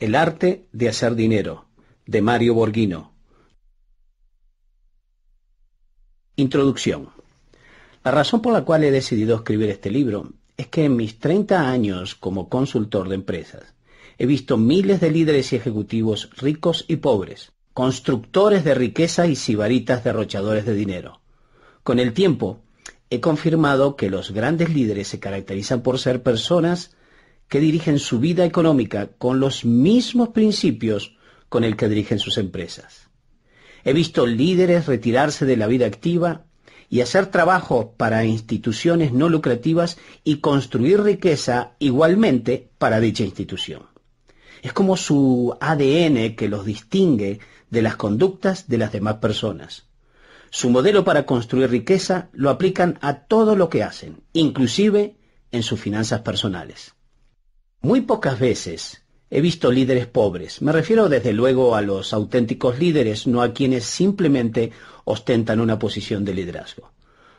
El arte de hacer dinero, de Mario Borghino. Introducción. La razón por la cual he decidido escribir este libro es que en mis 30 años como consultor de empresas he visto miles de líderes y ejecutivos ricos y pobres, constructores de riqueza y sibaritas derrochadores de dinero. Con el tiempo, he confirmado que los grandes líderes se caracterizan por ser personas que dirigen su vida económica con los mismos principios con el que dirigen sus empresas. He visto líderes retirarse de la vida activa y hacer trabajo para instituciones no lucrativas y construir riqueza igualmente para dicha institución. Es como su ADN que los distingue de las conductas de las demás personas. Su modelo para construir riqueza lo aplican a todo lo que hacen, inclusive en sus finanzas personales. Muy pocas veces he visto líderes pobres. Me refiero desde luego a los auténticos líderes, no a quienes simplemente ostentan una posición de liderazgo.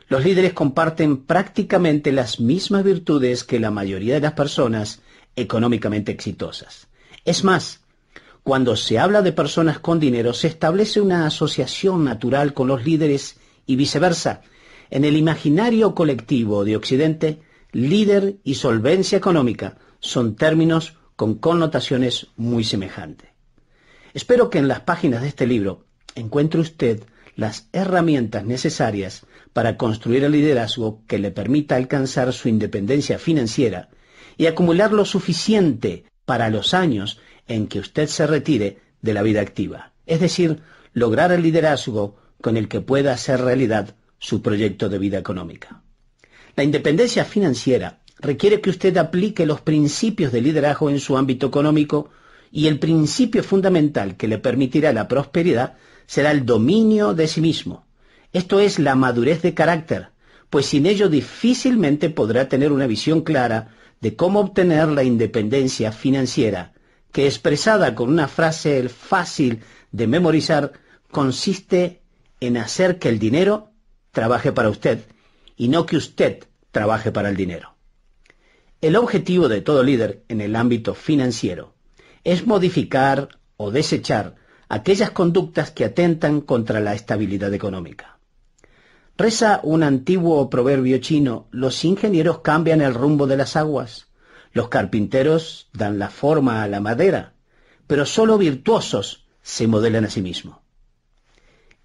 Los líderes comparten prácticamente las mismas virtudes que la mayoría de las personas económicamente exitosas. Es más, cuando se habla de personas con dinero, se establece una asociación natural con los líderes y viceversa. En el imaginario colectivo de Occidente, líder y solvencia económica son términos con connotaciones muy semejantes. Espero que en las páginas de este libro encuentre usted las herramientas necesarias para construir el liderazgo que le permita alcanzar su independencia financiera y acumular lo suficiente para los años en que usted se retire de la vida activa. Es decir, lograr el liderazgo con el que pueda hacer realidad su proyecto de vida económica. La independencia financiera requiere que usted aplique los principios de liderazgo en su ámbito económico y el principio fundamental que le permitirá la prosperidad será el dominio de sí mismo. Esto es la madurez de carácter, pues sin ello difícilmente podrá tener una visión clara de cómo obtener la independencia financiera, que expresada con una frase fácil de memorizar, consiste en hacer que el dinero trabaje para usted y no que usted trabaje para el dinero. El objetivo de todo líder en el ámbito financiero es modificar o desechar aquellas conductas que atentan contra la estabilidad económica. Reza un antiguo proverbio chino, los ingenieros cambian el rumbo de las aguas, los carpinteros dan la forma a la madera, pero sólo virtuosos se modelan a sí mismos.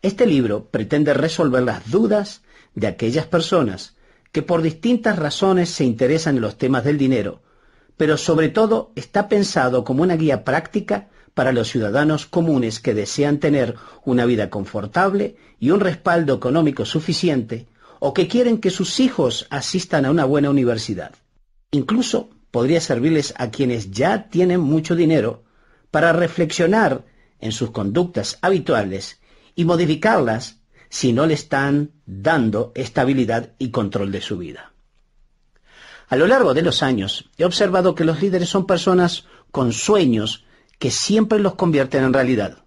Este libro pretende resolver las dudas de aquellas personas que por distintas razones se interesan en los temas del dinero, pero sobre todo está pensado como una guía práctica para los ciudadanos comunes que desean tener una vida confortable y un respaldo económico suficiente o que quieren que sus hijos asistan a una buena universidad. Incluso podría servirles a quienes ya tienen mucho dinero para reflexionar en sus conductas habituales y modificarlas si no le están dando estabilidad y control de su vida. A lo largo de los años he observado que los líderes son personas con sueños que siempre los convierten en realidad.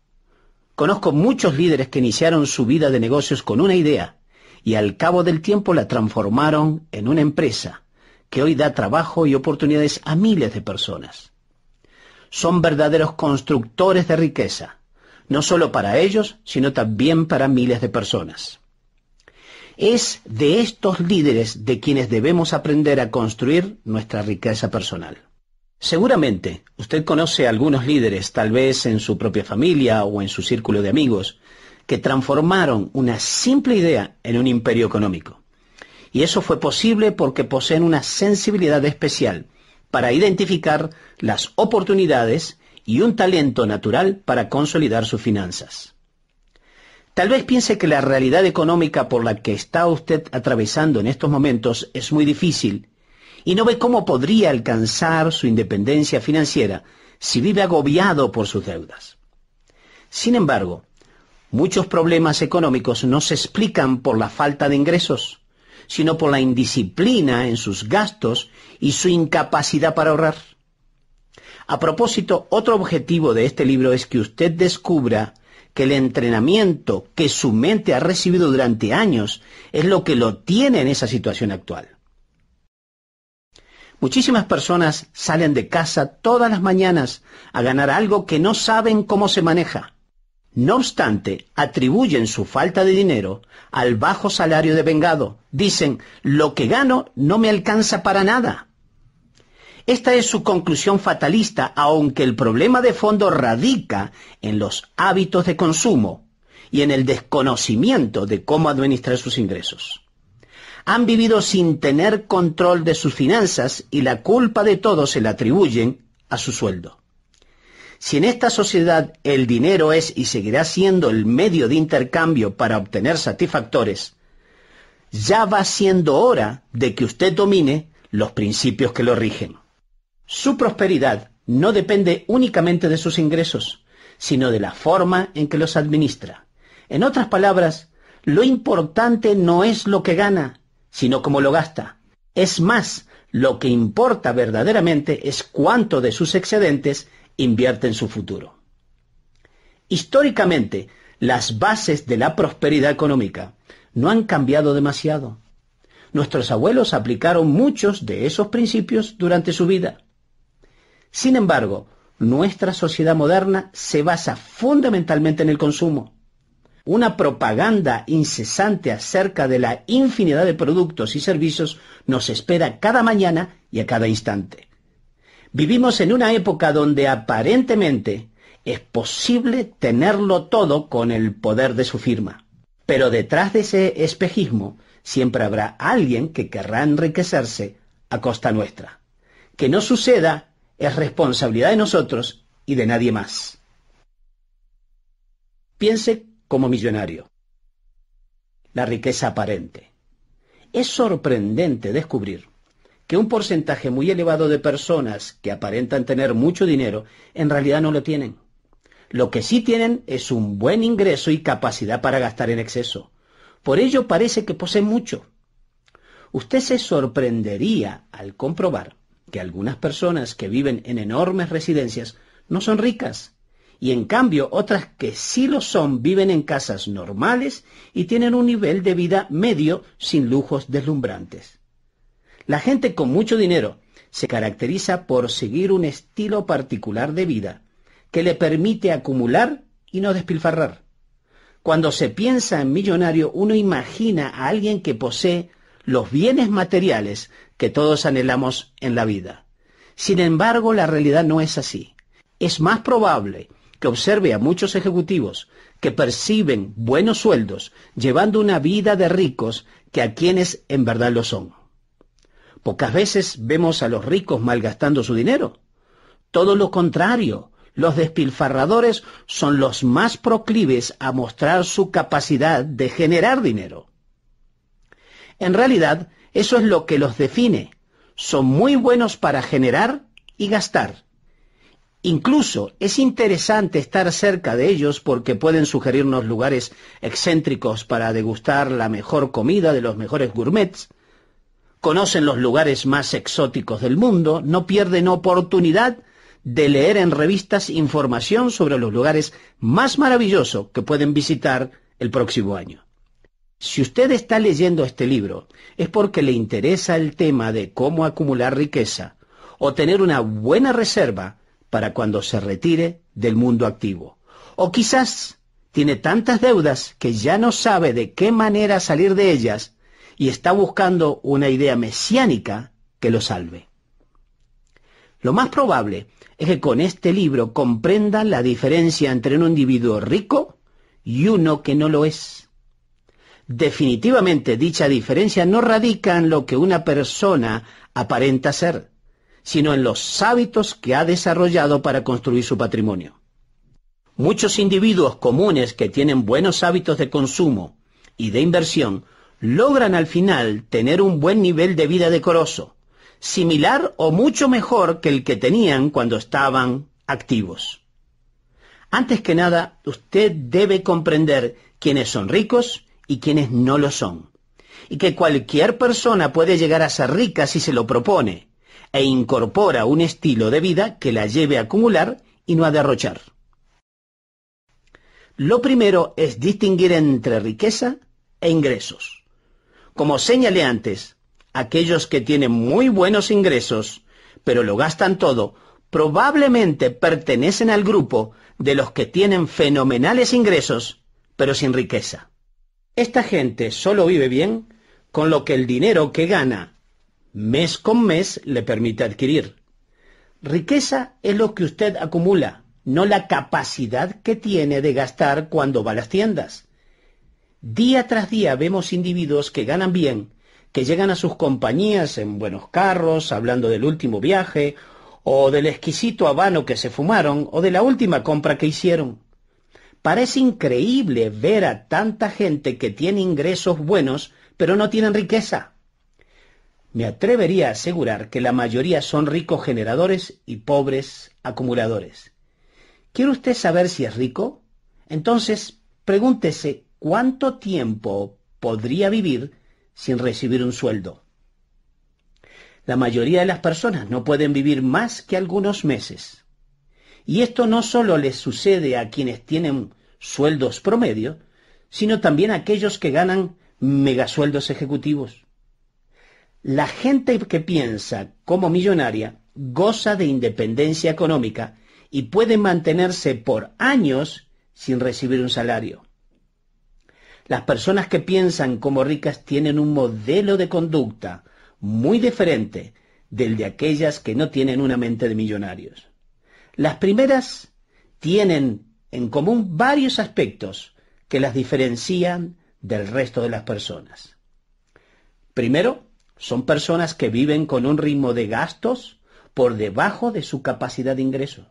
Conozco muchos líderes que iniciaron su vida de negocios con una idea y al cabo del tiempo la transformaron en una empresa que hoy da trabajo y oportunidades a miles de personas. Son verdaderos constructores de riqueza no solo para ellos, sino también para miles de personas. Es de estos líderes de quienes debemos aprender a construir nuestra riqueza personal. Seguramente usted conoce algunos líderes, tal vez en su propia familia o en su círculo de amigos, que transformaron una simple idea en un imperio económico. Y eso fue posible porque poseen una sensibilidad especial para identificar las oportunidades y un talento natural para consolidar sus finanzas. Tal vez piense que la realidad económica por la que está usted atravesando en estos momentos es muy difícil y no ve cómo podría alcanzar su independencia financiera si vive agobiado por sus deudas. Sin embargo, muchos problemas económicos no se explican por la falta de ingresos, sino por la indisciplina en sus gastos y su incapacidad para ahorrar. A propósito, otro objetivo de este libro es que usted descubra que el entrenamiento que su mente ha recibido durante años es lo que lo tiene en esa situación actual. Muchísimas personas salen de casa todas las mañanas a ganar algo que no saben cómo se maneja. No obstante, atribuyen su falta de dinero al bajo salario de vengado. Dicen, lo que gano no me alcanza para nada. Esta es su conclusión fatalista, aunque el problema de fondo radica en los hábitos de consumo y en el desconocimiento de cómo administrar sus ingresos. Han vivido sin tener control de sus finanzas y la culpa de todo se la atribuyen a su sueldo. Si en esta sociedad el dinero es y seguirá siendo el medio de intercambio para obtener satisfactores, ya va siendo hora de que usted domine los principios que lo rigen. Su prosperidad no depende únicamente de sus ingresos, sino de la forma en que los administra. En otras palabras, lo importante no es lo que gana, sino cómo lo gasta. Es más, lo que importa verdaderamente es cuánto de sus excedentes invierte en su futuro. Históricamente, las bases de la prosperidad económica no han cambiado demasiado. Nuestros abuelos aplicaron muchos de esos principios durante su vida. Sin embargo, nuestra sociedad moderna se basa fundamentalmente en el consumo. Una propaganda incesante acerca de la infinidad de productos y servicios nos espera cada mañana y a cada instante. Vivimos en una época donde aparentemente es posible tenerlo todo con el poder de su firma. Pero detrás de ese espejismo siempre habrá alguien que querrá enriquecerse a costa nuestra. Que no suceda es responsabilidad de nosotros y de nadie más. Piense como millonario. La riqueza aparente. Es sorprendente descubrir que un porcentaje muy elevado de personas que aparentan tener mucho dinero en realidad no lo tienen. Lo que sí tienen es un buen ingreso y capacidad para gastar en exceso. Por ello parece que poseen mucho. Usted se sorprendería al comprobar que algunas personas que viven en enormes residencias no son ricas, y en cambio otras que sí lo son viven en casas normales y tienen un nivel de vida medio sin lujos deslumbrantes. La gente con mucho dinero se caracteriza por seguir un estilo particular de vida que le permite acumular y no despilfarrar. Cuando se piensa en millonario, uno imagina a alguien que posee los bienes materiales que todos anhelamos en la vida. Sin embargo, la realidad no es así. Es más probable que observe a muchos ejecutivos que perciben buenos sueldos llevando una vida de ricos que a quienes en verdad lo son. Pocas veces vemos a los ricos malgastando su dinero. Todo lo contrario, los despilfarradores son los más proclives a mostrar su capacidad de generar dinero. En realidad, eso es lo que los define. Son muy buenos para generar y gastar. Incluso es interesante estar cerca de ellos porque pueden sugerirnos lugares excéntricos para degustar la mejor comida de los mejores gourmets. Conocen los lugares más exóticos del mundo, no pierden oportunidad de leer en revistas información sobre los lugares más maravillosos que pueden visitar el próximo año. Si usted está leyendo este libro, es porque le interesa el tema de cómo acumular riqueza o tener una buena reserva para cuando se retire del mundo activo. O quizás tiene tantas deudas que ya no sabe de qué manera salir de ellas y está buscando una idea mesiánica que lo salve. Lo más probable es que con este libro comprenda la diferencia entre un individuo rico y uno que no lo es. Definitivamente dicha diferencia no radica en lo que una persona aparenta ser, sino en los hábitos que ha desarrollado para construir su patrimonio. Muchos individuos comunes que tienen buenos hábitos de consumo y de inversión logran al final tener un buen nivel de vida decoroso, similar o mucho mejor que el que tenían cuando estaban activos. Antes que nada, usted debe comprender quiénes son ricos y quienes no lo son, y que cualquier persona puede llegar a ser rica si se lo propone, e incorpora un estilo de vida que la lleve a acumular y no a derrochar. Lo primero es distinguir entre riqueza e ingresos. Como señalé antes, aquellos que tienen muy buenos ingresos, pero lo gastan todo, probablemente pertenecen al grupo de los que tienen fenomenales ingresos, pero sin riqueza. Esta gente solo vive bien con lo que el dinero que gana mes con mes le permite adquirir. Riqueza es lo que usted acumula, no la capacidad que tiene de gastar cuando va a las tiendas. Día tras día vemos individuos que ganan bien, que llegan a sus compañías en buenos carros, hablando del último viaje, o del exquisito habano que se fumaron, o de la última compra que hicieron. Parece increíble ver a tanta gente que tiene ingresos buenos, pero no tienen riqueza. Me atrevería a asegurar que la mayoría son ricos generadores y pobres acumuladores. ¿Quiere usted saber si es rico? Entonces, pregúntese cuánto tiempo podría vivir sin recibir un sueldo. La mayoría de las personas no pueden vivir más que algunos meses. Y esto no solo les sucede a quienes tienen sueldos promedio, sino también aquellos que ganan megasueldos ejecutivos. La gente que piensa como millonaria goza de independencia económica y puede mantenerse por años sin recibir un salario. Las personas que piensan como ricas tienen un modelo de conducta muy diferente del de aquellas que no tienen una mente de millonarios. Las primeras tienen en común varios aspectos que las diferencian del resto de las personas. Primero, son personas que viven con un ritmo de gastos por debajo de su capacidad de ingreso.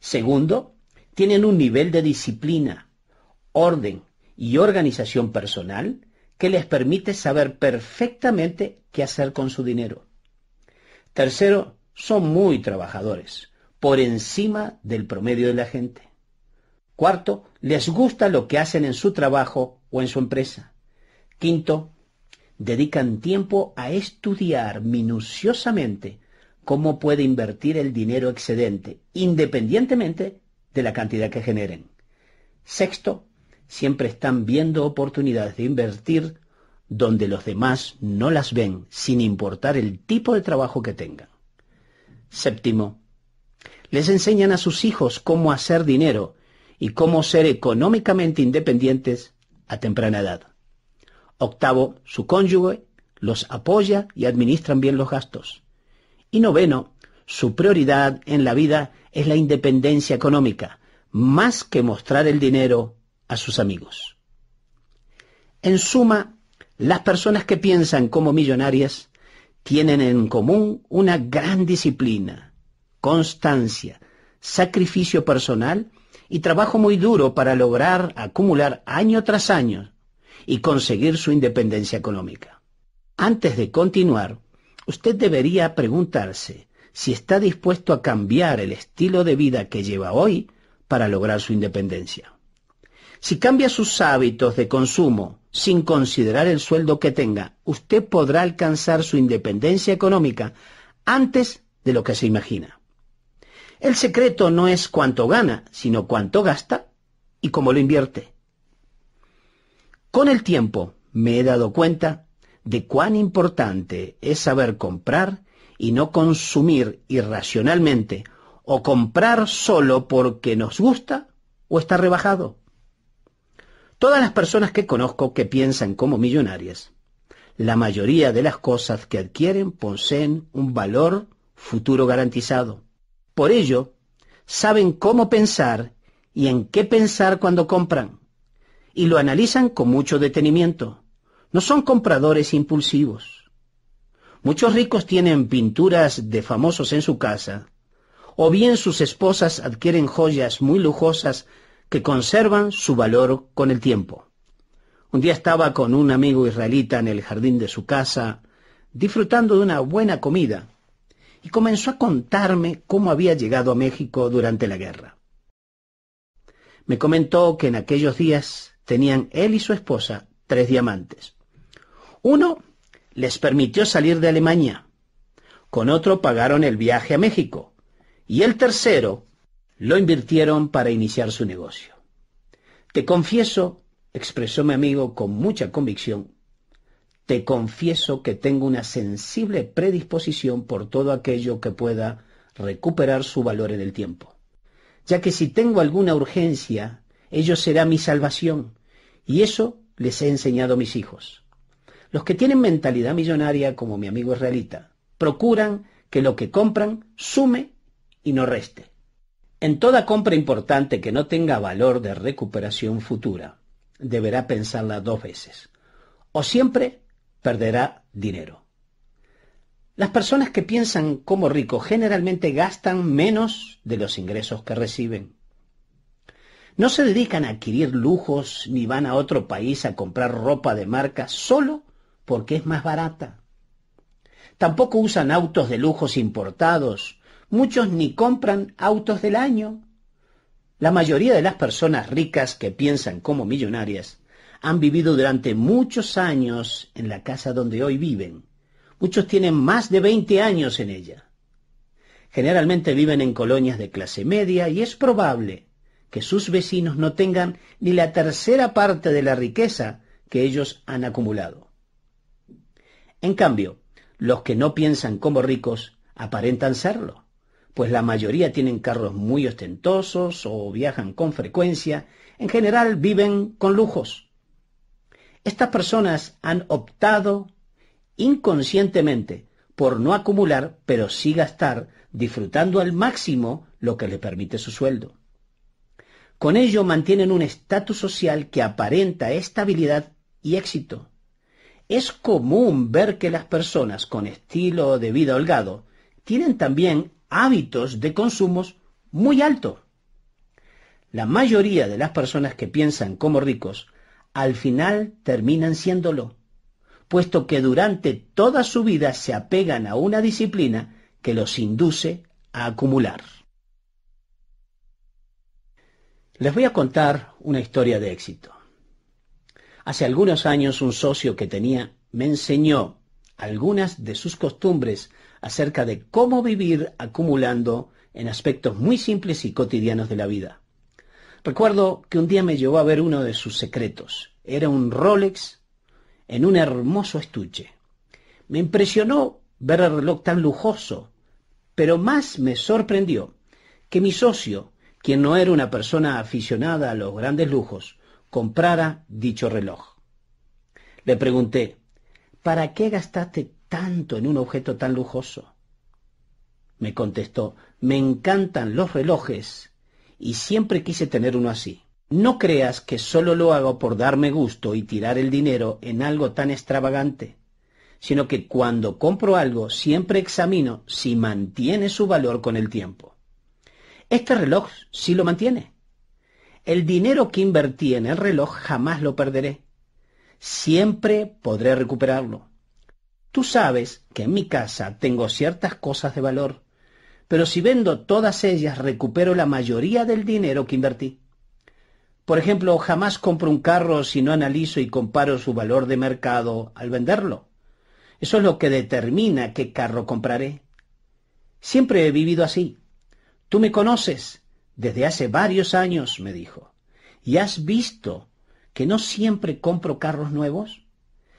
Segundo, tienen un nivel de disciplina, orden y organización personal que les permite saber perfectamente qué hacer con su dinero. Tercero, son muy trabajadores, por encima del promedio de la gente. Cuarto, les gusta lo que hacen en su trabajo o en su empresa. Quinto, dedican tiempo a estudiar minuciosamente cómo puede invertir el dinero excedente, independientemente de la cantidad que generen. Sexto, siempre están viendo oportunidades de invertir donde los demás no las ven, sin importar el tipo de trabajo que tengan. Séptimo, les enseñan a sus hijos cómo hacer dinero y cómo ser económicamente independientes a temprana edad. Octavo, su cónyuge los apoya y administran bien los gastos. Y noveno, su prioridad en la vida es la independencia económica, más que mostrar el dinero a sus amigos. En suma, las personas que piensan como millonarias tienen en común una gran disciplina, constancia, sacrificio personal y trabajo muy duro para lograr acumular año tras año y conseguir su independencia económica. Antes de continuar, usted debería preguntarse si está dispuesto a cambiar el estilo de vida que lleva hoy para lograr su independencia. Si cambia sus hábitos de consumo sin considerar el sueldo que tenga, usted podrá alcanzar su independencia económica antes de lo que se imagina. El secreto no es cuánto gana, sino cuánto gasta y cómo lo invierte. Con el tiempo me he dado cuenta de cuán importante es saber comprar y no consumir irracionalmente o comprar solo porque nos gusta o está rebajado. Todas las personas que conozco que piensan como millonarias, la mayoría de las cosas que adquieren poseen un valor futuro garantizado. Por ello, saben cómo pensar y en qué pensar cuando compran, y lo analizan con mucho detenimiento. No son compradores impulsivos. Muchos ricos tienen pinturas de famosos en su casa, o bien sus esposas adquieren joyas muy lujosas que conservan su valor con el tiempo. Un día estaba con un amigo israelita en el jardín de su casa, disfrutando de una buena comida, y comenzó a contarme cómo había llegado a México durante la guerra. Me comentó que en aquellos días tenían él y su esposa tres diamantes. Uno les permitió salir de Alemania, con otro pagaron el viaje a México y el tercero lo invirtieron para iniciar su negocio. Te confieso, expresó mi amigo con mucha convicción, te confieso que tengo una sensible predisposición por todo aquello que pueda recuperar su valor en el tiempo, ya que si tengo alguna urgencia, ello será mi salvación, y eso les he enseñado a mis hijos. Los que tienen mentalidad millonaria, como mi amigo israelita, procuran que lo que compran sume y no reste. En toda compra importante que no tenga valor de recuperación futura, deberá pensarla dos veces. O siempre perderá dinero. Las personas que piensan como ricos generalmente gastan menos de los ingresos que reciben. No se dedican a adquirir lujos ni van a otro país a comprar ropa de marca solo porque es más barata. Tampoco usan autos de lujos importados. Muchos ni compran autos del año. La mayoría de las personas ricas que piensan como millonarias han vivido durante muchos años en la casa donde hoy viven. Muchos tienen más de 20 años en ella. Generalmente viven en colonias de clase media y es probable que sus vecinos no tengan ni la tercera parte de la riqueza que ellos han acumulado. En cambio, los que no piensan como ricos aparentan serlo, pues la mayoría tienen carros muy ostentosos o viajan con frecuencia, en general viven con lujos. Estas personas han optado inconscientemente por no acumular, pero sí gastar, disfrutando al máximo lo que le permite su sueldo. Con ello mantienen un estatus social que aparenta estabilidad y éxito. Es común ver que las personas con estilo de vida holgado tienen también hábitos de consumos muy altos. La mayoría de las personas que piensan como ricos al final terminan siéndolo, puesto que durante toda su vida se apegan a una disciplina que los induce a acumular. Les voy a contar una historia de éxito. Hace algunos años un socio que tenía me enseñó algunas de sus costumbres acerca de cómo vivir acumulando en aspectos muy simples y cotidianos de la vida. Recuerdo que un día me llevó a ver uno de sus secretos. Era un Rolex en un hermoso estuche. Me impresionó ver el reloj tan lujoso, pero más me sorprendió que mi socio, quien no era una persona aficionada a los grandes lujos, comprara dicho reloj. Le pregunté, ¿para qué gastaste tanto en un objeto tan lujoso? Me contestó, me encantan los relojes y siempre quise tener uno así. No creas que solo lo hago por darme gusto y tirar el dinero en algo tan extravagante, sino que cuando compro algo siempre examino si mantiene su valor con el tiempo. Este reloj sí lo mantiene. El dinero que invertí en el reloj jamás lo perderé. Siempre podré recuperarlo. Tú sabes que en mi casa tengo ciertas cosas de valor pero si vendo todas ellas, recupero la mayoría del dinero que invertí. Por ejemplo, jamás compro un carro si no analizo y comparo su valor de mercado al venderlo. Eso es lo que determina qué carro compraré. Siempre he vivido así. Tú me conoces desde hace varios años, me dijo. ¿Y has visto que no siempre compro carros nuevos?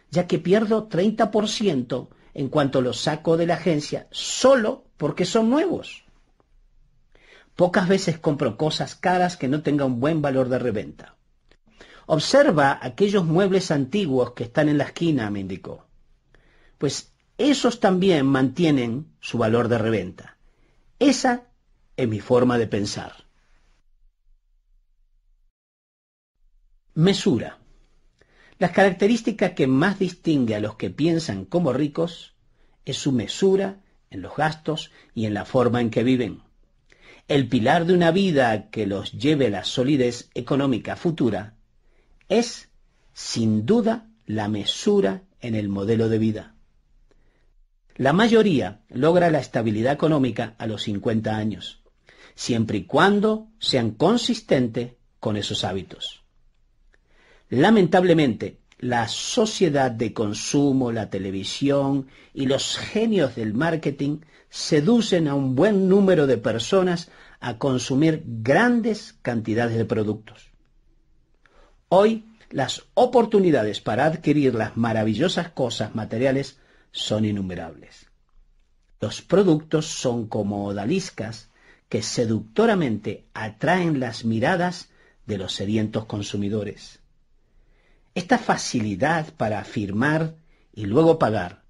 Ya que pierdo 30% en cuanto los saco de la agencia solo porque son nuevos. Pocas veces compro cosas caras que no tengan un buen valor de reventa. Observa aquellos muebles antiguos que están en la esquina, me indicó. Pues esos también mantienen su valor de reventa. Esa es mi forma de pensar. Mesura. La característica que más distingue a los que piensan como ricos es su mesura en los gastos y en la forma en que viven. El pilar de una vida que los lleve a la solidez económica futura es, sin duda, la mesura en el modelo de vida. La mayoría logra la estabilidad económica a los 50 años, siempre y cuando sean consistentes con esos hábitos. Lamentablemente, la sociedad de consumo, la televisión y los genios del marketing seducen a un buen número de personas a consumir grandes cantidades de productos. Hoy las oportunidades para adquirir las maravillosas cosas materiales son innumerables. Los productos son como odaliscas que seductoramente atraen las miradas de los sedientos consumidores. Esta facilidad para firmar y luego pagar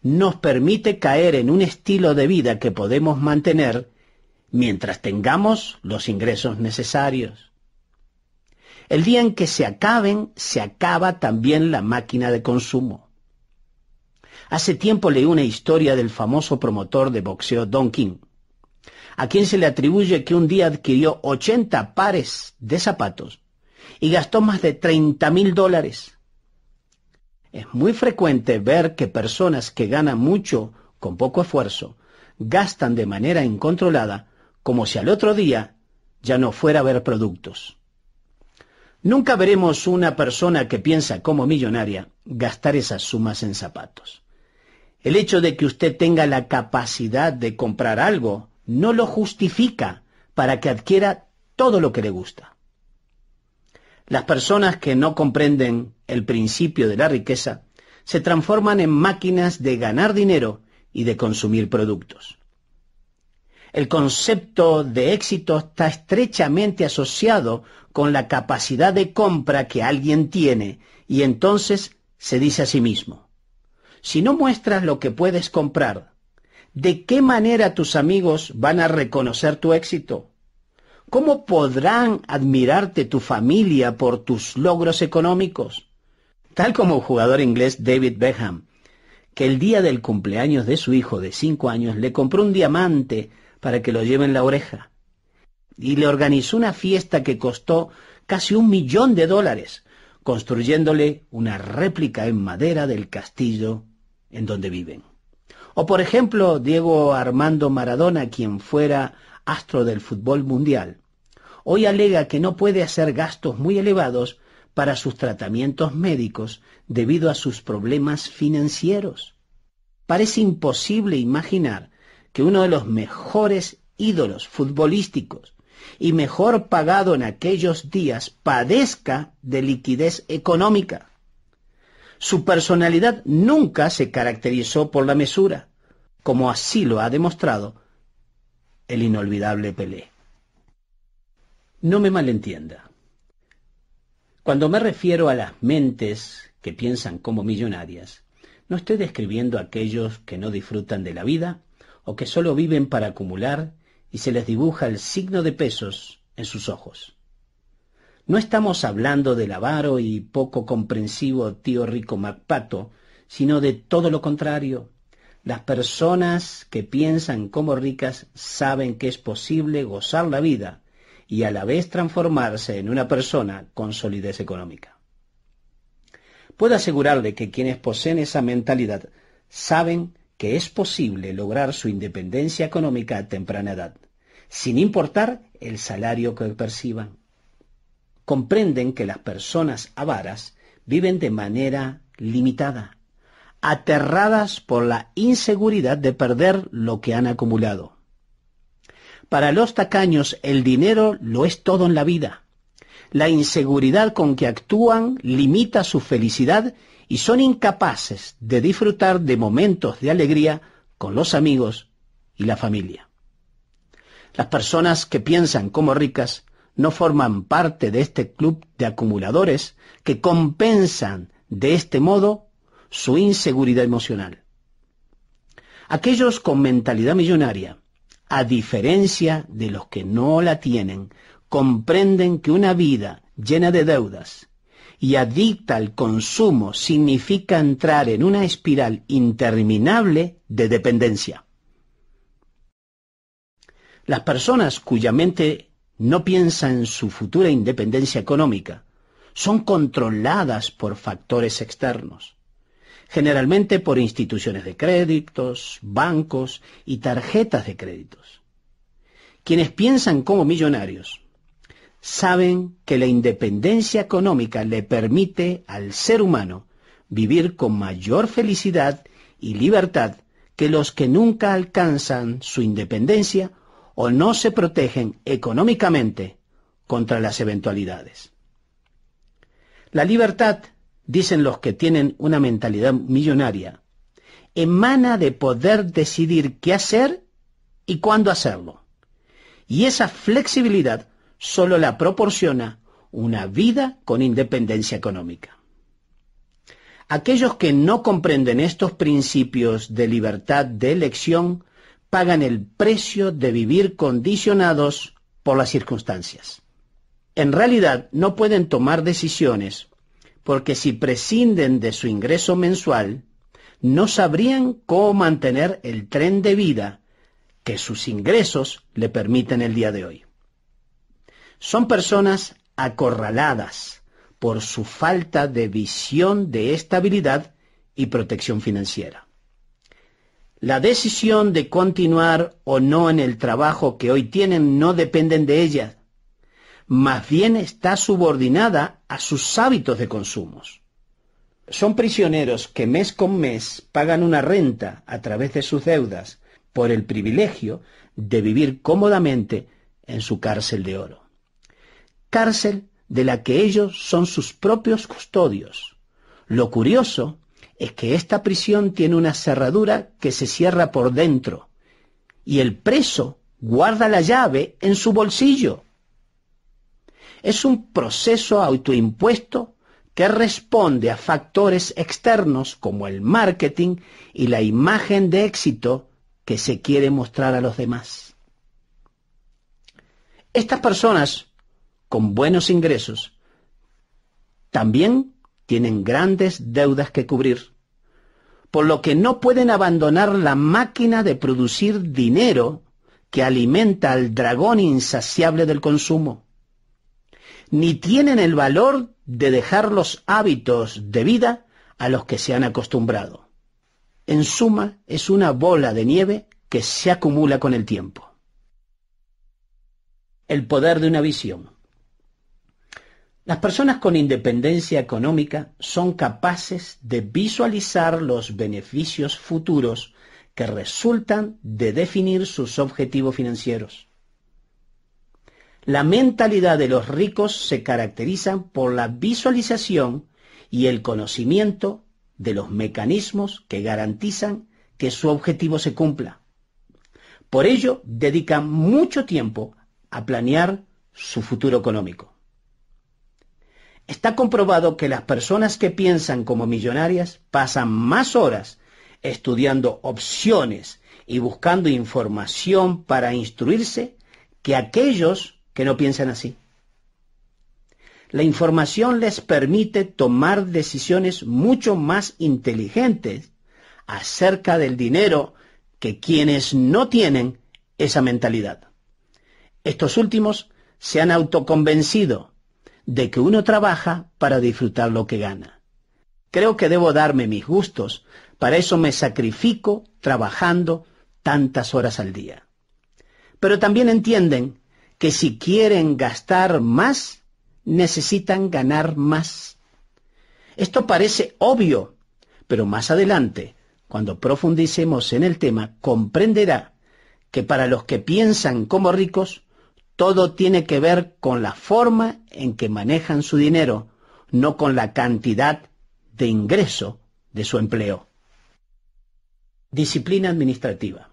nos permite caer en un estilo de vida que podemos mantener mientras tengamos los ingresos necesarios. El día en que se acaben, se acaba también la máquina de consumo. Hace tiempo leí una historia del famoso promotor de boxeo Don King, a quien se le atribuye que un día adquirió 80 pares de zapatos y gastó más de 30 mil dólares. Es muy frecuente ver que personas que ganan mucho con poco esfuerzo gastan de manera incontrolada como si al otro día ya no fuera a ver productos. Nunca veremos una persona que piensa como millonaria gastar esas sumas en zapatos. El hecho de que usted tenga la capacidad de comprar algo no lo justifica para que adquiera todo lo que le gusta. Las personas que no comprenden el principio de la riqueza se transforman en máquinas de ganar dinero y de consumir productos. El concepto de éxito está estrechamente asociado con la capacidad de compra que alguien tiene y entonces se dice a sí mismo, si no muestras lo que puedes comprar, ¿de qué manera tus amigos van a reconocer tu éxito? ¿Cómo podrán admirarte tu familia por tus logros económicos? Tal como el jugador inglés David Beckham, que el día del cumpleaños de su hijo de cinco años le compró un diamante para que lo lleve en la oreja y le organizó una fiesta que costó casi un millón de dólares, construyéndole una réplica en madera del castillo en donde viven. O por ejemplo, Diego Armando Maradona, quien fuera astro del fútbol mundial, hoy alega que no puede hacer gastos muy elevados para sus tratamientos médicos debido a sus problemas financieros. Parece imposible imaginar que uno de los mejores ídolos futbolísticos y mejor pagado en aquellos días padezca de liquidez económica. Su personalidad nunca se caracterizó por la mesura, como así lo ha demostrado el inolvidable Pelé. No me malentienda. Cuando me refiero a las mentes que piensan como millonarias, no estoy describiendo a aquellos que no disfrutan de la vida o que solo viven para acumular y se les dibuja el signo de pesos en sus ojos. No estamos hablando del avaro y poco comprensivo tío rico Macpato, sino de todo lo contrario, las personas que piensan como ricas saben que es posible gozar la vida y a la vez transformarse en una persona con solidez económica. Puedo asegurarle que quienes poseen esa mentalidad saben que es posible lograr su independencia económica a temprana edad, sin importar el salario que perciban. Comprenden que las personas avaras viven de manera limitada aterradas por la inseguridad de perder lo que han acumulado. Para los tacaños el dinero lo es todo en la vida. La inseguridad con que actúan limita su felicidad y son incapaces de disfrutar de momentos de alegría con los amigos y la familia. Las personas que piensan como ricas no forman parte de este club de acumuladores que compensan de este modo su inseguridad emocional. Aquellos con mentalidad millonaria, a diferencia de los que no la tienen, comprenden que una vida llena de deudas y adicta al consumo significa entrar en una espiral interminable de dependencia. Las personas cuya mente no piensa en su futura independencia económica son controladas por factores externos generalmente por instituciones de créditos, bancos y tarjetas de créditos. Quienes piensan como millonarios saben que la independencia económica le permite al ser humano vivir con mayor felicidad y libertad que los que nunca alcanzan su independencia o no se protegen económicamente contra las eventualidades. La libertad dicen los que tienen una mentalidad millonaria, emana de poder decidir qué hacer y cuándo hacerlo. Y esa flexibilidad solo la proporciona una vida con independencia económica. Aquellos que no comprenden estos principios de libertad de elección pagan el precio de vivir condicionados por las circunstancias. En realidad no pueden tomar decisiones porque si prescinden de su ingreso mensual, no sabrían cómo mantener el tren de vida que sus ingresos le permiten el día de hoy. Son personas acorraladas por su falta de visión de estabilidad y protección financiera. La decisión de continuar o no en el trabajo que hoy tienen no dependen de ellas, más bien está subordinada a sus hábitos de consumos. Son prisioneros que mes con mes pagan una renta a través de sus deudas por el privilegio de vivir cómodamente en su cárcel de oro. Cárcel de la que ellos son sus propios custodios. Lo curioso es que esta prisión tiene una cerradura que se cierra por dentro y el preso guarda la llave en su bolsillo es un proceso autoimpuesto que responde a factores externos como el marketing y la imagen de éxito que se quiere mostrar a los demás. Estas personas con buenos ingresos también tienen grandes deudas que cubrir, por lo que no pueden abandonar la máquina de producir dinero que alimenta al dragón insaciable del consumo ni tienen el valor de dejar los hábitos de vida a los que se han acostumbrado. En suma, es una bola de nieve que se acumula con el tiempo. El poder de una visión. Las personas con independencia económica son capaces de visualizar los beneficios futuros que resultan de definir sus objetivos financieros. La mentalidad de los ricos se caracteriza por la visualización y el conocimiento de los mecanismos que garantizan que su objetivo se cumpla. Por ello, dedican mucho tiempo a planear su futuro económico. Está comprobado que las personas que piensan como millonarias pasan más horas estudiando opciones y buscando información para instruirse que aquellos que no piensan así. La información les permite tomar decisiones mucho más inteligentes acerca del dinero que quienes no tienen esa mentalidad. Estos últimos se han autoconvencido de que uno trabaja para disfrutar lo que gana. Creo que debo darme mis gustos, para eso me sacrifico trabajando tantas horas al día. Pero también entienden que si quieren gastar más, necesitan ganar más. Esto parece obvio, pero más adelante, cuando profundicemos en el tema, comprenderá que para los que piensan como ricos, todo tiene que ver con la forma en que manejan su dinero, no con la cantidad de ingreso de su empleo. Disciplina administrativa.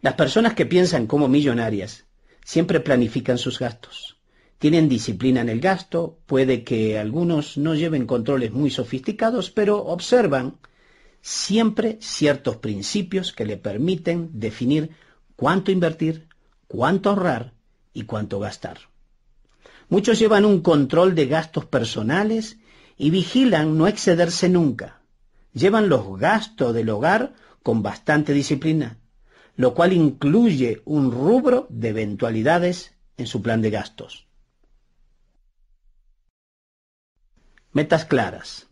Las personas que piensan como millonarias siempre planifican sus gastos. Tienen disciplina en el gasto, puede que algunos no lleven controles muy sofisticados, pero observan siempre ciertos principios que le permiten definir cuánto invertir, cuánto ahorrar y cuánto gastar. Muchos llevan un control de gastos personales y vigilan no excederse nunca. Llevan los gastos del hogar con bastante disciplina lo cual incluye un rubro de eventualidades en su plan de gastos. Metas claras.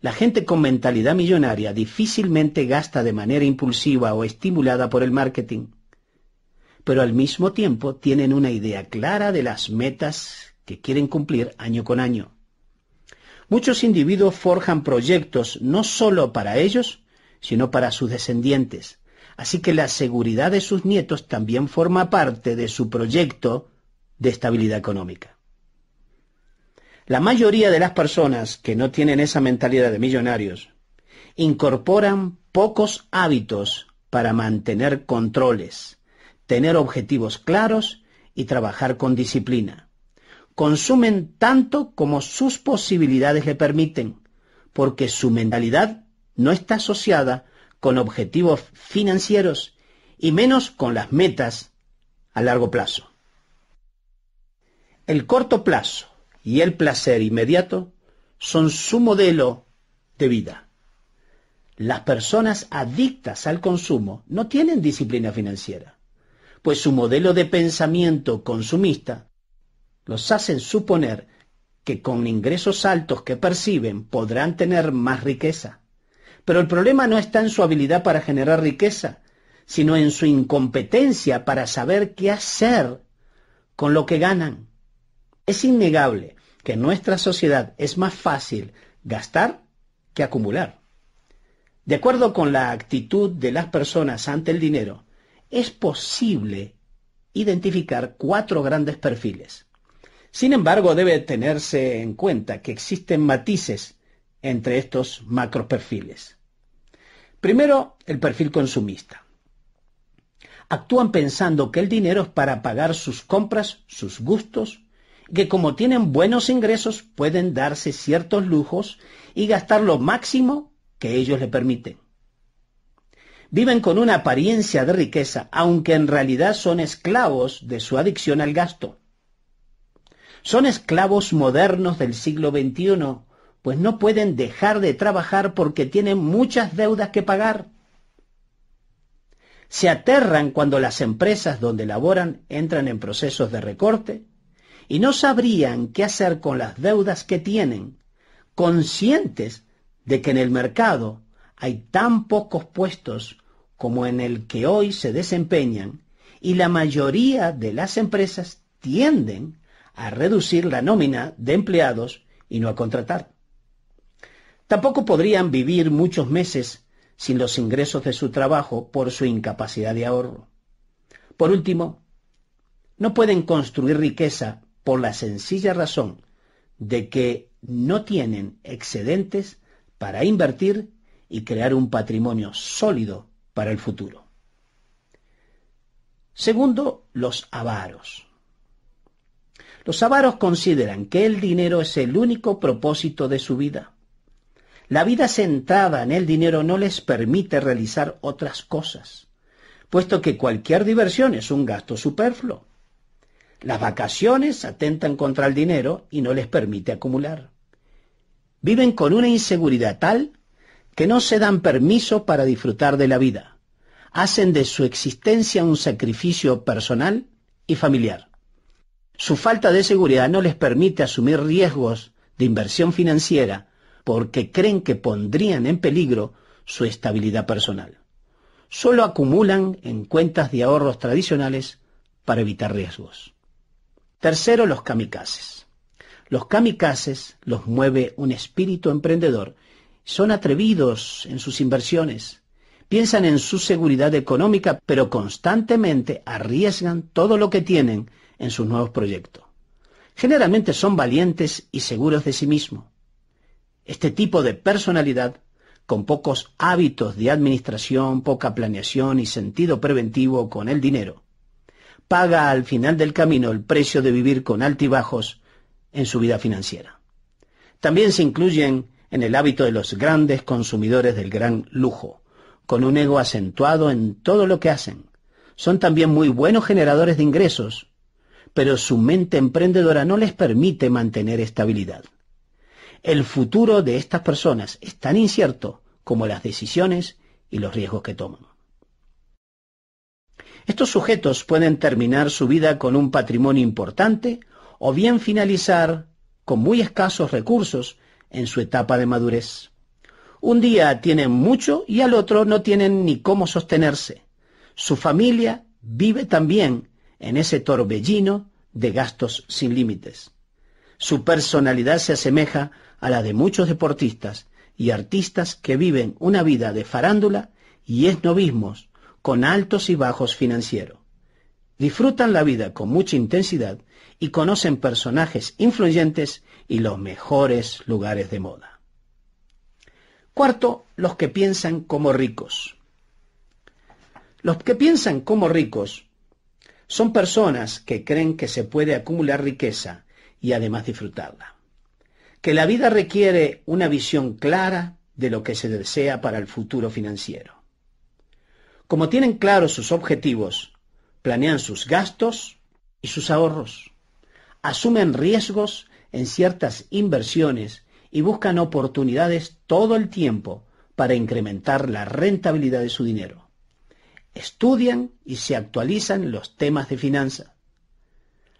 La gente con mentalidad millonaria difícilmente gasta de manera impulsiva o estimulada por el marketing, pero al mismo tiempo tienen una idea clara de las metas que quieren cumplir año con año. Muchos individuos forjan proyectos no solo para ellos, sino para sus descendientes, Así que la seguridad de sus nietos también forma parte de su proyecto de estabilidad económica. La mayoría de las personas que no tienen esa mentalidad de millonarios incorporan pocos hábitos para mantener controles, tener objetivos claros y trabajar con disciplina. Consumen tanto como sus posibilidades le permiten, porque su mentalidad no está asociada con objetivos financieros y menos con las metas a largo plazo. El corto plazo y el placer inmediato son su modelo de vida. Las personas adictas al consumo no tienen disciplina financiera, pues su modelo de pensamiento consumista los hacen suponer que con ingresos altos que perciben podrán tener más riqueza. Pero el problema no está en su habilidad para generar riqueza, sino en su incompetencia para saber qué hacer con lo que ganan. Es innegable que en nuestra sociedad es más fácil gastar que acumular. De acuerdo con la actitud de las personas ante el dinero, es posible identificar cuatro grandes perfiles. Sin embargo, debe tenerse en cuenta que existen matices entre estos perfiles. Primero, el perfil consumista. Actúan pensando que el dinero es para pagar sus compras, sus gustos, que como tienen buenos ingresos pueden darse ciertos lujos y gastar lo máximo que ellos le permiten. Viven con una apariencia de riqueza, aunque en realidad son esclavos de su adicción al gasto. Son esclavos modernos del siglo XXI pues no pueden dejar de trabajar porque tienen muchas deudas que pagar. Se aterran cuando las empresas donde laboran entran en procesos de recorte y no sabrían qué hacer con las deudas que tienen, conscientes de que en el mercado hay tan pocos puestos como en el que hoy se desempeñan y la mayoría de las empresas tienden a reducir la nómina de empleados y no a contratar. Tampoco podrían vivir muchos meses sin los ingresos de su trabajo por su incapacidad de ahorro. Por último, no pueden construir riqueza por la sencilla razón de que no tienen excedentes para invertir y crear un patrimonio sólido para el futuro. Segundo, los avaros. Los avaros consideran que el dinero es el único propósito de su vida. La vida centrada en el dinero no les permite realizar otras cosas, puesto que cualquier diversión es un gasto superfluo. Las vacaciones atentan contra el dinero y no les permite acumular. Viven con una inseguridad tal que no se dan permiso para disfrutar de la vida. Hacen de su existencia un sacrificio personal y familiar. Su falta de seguridad no les permite asumir riesgos de inversión financiera porque creen que pondrían en peligro su estabilidad personal. Solo acumulan en cuentas de ahorros tradicionales para evitar riesgos. Tercero, los kamikazes. Los kamikazes los mueve un espíritu emprendedor. Son atrevidos en sus inversiones. Piensan en su seguridad económica, pero constantemente arriesgan todo lo que tienen en sus nuevos proyectos. Generalmente son valientes y seguros de sí mismos. Este tipo de personalidad, con pocos hábitos de administración, poca planeación y sentido preventivo con el dinero, paga al final del camino el precio de vivir con altibajos en su vida financiera. También se incluyen en el hábito de los grandes consumidores del gran lujo, con un ego acentuado en todo lo que hacen. Son también muy buenos generadores de ingresos, pero su mente emprendedora no les permite mantener estabilidad. El futuro de estas personas es tan incierto como las decisiones y los riesgos que toman. Estos sujetos pueden terminar su vida con un patrimonio importante o bien finalizar con muy escasos recursos en su etapa de madurez. Un día tienen mucho y al otro no tienen ni cómo sostenerse. Su familia vive también en ese torbellino de gastos sin límites. Su personalidad se asemeja a la de muchos deportistas y artistas que viven una vida de farándula y esnovismos, con altos y bajos financieros. Disfrutan la vida con mucha intensidad y conocen personajes influyentes y los mejores lugares de moda. Cuarto, los que piensan como ricos. Los que piensan como ricos son personas que creen que se puede acumular riqueza y además disfrutarla que la vida requiere una visión clara de lo que se desea para el futuro financiero. Como tienen claros sus objetivos, planean sus gastos y sus ahorros, asumen riesgos en ciertas inversiones y buscan oportunidades todo el tiempo para incrementar la rentabilidad de su dinero. Estudian y se actualizan los temas de finanzas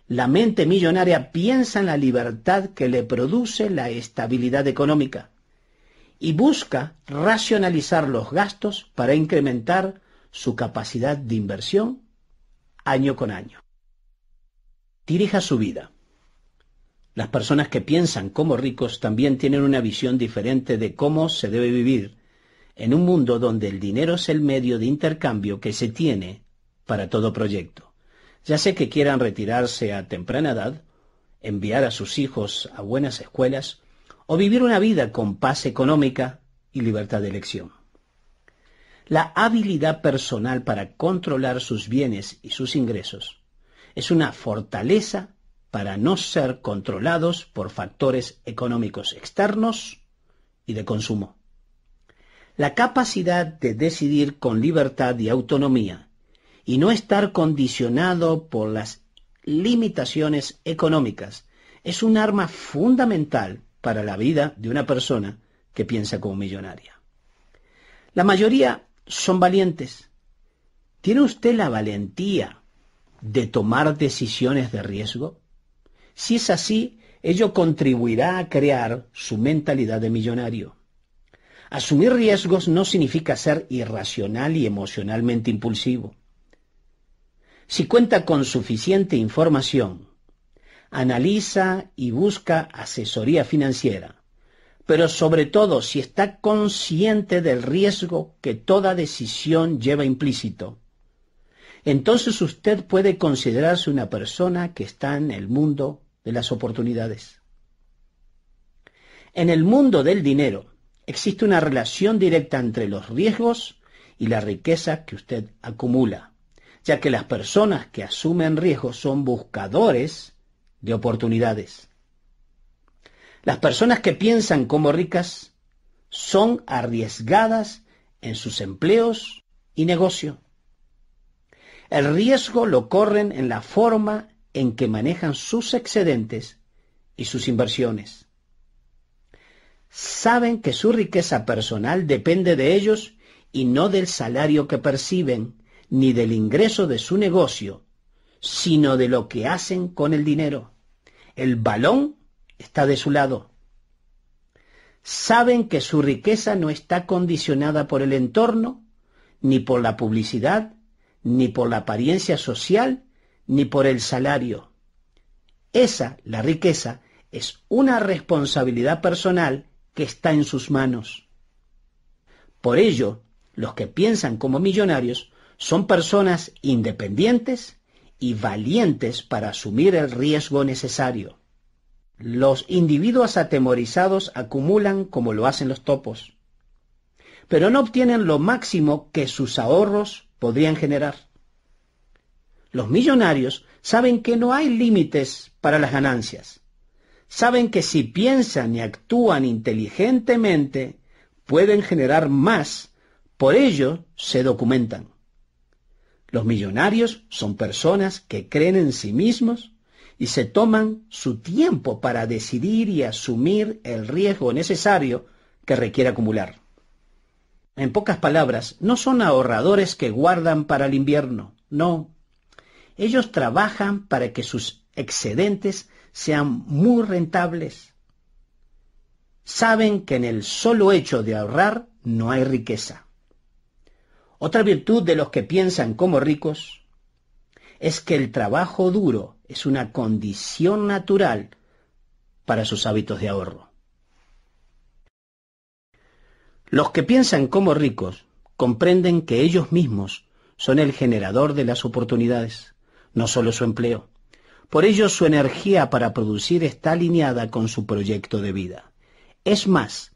la mente millonaria piensa en la libertad que le produce la estabilidad económica y busca racionalizar los gastos para incrementar su capacidad de inversión año con año. Dirija su vida. Las personas que piensan como ricos también tienen una visión diferente de cómo se debe vivir en un mundo donde el dinero es el medio de intercambio que se tiene para todo proyecto ya sea que quieran retirarse a temprana edad, enviar a sus hijos a buenas escuelas o vivir una vida con paz económica y libertad de elección. La habilidad personal para controlar sus bienes y sus ingresos es una fortaleza para no ser controlados por factores económicos externos y de consumo. La capacidad de decidir con libertad y autonomía y no estar condicionado por las limitaciones económicas es un arma fundamental para la vida de una persona que piensa como millonaria. La mayoría son valientes. ¿Tiene usted la valentía de tomar decisiones de riesgo? Si es así, ello contribuirá a crear su mentalidad de millonario. Asumir riesgos no significa ser irracional y emocionalmente impulsivo si cuenta con suficiente información, analiza y busca asesoría financiera, pero sobre todo si está consciente del riesgo que toda decisión lleva implícito, entonces usted puede considerarse una persona que está en el mundo de las oportunidades. En el mundo del dinero existe una relación directa entre los riesgos y la riqueza que usted acumula ya que las personas que asumen riesgos son buscadores de oportunidades. Las personas que piensan como ricas son arriesgadas en sus empleos y negocio. El riesgo lo corren en la forma en que manejan sus excedentes y sus inversiones. Saben que su riqueza personal depende de ellos y no del salario que perciben ni del ingreso de su negocio, sino de lo que hacen con el dinero. El balón está de su lado. Saben que su riqueza no está condicionada por el entorno, ni por la publicidad, ni por la apariencia social, ni por el salario. Esa, la riqueza, es una responsabilidad personal que está en sus manos. Por ello, los que piensan como millonarios son personas independientes y valientes para asumir el riesgo necesario. Los individuos atemorizados acumulan como lo hacen los topos, pero no obtienen lo máximo que sus ahorros podrían generar. Los millonarios saben que no hay límites para las ganancias. Saben que si piensan y actúan inteligentemente, pueden generar más. Por ello, se documentan. Los millonarios son personas que creen en sí mismos y se toman su tiempo para decidir y asumir el riesgo necesario que requiere acumular. En pocas palabras, no son ahorradores que guardan para el invierno, no. Ellos trabajan para que sus excedentes sean muy rentables. Saben que en el solo hecho de ahorrar no hay riqueza. Otra virtud de los que piensan como ricos es que el trabajo duro es una condición natural para sus hábitos de ahorro. Los que piensan como ricos comprenden que ellos mismos son el generador de las oportunidades, no solo su empleo. Por ello su energía para producir está alineada con su proyecto de vida. Es más,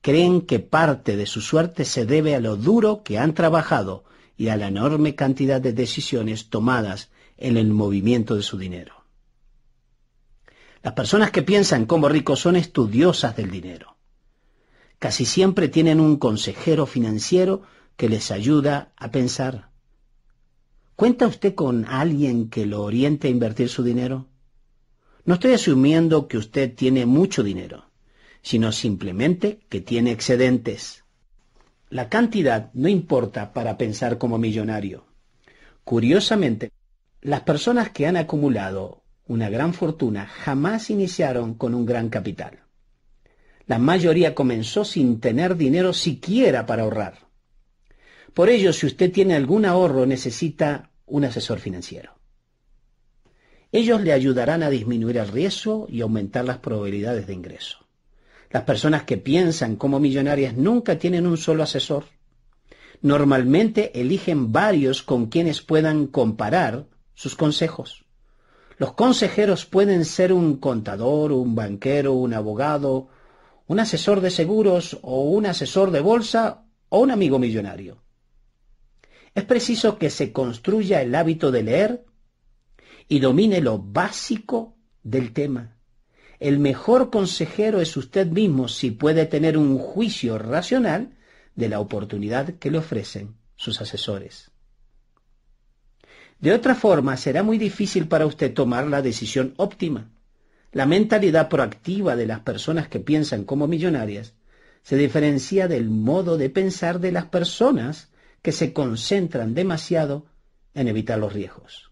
creen que parte de su suerte se debe a lo duro que han trabajado y a la enorme cantidad de decisiones tomadas en el movimiento de su dinero. Las personas que piensan como ricos son estudiosas del dinero. Casi siempre tienen un consejero financiero que les ayuda a pensar. ¿Cuenta usted con alguien que lo oriente a invertir su dinero? No estoy asumiendo que usted tiene mucho dinero sino simplemente que tiene excedentes. La cantidad no importa para pensar como millonario. Curiosamente, las personas que han acumulado una gran fortuna jamás iniciaron con un gran capital. La mayoría comenzó sin tener dinero siquiera para ahorrar. Por ello, si usted tiene algún ahorro, necesita un asesor financiero. Ellos le ayudarán a disminuir el riesgo y aumentar las probabilidades de ingreso. Las personas que piensan como millonarias nunca tienen un solo asesor. Normalmente eligen varios con quienes puedan comparar sus consejos. Los consejeros pueden ser un contador, un banquero, un abogado, un asesor de seguros o un asesor de bolsa o un amigo millonario. Es preciso que se construya el hábito de leer y domine lo básico del tema. El mejor consejero es usted mismo si puede tener un juicio racional de la oportunidad que le ofrecen sus asesores. De otra forma, será muy difícil para usted tomar la decisión óptima. La mentalidad proactiva de las personas que piensan como millonarias se diferencia del modo de pensar de las personas que se concentran demasiado en evitar los riesgos.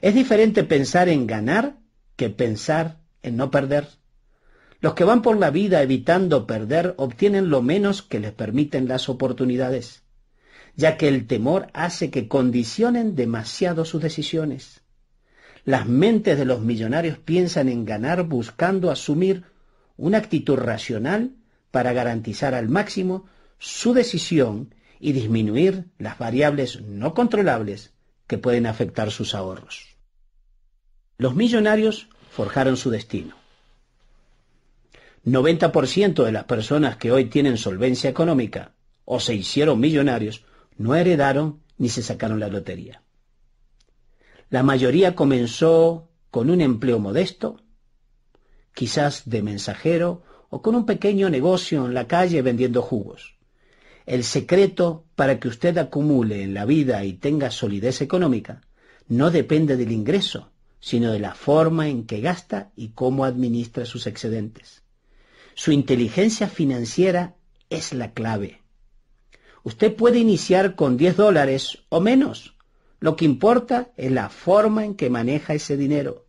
Es diferente pensar en ganar que pensar en no perder. Los que van por la vida evitando perder obtienen lo menos que les permiten las oportunidades, ya que el temor hace que condicionen demasiado sus decisiones. Las mentes de los millonarios piensan en ganar buscando asumir una actitud racional para garantizar al máximo su decisión y disminuir las variables no controlables que pueden afectar sus ahorros. Los millonarios forjaron su destino. 90% de las personas que hoy tienen solvencia económica o se hicieron millonarios no heredaron ni se sacaron la lotería. La mayoría comenzó con un empleo modesto, quizás de mensajero o con un pequeño negocio en la calle vendiendo jugos. El secreto para que usted acumule en la vida y tenga solidez económica no depende del ingreso, sino de la forma en que gasta y cómo administra sus excedentes. Su inteligencia financiera es la clave. Usted puede iniciar con 10 dólares o menos. Lo que importa es la forma en que maneja ese dinero.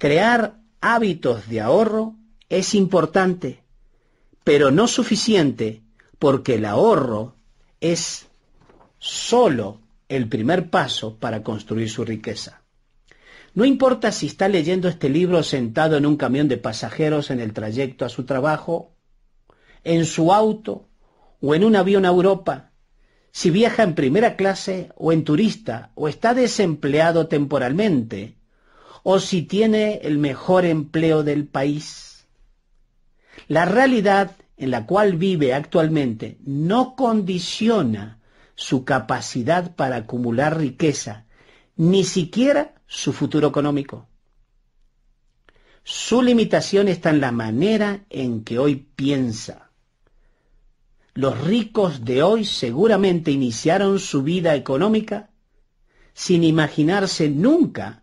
Crear hábitos de ahorro es importante, pero no suficiente porque el ahorro es solo el primer paso para construir su riqueza. No importa si está leyendo este libro sentado en un camión de pasajeros en el trayecto a su trabajo, en su auto o en un avión a Europa, si viaja en primera clase o en turista o está desempleado temporalmente o si tiene el mejor empleo del país. La realidad en la cual vive actualmente no condiciona su capacidad para acumular riqueza, ni siquiera su futuro económico. Su limitación está en la manera en que hoy piensa. Los ricos de hoy seguramente iniciaron su vida económica sin imaginarse nunca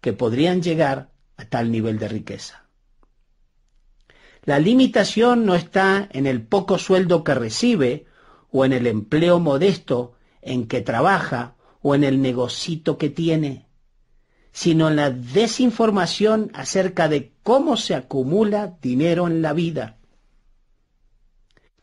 que podrían llegar a tal nivel de riqueza. La limitación no está en el poco sueldo que recibe o en el empleo modesto en que trabaja o en el negocito que tiene sino en la desinformación acerca de cómo se acumula dinero en la vida.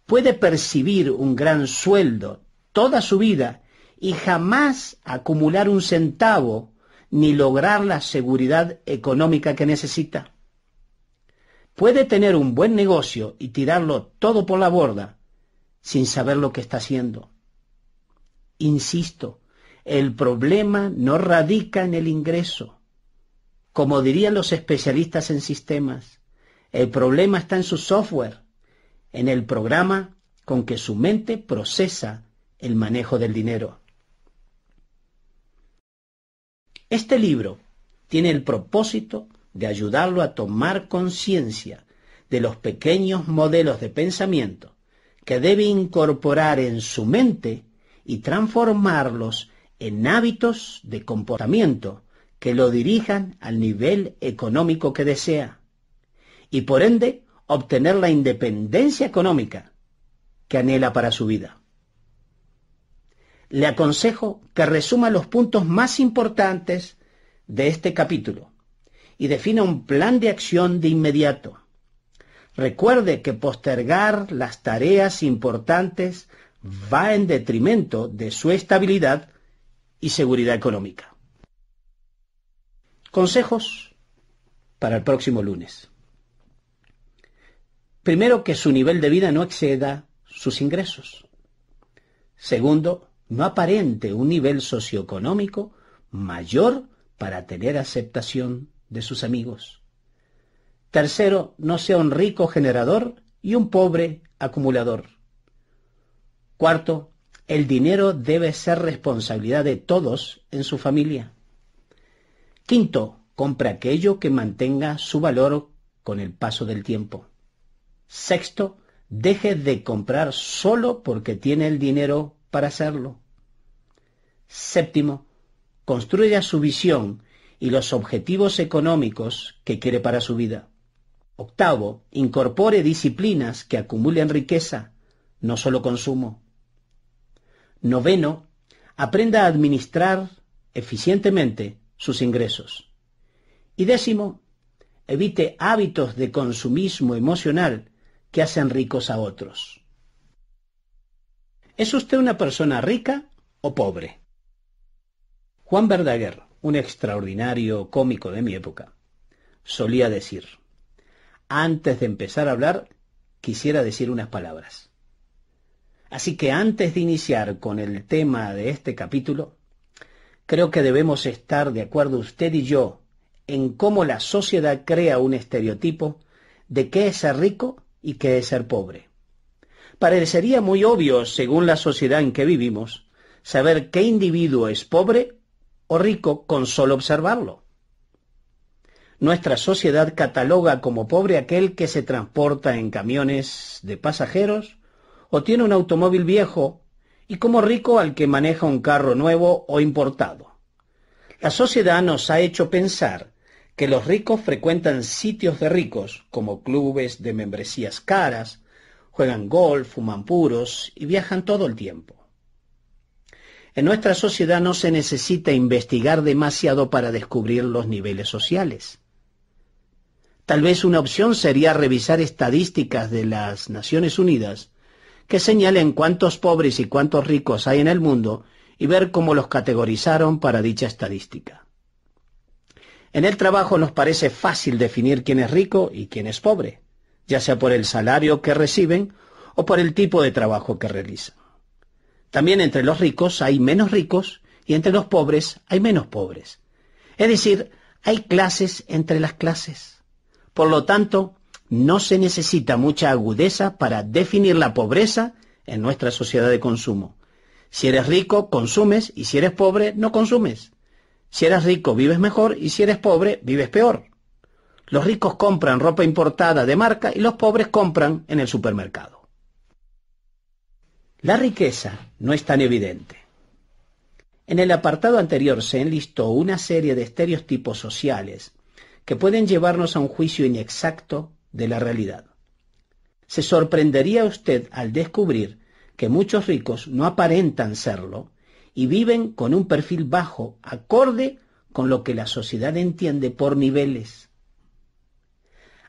Puede percibir un gran sueldo toda su vida y jamás acumular un centavo ni lograr la seguridad económica que necesita. Puede tener un buen negocio y tirarlo todo por la borda sin saber lo que está haciendo. Insisto, el problema no radica en el ingreso. Como dirían los especialistas en sistemas, el problema está en su software, en el programa con que su mente procesa el manejo del dinero. Este libro tiene el propósito de ayudarlo a tomar conciencia de los pequeños modelos de pensamiento que debe incorporar en su mente y transformarlos en hábitos de comportamiento que lo dirijan al nivel económico que desea y por ende obtener la independencia económica que anhela para su vida. Le aconsejo que resuma los puntos más importantes de este capítulo y defina un plan de acción de inmediato. Recuerde que postergar las tareas importantes va en detrimento de su estabilidad y seguridad económica. Consejos para el próximo lunes. Primero, que su nivel de vida no exceda sus ingresos. Segundo, no aparente un nivel socioeconómico mayor para tener aceptación de sus amigos. Tercero, no sea un rico generador y un pobre acumulador. Cuarto, el dinero debe ser responsabilidad de todos en su familia. Quinto, compra aquello que mantenga su valor con el paso del tiempo. Sexto, deje de comprar solo porque tiene el dinero para hacerlo. Séptimo, construya su visión y los objetivos económicos que quiere para su vida. Octavo, incorpore disciplinas que acumulen riqueza, no solo consumo. Noveno, aprenda a administrar eficientemente sus ingresos. Y décimo, evite hábitos de consumismo emocional que hacen ricos a otros. ¿Es usted una persona rica o pobre? Juan Verdaguer, un extraordinario cómico de mi época, solía decir, antes de empezar a hablar, quisiera decir unas palabras. Así que antes de iniciar con el tema de este capítulo, creo que debemos estar de acuerdo usted y yo en cómo la sociedad crea un estereotipo de qué es ser rico y qué es ser pobre. Parecería muy obvio, según la sociedad en que vivimos, saber qué individuo es pobre o rico con solo observarlo. Nuestra sociedad cataloga como pobre aquel que se transporta en camiones de pasajeros o tiene un automóvil viejo y como rico al que maneja un carro nuevo o importado. La sociedad nos ha hecho pensar que los ricos frecuentan sitios de ricos, como clubes de membresías caras, juegan golf, fuman puros y viajan todo el tiempo. En nuestra sociedad no se necesita investigar demasiado para descubrir los niveles sociales. Tal vez una opción sería revisar estadísticas de las Naciones Unidas que señalen cuántos pobres y cuántos ricos hay en el mundo y ver cómo los categorizaron para dicha estadística. En el trabajo nos parece fácil definir quién es rico y quién es pobre, ya sea por el salario que reciben o por el tipo de trabajo que realizan. También entre los ricos hay menos ricos y entre los pobres hay menos pobres. Es decir, hay clases entre las clases. Por lo tanto, no se necesita mucha agudeza para definir la pobreza en nuestra sociedad de consumo. Si eres rico, consumes y si eres pobre, no consumes. Si eres rico, vives mejor y si eres pobre, vives peor. Los ricos compran ropa importada de marca y los pobres compran en el supermercado. La riqueza no es tan evidente. En el apartado anterior se enlistó una serie de estereotipos sociales que pueden llevarnos a un juicio inexacto de la realidad. Se sorprendería usted al descubrir que muchos ricos no aparentan serlo y viven con un perfil bajo, acorde con lo que la sociedad entiende por niveles.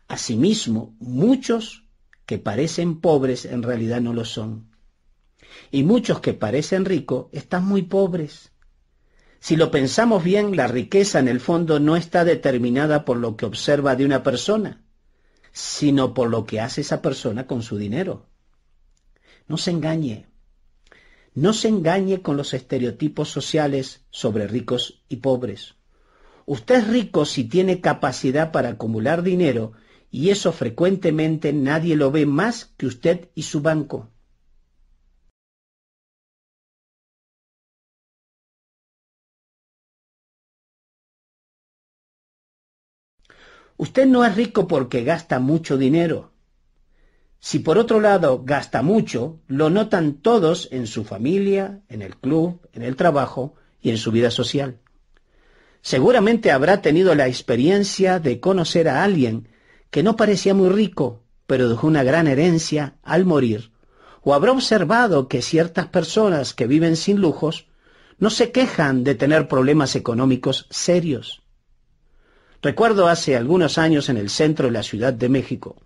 Asimismo, muchos que parecen pobres en realidad no lo son. Y muchos que parecen ricos están muy pobres. Si lo pensamos bien, la riqueza en el fondo no está determinada por lo que observa de una persona, sino por lo que hace esa persona con su dinero. No se engañe. No se engañe con los estereotipos sociales sobre ricos y pobres. Usted es rico si tiene capacidad para acumular dinero y eso frecuentemente nadie lo ve más que usted y su banco. Usted no es rico porque gasta mucho dinero. Si por otro lado gasta mucho, lo notan todos en su familia, en el club, en el trabajo y en su vida social. Seguramente habrá tenido la experiencia de conocer a alguien que no parecía muy rico, pero dejó una gran herencia al morir, o habrá observado que ciertas personas que viven sin lujos no se quejan de tener problemas económicos serios. Recuerdo hace algunos años en el centro de la Ciudad de México.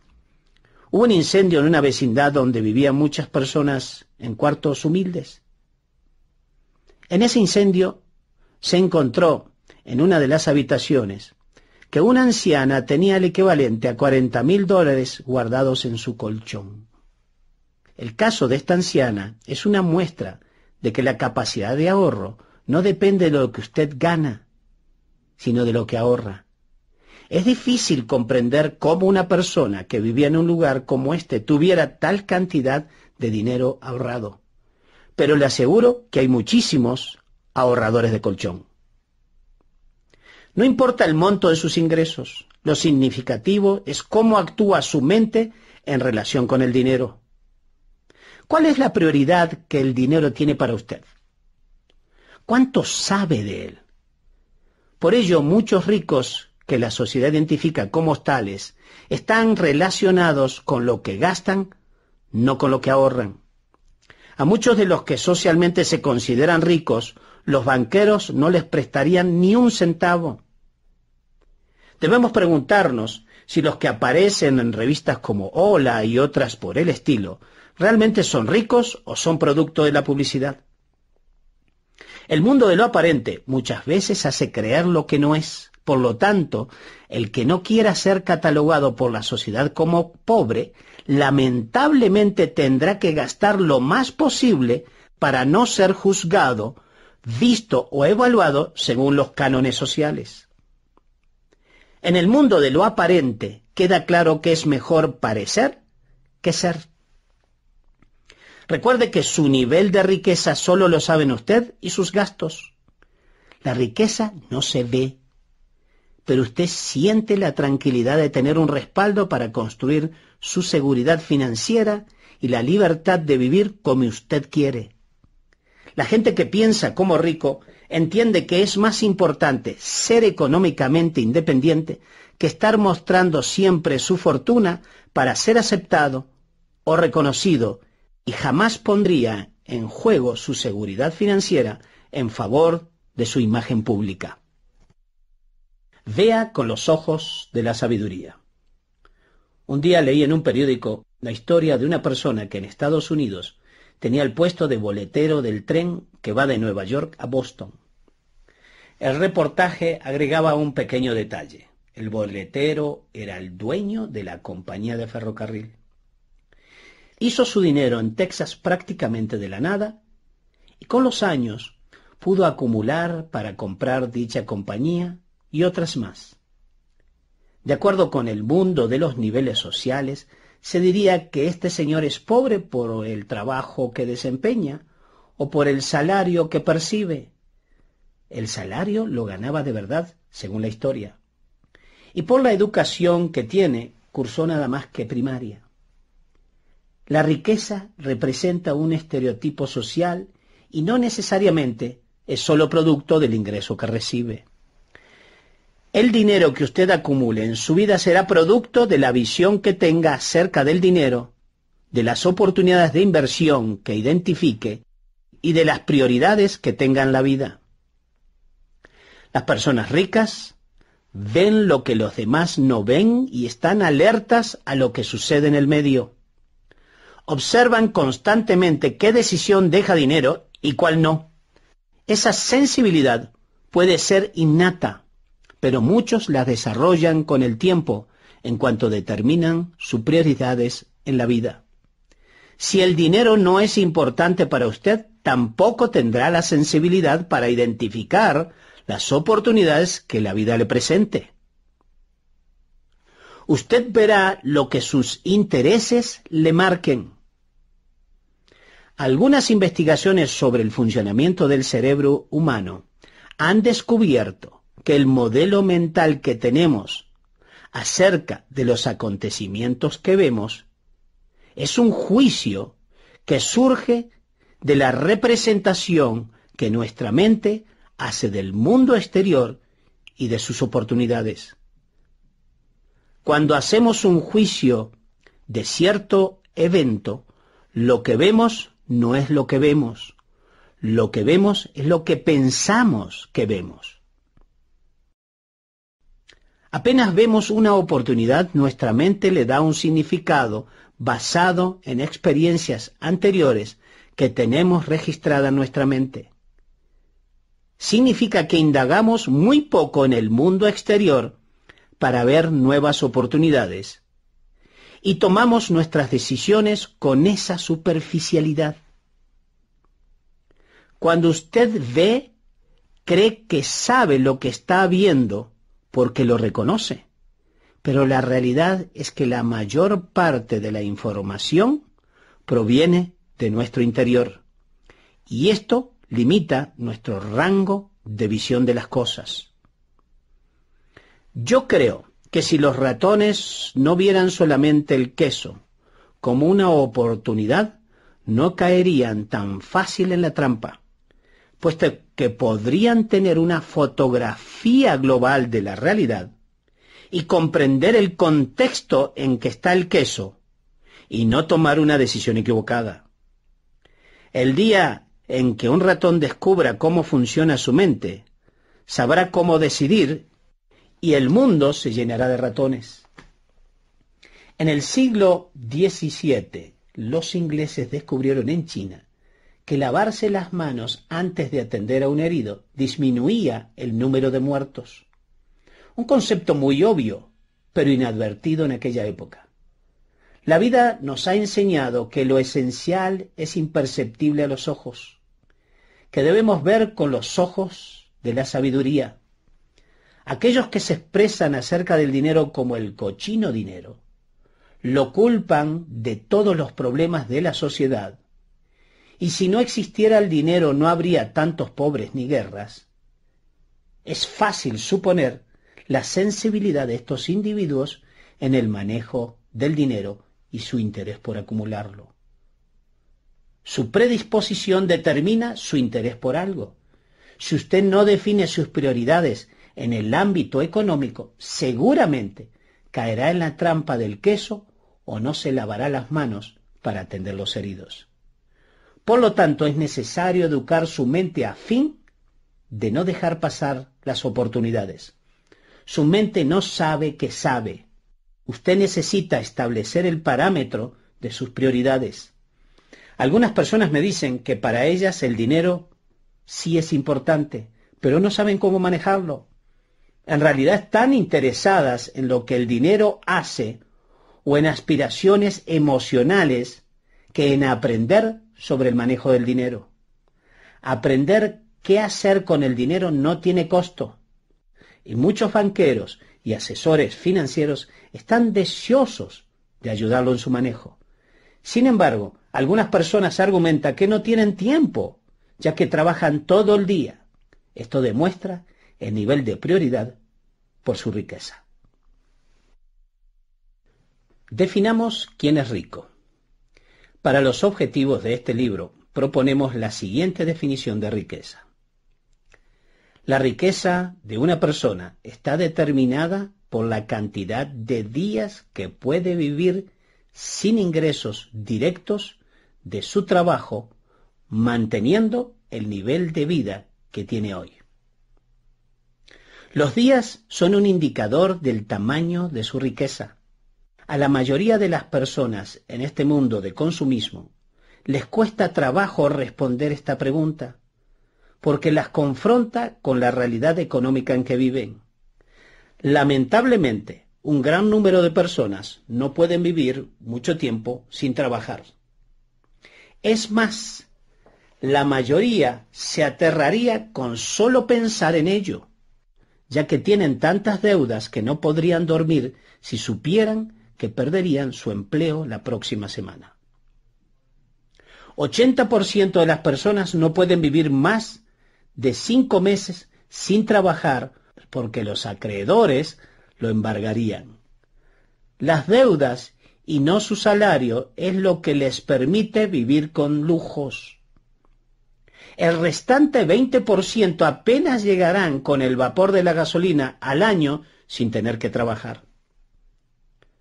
Hubo un incendio en una vecindad donde vivían muchas personas en cuartos humildes. En ese incendio se encontró en una de las habitaciones que una anciana tenía el equivalente a 40 mil dólares guardados en su colchón. El caso de esta anciana es una muestra de que la capacidad de ahorro no depende de lo que usted gana, sino de lo que ahorra. Es difícil comprender cómo una persona que vivía en un lugar como este tuviera tal cantidad de dinero ahorrado. Pero le aseguro que hay muchísimos ahorradores de colchón. No importa el monto de sus ingresos, lo significativo es cómo actúa su mente en relación con el dinero. ¿Cuál es la prioridad que el dinero tiene para usted? ¿Cuánto sabe de él? Por ello, muchos ricos que la sociedad identifica como tales están relacionados con lo que gastan, no con lo que ahorran. A muchos de los que socialmente se consideran ricos, los banqueros no les prestarían ni un centavo. Debemos preguntarnos si los que aparecen en revistas como Hola y otras por el estilo realmente son ricos o son producto de la publicidad. El mundo de lo aparente muchas veces hace creer lo que no es. Por lo tanto, el que no quiera ser catalogado por la sociedad como pobre, lamentablemente tendrá que gastar lo más posible para no ser juzgado, visto o evaluado según los cánones sociales. En el mundo de lo aparente queda claro que es mejor parecer que ser. Recuerde que su nivel de riqueza solo lo saben usted y sus gastos. La riqueza no se ve, pero usted siente la tranquilidad de tener un respaldo para construir su seguridad financiera y la libertad de vivir como usted quiere. La gente que piensa como rico entiende que es más importante ser económicamente independiente que estar mostrando siempre su fortuna para ser aceptado o reconocido y jamás pondría en juego su seguridad financiera en favor de su imagen pública. Vea con los ojos de la sabiduría. Un día leí en un periódico la historia de una persona que en Estados Unidos tenía el puesto de boletero del tren que va de Nueva York a Boston. El reportaje agregaba un pequeño detalle. El boletero era el dueño de la compañía de ferrocarril. Hizo su dinero en Texas prácticamente de la nada y con los años pudo acumular para comprar dicha compañía y otras más. De acuerdo con el mundo de los niveles sociales, se diría que este señor es pobre por el trabajo que desempeña o por el salario que percibe. El salario lo ganaba de verdad, según la historia. Y por la educación que tiene, cursó nada más que primaria. La riqueza representa un estereotipo social y no necesariamente es solo producto del ingreso que recibe. El dinero que usted acumule en su vida será producto de la visión que tenga acerca del dinero, de las oportunidades de inversión que identifique y de las prioridades que tenga en la vida. Las personas ricas ven lo que los demás no ven y están alertas a lo que sucede en el medio. Observan constantemente qué decisión deja dinero y cuál no. Esa sensibilidad puede ser innata pero muchos las desarrollan con el tiempo en cuanto determinan sus prioridades en la vida. Si el dinero no es importante para usted, tampoco tendrá la sensibilidad para identificar las oportunidades que la vida le presente. Usted verá lo que sus intereses le marquen. Algunas investigaciones sobre el funcionamiento del cerebro humano han descubierto que el modelo mental que tenemos acerca de los acontecimientos que vemos es un juicio que surge de la representación que nuestra mente hace del mundo exterior y de sus oportunidades. Cuando hacemos un juicio de cierto evento, lo que vemos no es lo que vemos, lo que vemos es lo que pensamos que vemos. Apenas vemos una oportunidad, nuestra mente le da un significado basado en experiencias anteriores que tenemos registrada en nuestra mente. Significa que indagamos muy poco en el mundo exterior para ver nuevas oportunidades y tomamos nuestras decisiones con esa superficialidad. Cuando usted ve, cree que sabe lo que está viendo, porque lo reconoce. Pero la realidad es que la mayor parte de la información proviene de nuestro interior. Y esto limita nuestro rango de visión de las cosas. Yo creo que si los ratones no vieran solamente el queso como una oportunidad, no caerían tan fácil en la trampa puesto que podrían tener una fotografía global de la realidad y comprender el contexto en que está el queso y no tomar una decisión equivocada. El día en que un ratón descubra cómo funciona su mente, sabrá cómo decidir y el mundo se llenará de ratones. En el siglo XVII, los ingleses descubrieron en China que lavarse las manos antes de atender a un herido disminuía el número de muertos. Un concepto muy obvio, pero inadvertido en aquella época. La vida nos ha enseñado que lo esencial es imperceptible a los ojos, que debemos ver con los ojos de la sabiduría. Aquellos que se expresan acerca del dinero como el cochino dinero, lo culpan de todos los problemas de la sociedad y si no existiera el dinero no habría tantos pobres ni guerras, es fácil suponer la sensibilidad de estos individuos en el manejo del dinero y su interés por acumularlo. Su predisposición determina su interés por algo. Si usted no define sus prioridades en el ámbito económico, seguramente caerá en la trampa del queso o no se lavará las manos para atender los heridos. Por lo tanto, es necesario educar su mente a fin de no dejar pasar las oportunidades. Su mente no sabe que sabe. Usted necesita establecer el parámetro de sus prioridades. Algunas personas me dicen que para ellas el dinero sí es importante, pero no saben cómo manejarlo. En realidad están interesadas en lo que el dinero hace o en aspiraciones emocionales que en aprender sobre el manejo del dinero. Aprender qué hacer con el dinero no tiene costo. Y muchos banqueros y asesores financieros están deseosos de ayudarlo en su manejo. Sin embargo, algunas personas argumentan que no tienen tiempo, ya que trabajan todo el día. Esto demuestra el nivel de prioridad por su riqueza. Definamos quién es rico. Para los objetivos de este libro proponemos la siguiente definición de riqueza. La riqueza de una persona está determinada por la cantidad de días que puede vivir sin ingresos directos de su trabajo, manteniendo el nivel de vida que tiene hoy. Los días son un indicador del tamaño de su riqueza. A la mayoría de las personas en este mundo de consumismo les cuesta trabajo responder esta pregunta porque las confronta con la realidad económica en que viven. Lamentablemente, un gran número de personas no pueden vivir mucho tiempo sin trabajar. Es más, la mayoría se aterraría con solo pensar en ello, ya que tienen tantas deudas que no podrían dormir si supieran que perderían su empleo la próxima semana. 80% de las personas no pueden vivir más de cinco meses sin trabajar porque los acreedores lo embargarían. Las deudas y no su salario es lo que les permite vivir con lujos. El restante 20% apenas llegarán con el vapor de la gasolina al año sin tener que trabajar.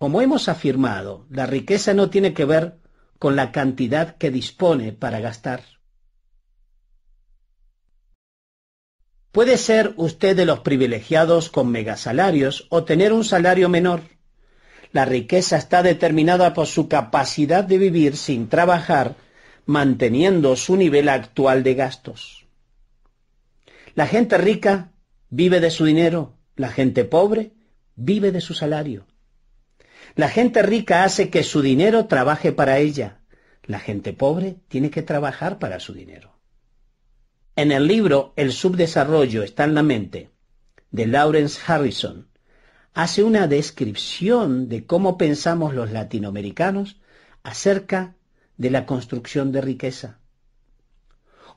Como hemos afirmado, la riqueza no tiene que ver con la cantidad que dispone para gastar. Puede ser usted de los privilegiados con megasalarios o tener un salario menor. La riqueza está determinada por su capacidad de vivir sin trabajar, manteniendo su nivel actual de gastos. La gente rica vive de su dinero, la gente pobre vive de su salario. La gente rica hace que su dinero trabaje para ella. La gente pobre tiene que trabajar para su dinero. En el libro El subdesarrollo está en la mente, de Lawrence Harrison, hace una descripción de cómo pensamos los latinoamericanos acerca de la construcción de riqueza.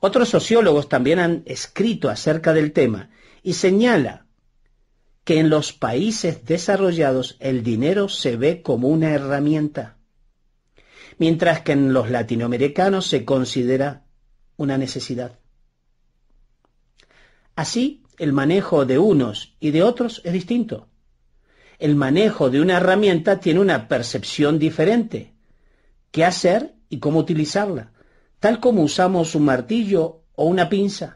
Otros sociólogos también han escrito acerca del tema y señala que en los países desarrollados el dinero se ve como una herramienta, mientras que en los latinoamericanos se considera una necesidad. Así, el manejo de unos y de otros es distinto. El manejo de una herramienta tiene una percepción diferente. ¿Qué hacer y cómo utilizarla? Tal como usamos un martillo o una pinza.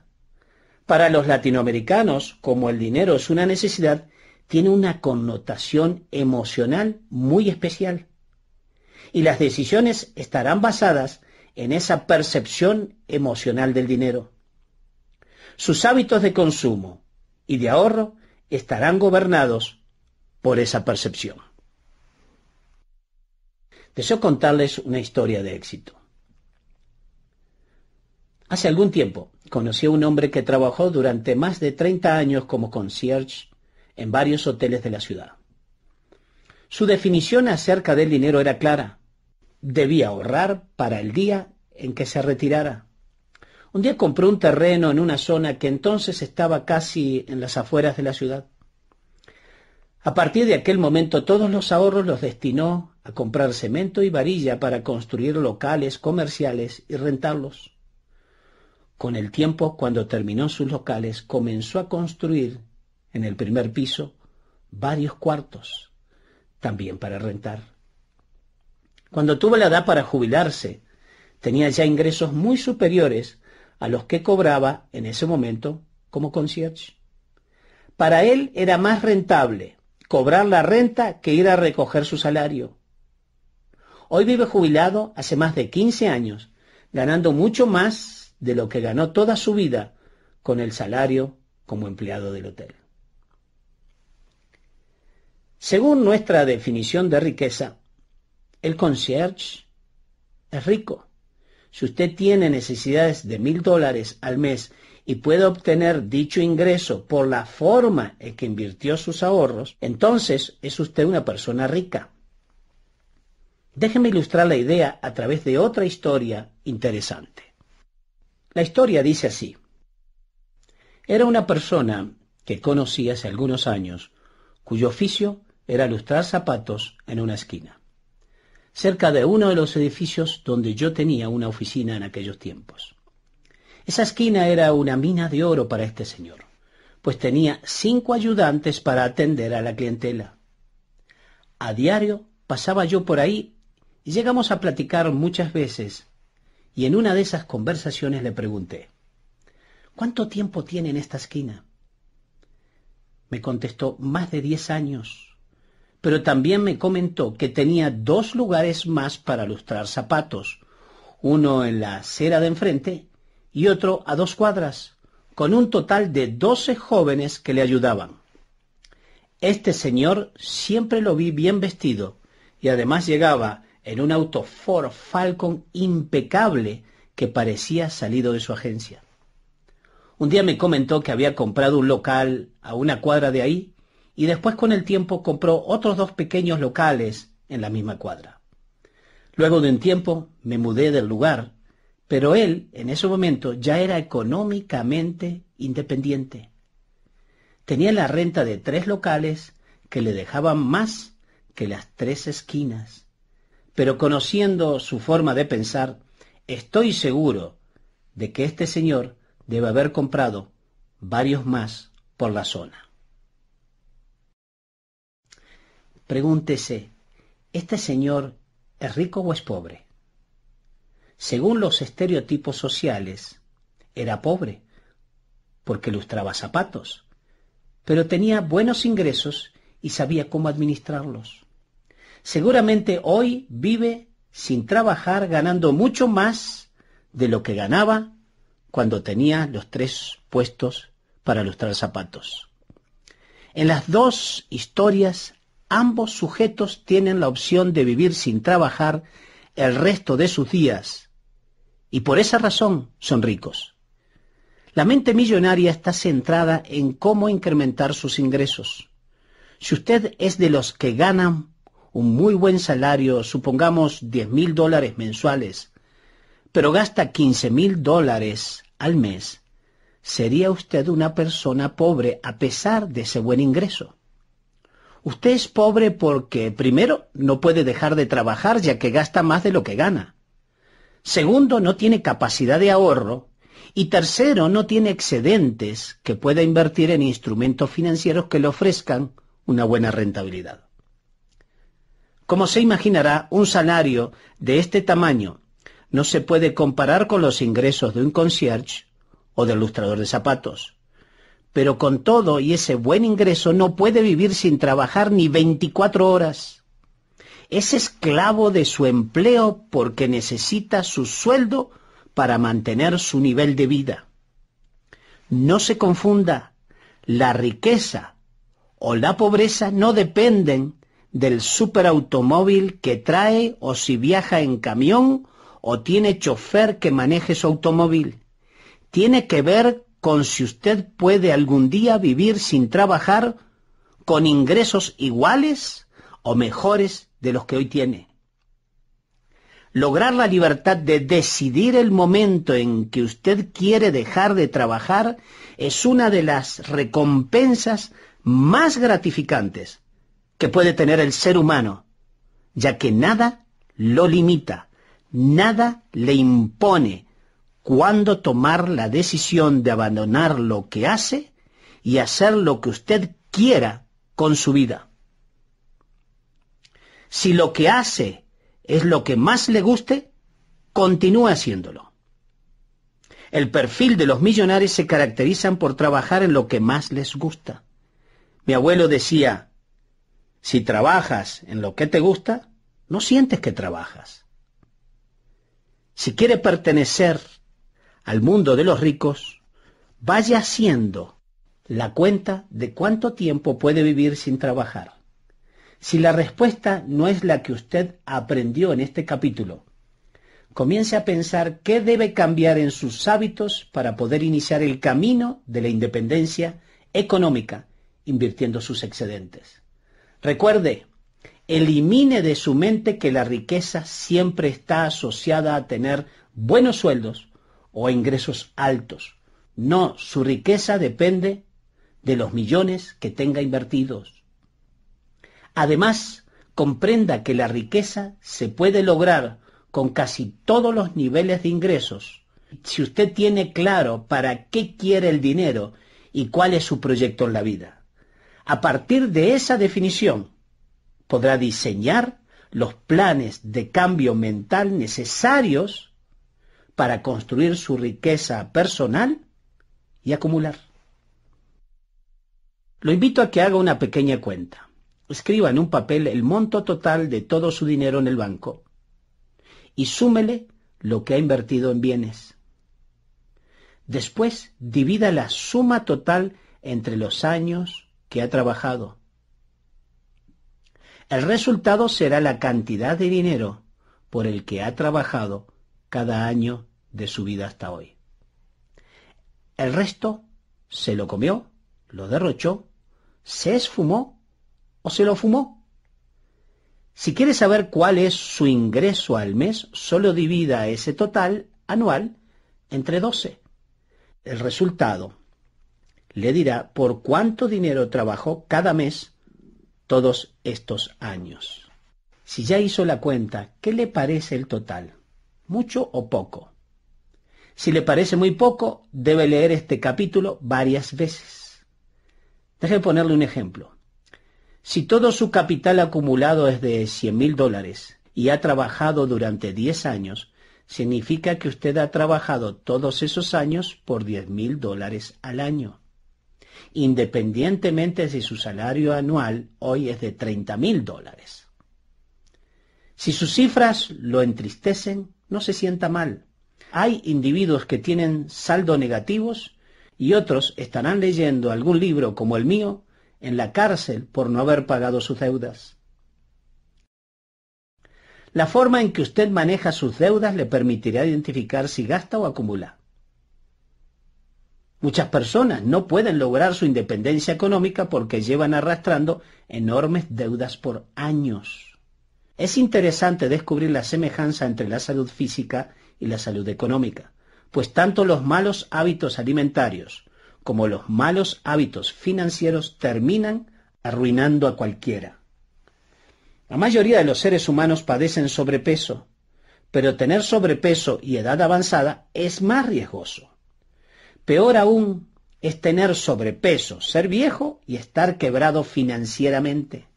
Para los latinoamericanos, como el dinero es una necesidad, tiene una connotación emocional muy especial. Y las decisiones estarán basadas en esa percepción emocional del dinero. Sus hábitos de consumo y de ahorro estarán gobernados por esa percepción. Deseo contarles una historia de éxito. Hace algún tiempo conoció un hombre que trabajó durante más de 30 años como concierge en varios hoteles de la ciudad. Su definición acerca del dinero era clara. Debía ahorrar para el día en que se retirara. Un día compró un terreno en una zona que entonces estaba casi en las afueras de la ciudad. A partir de aquel momento todos los ahorros los destinó a comprar cemento y varilla para construir locales comerciales y rentarlos. Con el tiempo, cuando terminó sus locales, comenzó a construir en el primer piso varios cuartos, también para rentar. Cuando tuvo la edad para jubilarse, tenía ya ingresos muy superiores a los que cobraba en ese momento como concierge. Para él era más rentable cobrar la renta que ir a recoger su salario. Hoy vive jubilado hace más de 15 años, ganando mucho más de lo que ganó toda su vida con el salario como empleado del hotel. Según nuestra definición de riqueza, el concierge es rico. Si usted tiene necesidades de mil dólares al mes y puede obtener dicho ingreso por la forma en que invirtió sus ahorros, entonces es usted una persona rica. Déjeme ilustrar la idea a través de otra historia interesante. La historia dice así. Era una persona que conocí hace algunos años, cuyo oficio era lustrar zapatos en una esquina, cerca de uno de los edificios donde yo tenía una oficina en aquellos tiempos. Esa esquina era una mina de oro para este señor, pues tenía cinco ayudantes para atender a la clientela. A diario pasaba yo por ahí y llegamos a platicar muchas veces y en una de esas conversaciones le pregunté, ¿cuánto tiempo tiene en esta esquina? Me contestó, más de diez años, pero también me comentó que tenía dos lugares más para lustrar zapatos, uno en la acera de enfrente y otro a dos cuadras, con un total de doce jóvenes que le ayudaban. Este señor siempre lo vi bien vestido y además llegaba en un auto Ford Falcon impecable que parecía salido de su agencia. Un día me comentó que había comprado un local a una cuadra de ahí y después con el tiempo compró otros dos pequeños locales en la misma cuadra. Luego de un tiempo me mudé del lugar, pero él en ese momento ya era económicamente independiente. Tenía la renta de tres locales que le dejaban más que las tres esquinas pero conociendo su forma de pensar, estoy seguro de que este señor debe haber comprado varios más por la zona. Pregúntese, ¿este señor es rico o es pobre? Según los estereotipos sociales, era pobre, porque lustraba zapatos, pero tenía buenos ingresos y sabía cómo administrarlos seguramente hoy vive sin trabajar ganando mucho más de lo que ganaba cuando tenía los tres puestos para lustrar zapatos. En las dos historias, ambos sujetos tienen la opción de vivir sin trabajar el resto de sus días, y por esa razón son ricos. La mente millonaria está centrada en cómo incrementar sus ingresos. Si usted es de los que ganan un muy buen salario, supongamos 10 mil dólares mensuales, pero gasta 15 mil dólares al mes, sería usted una persona pobre a pesar de ese buen ingreso. Usted es pobre porque, primero, no puede dejar de trabajar ya que gasta más de lo que gana. Segundo, no tiene capacidad de ahorro. Y tercero, no tiene excedentes que pueda invertir en instrumentos financieros que le ofrezcan una buena rentabilidad. Como se imaginará, un salario de este tamaño no se puede comparar con los ingresos de un concierge o de lustrador de zapatos. Pero con todo y ese buen ingreso no puede vivir sin trabajar ni 24 horas. Es esclavo de su empleo porque necesita su sueldo para mantener su nivel de vida. No se confunda, la riqueza o la pobreza no dependen del superautomóvil que trae o si viaja en camión o tiene chofer que maneje su automóvil. Tiene que ver con si usted puede algún día vivir sin trabajar con ingresos iguales o mejores de los que hoy tiene. Lograr la libertad de decidir el momento en que usted quiere dejar de trabajar es una de las recompensas más gratificantes que puede tener el ser humano, ya que nada lo limita, nada le impone cuándo tomar la decisión de abandonar lo que hace y hacer lo que usted quiera con su vida. Si lo que hace es lo que más le guste, continúa haciéndolo. El perfil de los millonarios se caracterizan por trabajar en lo que más les gusta. Mi abuelo decía, si trabajas en lo que te gusta, no sientes que trabajas. Si quiere pertenecer al mundo de los ricos, vaya haciendo la cuenta de cuánto tiempo puede vivir sin trabajar. Si la respuesta no es la que usted aprendió en este capítulo, comience a pensar qué debe cambiar en sus hábitos para poder iniciar el camino de la independencia económica, invirtiendo sus excedentes. Recuerde, elimine de su mente que la riqueza siempre está asociada a tener buenos sueldos o ingresos altos. No, su riqueza depende de los millones que tenga invertidos. Además, comprenda que la riqueza se puede lograr con casi todos los niveles de ingresos. Si usted tiene claro para qué quiere el dinero y cuál es su proyecto en la vida. A partir de esa definición, podrá diseñar los planes de cambio mental necesarios para construir su riqueza personal y acumular. Lo invito a que haga una pequeña cuenta. Escriba en un papel el monto total de todo su dinero en el banco y súmele lo que ha invertido en bienes. Después, divida la suma total entre los años, que ha trabajado. El resultado será la cantidad de dinero por el que ha trabajado cada año de su vida hasta hoy. El resto se lo comió, lo derrochó, se esfumó o se lo fumó. Si quiere saber cuál es su ingreso al mes, solo divida ese total anual entre 12. El resultado le dirá por cuánto dinero trabajó cada mes todos estos años. Si ya hizo la cuenta, ¿qué le parece el total? ¿Mucho o poco? Si le parece muy poco, debe leer este capítulo varias veces. Deje ponerle un ejemplo. Si todo su capital acumulado es de 100 mil dólares y ha trabajado durante 10 años, significa que usted ha trabajado todos esos años por 10 mil dólares al año independientemente si su salario anual hoy es de 30 mil dólares. Si sus cifras lo entristecen, no se sienta mal. Hay individuos que tienen saldo negativos y otros estarán leyendo algún libro como el mío en la cárcel por no haber pagado sus deudas. La forma en que usted maneja sus deudas le permitirá identificar si gasta o acumula. Muchas personas no pueden lograr su independencia económica porque llevan arrastrando enormes deudas por años. Es interesante descubrir la semejanza entre la salud física y la salud económica, pues tanto los malos hábitos alimentarios como los malos hábitos financieros terminan arruinando a cualquiera. La mayoría de los seres humanos padecen sobrepeso, pero tener sobrepeso y edad avanzada es más riesgoso. Peor aún es tener sobrepeso, ser viejo y estar quebrado financieramente.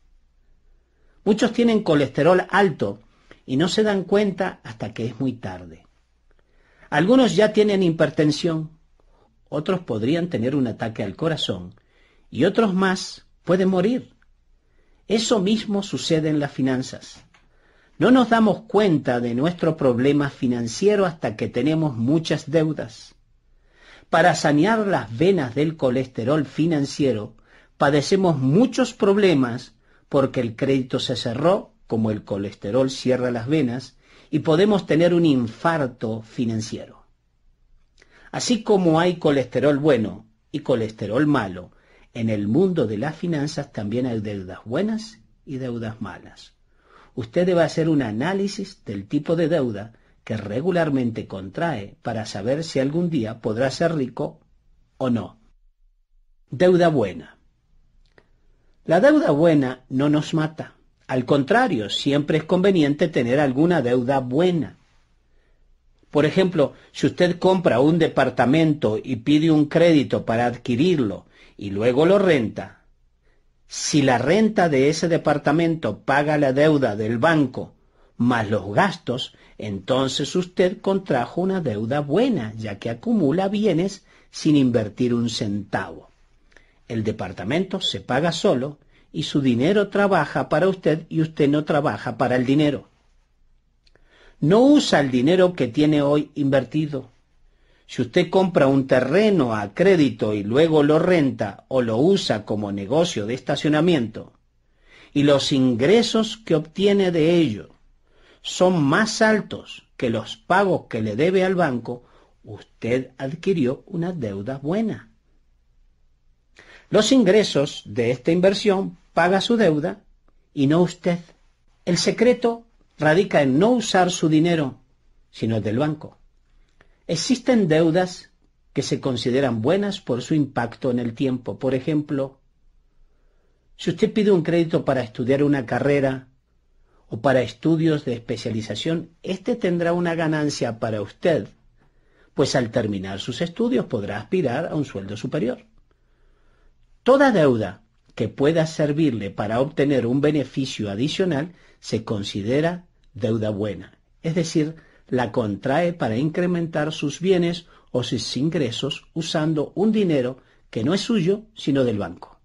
Muchos tienen colesterol alto y no se dan cuenta hasta que es muy tarde. Algunos ya tienen hipertensión, otros podrían tener un ataque al corazón y otros más pueden morir. Eso mismo sucede en las finanzas. No nos damos cuenta de nuestro problema financiero hasta que tenemos muchas deudas. Para sanear las venas del colesterol financiero, padecemos muchos problemas porque el crédito se cerró, como el colesterol cierra las venas, y podemos tener un infarto financiero. Así como hay colesterol bueno y colesterol malo, en el mundo de las finanzas también hay deudas buenas y deudas malas. Usted debe hacer un análisis del tipo de deuda que regularmente contrae para saber si algún día podrá ser rico o no. Deuda buena. La deuda buena no nos mata. Al contrario, siempre es conveniente tener alguna deuda buena. Por ejemplo, si usted compra un departamento y pide un crédito para adquirirlo y luego lo renta, si la renta de ese departamento paga la deuda del banco más los gastos, entonces usted contrajo una deuda buena, ya que acumula bienes sin invertir un centavo. El departamento se paga solo y su dinero trabaja para usted y usted no trabaja para el dinero. No usa el dinero que tiene hoy invertido. Si usted compra un terreno a crédito y luego lo renta o lo usa como negocio de estacionamiento, y los ingresos que obtiene de ello son más altos que los pagos que le debe al banco, usted adquirió una deuda buena. Los ingresos de esta inversión paga su deuda y no usted. El secreto radica en no usar su dinero, sino el del banco. Existen deudas que se consideran buenas por su impacto en el tiempo. Por ejemplo, si usted pide un crédito para estudiar una carrera o para estudios de especialización, éste tendrá una ganancia para usted, pues al terminar sus estudios podrá aspirar a un sueldo superior. Toda deuda que pueda servirle para obtener un beneficio adicional se considera deuda buena, es decir, la contrae para incrementar sus bienes o sus ingresos usando un dinero que no es suyo, sino del banco.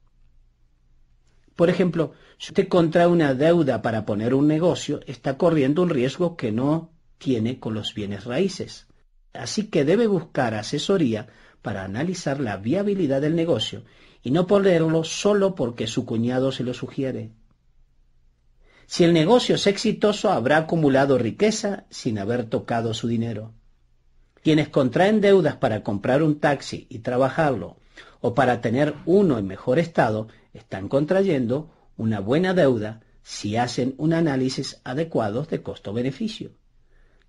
Por ejemplo, si usted contrae una deuda para poner un negocio, está corriendo un riesgo que no tiene con los bienes raíces. Así que debe buscar asesoría para analizar la viabilidad del negocio y no ponerlo solo porque su cuñado se lo sugiere. Si el negocio es exitoso, habrá acumulado riqueza sin haber tocado su dinero. Quienes contraen deudas para comprar un taxi y trabajarlo, o para tener uno en mejor estado, están contrayendo una buena deuda si hacen un análisis adecuado de costo-beneficio.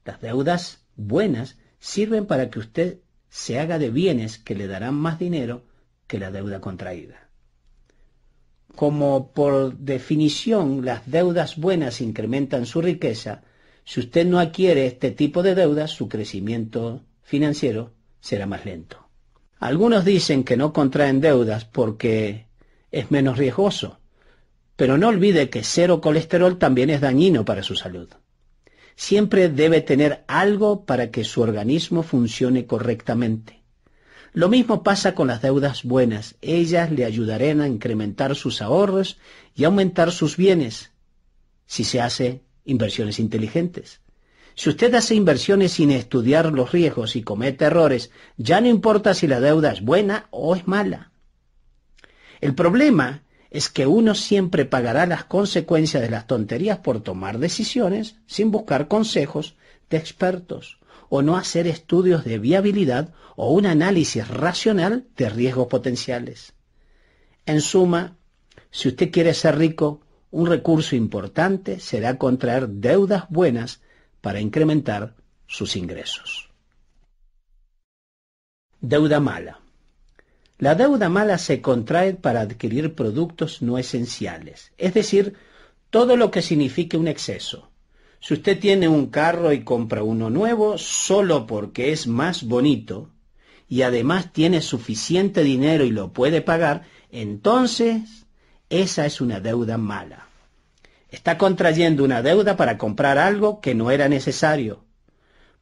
Las deudas buenas sirven para que usted se haga de bienes que le darán más dinero que la deuda contraída. Como por definición las deudas buenas incrementan su riqueza, si usted no adquiere este tipo de deudas, su crecimiento financiero será más lento. Algunos dicen que no contraen deudas porque es menos riesgoso, pero no olvide que cero colesterol también es dañino para su salud. Siempre debe tener algo para que su organismo funcione correctamente. Lo mismo pasa con las deudas buenas. Ellas le ayudarán a incrementar sus ahorros y aumentar sus bienes si se hace inversiones inteligentes. Si usted hace inversiones sin estudiar los riesgos y comete errores, ya no importa si la deuda es buena o es mala. El problema es que uno siempre pagará las consecuencias de las tonterías por tomar decisiones sin buscar consejos de expertos o no hacer estudios de viabilidad o un análisis racional de riesgos potenciales. En suma, si usted quiere ser rico, un recurso importante será contraer deudas buenas para incrementar sus ingresos. Deuda mala. La deuda mala se contrae para adquirir productos no esenciales, es decir, todo lo que signifique un exceso. Si usted tiene un carro y compra uno nuevo solo porque es más bonito y además tiene suficiente dinero y lo puede pagar, entonces esa es una deuda mala. Está contrayendo una deuda para comprar algo que no era necesario,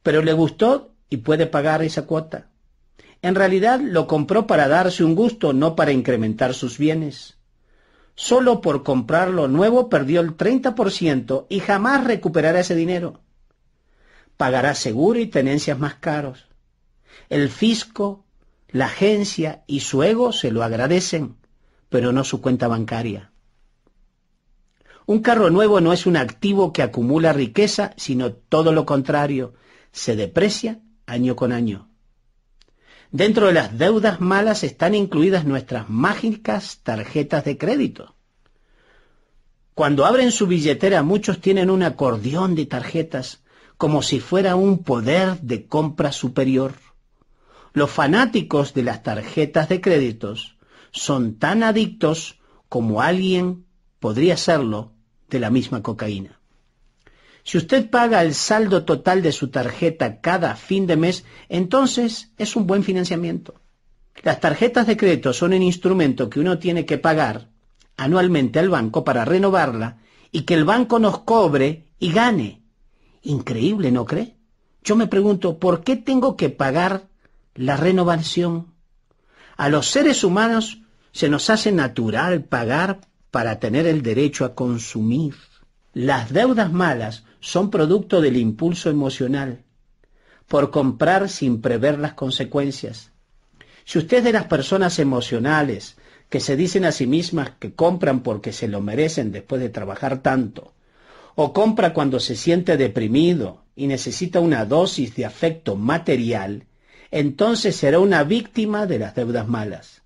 pero le gustó y puede pagar esa cuota. En realidad lo compró para darse un gusto, no para incrementar sus bienes. Solo por comprar lo nuevo perdió el 30% y jamás recuperará ese dinero. Pagará seguro y tenencias más caros. El fisco, la agencia y su ego se lo agradecen, pero no su cuenta bancaria. Un carro nuevo no es un activo que acumula riqueza, sino todo lo contrario, se deprecia año con año. Dentro de las deudas malas están incluidas nuestras mágicas tarjetas de crédito. Cuando abren su billetera muchos tienen un acordeón de tarjetas como si fuera un poder de compra superior. Los fanáticos de las tarjetas de créditos son tan adictos como alguien podría serlo de la misma cocaína. Si usted paga el saldo total de su tarjeta cada fin de mes, entonces es un buen financiamiento. Las tarjetas de crédito son un instrumento que uno tiene que pagar anualmente al banco para renovarla y que el banco nos cobre y gane. Increíble, ¿no cree? Yo me pregunto, ¿por qué tengo que pagar la renovación? A los seres humanos se nos hace natural pagar para tener el derecho a consumir. Las deudas malas son producto del impulso emocional, por comprar sin prever las consecuencias. Si usted es de las personas emocionales que se dicen a sí mismas que compran porque se lo merecen después de trabajar tanto, o compra cuando se siente deprimido y necesita una dosis de afecto material, entonces será una víctima de las deudas malas.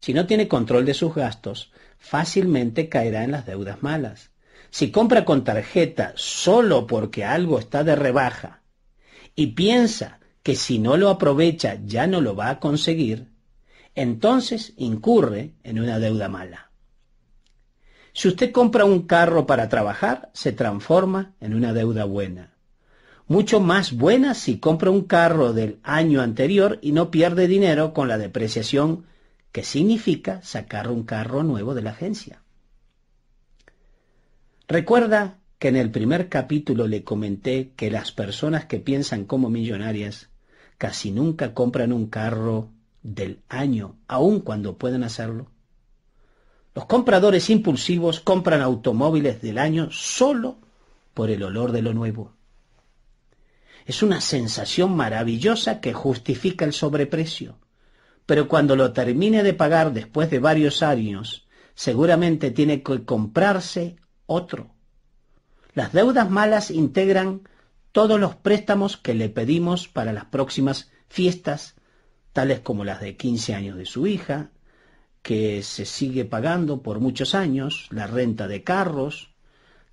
Si no tiene control de sus gastos, fácilmente caerá en las deudas malas. Si compra con tarjeta solo porque algo está de rebaja y piensa que si no lo aprovecha ya no lo va a conseguir, entonces incurre en una deuda mala. Si usted compra un carro para trabajar, se transforma en una deuda buena. Mucho más buena si compra un carro del año anterior y no pierde dinero con la depreciación que significa sacar un carro nuevo de la agencia. Recuerda que en el primer capítulo le comenté que las personas que piensan como millonarias casi nunca compran un carro del año, aun cuando pueden hacerlo. Los compradores impulsivos compran automóviles del año solo por el olor de lo nuevo. Es una sensación maravillosa que justifica el sobreprecio, pero cuando lo termine de pagar después de varios años, seguramente tiene que comprarse otro. Las deudas malas integran todos los préstamos que le pedimos para las próximas fiestas, tales como las de 15 años de su hija, que se sigue pagando por muchos años, la renta de carros,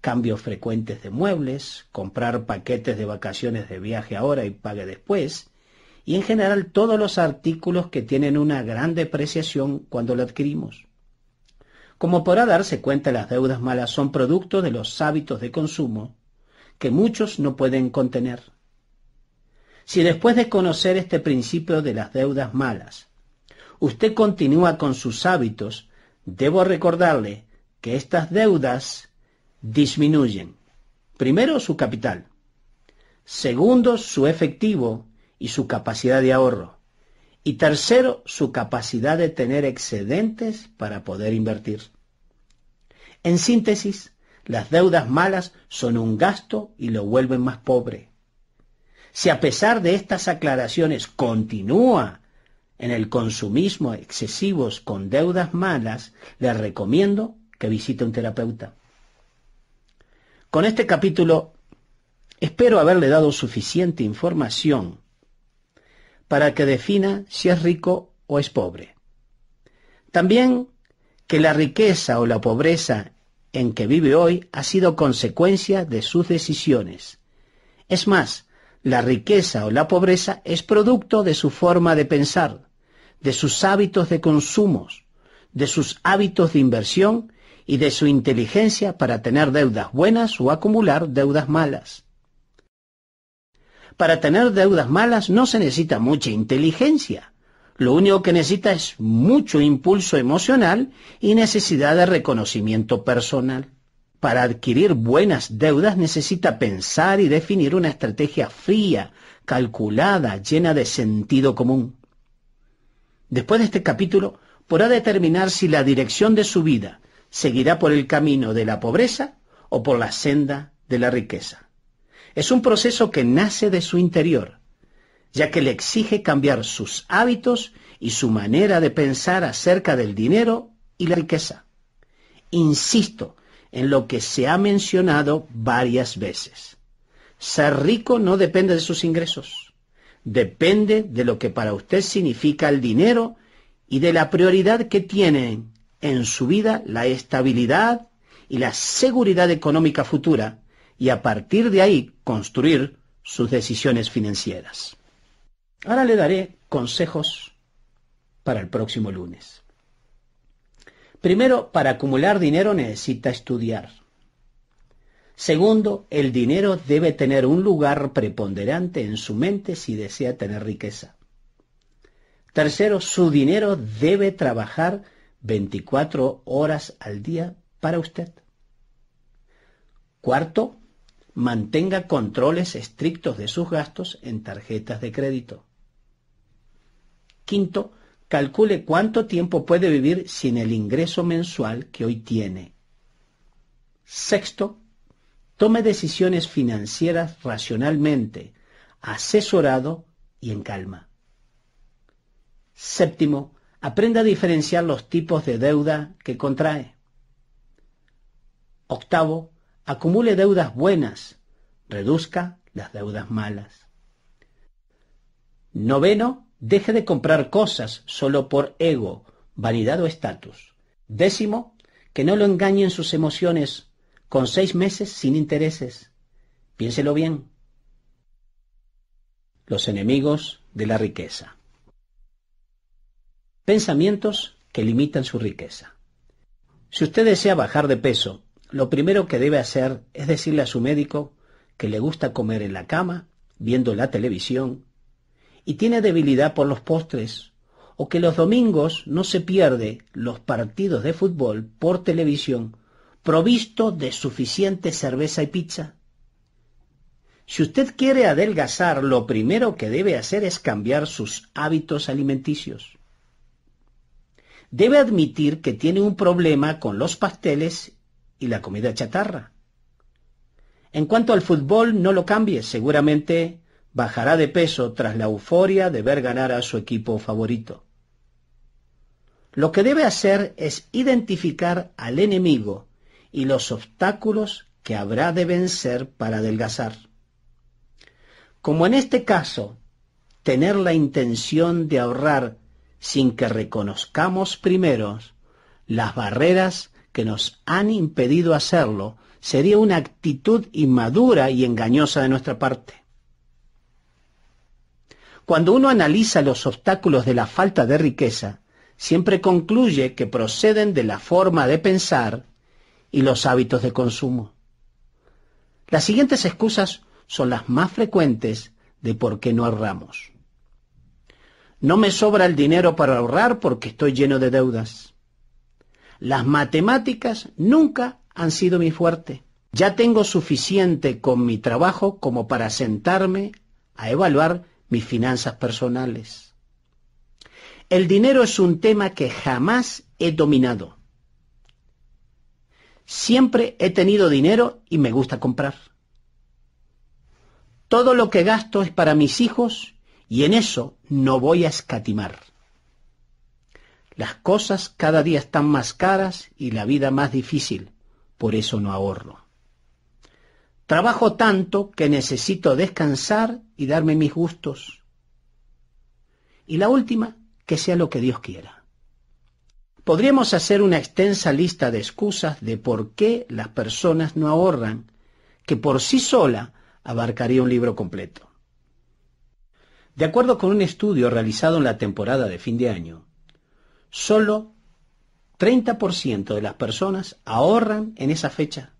cambios frecuentes de muebles, comprar paquetes de vacaciones de viaje ahora y pague después, y en general todos los artículos que tienen una gran depreciación cuando la adquirimos. Como podrá darse cuenta, las deudas malas son producto de los hábitos de consumo que muchos no pueden contener. Si después de conocer este principio de las deudas malas, usted continúa con sus hábitos, debo recordarle que estas deudas disminuyen. Primero, su capital. Segundo, su efectivo y su capacidad de ahorro. Y tercero, su capacidad de tener excedentes para poder invertir. En síntesis, las deudas malas son un gasto y lo vuelven más pobre. Si a pesar de estas aclaraciones continúa en el consumismo excesivos con deudas malas, le recomiendo que visite un terapeuta. Con este capítulo espero haberle dado suficiente información para que defina si es rico o es pobre. También que la riqueza o la pobreza en que vive hoy ha sido consecuencia de sus decisiones. Es más, la riqueza o la pobreza es producto de su forma de pensar, de sus hábitos de consumos, de sus hábitos de inversión y de su inteligencia para tener deudas buenas o acumular deudas malas. Para tener deudas malas no se necesita mucha inteligencia. Lo único que necesita es mucho impulso emocional y necesidad de reconocimiento personal. Para adquirir buenas deudas necesita pensar y definir una estrategia fría, calculada, llena de sentido común. Después de este capítulo, podrá determinar si la dirección de su vida seguirá por el camino de la pobreza o por la senda de la riqueza. Es un proceso que nace de su interior, ya que le exige cambiar sus hábitos y su manera de pensar acerca del dinero y la riqueza. Insisto en lo que se ha mencionado varias veces. Ser rico no depende de sus ingresos, depende de lo que para usted significa el dinero y de la prioridad que tienen en su vida la estabilidad y la seguridad económica futura y a partir de ahí construir sus decisiones financieras. Ahora le daré consejos para el próximo lunes. Primero, para acumular dinero necesita estudiar. Segundo, el dinero debe tener un lugar preponderante en su mente si desea tener riqueza. Tercero, su dinero debe trabajar 24 horas al día para usted. Cuarto, mantenga controles estrictos de sus gastos en tarjetas de crédito. Quinto, calcule cuánto tiempo puede vivir sin el ingreso mensual que hoy tiene. Sexto, tome decisiones financieras racionalmente, asesorado y en calma. Séptimo, aprenda a diferenciar los tipos de deuda que contrae. Octavo, acumule deudas buenas, reduzca las deudas malas. Noveno, deje de comprar cosas solo por ego, vanidad o estatus. Décimo, que no lo engañen sus emociones con seis meses sin intereses. Piénselo bien. Los enemigos de la riqueza. Pensamientos que limitan su riqueza. Si usted desea bajar de peso lo primero que debe hacer es decirle a su médico que le gusta comer en la cama, viendo la televisión, y tiene debilidad por los postres, o que los domingos no se pierde los partidos de fútbol por televisión, provisto de suficiente cerveza y pizza. Si usted quiere adelgazar, lo primero que debe hacer es cambiar sus hábitos alimenticios. Debe admitir que tiene un problema con los pasteles y la comida chatarra. En cuanto al fútbol, no lo cambie, seguramente bajará de peso tras la euforia de ver ganar a su equipo favorito. Lo que debe hacer es identificar al enemigo y los obstáculos que habrá de vencer para adelgazar. Como en este caso, tener la intención de ahorrar sin que reconozcamos primero las barreras que nos han impedido hacerlo sería una actitud inmadura y engañosa de nuestra parte. Cuando uno analiza los obstáculos de la falta de riqueza, siempre concluye que proceden de la forma de pensar y los hábitos de consumo. Las siguientes excusas son las más frecuentes de por qué no ahorramos. No me sobra el dinero para ahorrar porque estoy lleno de deudas. Las matemáticas nunca han sido mi fuerte. Ya tengo suficiente con mi trabajo como para sentarme a evaluar mis finanzas personales. El dinero es un tema que jamás he dominado. Siempre he tenido dinero y me gusta comprar. Todo lo que gasto es para mis hijos y en eso no voy a escatimar. Las cosas cada día están más caras y la vida más difícil, por eso no ahorro. Trabajo tanto que necesito descansar y darme mis gustos. Y la última, que sea lo que Dios quiera. Podríamos hacer una extensa lista de excusas de por qué las personas no ahorran, que por sí sola abarcaría un libro completo. De acuerdo con un estudio realizado en la temporada de fin de año, Solo 30% de las personas ahorran en esa fecha,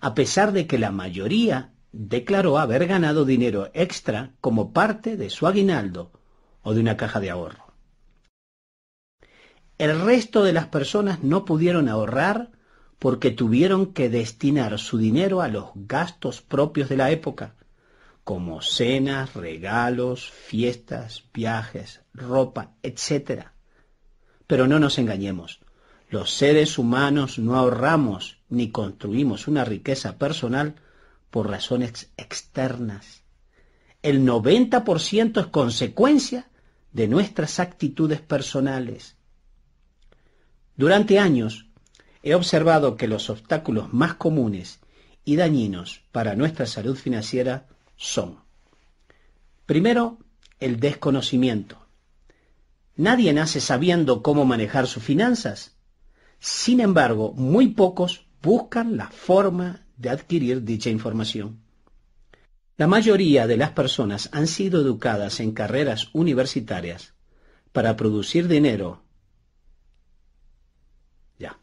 a pesar de que la mayoría declaró haber ganado dinero extra como parte de su aguinaldo o de una caja de ahorro. El resto de las personas no pudieron ahorrar porque tuvieron que destinar su dinero a los gastos propios de la época, como cenas, regalos, fiestas, viajes, ropa, etc. Pero no nos engañemos. Los seres humanos no ahorramos ni construimos una riqueza personal por razones externas. El 90% es consecuencia de nuestras actitudes personales. Durante años he observado que los obstáculos más comunes y dañinos para nuestra salud financiera son, primero, el desconocimiento. Nadie nace sabiendo cómo manejar sus finanzas. Sin embargo, muy pocos buscan la forma de adquirir dicha información. La mayoría de las personas han sido educadas en carreras universitarias para producir dinero. Ya.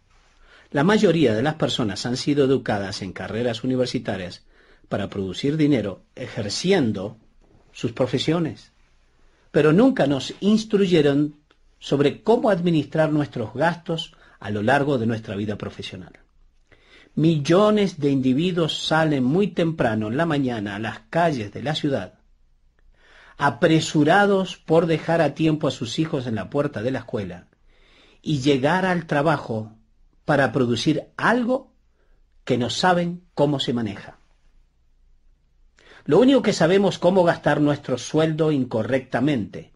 La mayoría de las personas han sido educadas en carreras universitarias para producir dinero ejerciendo sus profesiones pero nunca nos instruyeron sobre cómo administrar nuestros gastos a lo largo de nuestra vida profesional. Millones de individuos salen muy temprano en la mañana a las calles de la ciudad, apresurados por dejar a tiempo a sus hijos en la puerta de la escuela y llegar al trabajo para producir algo que no saben cómo se maneja. Lo único que sabemos cómo gastar nuestro sueldo incorrectamente,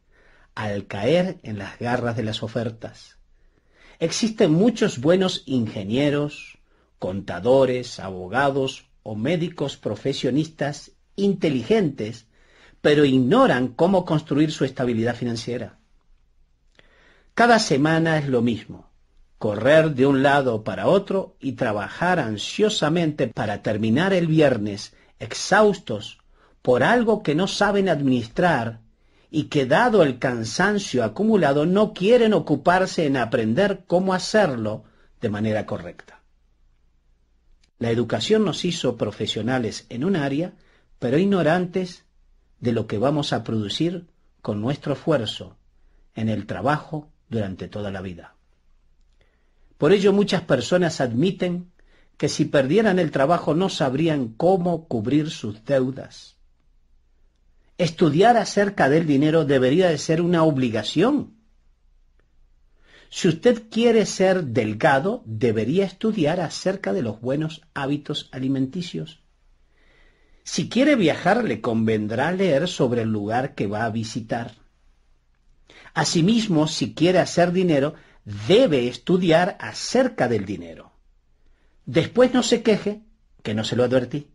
al caer en las garras de las ofertas. Existen muchos buenos ingenieros, contadores, abogados o médicos profesionistas inteligentes, pero ignoran cómo construir su estabilidad financiera. Cada semana es lo mismo, correr de un lado para otro y trabajar ansiosamente para terminar el viernes exhaustos por algo que no saben administrar y que dado el cansancio acumulado no quieren ocuparse en aprender cómo hacerlo de manera correcta. La educación nos hizo profesionales en un área, pero ignorantes de lo que vamos a producir con nuestro esfuerzo en el trabajo durante toda la vida. Por ello muchas personas admiten que si perdieran el trabajo no sabrían cómo cubrir sus deudas Estudiar acerca del dinero debería de ser una obligación. Si usted quiere ser delgado, debería estudiar acerca de los buenos hábitos alimenticios. Si quiere viajar, le convendrá leer sobre el lugar que va a visitar. Asimismo, si quiere hacer dinero, debe estudiar acerca del dinero. Después no se queje que no se lo advertí.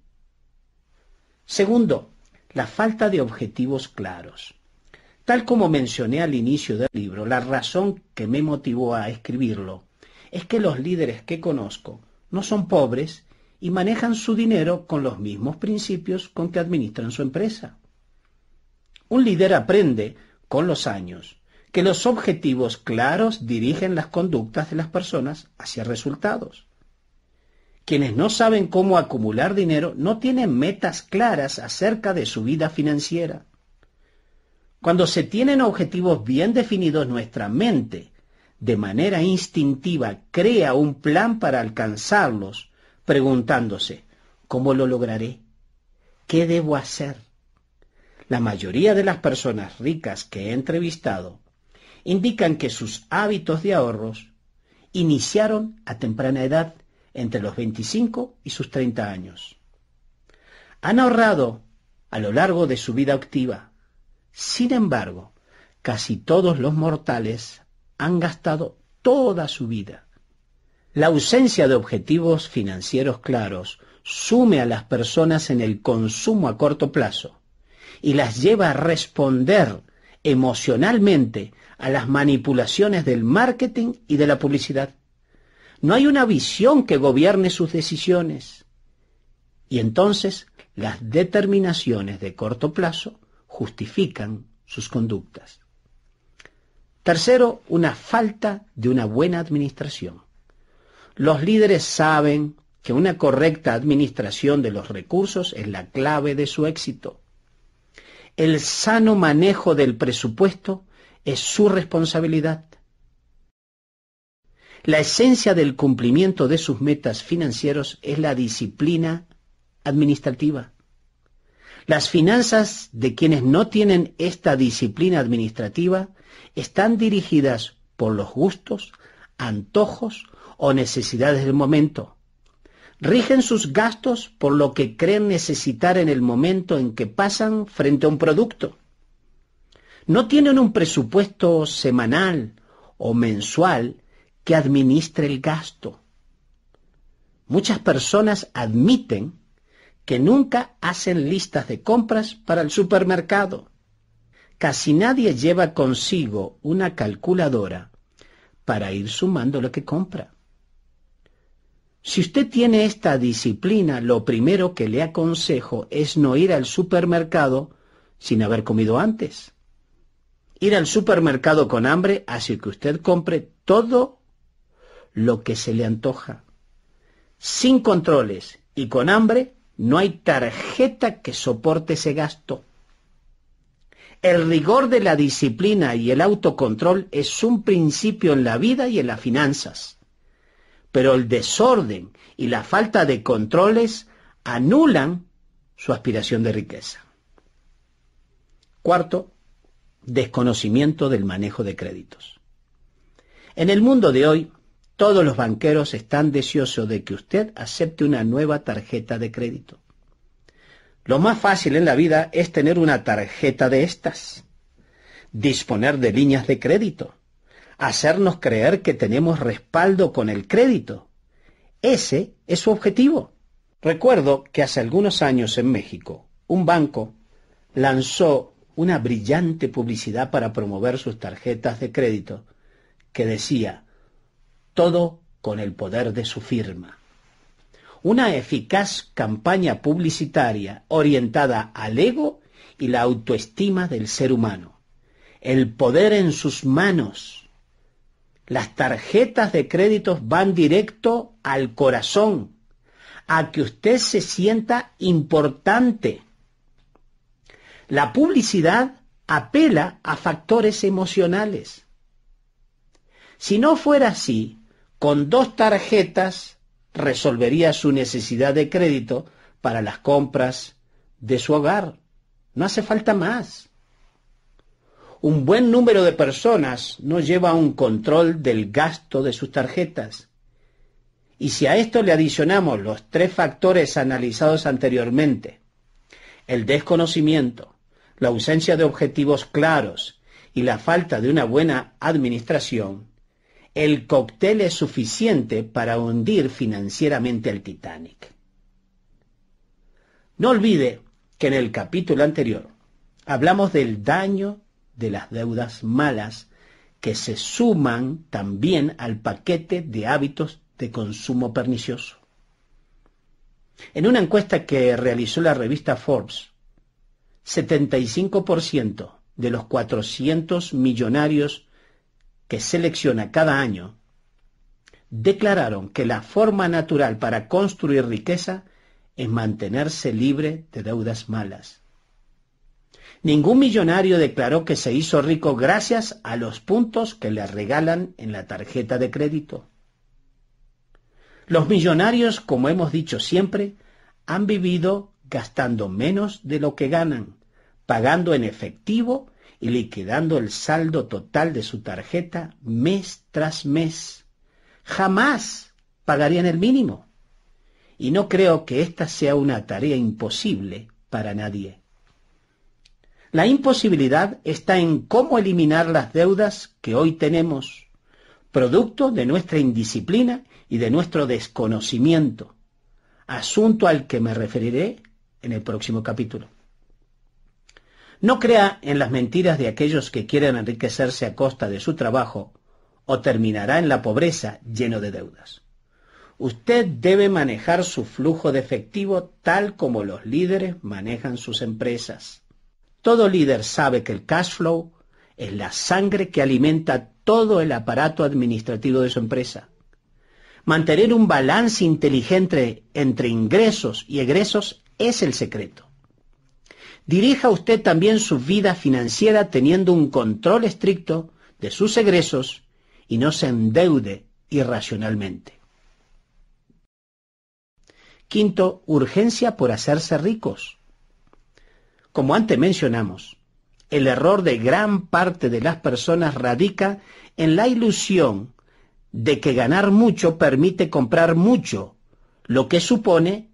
Segundo, la falta de objetivos claros. Tal como mencioné al inicio del libro, la razón que me motivó a escribirlo es que los líderes que conozco no son pobres y manejan su dinero con los mismos principios con que administran su empresa. Un líder aprende, con los años, que los objetivos claros dirigen las conductas de las personas hacia resultados. Quienes no saben cómo acumular dinero no tienen metas claras acerca de su vida financiera. Cuando se tienen objetivos bien definidos, nuestra mente, de manera instintiva, crea un plan para alcanzarlos, preguntándose, ¿cómo lo lograré? ¿Qué debo hacer? La mayoría de las personas ricas que he entrevistado indican que sus hábitos de ahorros iniciaron a temprana edad entre los 25 y sus 30 años. Han ahorrado a lo largo de su vida activa. Sin embargo, casi todos los mortales han gastado toda su vida. La ausencia de objetivos financieros claros sume a las personas en el consumo a corto plazo y las lleva a responder emocionalmente a las manipulaciones del marketing y de la publicidad. No hay una visión que gobierne sus decisiones. Y entonces las determinaciones de corto plazo justifican sus conductas. Tercero, una falta de una buena administración. Los líderes saben que una correcta administración de los recursos es la clave de su éxito. El sano manejo del presupuesto es su responsabilidad. La esencia del cumplimiento de sus metas financieros es la disciplina administrativa. Las finanzas de quienes no tienen esta disciplina administrativa están dirigidas por los gustos, antojos o necesidades del momento. Rigen sus gastos por lo que creen necesitar en el momento en que pasan frente a un producto. No tienen un presupuesto semanal o mensual que administre el gasto. Muchas personas admiten que nunca hacen listas de compras para el supermercado. Casi nadie lleva consigo una calculadora para ir sumando lo que compra. Si usted tiene esta disciplina, lo primero que le aconsejo es no ir al supermercado sin haber comido antes. Ir al supermercado con hambre hace que usted compre todo lo que se le antoja. Sin controles y con hambre, no hay tarjeta que soporte ese gasto. El rigor de la disciplina y el autocontrol es un principio en la vida y en las finanzas. Pero el desorden y la falta de controles anulan su aspiración de riqueza. Cuarto, desconocimiento del manejo de créditos. En el mundo de hoy, todos los banqueros están deseosos de que usted acepte una nueva tarjeta de crédito. Lo más fácil en la vida es tener una tarjeta de estas, disponer de líneas de crédito, hacernos creer que tenemos respaldo con el crédito. Ese es su objetivo. Recuerdo que hace algunos años en México, un banco lanzó una brillante publicidad para promover sus tarjetas de crédito que decía, todo con el poder de su firma. Una eficaz campaña publicitaria orientada al ego y la autoestima del ser humano. El poder en sus manos. Las tarjetas de créditos van directo al corazón, a que usted se sienta importante. La publicidad apela a factores emocionales. Si no fuera así, con dos tarjetas resolvería su necesidad de crédito para las compras de su hogar. No hace falta más. Un buen número de personas no lleva un control del gasto de sus tarjetas. Y si a esto le adicionamos los tres factores analizados anteriormente, el desconocimiento, la ausencia de objetivos claros y la falta de una buena administración, el cóctel es suficiente para hundir financieramente al Titanic. No olvide que en el capítulo anterior hablamos del daño de las deudas malas que se suman también al paquete de hábitos de consumo pernicioso. En una encuesta que realizó la revista Forbes, 75% de los 400 millonarios que selecciona cada año, declararon que la forma natural para construir riqueza es mantenerse libre de deudas malas. Ningún millonario declaró que se hizo rico gracias a los puntos que le regalan en la tarjeta de crédito. Los millonarios, como hemos dicho siempre, han vivido gastando menos de lo que ganan, pagando en efectivo y liquidando el saldo total de su tarjeta mes tras mes. Jamás pagarían el mínimo. Y no creo que esta sea una tarea imposible para nadie. La imposibilidad está en cómo eliminar las deudas que hoy tenemos, producto de nuestra indisciplina y de nuestro desconocimiento, asunto al que me referiré en el próximo capítulo. No crea en las mentiras de aquellos que quieren enriquecerse a costa de su trabajo o terminará en la pobreza lleno de deudas. Usted debe manejar su flujo de efectivo tal como los líderes manejan sus empresas. Todo líder sabe que el cash flow es la sangre que alimenta todo el aparato administrativo de su empresa. Mantener un balance inteligente entre ingresos y egresos es el secreto dirija usted también su vida financiera teniendo un control estricto de sus egresos y no se endeude irracionalmente. Quinto, urgencia por hacerse ricos. Como antes mencionamos, el error de gran parte de las personas radica en la ilusión de que ganar mucho permite comprar mucho, lo que supone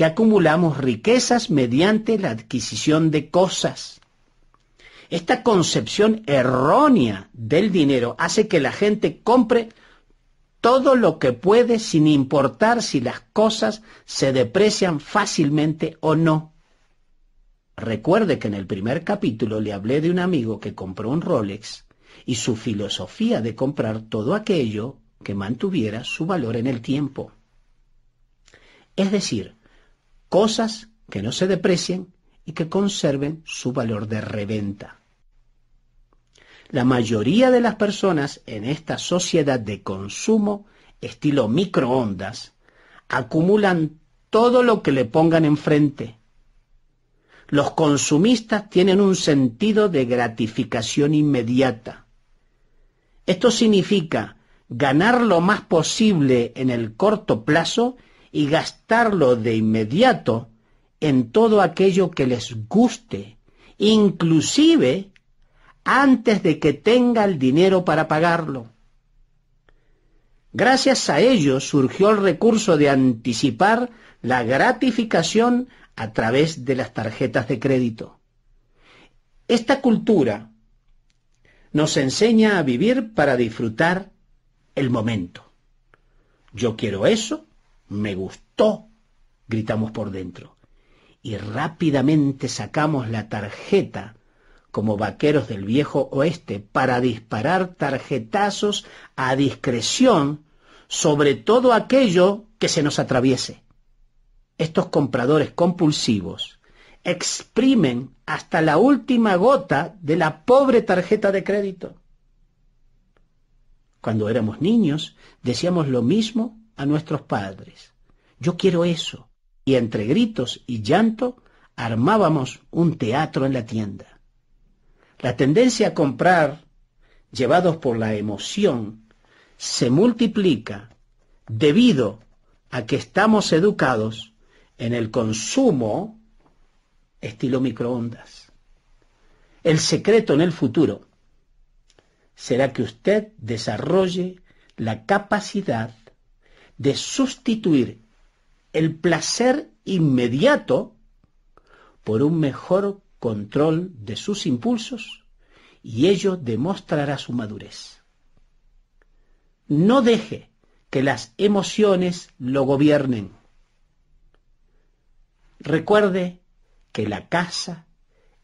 que acumulamos riquezas mediante la adquisición de cosas. Esta concepción errónea del dinero hace que la gente compre todo lo que puede sin importar si las cosas se deprecian fácilmente o no. Recuerde que en el primer capítulo le hablé de un amigo que compró un Rolex y su filosofía de comprar todo aquello que mantuviera su valor en el tiempo. Es decir, cosas que no se deprecien y que conserven su valor de reventa. La mayoría de las personas en esta sociedad de consumo, estilo microondas, acumulan todo lo que le pongan enfrente. Los consumistas tienen un sentido de gratificación inmediata. Esto significa ganar lo más posible en el corto plazo y gastarlo de inmediato en todo aquello que les guste, inclusive antes de que tenga el dinero para pagarlo. Gracias a ello surgió el recurso de anticipar la gratificación a través de las tarjetas de crédito. Esta cultura nos enseña a vivir para disfrutar el momento. Yo quiero eso me gustó, gritamos por dentro, y rápidamente sacamos la tarjeta como vaqueros del viejo oeste para disparar tarjetazos a discreción sobre todo aquello que se nos atraviese. Estos compradores compulsivos exprimen hasta la última gota de la pobre tarjeta de crédito. Cuando éramos niños decíamos lo mismo a nuestros padres. Yo quiero eso. Y entre gritos y llanto armábamos un teatro en la tienda. La tendencia a comprar, llevados por la emoción, se multiplica debido a que estamos educados en el consumo estilo microondas. El secreto en el futuro será que usted desarrolle la capacidad de sustituir el placer inmediato por un mejor control de sus impulsos y ello demostrará su madurez. No deje que las emociones lo gobiernen. Recuerde que la casa,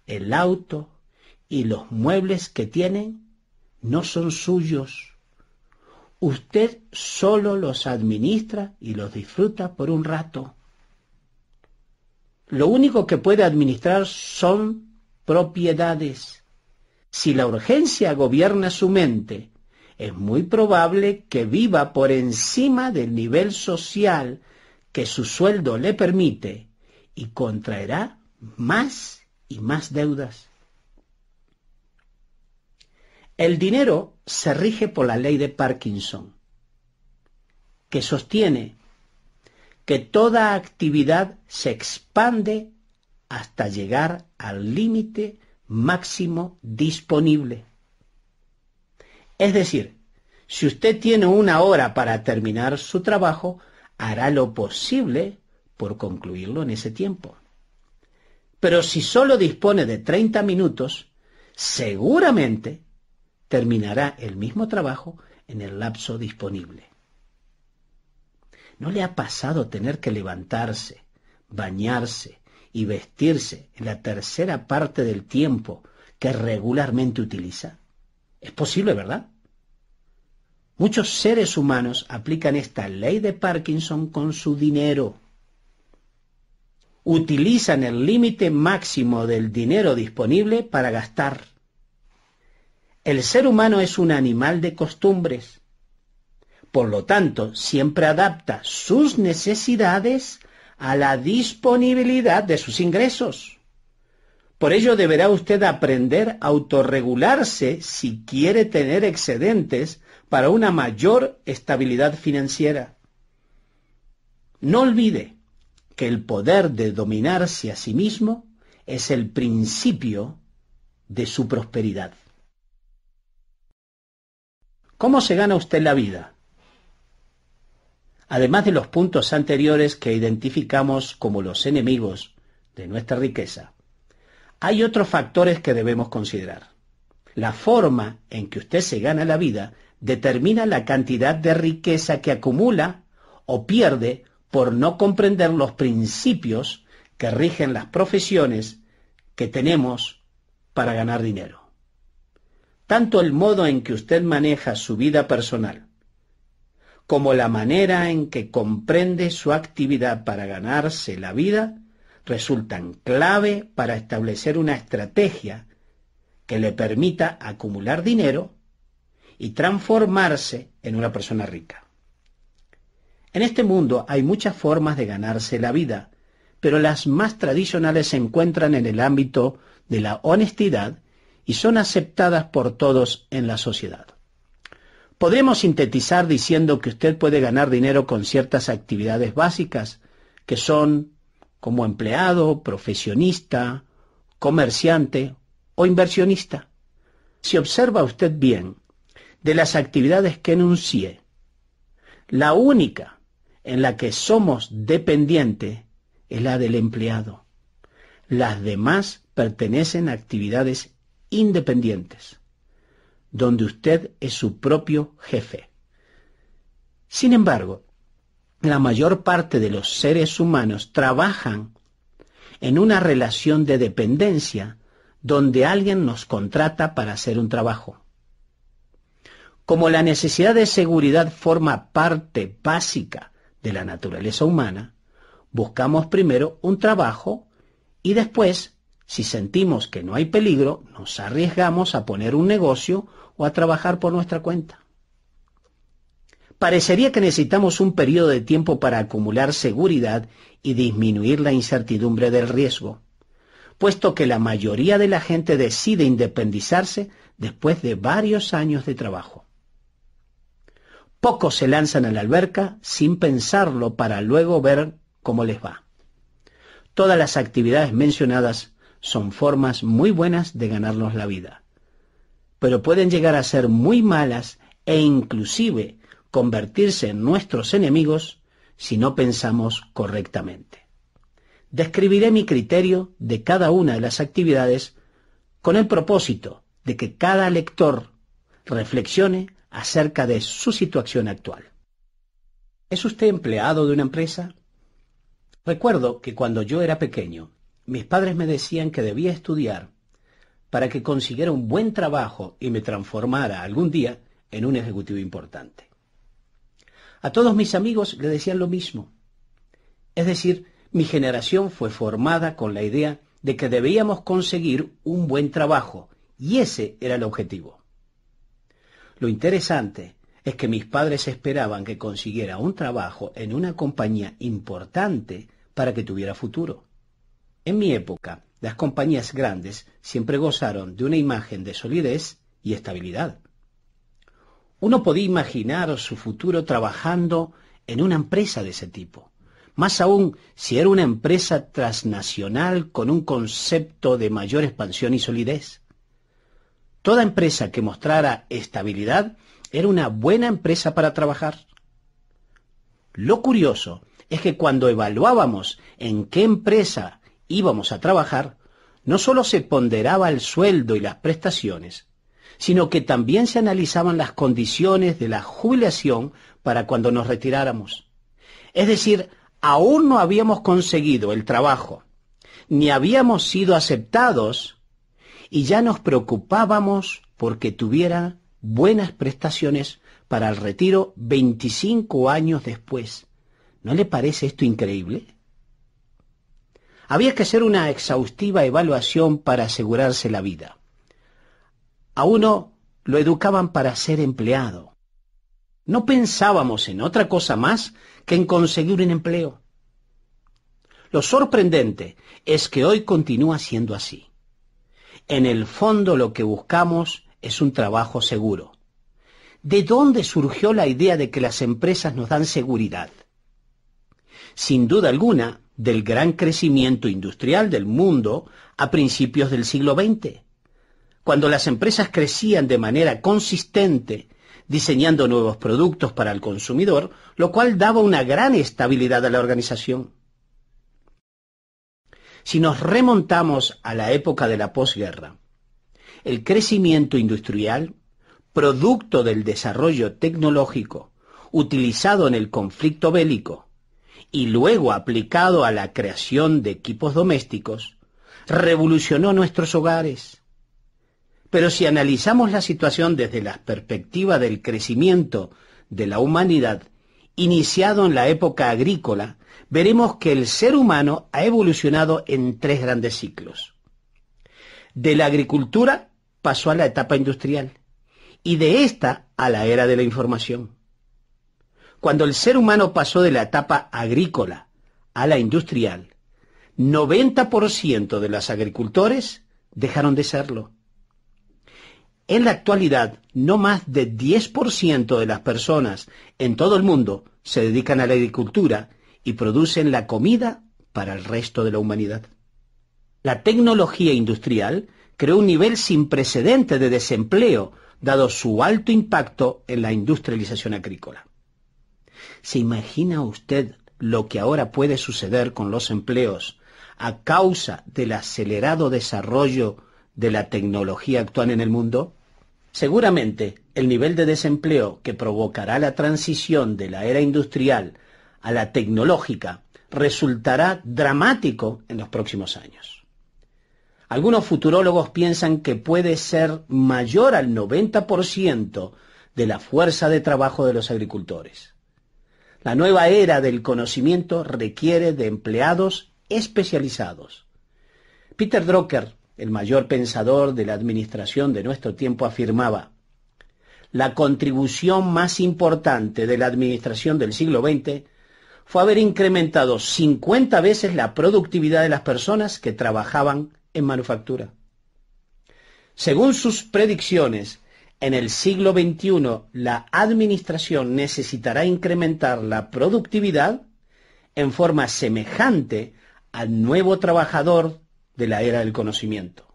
el auto y los muebles que tienen no son suyos Usted solo los administra y los disfruta por un rato. Lo único que puede administrar son propiedades. Si la urgencia gobierna su mente, es muy probable que viva por encima del nivel social que su sueldo le permite y contraerá más y más deudas. El dinero se rige por la ley de Parkinson, que sostiene que toda actividad se expande hasta llegar al límite máximo disponible. Es decir, si usted tiene una hora para terminar su trabajo, hará lo posible por concluirlo en ese tiempo. Pero si solo dispone de 30 minutos, seguramente terminará el mismo trabajo en el lapso disponible. ¿No le ha pasado tener que levantarse, bañarse y vestirse en la tercera parte del tiempo que regularmente utiliza? Es posible, ¿verdad? Muchos seres humanos aplican esta ley de Parkinson con su dinero. Utilizan el límite máximo del dinero disponible para gastar el ser humano es un animal de costumbres. Por lo tanto, siempre adapta sus necesidades a la disponibilidad de sus ingresos. Por ello deberá usted aprender a autorregularse si quiere tener excedentes para una mayor estabilidad financiera. No olvide que el poder de dominarse a sí mismo es el principio de su prosperidad. ¿Cómo se gana usted la vida? Además de los puntos anteriores que identificamos como los enemigos de nuestra riqueza, hay otros factores que debemos considerar. La forma en que usted se gana la vida determina la cantidad de riqueza que acumula o pierde por no comprender los principios que rigen las profesiones que tenemos para ganar dinero tanto el modo en que usted maneja su vida personal como la manera en que comprende su actividad para ganarse la vida resultan clave para establecer una estrategia que le permita acumular dinero y transformarse en una persona rica. En este mundo hay muchas formas de ganarse la vida, pero las más tradicionales se encuentran en el ámbito de la honestidad y son aceptadas por todos en la sociedad. Podemos sintetizar diciendo que usted puede ganar dinero con ciertas actividades básicas, que son como empleado, profesionista, comerciante o inversionista. Si observa usted bien, de las actividades que enuncié, la única en la que somos dependientes es la del empleado. Las demás pertenecen a actividades independientes, donde usted es su propio jefe. Sin embargo, la mayor parte de los seres humanos trabajan en una relación de dependencia donde alguien nos contrata para hacer un trabajo. Como la necesidad de seguridad forma parte básica de la naturaleza humana, buscamos primero un trabajo y después si sentimos que no hay peligro, nos arriesgamos a poner un negocio o a trabajar por nuestra cuenta. Parecería que necesitamos un periodo de tiempo para acumular seguridad y disminuir la incertidumbre del riesgo, puesto que la mayoría de la gente decide independizarse después de varios años de trabajo. Pocos se lanzan a la alberca sin pensarlo para luego ver cómo les va. Todas las actividades mencionadas son formas muy buenas de ganarnos la vida, pero pueden llegar a ser muy malas e inclusive convertirse en nuestros enemigos si no pensamos correctamente. Describiré mi criterio de cada una de las actividades con el propósito de que cada lector reflexione acerca de su situación actual. ¿Es usted empleado de una empresa? Recuerdo que cuando yo era pequeño, mis padres me decían que debía estudiar para que consiguiera un buen trabajo y me transformara algún día en un ejecutivo importante. A todos mis amigos le decían lo mismo. Es decir, mi generación fue formada con la idea de que debíamos conseguir un buen trabajo, y ese era el objetivo. Lo interesante es que mis padres esperaban que consiguiera un trabajo en una compañía importante para que tuviera futuro. En mi época, las compañías grandes siempre gozaron de una imagen de solidez y estabilidad. Uno podía imaginar su futuro trabajando en una empresa de ese tipo, más aún si era una empresa transnacional con un concepto de mayor expansión y solidez. Toda empresa que mostrara estabilidad era una buena empresa para trabajar. Lo curioso es que cuando evaluábamos en qué empresa íbamos a trabajar, no sólo se ponderaba el sueldo y las prestaciones, sino que también se analizaban las condiciones de la jubilación para cuando nos retiráramos. Es decir, aún no habíamos conseguido el trabajo, ni habíamos sido aceptados, y ya nos preocupábamos porque tuviera buenas prestaciones para el retiro 25 años después. ¿No le parece esto increíble? había que hacer una exhaustiva evaluación para asegurarse la vida. A uno lo educaban para ser empleado. No pensábamos en otra cosa más que en conseguir un empleo. Lo sorprendente es que hoy continúa siendo así. En el fondo lo que buscamos es un trabajo seguro. ¿De dónde surgió la idea de que las empresas nos dan seguridad? Sin duda alguna, del gran crecimiento industrial del mundo a principios del siglo XX, cuando las empresas crecían de manera consistente, diseñando nuevos productos para el consumidor, lo cual daba una gran estabilidad a la organización. Si nos remontamos a la época de la posguerra, el crecimiento industrial, producto del desarrollo tecnológico utilizado en el conflicto bélico, y luego aplicado a la creación de equipos domésticos, revolucionó nuestros hogares. Pero si analizamos la situación desde la perspectiva del crecimiento de la humanidad, iniciado en la época agrícola, veremos que el ser humano ha evolucionado en tres grandes ciclos. De la agricultura pasó a la etapa industrial y de esta a la era de la información. Cuando el ser humano pasó de la etapa agrícola a la industrial, 90% de los agricultores dejaron de serlo. En la actualidad, no más de 10% de las personas en todo el mundo se dedican a la agricultura y producen la comida para el resto de la humanidad. La tecnología industrial creó un nivel sin precedente de desempleo, dado su alto impacto en la industrialización agrícola. ¿Se imagina usted lo que ahora puede suceder con los empleos a causa del acelerado desarrollo de la tecnología actual en el mundo? Seguramente el nivel de desempleo que provocará la transición de la era industrial a la tecnológica resultará dramático en los próximos años. Algunos futurólogos piensan que puede ser mayor al 90% de la fuerza de trabajo de los agricultores. La nueva era del conocimiento requiere de empleados especializados. Peter Drucker, el mayor pensador de la administración de nuestro tiempo, afirmaba, la contribución más importante de la administración del siglo XX fue haber incrementado 50 veces la productividad de las personas que trabajaban en manufactura. Según sus predicciones, en el siglo XXI, la administración necesitará incrementar la productividad en forma semejante al nuevo trabajador de la era del conocimiento.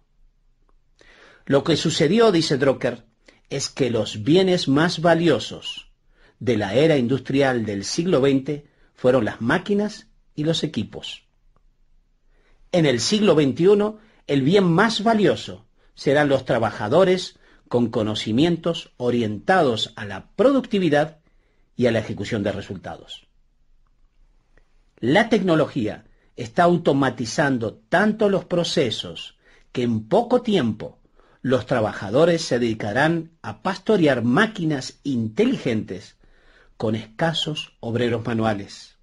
Lo que sucedió, dice Drucker, es que los bienes más valiosos de la era industrial del siglo XX fueron las máquinas y los equipos. En el siglo XXI, el bien más valioso serán los trabajadores, con conocimientos orientados a la productividad y a la ejecución de resultados. La tecnología está automatizando tanto los procesos que en poco tiempo los trabajadores se dedicarán a pastorear máquinas inteligentes con escasos obreros manuales.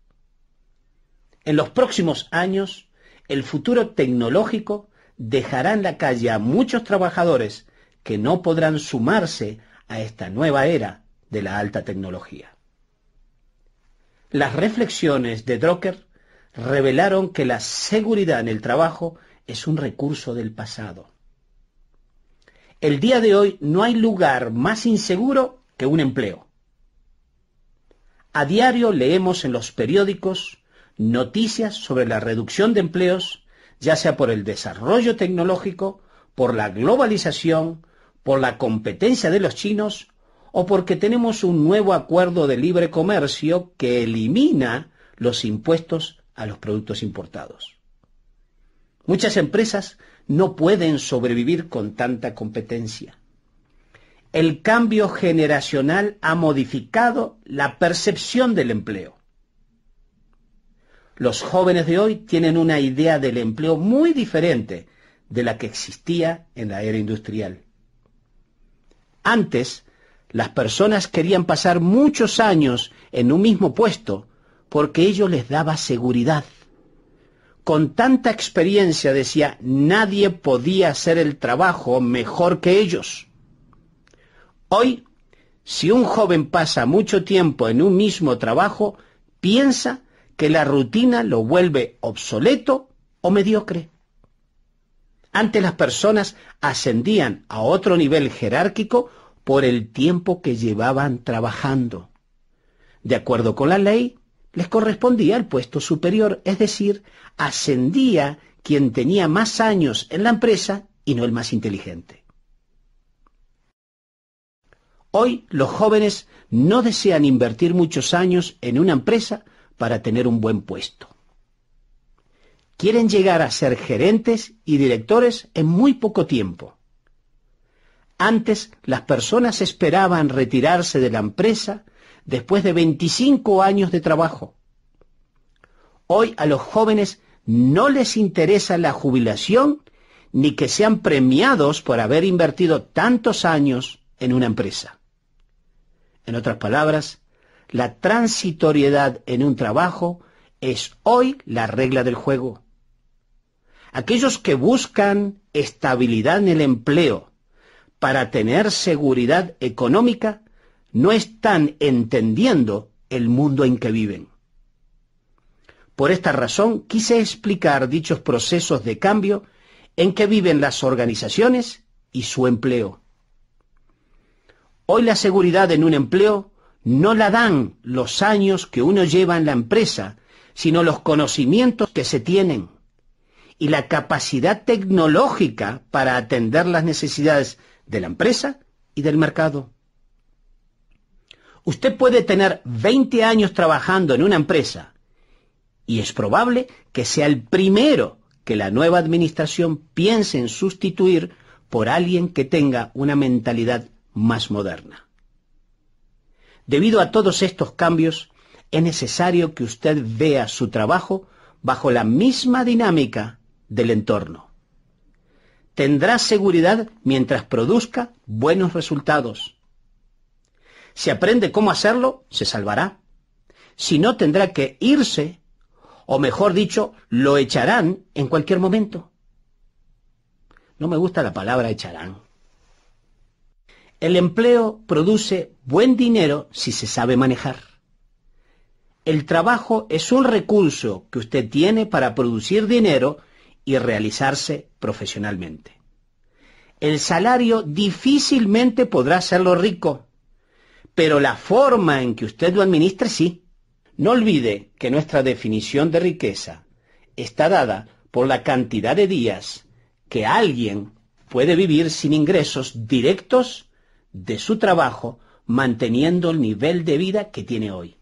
En los próximos años, el futuro tecnológico dejará en la calle a muchos trabajadores que no podrán sumarse a esta nueva era de la alta tecnología. Las reflexiones de Drucker revelaron que la seguridad en el trabajo es un recurso del pasado. El día de hoy no hay lugar más inseguro que un empleo. A diario leemos en los periódicos noticias sobre la reducción de empleos, ya sea por el desarrollo tecnológico, por la globalización, por la competencia de los chinos o porque tenemos un nuevo acuerdo de libre comercio que elimina los impuestos a los productos importados. Muchas empresas no pueden sobrevivir con tanta competencia. El cambio generacional ha modificado la percepción del empleo. Los jóvenes de hoy tienen una idea del empleo muy diferente de la que existía en la era industrial. Antes, las personas querían pasar muchos años en un mismo puesto porque ello les daba seguridad. Con tanta experiencia, decía, nadie podía hacer el trabajo mejor que ellos. Hoy, si un joven pasa mucho tiempo en un mismo trabajo, piensa que la rutina lo vuelve obsoleto o mediocre. Antes las personas ascendían a otro nivel jerárquico por el tiempo que llevaban trabajando. De acuerdo con la ley, les correspondía el puesto superior, es decir, ascendía quien tenía más años en la empresa y no el más inteligente. Hoy los jóvenes no desean invertir muchos años en una empresa para tener un buen puesto. Quieren llegar a ser gerentes y directores en muy poco tiempo. Antes las personas esperaban retirarse de la empresa después de 25 años de trabajo. Hoy a los jóvenes no les interesa la jubilación ni que sean premiados por haber invertido tantos años en una empresa. En otras palabras, la transitoriedad en un trabajo es hoy la regla del juego. Aquellos que buscan estabilidad en el empleo para tener seguridad económica no están entendiendo el mundo en que viven. Por esta razón quise explicar dichos procesos de cambio en que viven las organizaciones y su empleo. Hoy la seguridad en un empleo no la dan los años que uno lleva en la empresa, sino los conocimientos que se tienen y la capacidad tecnológica para atender las necesidades de la empresa y del mercado. Usted puede tener 20 años trabajando en una empresa y es probable que sea el primero que la nueva administración piense en sustituir por alguien que tenga una mentalidad más moderna. Debido a todos estos cambios, es necesario que usted vea su trabajo bajo la misma dinámica del entorno tendrá seguridad mientras produzca buenos resultados. Si aprende cómo hacerlo, se salvará. Si no, tendrá que irse, o mejor dicho, lo echarán en cualquier momento. No me gusta la palabra echarán. El empleo produce buen dinero si se sabe manejar. El trabajo es un recurso que usted tiene para producir dinero y realizarse profesionalmente. El salario difícilmente podrá hacerlo rico, pero la forma en que usted lo administre sí. No olvide que nuestra definición de riqueza está dada por la cantidad de días que alguien puede vivir sin ingresos directos de su trabajo manteniendo el nivel de vida que tiene hoy.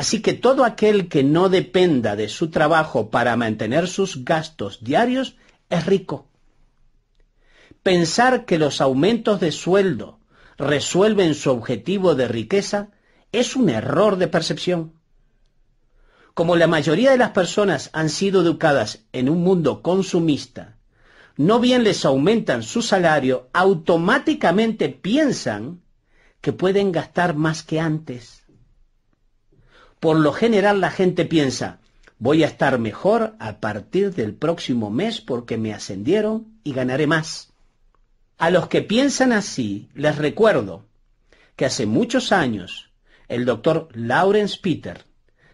Así que todo aquel que no dependa de su trabajo para mantener sus gastos diarios es rico. Pensar que los aumentos de sueldo resuelven su objetivo de riqueza es un error de percepción. Como la mayoría de las personas han sido educadas en un mundo consumista, no bien les aumentan su salario, automáticamente piensan que pueden gastar más que antes por lo general la gente piensa, voy a estar mejor a partir del próximo mes porque me ascendieron y ganaré más. A los que piensan así, les recuerdo que hace muchos años el doctor Lawrence Peter,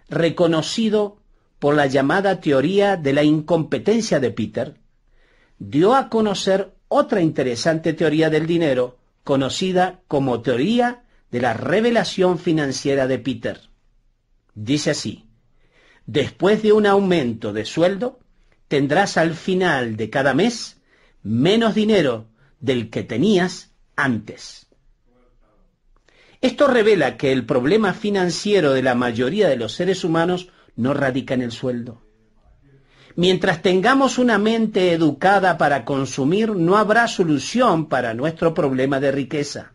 reconocido por la llamada teoría de la incompetencia de Peter, dio a conocer otra interesante teoría del dinero, conocida como teoría de la revelación financiera de Peter. Dice así, después de un aumento de sueldo, tendrás al final de cada mes menos dinero del que tenías antes. Esto revela que el problema financiero de la mayoría de los seres humanos no radica en el sueldo. Mientras tengamos una mente educada para consumir, no habrá solución para nuestro problema de riqueza.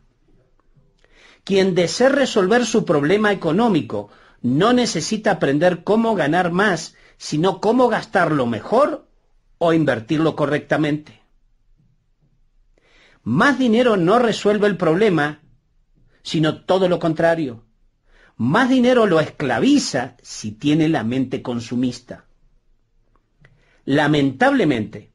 Quien desee resolver su problema económico no necesita aprender cómo ganar más, sino cómo gastarlo mejor o invertirlo correctamente. Más dinero no resuelve el problema, sino todo lo contrario. Más dinero lo esclaviza si tiene la mente consumista. Lamentablemente,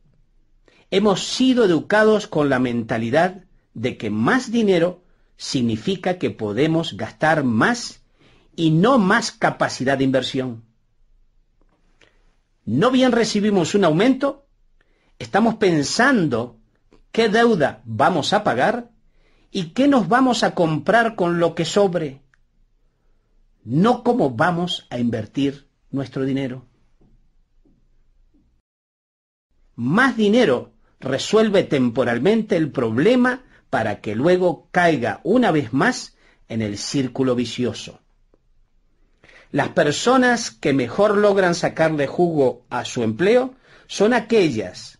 hemos sido educados con la mentalidad de que más dinero significa que podemos gastar más y no más capacidad de inversión. No bien recibimos un aumento, estamos pensando qué deuda vamos a pagar y qué nos vamos a comprar con lo que sobre, no cómo vamos a invertir nuestro dinero. Más dinero resuelve temporalmente el problema para que luego caiga una vez más en el círculo vicioso. Las personas que mejor logran sacarle jugo a su empleo son aquellas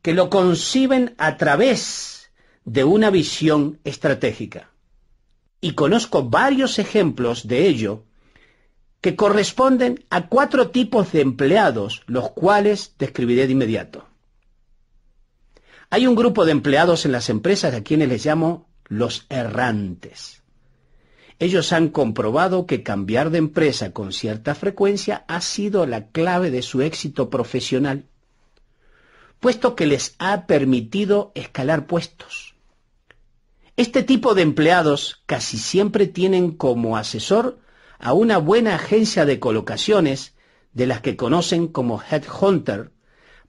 que lo conciben a través de una visión estratégica. Y conozco varios ejemplos de ello que corresponden a cuatro tipos de empleados, los cuales describiré de inmediato. Hay un grupo de empleados en las empresas a quienes les llamo los errantes. Ellos han comprobado que cambiar de empresa con cierta frecuencia ha sido la clave de su éxito profesional, puesto que les ha permitido escalar puestos. Este tipo de empleados casi siempre tienen como asesor a una buena agencia de colocaciones, de las que conocen como headhunter,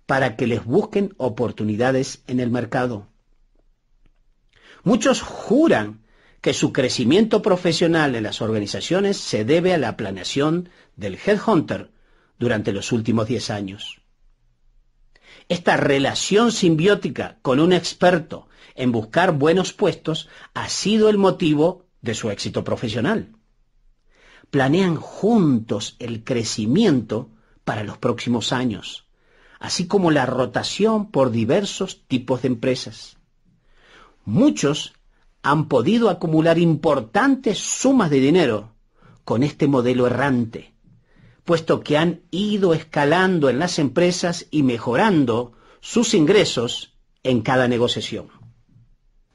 para que les busquen oportunidades en el mercado. Muchos juran que su crecimiento profesional en las organizaciones se debe a la planeación del headhunter durante los últimos 10 años. Esta relación simbiótica con un experto en buscar buenos puestos ha sido el motivo de su éxito profesional. Planean juntos el crecimiento para los próximos años, así como la rotación por diversos tipos de empresas. Muchos han podido acumular importantes sumas de dinero con este modelo errante, puesto que han ido escalando en las empresas y mejorando sus ingresos en cada negociación.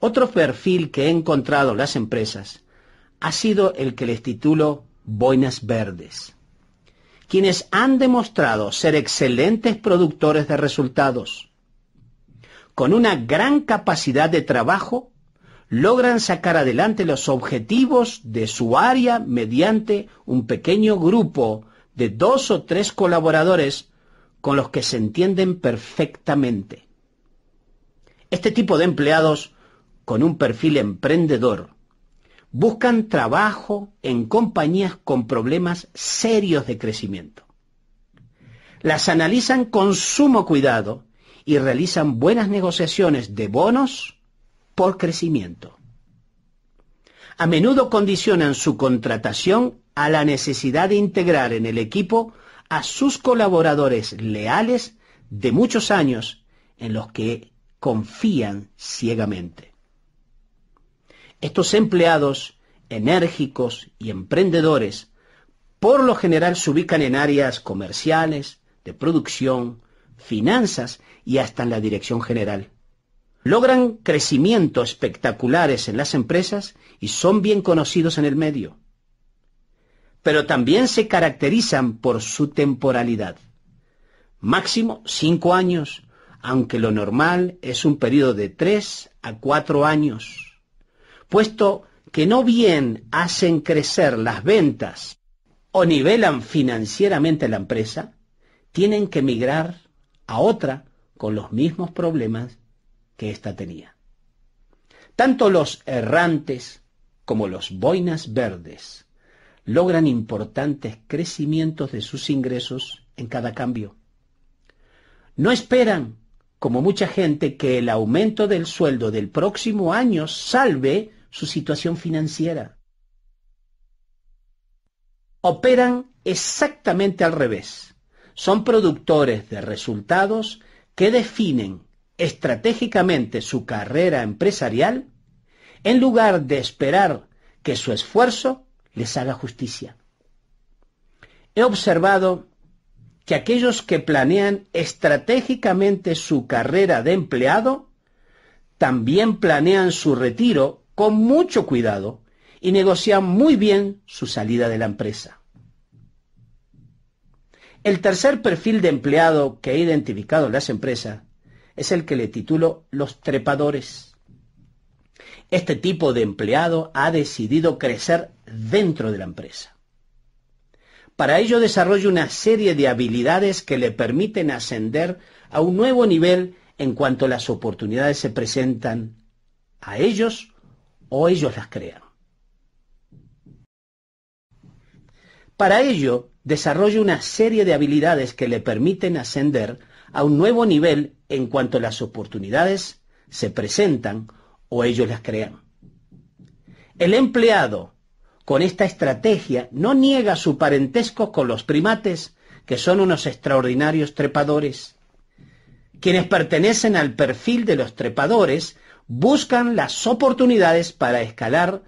Otro perfil que he encontrado en las empresas ha sido el que les titulo Boinas Verdes, quienes han demostrado ser excelentes productores de resultados, con una gran capacidad de trabajo logran sacar adelante los objetivos de su área mediante un pequeño grupo de dos o tres colaboradores con los que se entienden perfectamente. Este tipo de empleados, con un perfil emprendedor, buscan trabajo en compañías con problemas serios de crecimiento. Las analizan con sumo cuidado y realizan buenas negociaciones de bonos, por crecimiento. A menudo condicionan su contratación a la necesidad de integrar en el equipo a sus colaboradores leales de muchos años en los que confían ciegamente. Estos empleados enérgicos y emprendedores por lo general se ubican en áreas comerciales, de producción, finanzas y hasta en la dirección general logran crecimiento espectaculares en las empresas y son bien conocidos en el medio. Pero también se caracterizan por su temporalidad. Máximo cinco años, aunque lo normal es un periodo de tres a cuatro años, puesto que no bien hacen crecer las ventas o nivelan financieramente la empresa, tienen que migrar a otra con los mismos problemas que ésta tenía. Tanto los errantes como los boinas verdes logran importantes crecimientos de sus ingresos en cada cambio. No esperan, como mucha gente, que el aumento del sueldo del próximo año salve su situación financiera. Operan exactamente al revés. Son productores de resultados que definen estratégicamente su carrera empresarial en lugar de esperar que su esfuerzo les haga justicia. He observado que aquellos que planean estratégicamente su carrera de empleado también planean su retiro con mucho cuidado y negocian muy bien su salida de la empresa. El tercer perfil de empleado que he identificado en las empresas es el que le titulo Los trepadores. Este tipo de empleado ha decidido crecer dentro de la empresa. Para ello desarrolla una serie de habilidades que le permiten ascender a un nuevo nivel en cuanto las oportunidades se presentan a ellos o ellos las crean. Para ello, desarrolla una serie de habilidades que le permiten ascender a un nuevo nivel en cuanto las oportunidades se presentan o ellos las crean. El empleado con esta estrategia no niega su parentesco con los primates, que son unos extraordinarios trepadores. Quienes pertenecen al perfil de los trepadores buscan las oportunidades para escalar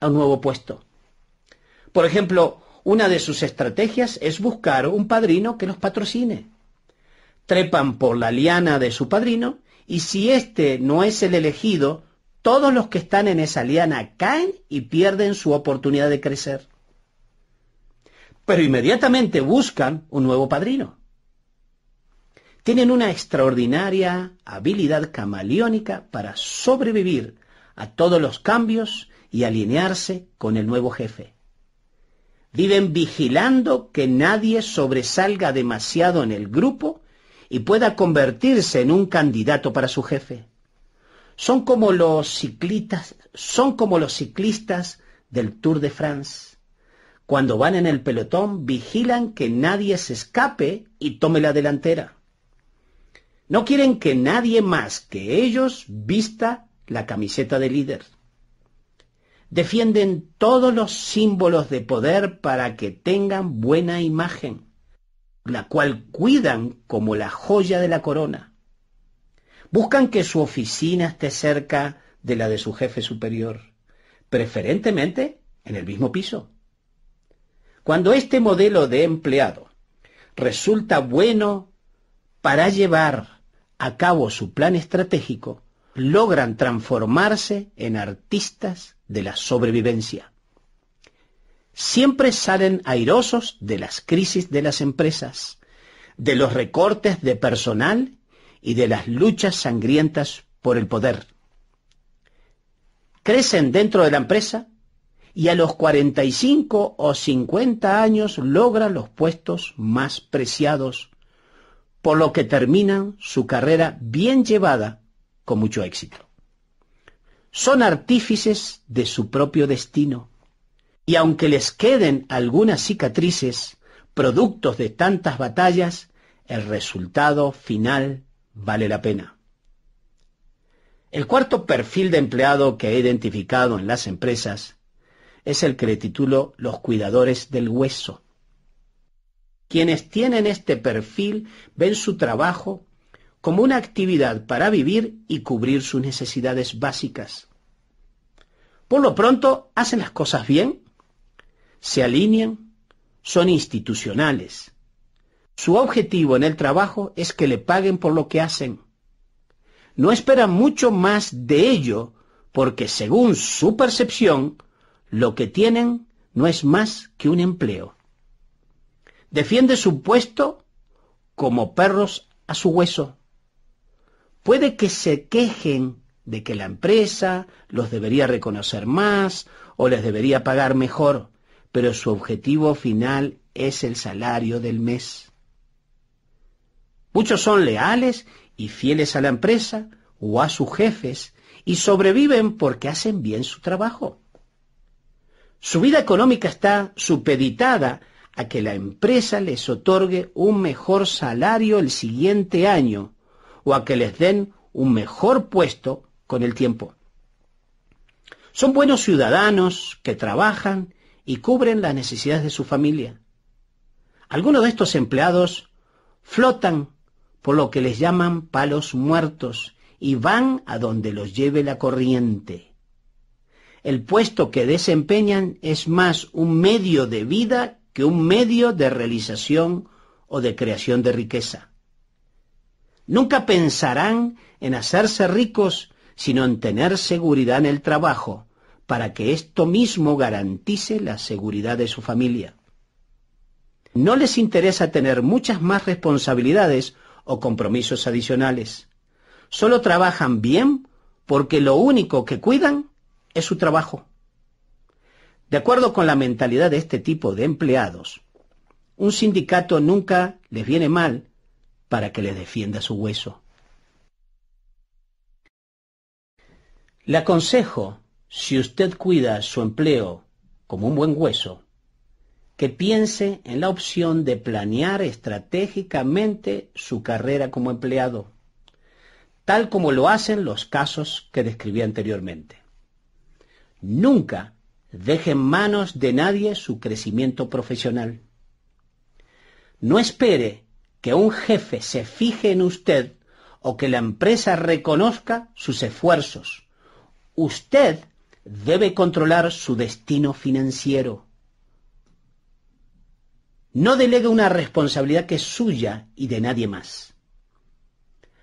a un nuevo puesto. Por ejemplo, una de sus estrategias es buscar un padrino que los patrocine trepan por la liana de su padrino, y si éste no es el elegido, todos los que están en esa liana caen y pierden su oportunidad de crecer. Pero inmediatamente buscan un nuevo padrino. Tienen una extraordinaria habilidad camaleónica para sobrevivir a todos los cambios y alinearse con el nuevo jefe. Viven vigilando que nadie sobresalga demasiado en el grupo y pueda convertirse en un candidato para su jefe. Son como los ciclistas, son como los ciclistas del Tour de France. Cuando van en el pelotón, vigilan que nadie se escape y tome la delantera. No quieren que nadie más que ellos vista la camiseta de líder. Defienden todos los símbolos de poder para que tengan buena imagen la cual cuidan como la joya de la corona. Buscan que su oficina esté cerca de la de su jefe superior, preferentemente en el mismo piso. Cuando este modelo de empleado resulta bueno para llevar a cabo su plan estratégico, logran transformarse en artistas de la sobrevivencia siempre salen airosos de las crisis de las empresas, de los recortes de personal y de las luchas sangrientas por el poder. Crecen dentro de la empresa y a los 45 o 50 años logran los puestos más preciados, por lo que terminan su carrera bien llevada con mucho éxito. Son artífices de su propio destino y aunque les queden algunas cicatrices, productos de tantas batallas, el resultado final vale la pena. El cuarto perfil de empleado que he identificado en las empresas es el que le titulo los cuidadores del hueso. Quienes tienen este perfil ven su trabajo como una actividad para vivir y cubrir sus necesidades básicas. Por lo pronto, hacen las cosas bien se alinean, son institucionales. Su objetivo en el trabajo es que le paguen por lo que hacen. No esperan mucho más de ello porque según su percepción, lo que tienen no es más que un empleo. Defiende su puesto como perros a su hueso. Puede que se quejen de que la empresa los debería reconocer más o les debería pagar mejor pero su objetivo final es el salario del mes. Muchos son leales y fieles a la empresa o a sus jefes y sobreviven porque hacen bien su trabajo. Su vida económica está supeditada a que la empresa les otorgue un mejor salario el siguiente año o a que les den un mejor puesto con el tiempo. Son buenos ciudadanos que trabajan y cubren las necesidades de su familia. Algunos de estos empleados flotan por lo que les llaman palos muertos y van a donde los lleve la corriente. El puesto que desempeñan es más un medio de vida que un medio de realización o de creación de riqueza. Nunca pensarán en hacerse ricos, sino en tener seguridad en el trabajo, para que esto mismo garantice la seguridad de su familia. No les interesa tener muchas más responsabilidades o compromisos adicionales. Solo trabajan bien porque lo único que cuidan es su trabajo. De acuerdo con la mentalidad de este tipo de empleados, un sindicato nunca les viene mal para que les defienda su hueso. Le aconsejo si usted cuida su empleo como un buen hueso, que piense en la opción de planear estratégicamente su carrera como empleado, tal como lo hacen los casos que describí anteriormente. Nunca deje en manos de nadie su crecimiento profesional. No espere que un jefe se fije en usted o que la empresa reconozca sus esfuerzos. Usted debe controlar su destino financiero. No delegue una responsabilidad que es suya y de nadie más.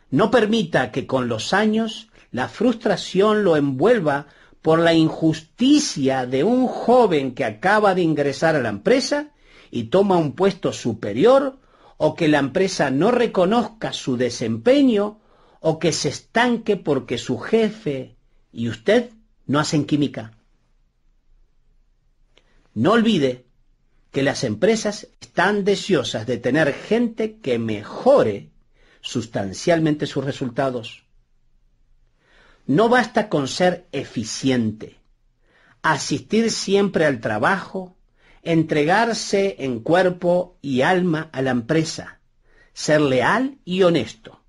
No permita que con los años la frustración lo envuelva por la injusticia de un joven que acaba de ingresar a la empresa y toma un puesto superior o que la empresa no reconozca su desempeño o que se estanque porque su jefe y usted no hacen química. No olvide que las empresas están deseosas de tener gente que mejore sustancialmente sus resultados. No basta con ser eficiente, asistir siempre al trabajo, entregarse en cuerpo y alma a la empresa, ser leal y honesto.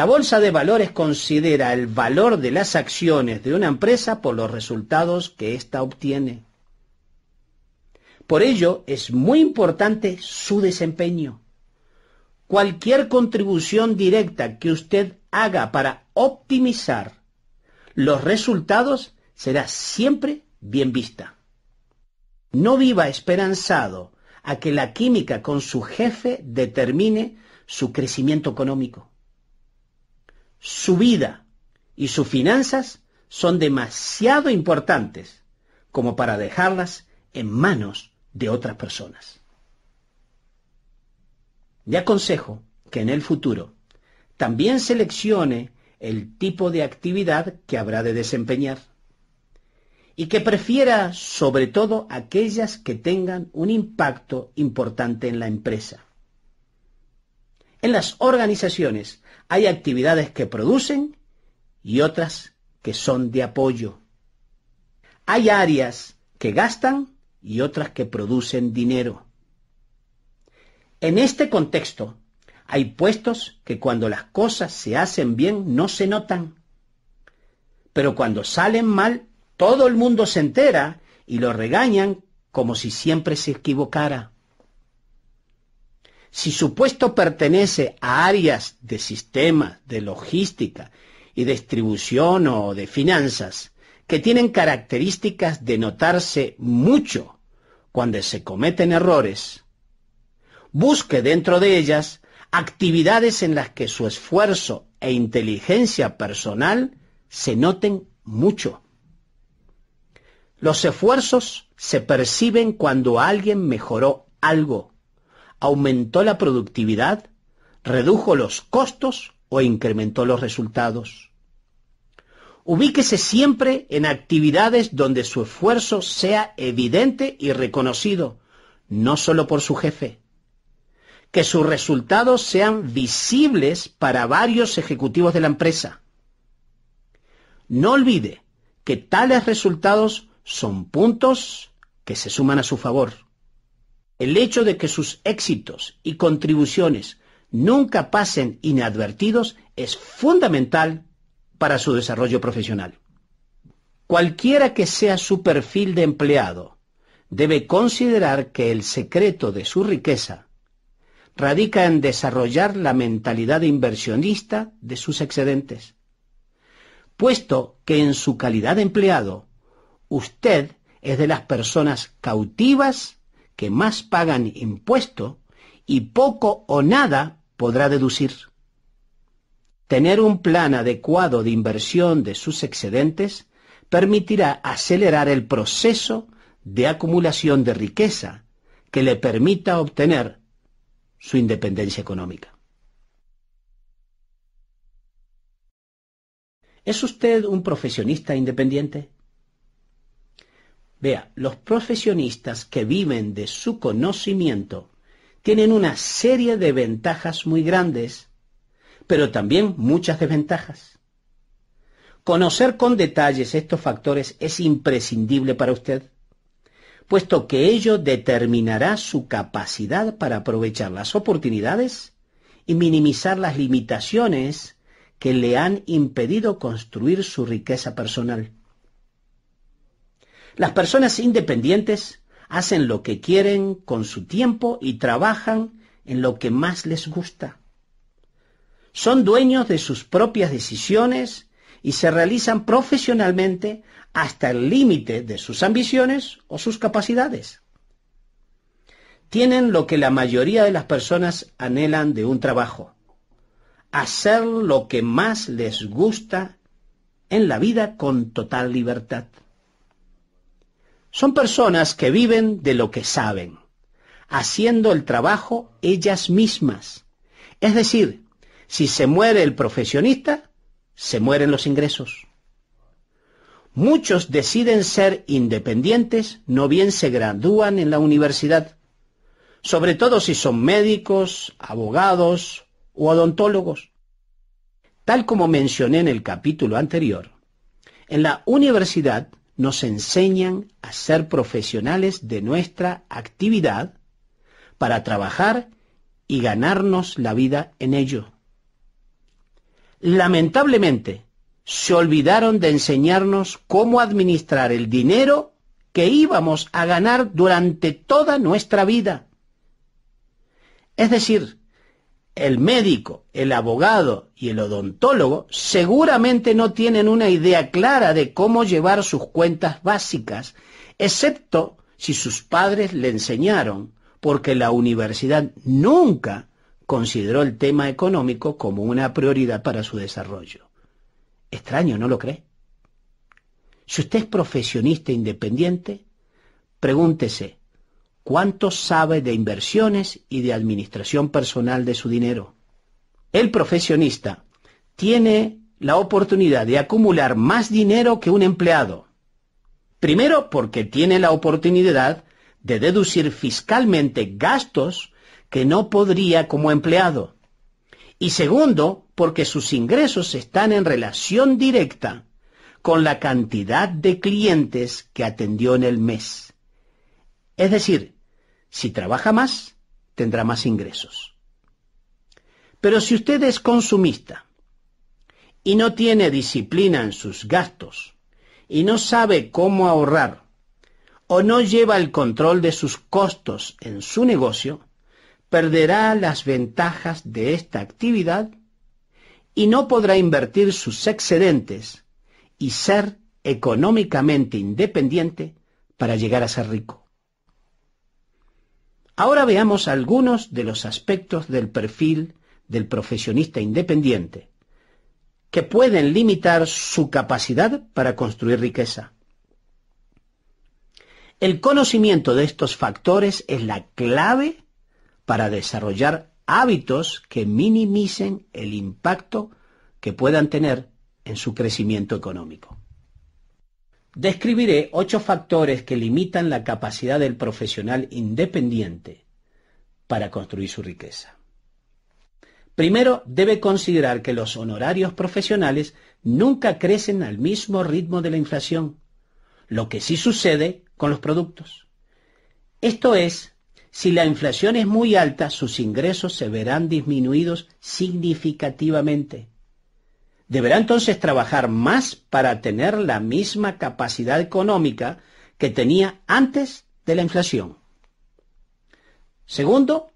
La bolsa de valores considera el valor de las acciones de una empresa por los resultados que ésta obtiene. Por ello es muy importante su desempeño. Cualquier contribución directa que usted haga para optimizar los resultados será siempre bien vista. No viva esperanzado a que la química con su jefe determine su crecimiento económico su vida y sus finanzas son demasiado importantes como para dejarlas en manos de otras personas. Le aconsejo que en el futuro también seleccione el tipo de actividad que habrá de desempeñar y que prefiera sobre todo aquellas que tengan un impacto importante en la empresa. En las organizaciones hay actividades que producen y otras que son de apoyo. Hay áreas que gastan y otras que producen dinero. En este contexto, hay puestos que cuando las cosas se hacen bien no se notan. Pero cuando salen mal, todo el mundo se entera y lo regañan como si siempre se equivocara. Si su puesto pertenece a áreas de sistema, de logística y distribución o de finanzas, que tienen características de notarse mucho cuando se cometen errores, busque dentro de ellas actividades en las que su esfuerzo e inteligencia personal se noten mucho. Los esfuerzos se perciben cuando alguien mejoró algo aumentó la productividad, redujo los costos o incrementó los resultados. Ubíquese siempre en actividades donde su esfuerzo sea evidente y reconocido, no solo por su jefe. Que sus resultados sean visibles para varios ejecutivos de la empresa. No olvide que tales resultados son puntos que se suman a su favor. El hecho de que sus éxitos y contribuciones nunca pasen inadvertidos es fundamental para su desarrollo profesional. Cualquiera que sea su perfil de empleado, debe considerar que el secreto de su riqueza radica en desarrollar la mentalidad inversionista de sus excedentes. Puesto que en su calidad de empleado, usted es de las personas cautivas que más pagan impuesto y poco o nada podrá deducir. Tener un plan adecuado de inversión de sus excedentes permitirá acelerar el proceso de acumulación de riqueza que le permita obtener su independencia económica. ¿Es usted un profesionista independiente? Vea, los profesionistas que viven de su conocimiento tienen una serie de ventajas muy grandes, pero también muchas desventajas. Conocer con detalles estos factores es imprescindible para usted, puesto que ello determinará su capacidad para aprovechar las oportunidades y minimizar las limitaciones que le han impedido construir su riqueza personal. Las personas independientes hacen lo que quieren con su tiempo y trabajan en lo que más les gusta. Son dueños de sus propias decisiones y se realizan profesionalmente hasta el límite de sus ambiciones o sus capacidades. Tienen lo que la mayoría de las personas anhelan de un trabajo, hacer lo que más les gusta en la vida con total libertad. Son personas que viven de lo que saben, haciendo el trabajo ellas mismas. Es decir, si se muere el profesionista, se mueren los ingresos. Muchos deciden ser independientes, no bien se gradúan en la universidad, sobre todo si son médicos, abogados o odontólogos. Tal como mencioné en el capítulo anterior, en la universidad nos enseñan a ser profesionales de nuestra actividad para trabajar y ganarnos la vida en ello. Lamentablemente, se olvidaron de enseñarnos cómo administrar el dinero que íbamos a ganar durante toda nuestra vida. Es decir, el médico, el abogado y el odontólogo seguramente no tienen una idea clara de cómo llevar sus cuentas básicas, excepto si sus padres le enseñaron, porque la universidad nunca consideró el tema económico como una prioridad para su desarrollo. Extraño, ¿no lo cree? Si usted es profesionista independiente, pregúntese, cuánto sabe de inversiones y de administración personal de su dinero. El profesionista tiene la oportunidad de acumular más dinero que un empleado. Primero porque tiene la oportunidad de deducir fiscalmente gastos que no podría como empleado. Y segundo, porque sus ingresos están en relación directa con la cantidad de clientes que atendió en el mes. Es decir, si trabaja más, tendrá más ingresos. Pero si usted es consumista y no tiene disciplina en sus gastos y no sabe cómo ahorrar o no lleva el control de sus costos en su negocio, perderá las ventajas de esta actividad y no podrá invertir sus excedentes y ser económicamente independiente para llegar a ser rico. Ahora veamos algunos de los aspectos del perfil del profesionista independiente que pueden limitar su capacidad para construir riqueza. El conocimiento de estos factores es la clave para desarrollar hábitos que minimicen el impacto que puedan tener en su crecimiento económico. Describiré ocho factores que limitan la capacidad del profesional independiente para construir su riqueza. Primero, debe considerar que los honorarios profesionales nunca crecen al mismo ritmo de la inflación, lo que sí sucede con los productos. Esto es, si la inflación es muy alta, sus ingresos se verán disminuidos significativamente. Deberá entonces trabajar más para tener la misma capacidad económica que tenía antes de la inflación. Segundo,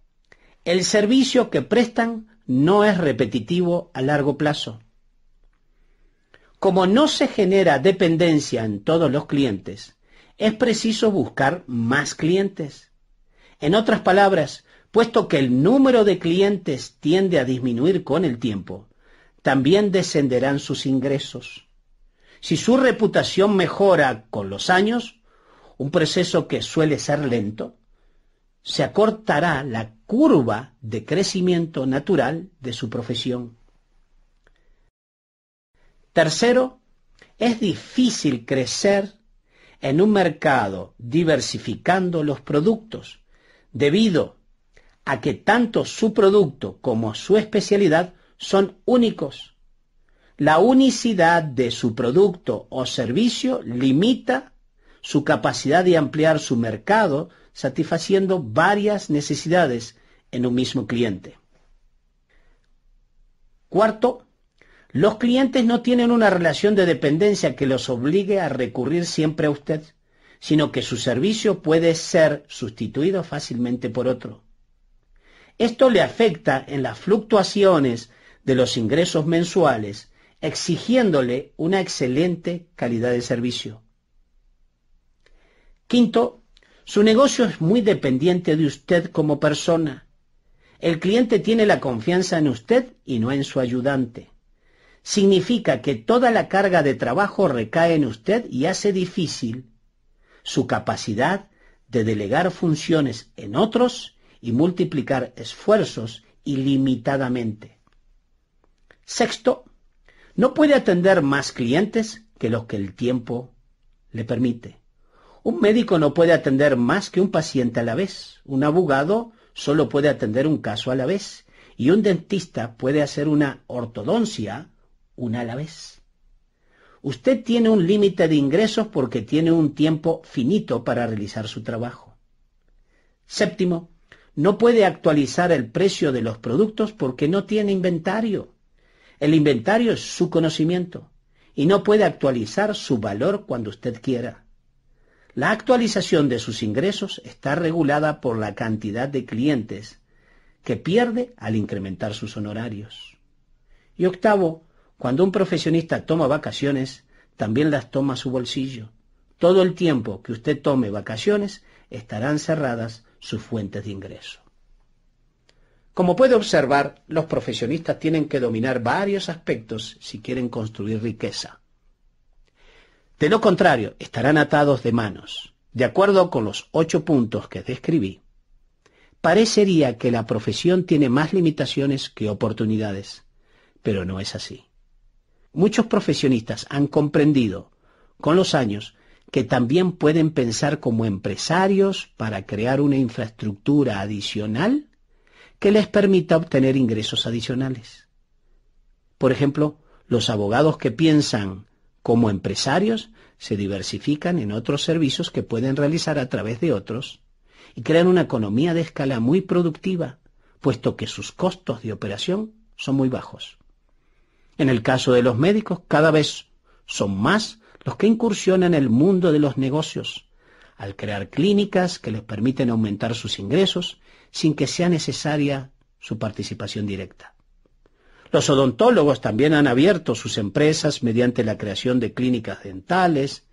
el servicio que prestan no es repetitivo a largo plazo. Como no se genera dependencia en todos los clientes, es preciso buscar más clientes. En otras palabras, puesto que el número de clientes tiende a disminuir con el tiempo, también descenderán sus ingresos. Si su reputación mejora con los años, un proceso que suele ser lento, se acortará la curva de crecimiento natural de su profesión. Tercero, es difícil crecer en un mercado diversificando los productos, debido a que tanto su producto como su especialidad son únicos. La unicidad de su producto o servicio limita su capacidad de ampliar su mercado satisfaciendo varias necesidades en un mismo cliente. Cuarto, los clientes no tienen una relación de dependencia que los obligue a recurrir siempre a usted, sino que su servicio puede ser sustituido fácilmente por otro. Esto le afecta en las fluctuaciones de los ingresos mensuales, exigiéndole una excelente calidad de servicio. Quinto, su negocio es muy dependiente de usted como persona. El cliente tiene la confianza en usted y no en su ayudante. Significa que toda la carga de trabajo recae en usted y hace difícil su capacidad de delegar funciones en otros y multiplicar esfuerzos ilimitadamente. Sexto, no puede atender más clientes que los que el tiempo le permite. Un médico no puede atender más que un paciente a la vez. Un abogado solo puede atender un caso a la vez. Y un dentista puede hacer una ortodoncia una a la vez. Usted tiene un límite de ingresos porque tiene un tiempo finito para realizar su trabajo. Séptimo, no puede actualizar el precio de los productos porque no tiene inventario. El inventario es su conocimiento y no puede actualizar su valor cuando usted quiera. La actualización de sus ingresos está regulada por la cantidad de clientes que pierde al incrementar sus honorarios. Y octavo, cuando un profesionista toma vacaciones, también las toma su bolsillo. Todo el tiempo que usted tome vacaciones estarán cerradas sus fuentes de ingreso. Como puede observar, los profesionistas tienen que dominar varios aspectos si quieren construir riqueza. De lo contrario, estarán atados de manos. De acuerdo con los ocho puntos que describí, parecería que la profesión tiene más limitaciones que oportunidades, pero no es así. Muchos profesionistas han comprendido, con los años, que también pueden pensar como empresarios para crear una infraestructura adicional que les permita obtener ingresos adicionales. Por ejemplo, los abogados que piensan como empresarios se diversifican en otros servicios que pueden realizar a través de otros y crean una economía de escala muy productiva, puesto que sus costos de operación son muy bajos. En el caso de los médicos, cada vez son más los que incursionan en el mundo de los negocios, al crear clínicas que les permiten aumentar sus ingresos sin que sea necesaria su participación directa. Los odontólogos también han abierto sus empresas mediante la creación de clínicas dentales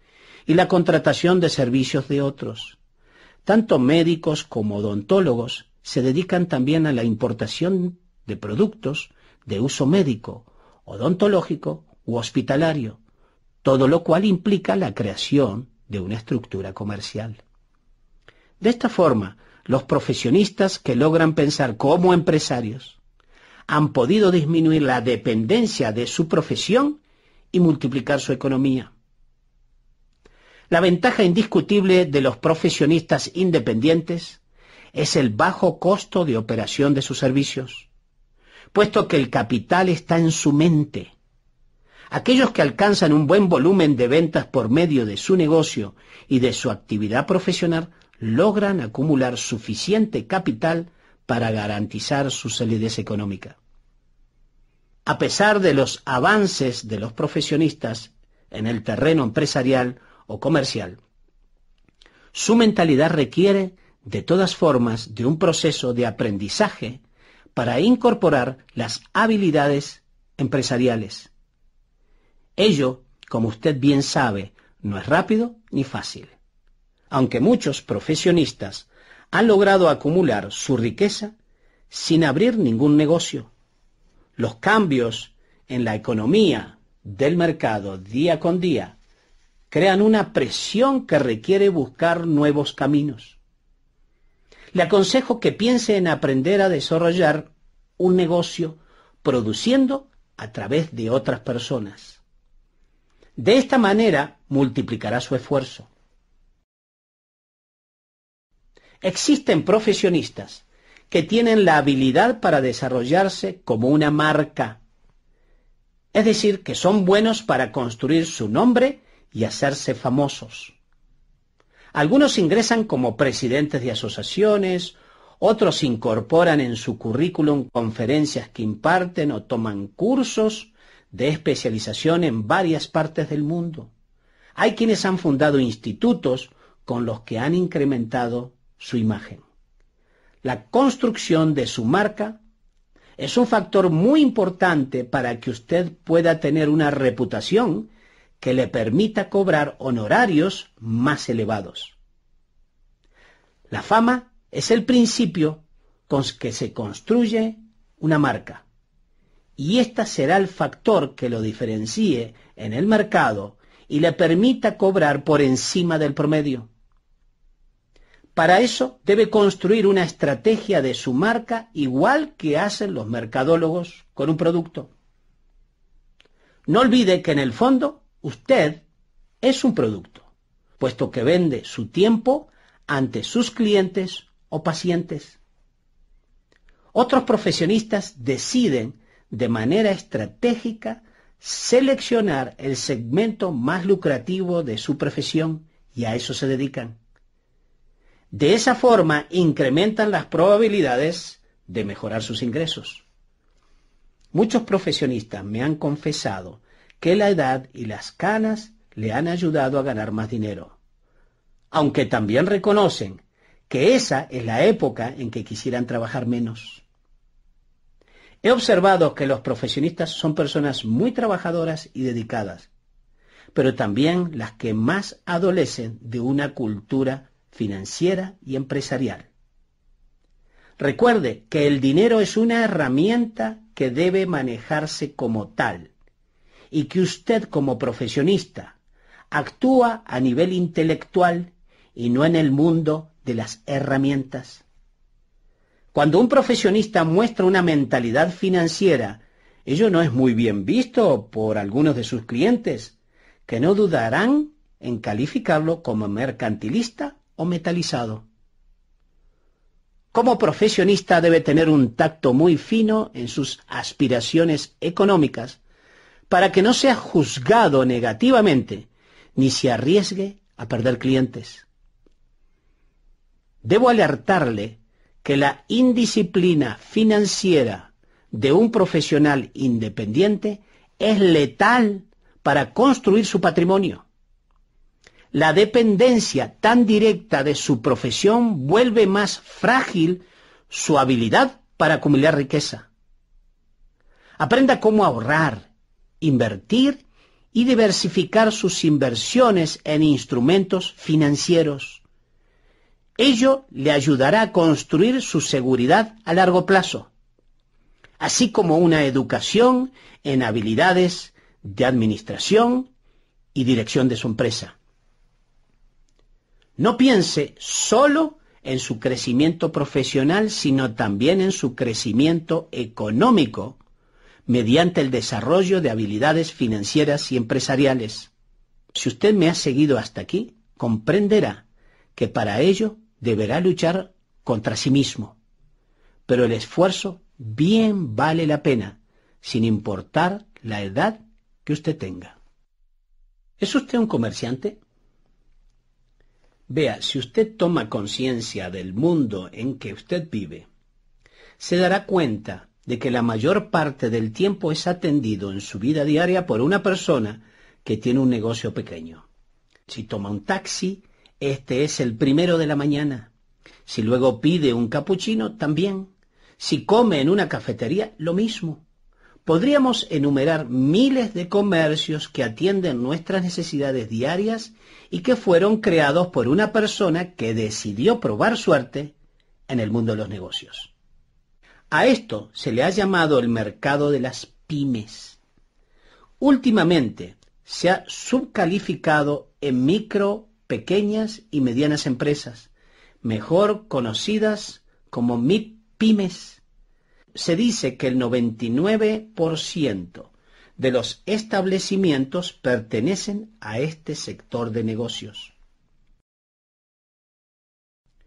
y la contratación de servicios de otros. Tanto médicos como odontólogos se dedican también a la importación de productos de uso médico, odontológico u hospitalario, todo lo cual implica la creación de una estructura comercial. De esta forma, los profesionistas que logran pensar como empresarios han podido disminuir la dependencia de su profesión y multiplicar su economía. La ventaja indiscutible de los profesionistas independientes es el bajo costo de operación de sus servicios, puesto que el capital está en su mente. Aquellos que alcanzan un buen volumen de ventas por medio de su negocio y de su actividad profesional logran acumular suficiente capital para garantizar su solidez económica. A pesar de los avances de los profesionistas en el terreno empresarial o comercial, su mentalidad requiere, de todas formas, de un proceso de aprendizaje para incorporar las habilidades empresariales. Ello, como usted bien sabe, no es rápido ni fácil aunque muchos profesionistas han logrado acumular su riqueza sin abrir ningún negocio. Los cambios en la economía del mercado día con día crean una presión que requiere buscar nuevos caminos. Le aconsejo que piense en aprender a desarrollar un negocio produciendo a través de otras personas. De esta manera multiplicará su esfuerzo. Existen profesionistas que tienen la habilidad para desarrollarse como una marca. Es decir, que son buenos para construir su nombre y hacerse famosos. Algunos ingresan como presidentes de asociaciones, otros incorporan en su currículum conferencias que imparten o toman cursos de especialización en varias partes del mundo. Hay quienes han fundado institutos con los que han incrementado su imagen. La construcción de su marca es un factor muy importante para que usted pueda tener una reputación que le permita cobrar honorarios más elevados. La fama es el principio con que se construye una marca y ésta será el factor que lo diferencie en el mercado y le permita cobrar por encima del promedio. Para eso debe construir una estrategia de su marca igual que hacen los mercadólogos con un producto. No olvide que en el fondo usted es un producto, puesto que vende su tiempo ante sus clientes o pacientes. Otros profesionistas deciden de manera estratégica seleccionar el segmento más lucrativo de su profesión y a eso se dedican. De esa forma incrementan las probabilidades de mejorar sus ingresos. Muchos profesionistas me han confesado que la edad y las canas le han ayudado a ganar más dinero, aunque también reconocen que esa es la época en que quisieran trabajar menos. He observado que los profesionistas son personas muy trabajadoras y dedicadas, pero también las que más adolecen de una cultura financiera y empresarial. Recuerde que el dinero es una herramienta que debe manejarse como tal y que usted como profesionista actúa a nivel intelectual y no en el mundo de las herramientas. Cuando un profesionista muestra una mentalidad financiera, ello no es muy bien visto por algunos de sus clientes, que no dudarán en calificarlo como mercantilista metalizado. Como profesionista debe tener un tacto muy fino en sus aspiraciones económicas para que no sea juzgado negativamente ni se arriesgue a perder clientes. Debo alertarle que la indisciplina financiera de un profesional independiente es letal para construir su patrimonio. La dependencia tan directa de su profesión vuelve más frágil su habilidad para acumular riqueza. Aprenda cómo ahorrar, invertir y diversificar sus inversiones en instrumentos financieros. Ello le ayudará a construir su seguridad a largo plazo, así como una educación en habilidades de administración y dirección de su empresa. No piense solo en su crecimiento profesional, sino también en su crecimiento económico mediante el desarrollo de habilidades financieras y empresariales. Si usted me ha seguido hasta aquí, comprenderá que para ello deberá luchar contra sí mismo. Pero el esfuerzo bien vale la pena, sin importar la edad que usted tenga. ¿Es usted un comerciante? Vea, si usted toma conciencia del mundo en que usted vive, se dará cuenta de que la mayor parte del tiempo es atendido en su vida diaria por una persona que tiene un negocio pequeño. Si toma un taxi, este es el primero de la mañana. Si luego pide un capuchino, también. Si come en una cafetería, lo mismo. Podríamos enumerar miles de comercios que atienden nuestras necesidades diarias y que fueron creados por una persona que decidió probar suerte en el mundo de los negocios. A esto se le ha llamado el mercado de las pymes. Últimamente se ha subcalificado en micro, pequeñas y medianas empresas, mejor conocidas como MIPymes se dice que el 99% de los establecimientos pertenecen a este sector de negocios.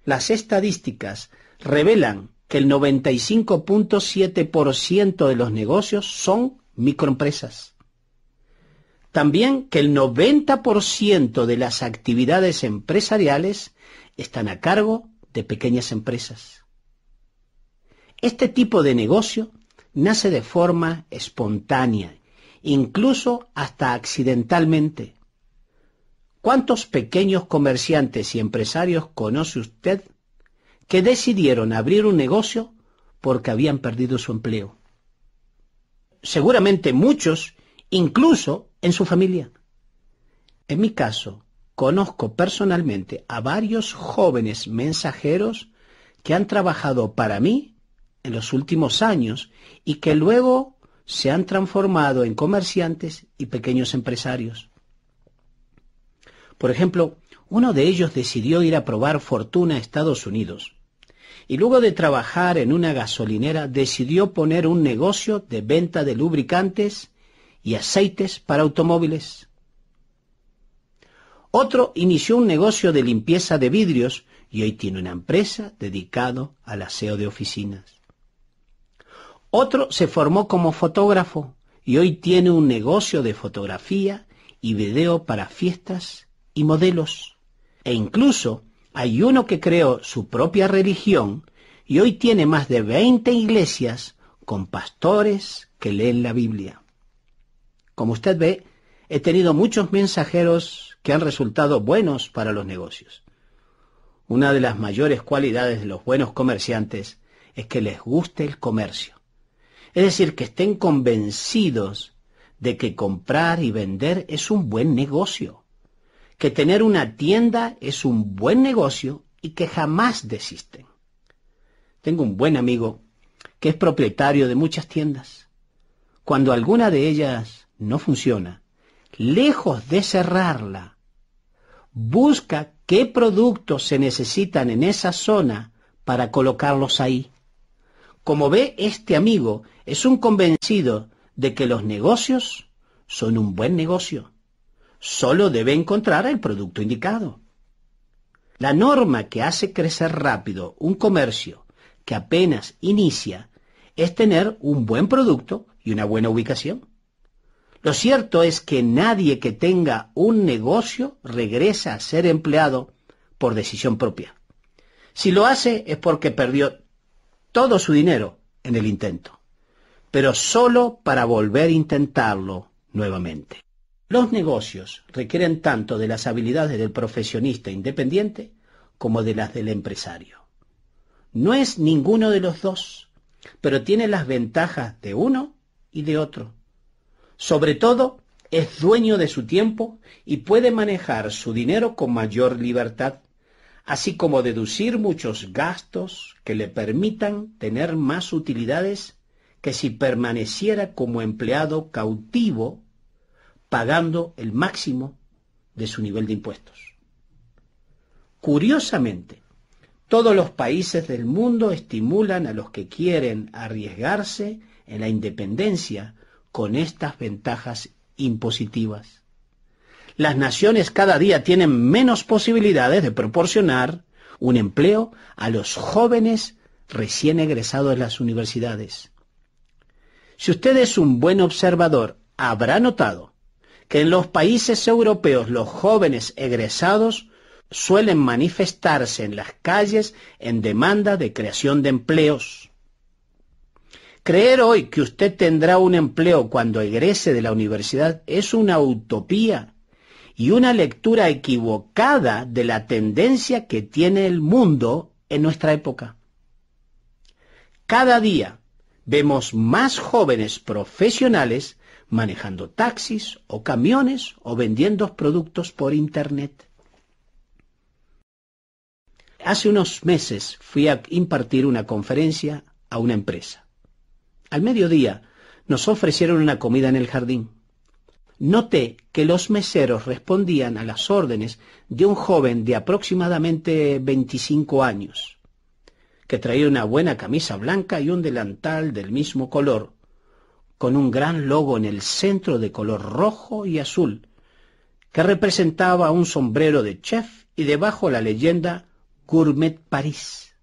Las estadísticas revelan que el 95.7% de los negocios son microempresas. También que el 90% de las actividades empresariales están a cargo de pequeñas empresas. Este tipo de negocio nace de forma espontánea, incluso hasta accidentalmente. ¿Cuántos pequeños comerciantes y empresarios conoce usted que decidieron abrir un negocio porque habían perdido su empleo? Seguramente muchos, incluso en su familia. En mi caso, conozco personalmente a varios jóvenes mensajeros que han trabajado para mí en los últimos años y que luego se han transformado en comerciantes y pequeños empresarios. Por ejemplo, uno de ellos decidió ir a probar fortuna a Estados Unidos y luego de trabajar en una gasolinera decidió poner un negocio de venta de lubricantes y aceites para automóviles. Otro inició un negocio de limpieza de vidrios y hoy tiene una empresa dedicado al aseo de oficinas. Otro se formó como fotógrafo y hoy tiene un negocio de fotografía y video para fiestas y modelos. E incluso hay uno que creó su propia religión y hoy tiene más de 20 iglesias con pastores que leen la Biblia. Como usted ve, he tenido muchos mensajeros que han resultado buenos para los negocios. Una de las mayores cualidades de los buenos comerciantes es que les guste el comercio. Es decir, que estén convencidos de que comprar y vender es un buen negocio, que tener una tienda es un buen negocio y que jamás desisten. Tengo un buen amigo que es propietario de muchas tiendas. Cuando alguna de ellas no funciona, lejos de cerrarla, busca qué productos se necesitan en esa zona para colocarlos ahí. Como ve, este amigo es un convencido de que los negocios son un buen negocio. Solo debe encontrar el producto indicado. La norma que hace crecer rápido un comercio que apenas inicia es tener un buen producto y una buena ubicación. Lo cierto es que nadie que tenga un negocio regresa a ser empleado por decisión propia. Si lo hace es porque perdió todo su dinero en el intento, pero solo para volver a intentarlo nuevamente. Los negocios requieren tanto de las habilidades del profesionista independiente como de las del empresario. No es ninguno de los dos, pero tiene las ventajas de uno y de otro. Sobre todo, es dueño de su tiempo y puede manejar su dinero con mayor libertad así como deducir muchos gastos que le permitan tener más utilidades que si permaneciera como empleado cautivo pagando el máximo de su nivel de impuestos. Curiosamente, todos los países del mundo estimulan a los que quieren arriesgarse en la independencia con estas ventajas impositivas las naciones cada día tienen menos posibilidades de proporcionar un empleo a los jóvenes recién egresados de las universidades. Si usted es un buen observador, habrá notado que en los países europeos los jóvenes egresados suelen manifestarse en las calles en demanda de creación de empleos. Creer hoy que usted tendrá un empleo cuando egrese de la universidad es una utopía y una lectura equivocada de la tendencia que tiene el mundo en nuestra época. Cada día vemos más jóvenes profesionales manejando taxis o camiones o vendiendo productos por Internet. Hace unos meses fui a impartir una conferencia a una empresa. Al mediodía nos ofrecieron una comida en el jardín. Noté que los meseros respondían a las órdenes de un joven de aproximadamente 25 años, que traía una buena camisa blanca y un delantal del mismo color, con un gran logo en el centro de color rojo y azul, que representaba un sombrero de chef y debajo la leyenda Gourmet París.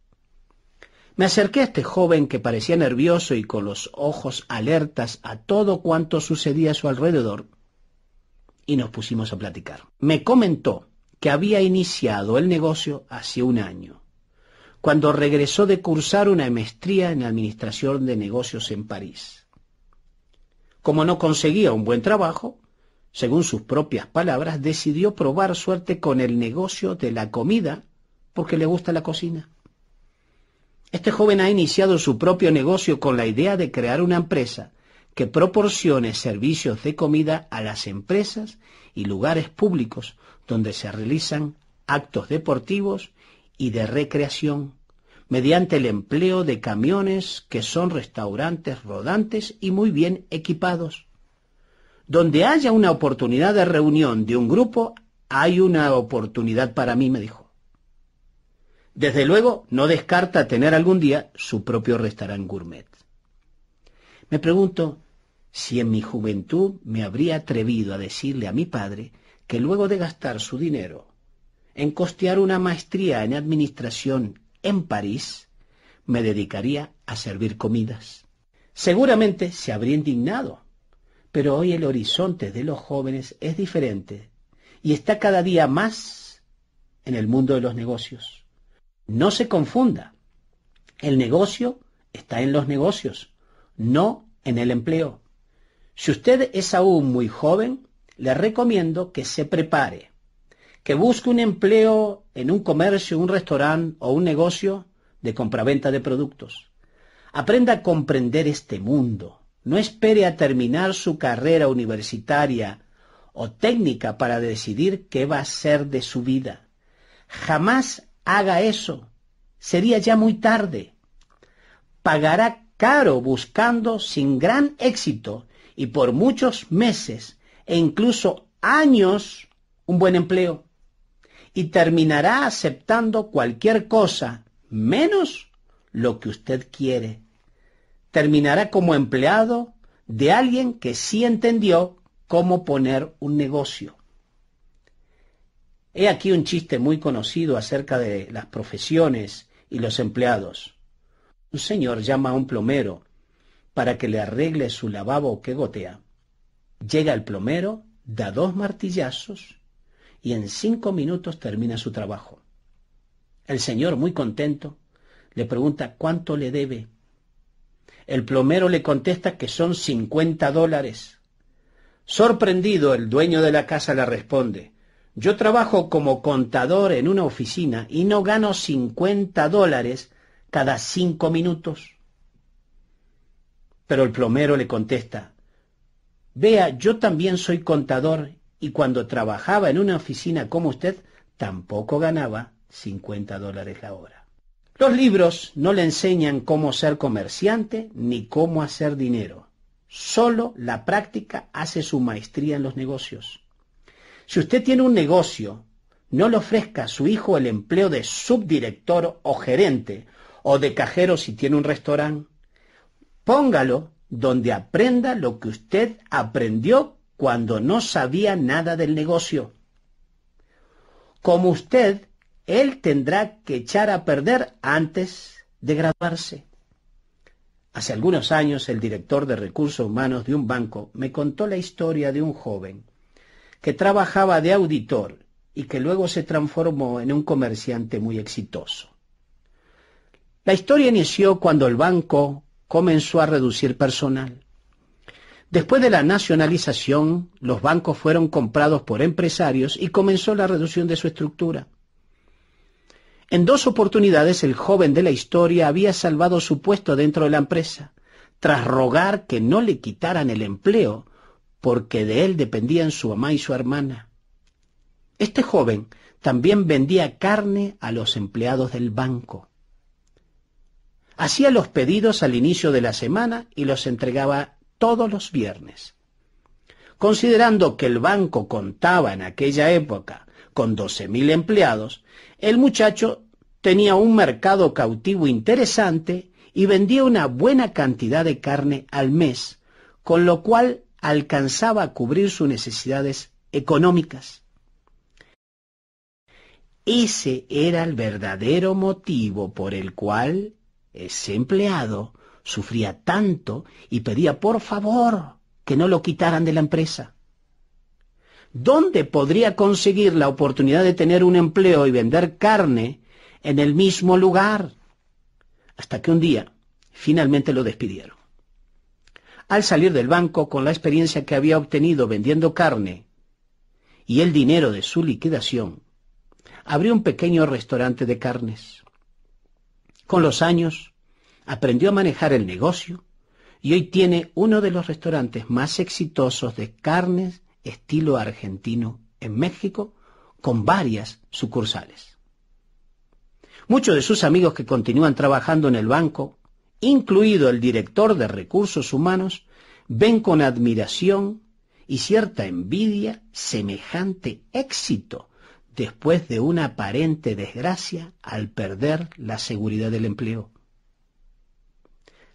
Me acerqué a este joven que parecía nervioso y con los ojos alertas a todo cuanto sucedía a su alrededor y nos pusimos a platicar. Me comentó que había iniciado el negocio hace un año, cuando regresó de cursar una maestría en Administración de Negocios en París. Como no conseguía un buen trabajo, según sus propias palabras, decidió probar suerte con el negocio de la comida porque le gusta la cocina. Este joven ha iniciado su propio negocio con la idea de crear una empresa que proporcione servicios de comida a las empresas y lugares públicos donde se realizan actos deportivos y de recreación mediante el empleo de camiones que son restaurantes rodantes y muy bien equipados. Donde haya una oportunidad de reunión de un grupo, hay una oportunidad para mí, me dijo. Desde luego, no descarta tener algún día su propio restaurante gourmet. Me pregunto si en mi juventud me habría atrevido a decirle a mi padre que luego de gastar su dinero en costear una maestría en administración en París, me dedicaría a servir comidas. Seguramente se habría indignado, pero hoy el horizonte de los jóvenes es diferente y está cada día más en el mundo de los negocios. No se confunda, el negocio está en los negocios no en el empleo. Si usted es aún muy joven, le recomiendo que se prepare, que busque un empleo en un comercio, un restaurante o un negocio de compraventa de productos. Aprenda a comprender este mundo. No espere a terminar su carrera universitaria o técnica para decidir qué va a ser de su vida. Jamás haga eso. Sería ya muy tarde. Pagará Caro buscando sin gran éxito y por muchos meses e incluso años un buen empleo y terminará aceptando cualquier cosa menos lo que usted quiere. Terminará como empleado de alguien que sí entendió cómo poner un negocio. He aquí un chiste muy conocido acerca de las profesiones y los empleados. Un señor llama a un plomero para que le arregle su lavabo que gotea. Llega el plomero, da dos martillazos y en cinco minutos termina su trabajo. El señor, muy contento, le pregunta cuánto le debe. El plomero le contesta que son cincuenta dólares. Sorprendido, el dueño de la casa le responde, yo trabajo como contador en una oficina y no gano cincuenta dólares cada cinco minutos. Pero el plomero le contesta, vea, yo también soy contador y cuando trabajaba en una oficina como usted, tampoco ganaba 50 dólares la hora. Los libros no le enseñan cómo ser comerciante ni cómo hacer dinero. Solo la práctica hace su maestría en los negocios. Si usted tiene un negocio, no le ofrezca a su hijo el empleo de subdirector o gerente, o de cajero si tiene un restaurante. Póngalo donde aprenda lo que usted aprendió cuando no sabía nada del negocio. Como usted, él tendrá que echar a perder antes de graduarse. Hace algunos años el director de recursos humanos de un banco me contó la historia de un joven que trabajaba de auditor y que luego se transformó en un comerciante muy exitoso. La historia inició cuando el banco comenzó a reducir personal. Después de la nacionalización, los bancos fueron comprados por empresarios y comenzó la reducción de su estructura. En dos oportunidades el joven de la historia había salvado su puesto dentro de la empresa, tras rogar que no le quitaran el empleo, porque de él dependían su mamá y su hermana. Este joven también vendía carne a los empleados del banco. Hacía los pedidos al inicio de la semana y los entregaba todos los viernes. Considerando que el banco contaba en aquella época con 12.000 empleados, el muchacho tenía un mercado cautivo interesante y vendía una buena cantidad de carne al mes, con lo cual alcanzaba a cubrir sus necesidades económicas. Ese era el verdadero motivo por el cual ese empleado sufría tanto y pedía por favor que no lo quitaran de la empresa. ¿Dónde podría conseguir la oportunidad de tener un empleo y vender carne en el mismo lugar? Hasta que un día finalmente lo despidieron. Al salir del banco con la experiencia que había obtenido vendiendo carne y el dinero de su liquidación, abrió un pequeño restaurante de carnes. Con los años, aprendió a manejar el negocio y hoy tiene uno de los restaurantes más exitosos de carnes estilo argentino en México, con varias sucursales. Muchos de sus amigos que continúan trabajando en el banco, incluido el director de recursos humanos, ven con admiración y cierta envidia semejante éxito después de una aparente desgracia al perder la seguridad del empleo.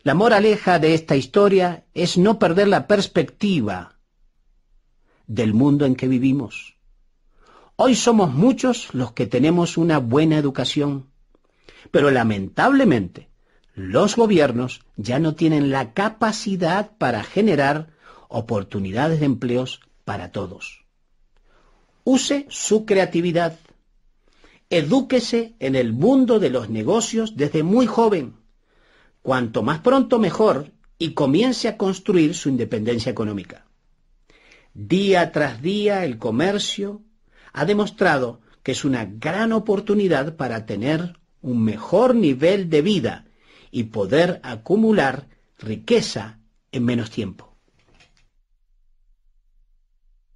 La moraleja de esta historia es no perder la perspectiva del mundo en que vivimos. Hoy somos muchos los que tenemos una buena educación, pero lamentablemente los gobiernos ya no tienen la capacidad para generar oportunidades de empleos para todos. Use su creatividad. Edúquese en el mundo de los negocios desde muy joven. Cuanto más pronto mejor y comience a construir su independencia económica. Día tras día el comercio ha demostrado que es una gran oportunidad para tener un mejor nivel de vida y poder acumular riqueza en menos tiempo.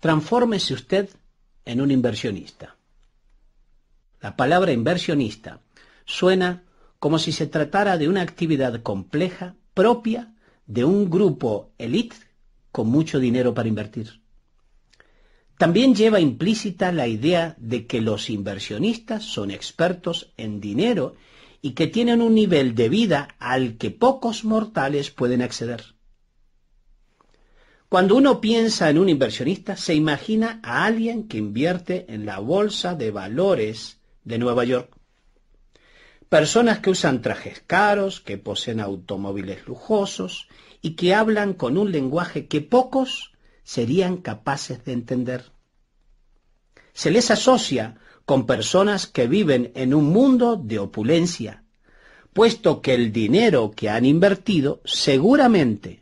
Transfórmese usted en un inversionista. La palabra inversionista suena como si se tratara de una actividad compleja propia de un grupo élite con mucho dinero para invertir. También lleva implícita la idea de que los inversionistas son expertos en dinero y que tienen un nivel de vida al que pocos mortales pueden acceder. Cuando uno piensa en un inversionista, se imagina a alguien que invierte en la bolsa de valores de Nueva York. Personas que usan trajes caros, que poseen automóviles lujosos y que hablan con un lenguaje que pocos serían capaces de entender. Se les asocia con personas que viven en un mundo de opulencia, puesto que el dinero que han invertido seguramente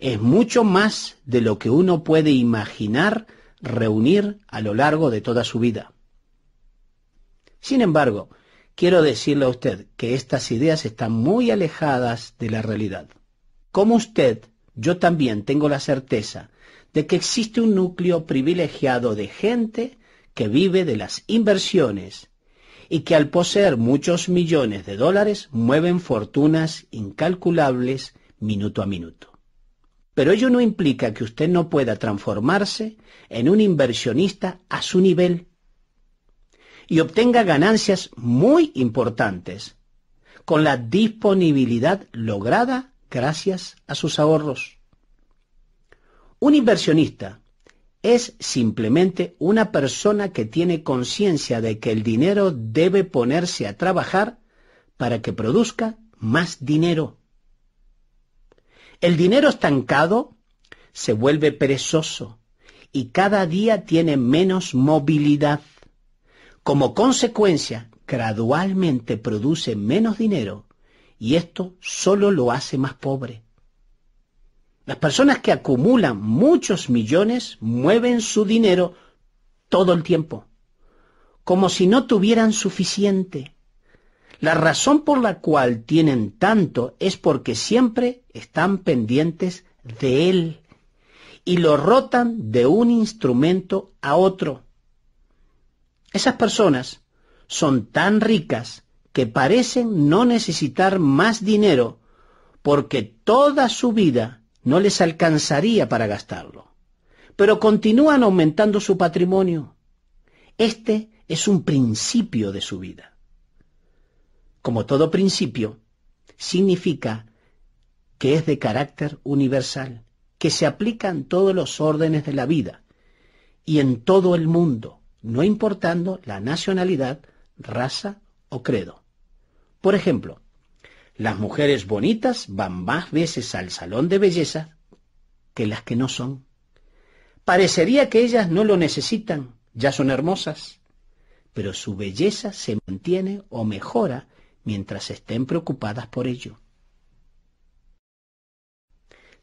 es mucho más de lo que uno puede imaginar reunir a lo largo de toda su vida. Sin embargo, quiero decirle a usted que estas ideas están muy alejadas de la realidad. Como usted, yo también tengo la certeza de que existe un núcleo privilegiado de gente que vive de las inversiones y que al poseer muchos millones de dólares mueven fortunas incalculables minuto a minuto. Pero ello no implica que usted no pueda transformarse en un inversionista a su nivel y obtenga ganancias muy importantes con la disponibilidad lograda gracias a sus ahorros. Un inversionista es simplemente una persona que tiene conciencia de que el dinero debe ponerse a trabajar para que produzca más dinero. El dinero estancado se vuelve perezoso y cada día tiene menos movilidad. Como consecuencia, gradualmente produce menos dinero y esto solo lo hace más pobre. Las personas que acumulan muchos millones mueven su dinero todo el tiempo, como si no tuvieran suficiente. La razón por la cual tienen tanto es porque siempre están pendientes de Él y lo rotan de un instrumento a otro. Esas personas son tan ricas que parecen no necesitar más dinero porque toda su vida no les alcanzaría para gastarlo. Pero continúan aumentando su patrimonio. Este es un principio de su vida como todo principio, significa que es de carácter universal, que se aplica en todos los órdenes de la vida y en todo el mundo, no importando la nacionalidad, raza o credo. Por ejemplo, las mujeres bonitas van más veces al salón de belleza que las que no son. Parecería que ellas no lo necesitan, ya son hermosas, pero su belleza se mantiene o mejora mientras estén preocupadas por ello.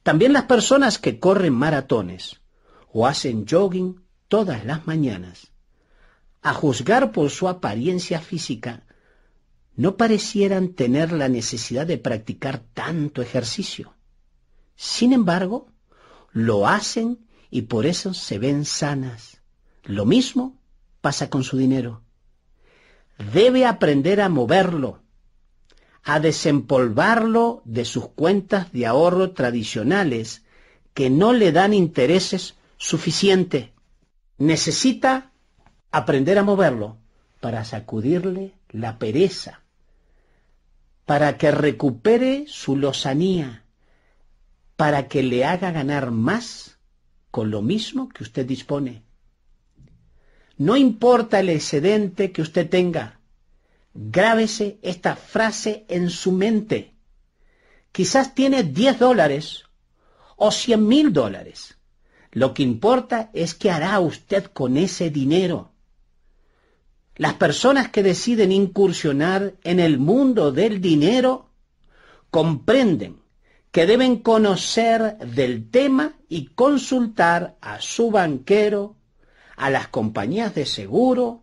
También las personas que corren maratones o hacen jogging todas las mañanas, a juzgar por su apariencia física, no parecieran tener la necesidad de practicar tanto ejercicio. Sin embargo, lo hacen y por eso se ven sanas. Lo mismo pasa con su dinero. Debe aprender a moverlo a desempolvarlo de sus cuentas de ahorro tradicionales que no le dan intereses suficientes. Necesita aprender a moverlo para sacudirle la pereza, para que recupere su lozanía, para que le haga ganar más con lo mismo que usted dispone. No importa el excedente que usted tenga, Grábese esta frase en su mente. Quizás tiene 10 dólares o 100 mil dólares. Lo que importa es qué hará usted con ese dinero. Las personas que deciden incursionar en el mundo del dinero comprenden que deben conocer del tema y consultar a su banquero, a las compañías de seguro,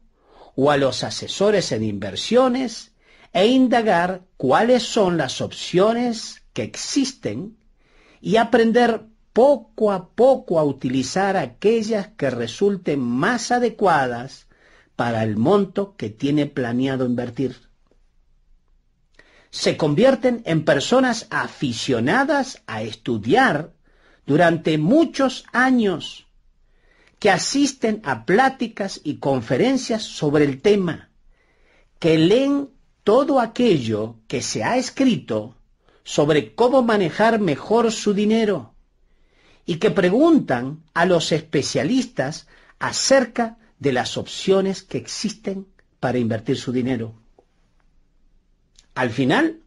o a los asesores en inversiones e indagar cuáles son las opciones que existen y aprender poco a poco a utilizar aquellas que resulten más adecuadas para el monto que tiene planeado invertir. Se convierten en personas aficionadas a estudiar durante muchos años que asisten a pláticas y conferencias sobre el tema, que leen todo aquello que se ha escrito sobre cómo manejar mejor su dinero y que preguntan a los especialistas acerca de las opciones que existen para invertir su dinero. Al final,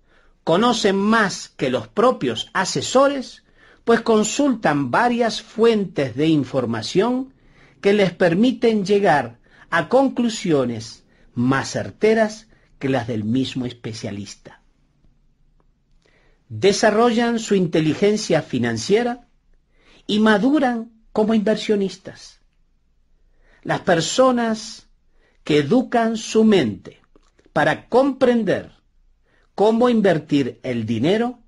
conocen más que los propios asesores, pues consultan varias fuentes de información que les permiten llegar a conclusiones más certeras que las del mismo especialista. Desarrollan su inteligencia financiera y maduran como inversionistas. Las personas que educan su mente para comprender cómo invertir el dinero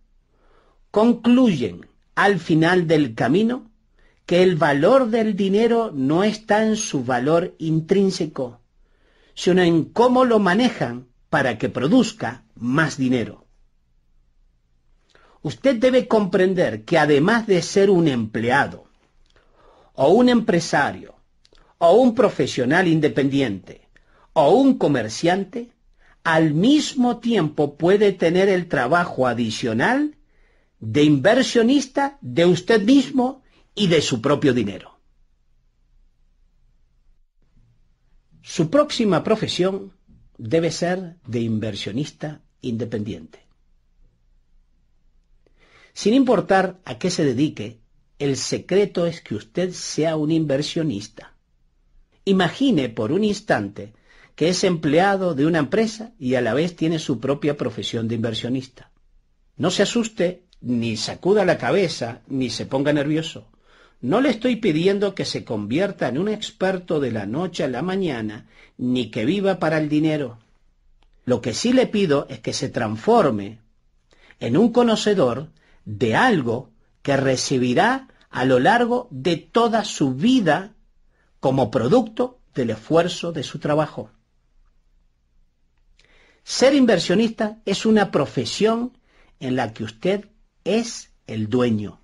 concluyen al final del camino que el valor del dinero no está en su valor intrínseco, sino en cómo lo manejan para que produzca más dinero. Usted debe comprender que además de ser un empleado, o un empresario, o un profesional independiente, o un comerciante, al mismo tiempo puede tener el trabajo adicional de inversionista de usted mismo y de su propio dinero. Su próxima profesión debe ser de inversionista independiente. Sin importar a qué se dedique, el secreto es que usted sea un inversionista. Imagine por un instante que es empleado de una empresa y a la vez tiene su propia profesión de inversionista. No se asuste, ni sacuda la cabeza, ni se ponga nervioso. No le estoy pidiendo que se convierta en un experto de la noche a la mañana, ni que viva para el dinero. Lo que sí le pido es que se transforme en un conocedor de algo que recibirá a lo largo de toda su vida como producto del esfuerzo de su trabajo. Ser inversionista es una profesión en la que usted es el dueño.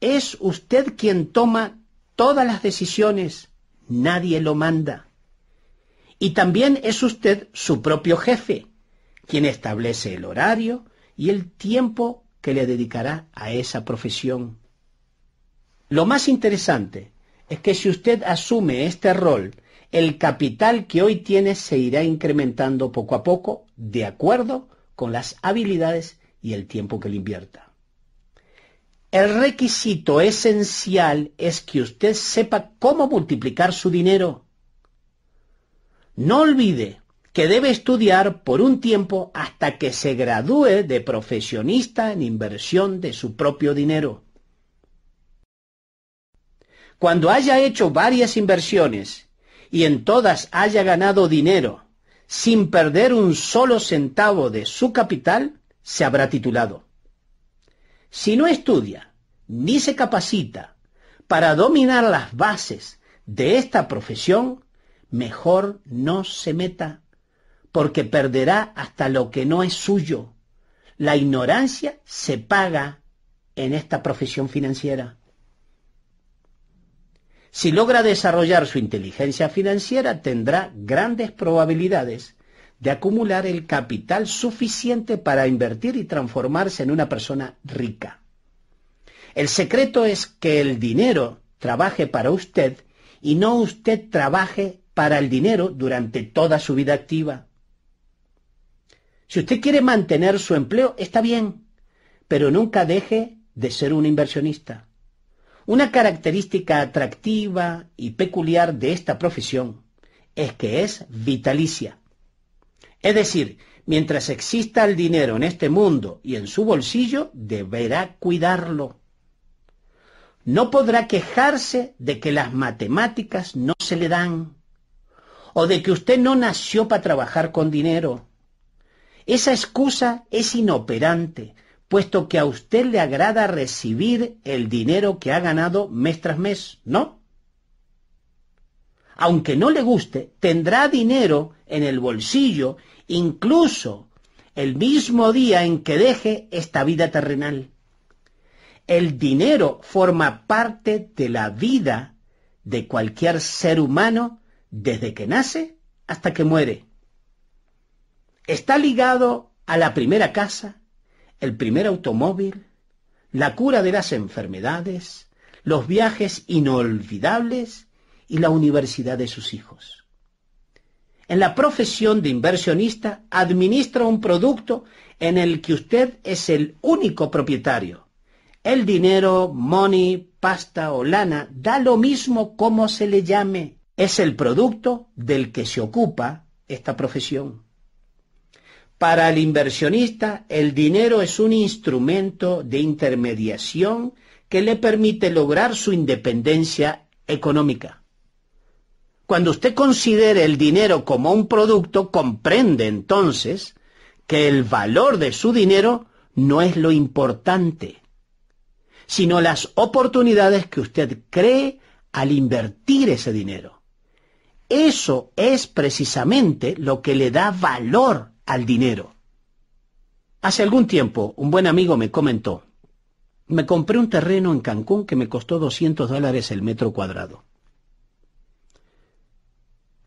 Es usted quien toma todas las decisiones, nadie lo manda. Y también es usted su propio jefe, quien establece el horario y el tiempo que le dedicará a esa profesión. Lo más interesante es que si usted asume este rol, el capital que hoy tiene se irá incrementando poco a poco de acuerdo con las habilidades y el tiempo que le invierta. El requisito esencial es que usted sepa cómo multiplicar su dinero. No olvide que debe estudiar por un tiempo hasta que se gradúe de profesionista en inversión de su propio dinero. Cuando haya hecho varias inversiones y en todas haya ganado dinero sin perder un solo centavo de su capital, se habrá titulado. Si no estudia ni se capacita para dominar las bases de esta profesión, mejor no se meta, porque perderá hasta lo que no es suyo. La ignorancia se paga en esta profesión financiera. Si logra desarrollar su inteligencia financiera, tendrá grandes probabilidades de acumular el capital suficiente para invertir y transformarse en una persona rica. El secreto es que el dinero trabaje para usted y no usted trabaje para el dinero durante toda su vida activa. Si usted quiere mantener su empleo, está bien, pero nunca deje de ser un inversionista. Una característica atractiva y peculiar de esta profesión es que es vitalicia. Es decir, mientras exista el dinero en este mundo y en su bolsillo, deberá cuidarlo. No podrá quejarse de que las matemáticas no se le dan o de que usted no nació para trabajar con dinero. Esa excusa es inoperante, puesto que a usted le agrada recibir el dinero que ha ganado mes tras mes, ¿no? aunque no le guste, tendrá dinero en el bolsillo incluso el mismo día en que deje esta vida terrenal. El dinero forma parte de la vida de cualquier ser humano desde que nace hasta que muere. Está ligado a la primera casa, el primer automóvil, la cura de las enfermedades, los viajes inolvidables y la universidad de sus hijos. En la profesión de inversionista administra un producto en el que usted es el único propietario. El dinero, money, pasta o lana da lo mismo como se le llame. Es el producto del que se ocupa esta profesión. Para el inversionista, el dinero es un instrumento de intermediación que le permite lograr su independencia económica. Cuando usted considere el dinero como un producto, comprende entonces que el valor de su dinero no es lo importante, sino las oportunidades que usted cree al invertir ese dinero. Eso es precisamente lo que le da valor al dinero. Hace algún tiempo un buen amigo me comentó, me compré un terreno en Cancún que me costó 200 dólares el metro cuadrado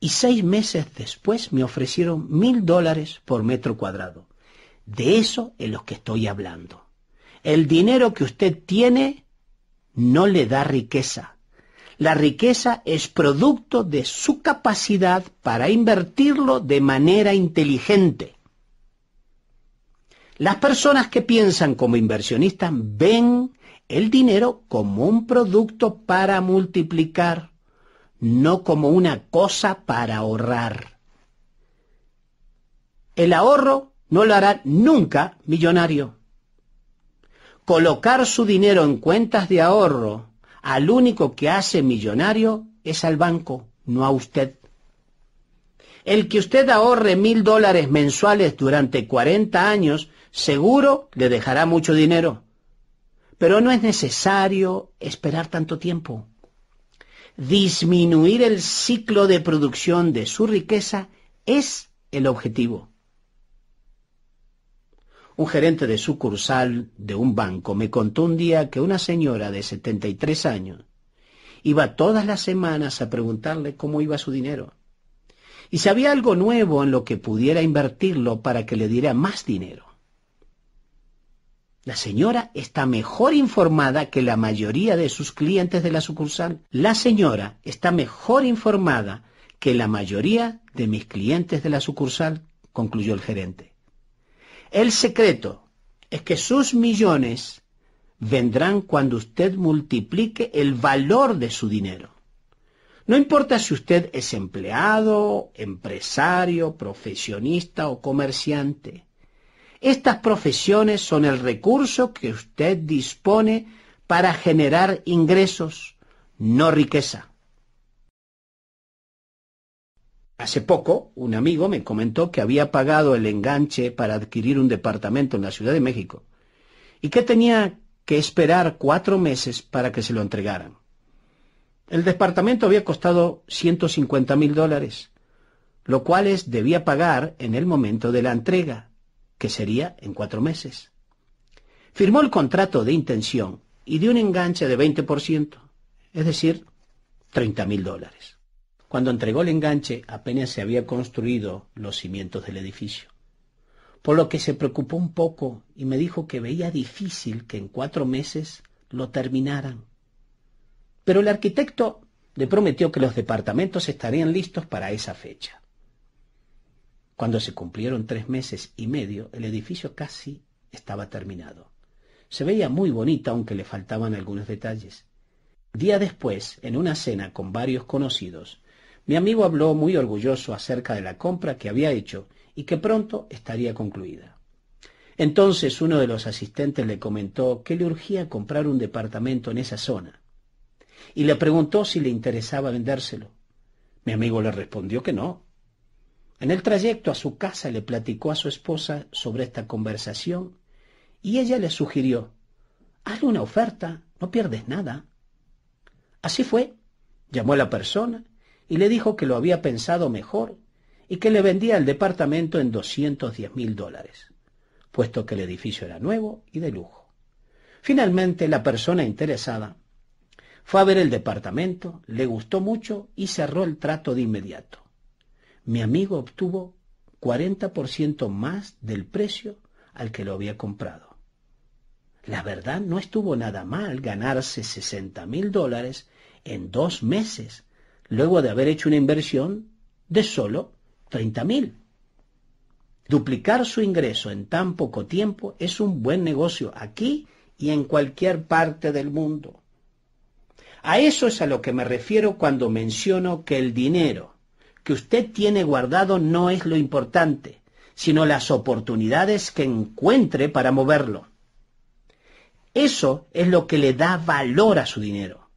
y seis meses después me ofrecieron mil dólares por metro cuadrado. De eso es lo que estoy hablando. El dinero que usted tiene no le da riqueza. La riqueza es producto de su capacidad para invertirlo de manera inteligente. Las personas que piensan como inversionistas ven el dinero como un producto para multiplicar no como una cosa para ahorrar. El ahorro no lo hará nunca millonario. Colocar su dinero en cuentas de ahorro al único que hace millonario es al banco, no a usted. El que usted ahorre mil dólares mensuales durante 40 años, seguro le dejará mucho dinero. Pero no es necesario esperar tanto tiempo. Disminuir el ciclo de producción de su riqueza es el objetivo. Un gerente de sucursal de un banco me contó un día que una señora de 73 años iba todas las semanas a preguntarle cómo iba su dinero y si había algo nuevo en lo que pudiera invertirlo para que le diera más dinero. La señora está mejor informada que la mayoría de sus clientes de la sucursal. La señora está mejor informada que la mayoría de mis clientes de la sucursal, concluyó el gerente. El secreto es que sus millones vendrán cuando usted multiplique el valor de su dinero. No importa si usted es empleado, empresario, profesionista o comerciante. Estas profesiones son el recurso que usted dispone para generar ingresos, no riqueza. Hace poco, un amigo me comentó que había pagado el enganche para adquirir un departamento en la Ciudad de México y que tenía que esperar cuatro meses para que se lo entregaran. El departamento había costado 150 mil dólares, lo cual debía pagar en el momento de la entrega, que sería en cuatro meses. Firmó el contrato de intención y dio un enganche de 20%, es decir, 30 mil dólares. Cuando entregó el enganche apenas se había construido los cimientos del edificio, por lo que se preocupó un poco y me dijo que veía difícil que en cuatro meses lo terminaran. Pero el arquitecto le prometió que los departamentos estarían listos para esa fecha. Cuando se cumplieron tres meses y medio, el edificio casi estaba terminado. Se veía muy bonita, aunque le faltaban algunos detalles. Día después, en una cena con varios conocidos, mi amigo habló muy orgulloso acerca de la compra que había hecho y que pronto estaría concluida. Entonces uno de los asistentes le comentó que le urgía comprar un departamento en esa zona y le preguntó si le interesaba vendérselo. Mi amigo le respondió que no, en el trayecto a su casa le platicó a su esposa sobre esta conversación y ella le sugirió, hazle una oferta, no pierdes nada. Así fue, llamó a la persona y le dijo que lo había pensado mejor y que le vendía el departamento en 210 mil dólares, puesto que el edificio era nuevo y de lujo. Finalmente, la persona interesada fue a ver el departamento, le gustó mucho y cerró el trato de inmediato mi amigo obtuvo 40% más del precio al que lo había comprado. La verdad no estuvo nada mal ganarse 60 mil dólares en dos meses, luego de haber hecho una inversión de solo 30 mil. Duplicar su ingreso en tan poco tiempo es un buen negocio aquí y en cualquier parte del mundo. A eso es a lo que me refiero cuando menciono que el dinero que usted tiene guardado no es lo importante, sino las oportunidades que encuentre para moverlo. Eso es lo que le da valor a su dinero.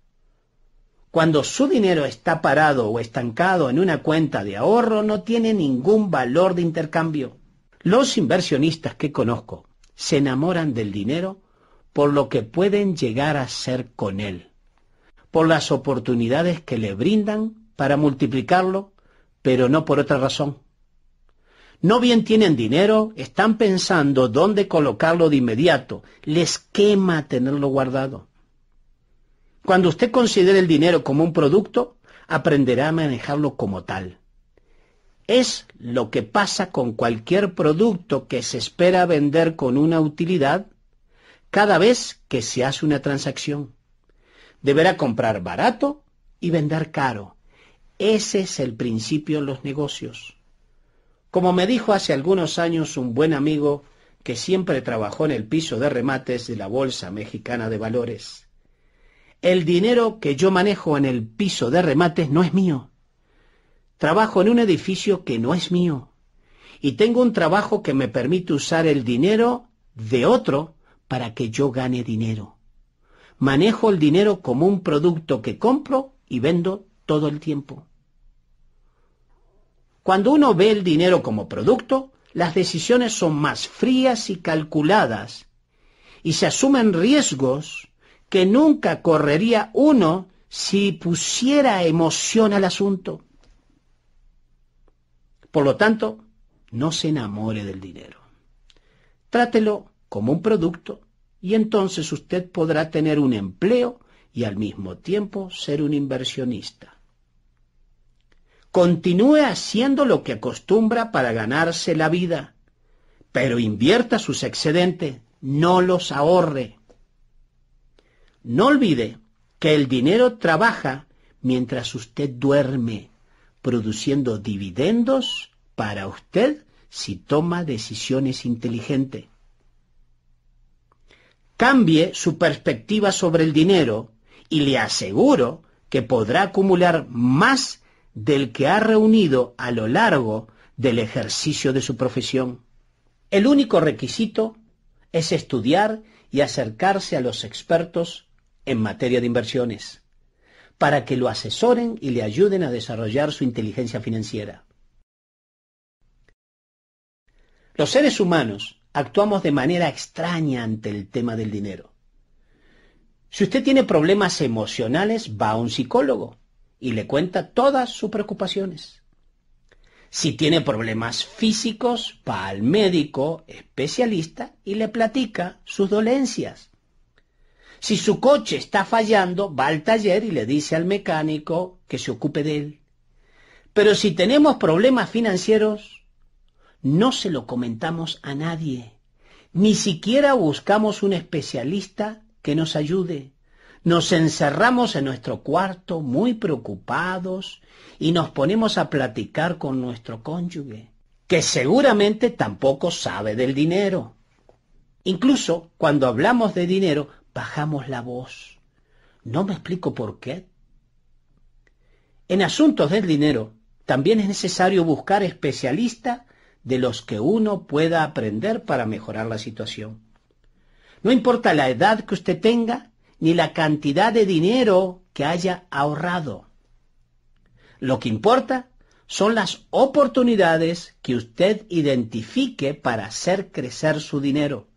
Cuando su dinero está parado o estancado en una cuenta de ahorro no tiene ningún valor de intercambio. Los inversionistas que conozco se enamoran del dinero por lo que pueden llegar a ser con él, por las oportunidades que le brindan para multiplicarlo pero no por otra razón. No bien tienen dinero, están pensando dónde colocarlo de inmediato. Les quema tenerlo guardado. Cuando usted considere el dinero como un producto, aprenderá a manejarlo como tal. Es lo que pasa con cualquier producto que se espera vender con una utilidad cada vez que se hace una transacción. Deberá comprar barato y vender caro ese es el principio en los negocios. Como me dijo hace algunos años un buen amigo que siempre trabajó en el piso de remates de la Bolsa Mexicana de Valores. El dinero que yo manejo en el piso de remates no es mío. Trabajo en un edificio que no es mío. Y tengo un trabajo que me permite usar el dinero de otro para que yo gane dinero. Manejo el dinero como un producto que compro y vendo todo el tiempo. Cuando uno ve el dinero como producto, las decisiones son más frías y calculadas y se asumen riesgos que nunca correría uno si pusiera emoción al asunto. Por lo tanto, no se enamore del dinero. Trátelo como un producto y entonces usted podrá tener un empleo y al mismo tiempo ser un inversionista continúe haciendo lo que acostumbra para ganarse la vida, pero invierta sus excedentes, no los ahorre. No olvide que el dinero trabaja mientras usted duerme, produciendo dividendos para usted si toma decisiones inteligentes. Cambie su perspectiva sobre el dinero y le aseguro que podrá acumular más del que ha reunido a lo largo del ejercicio de su profesión. El único requisito es estudiar y acercarse a los expertos en materia de inversiones, para que lo asesoren y le ayuden a desarrollar su inteligencia financiera. Los seres humanos actuamos de manera extraña ante el tema del dinero. Si usted tiene problemas emocionales, va a un psicólogo y le cuenta todas sus preocupaciones. Si tiene problemas físicos, va al médico especialista y le platica sus dolencias. Si su coche está fallando, va al taller y le dice al mecánico que se ocupe de él. Pero si tenemos problemas financieros, no se lo comentamos a nadie. Ni siquiera buscamos un especialista que nos ayude. Nos encerramos en nuestro cuarto muy preocupados y nos ponemos a platicar con nuestro cónyuge, que seguramente tampoco sabe del dinero. Incluso cuando hablamos de dinero, bajamos la voz. No me explico por qué. En asuntos del dinero, también es necesario buscar especialistas de los que uno pueda aprender para mejorar la situación. No importa la edad que usted tenga, ni la cantidad de dinero que haya ahorrado. Lo que importa son las oportunidades que usted identifique para hacer crecer su dinero.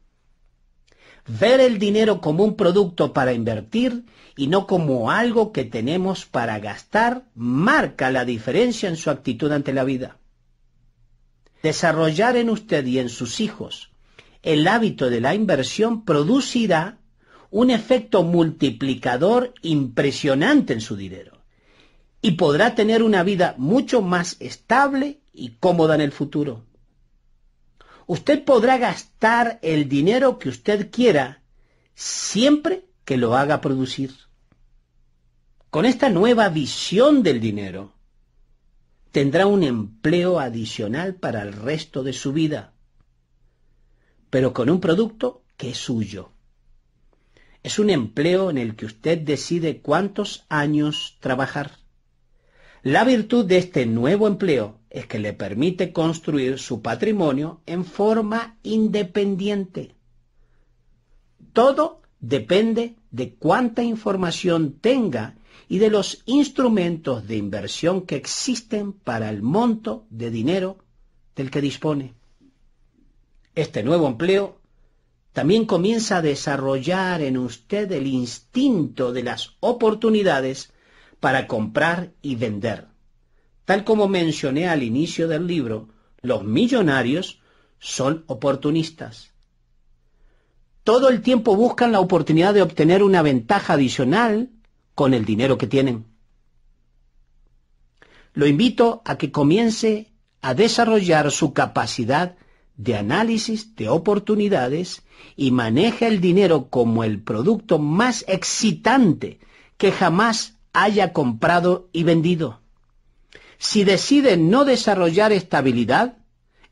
Ver el dinero como un producto para invertir y no como algo que tenemos para gastar marca la diferencia en su actitud ante la vida. Desarrollar en usted y en sus hijos el hábito de la inversión producirá un efecto multiplicador impresionante en su dinero y podrá tener una vida mucho más estable y cómoda en el futuro. Usted podrá gastar el dinero que usted quiera siempre que lo haga producir. Con esta nueva visión del dinero, tendrá un empleo adicional para el resto de su vida, pero con un producto que es suyo. Es un empleo en el que usted decide cuántos años trabajar. La virtud de este nuevo empleo es que le permite construir su patrimonio en forma independiente. Todo depende de cuánta información tenga y de los instrumentos de inversión que existen para el monto de dinero del que dispone. Este nuevo empleo también comienza a desarrollar en usted el instinto de las oportunidades para comprar y vender. Tal como mencioné al inicio del libro, los millonarios son oportunistas. Todo el tiempo buscan la oportunidad de obtener una ventaja adicional con el dinero que tienen. Lo invito a que comience a desarrollar su capacidad de análisis de oportunidades y maneja el dinero como el producto más excitante que jamás haya comprado y vendido. Si decide no desarrollar estabilidad,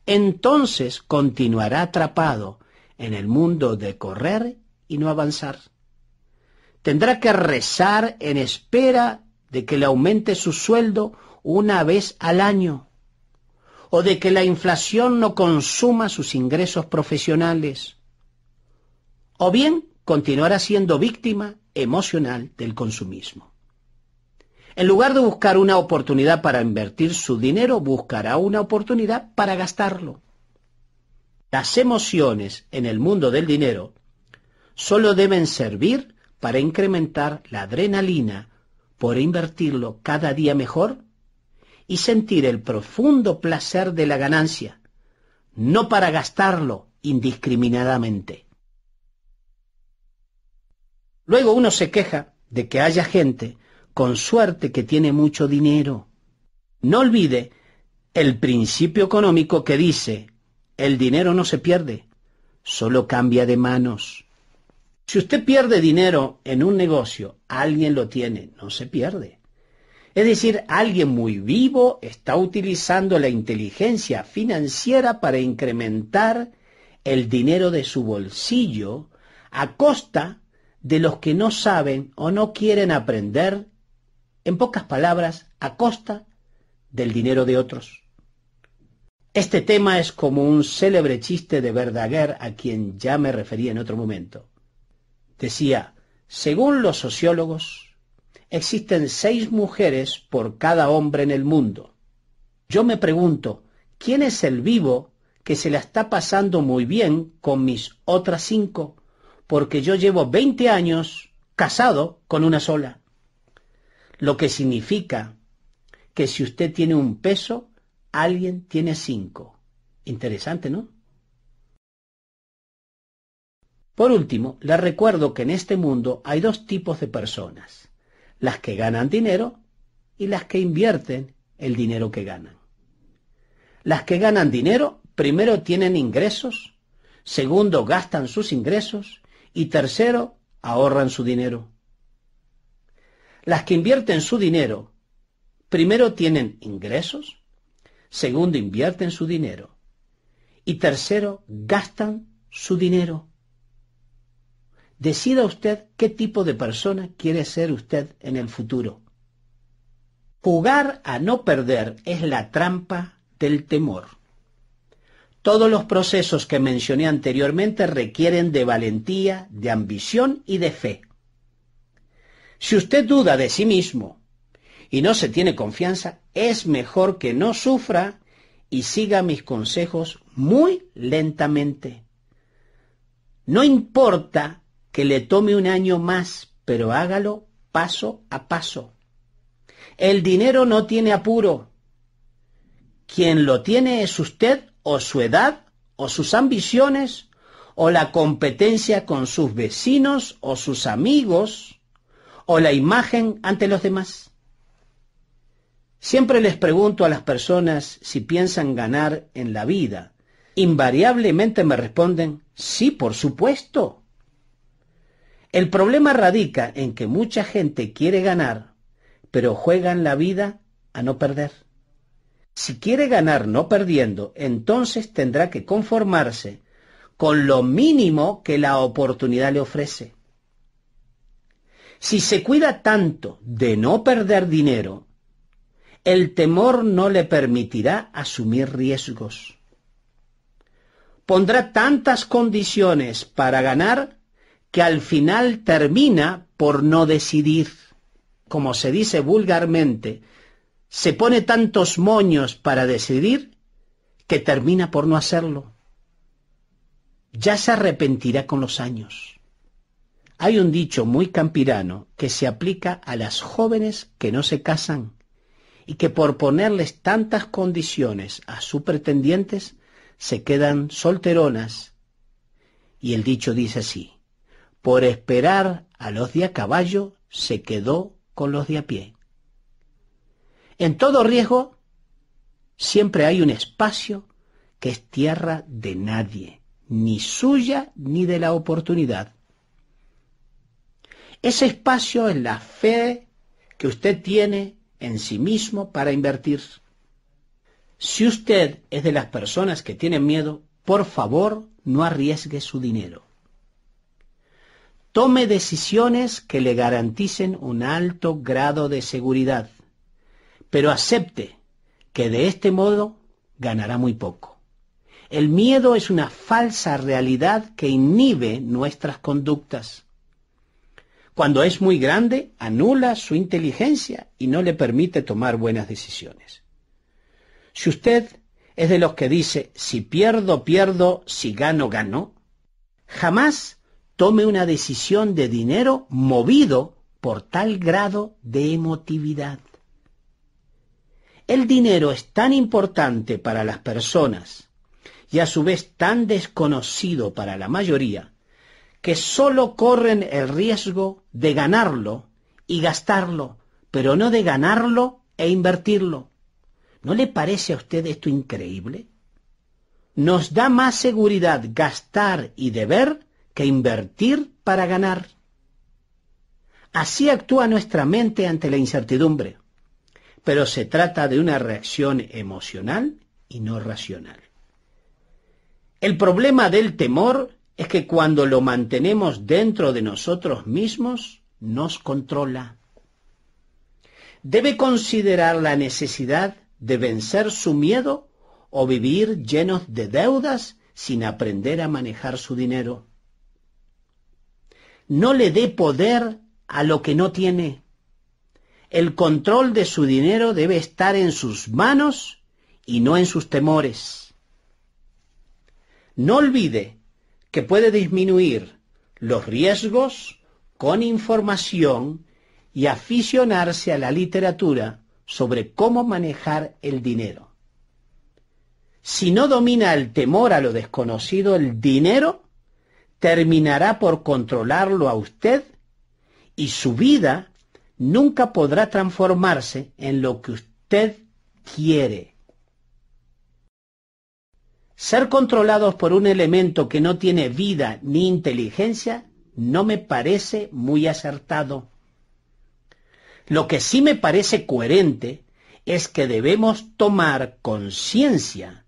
entonces continuará atrapado en el mundo de correr y no avanzar. Tendrá que rezar en espera de que le aumente su sueldo una vez al año o de que la inflación no consuma sus ingresos profesionales. O bien continuará siendo víctima emocional del consumismo. En lugar de buscar una oportunidad para invertir su dinero, buscará una oportunidad para gastarlo. Las emociones en el mundo del dinero solo deben servir para incrementar la adrenalina por invertirlo cada día mejor y sentir el profundo placer de la ganancia, no para gastarlo indiscriminadamente. Luego uno se queja de que haya gente con suerte que tiene mucho dinero. No olvide el principio económico que dice, el dinero no se pierde, solo cambia de manos. Si usted pierde dinero en un negocio, alguien lo tiene, no se pierde. Es decir, alguien muy vivo está utilizando la inteligencia financiera para incrementar el dinero de su bolsillo a costa de los que no saben o no quieren aprender, en pocas palabras, a costa del dinero de otros. Este tema es como un célebre chiste de Verdaguer a quien ya me refería en otro momento. Decía, según los sociólogos, existen seis mujeres por cada hombre en el mundo. Yo me pregunto, ¿quién es el vivo que se la está pasando muy bien con mis otras cinco? Porque yo llevo 20 años casado con una sola. Lo que significa que si usted tiene un peso, alguien tiene cinco. Interesante, ¿no? Por último, le recuerdo que en este mundo hay dos tipos de personas las que ganan dinero y las que invierten el dinero que ganan. Las que ganan dinero, primero tienen ingresos, segundo gastan sus ingresos y tercero ahorran su dinero. Las que invierten su dinero, primero tienen ingresos, segundo invierten su dinero y tercero gastan su dinero. Decida usted qué tipo de persona quiere ser usted en el futuro. Jugar a no perder es la trampa del temor. Todos los procesos que mencioné anteriormente requieren de valentía, de ambición y de fe. Si usted duda de sí mismo y no se tiene confianza, es mejor que no sufra y siga mis consejos muy lentamente. No importa que le tome un año más, pero hágalo paso a paso. El dinero no tiene apuro. Quien lo tiene es usted o su edad o sus ambiciones o la competencia con sus vecinos o sus amigos o la imagen ante los demás. Siempre les pregunto a las personas si piensan ganar en la vida. Invariablemente me responden, sí, por supuesto. El problema radica en que mucha gente quiere ganar, pero juegan la vida a no perder. Si quiere ganar no perdiendo, entonces tendrá que conformarse con lo mínimo que la oportunidad le ofrece. Si se cuida tanto de no perder dinero, el temor no le permitirá asumir riesgos. Pondrá tantas condiciones para ganar que al final termina por no decidir. Como se dice vulgarmente, se pone tantos moños para decidir que termina por no hacerlo. Ya se arrepentirá con los años. Hay un dicho muy campirano que se aplica a las jóvenes que no se casan y que por ponerles tantas condiciones a sus pretendientes se quedan solteronas. Y el dicho dice así, por esperar a los de a caballo, se quedó con los de a pie. En todo riesgo, siempre hay un espacio que es tierra de nadie, ni suya ni de la oportunidad. Ese espacio es la fe que usted tiene en sí mismo para invertir. Si usted es de las personas que tienen miedo, por favor no arriesgue su dinero. Tome decisiones que le garanticen un alto grado de seguridad, pero acepte que de este modo ganará muy poco. El miedo es una falsa realidad que inhibe nuestras conductas. Cuando es muy grande, anula su inteligencia y no le permite tomar buenas decisiones. Si usted es de los que dice, si pierdo, pierdo, si gano, gano, jamás tome una decisión de dinero movido por tal grado de emotividad. El dinero es tan importante para las personas y a su vez tan desconocido para la mayoría que sólo corren el riesgo de ganarlo y gastarlo, pero no de ganarlo e invertirlo. ¿No le parece a usted esto increíble? Nos da más seguridad gastar y deber que invertir para ganar. Así actúa nuestra mente ante la incertidumbre, pero se trata de una reacción emocional y no racional. El problema del temor es que cuando lo mantenemos dentro de nosotros mismos, nos controla. Debe considerar la necesidad de vencer su miedo o vivir llenos de deudas sin aprender a manejar su dinero. No le dé poder a lo que no tiene. El control de su dinero debe estar en sus manos y no en sus temores. No olvide que puede disminuir los riesgos con información y aficionarse a la literatura sobre cómo manejar el dinero. Si no domina el temor a lo desconocido, el dinero terminará por controlarlo a usted y su vida nunca podrá transformarse en lo que usted quiere. Ser controlados por un elemento que no tiene vida ni inteligencia no me parece muy acertado. Lo que sí me parece coherente es que debemos tomar conciencia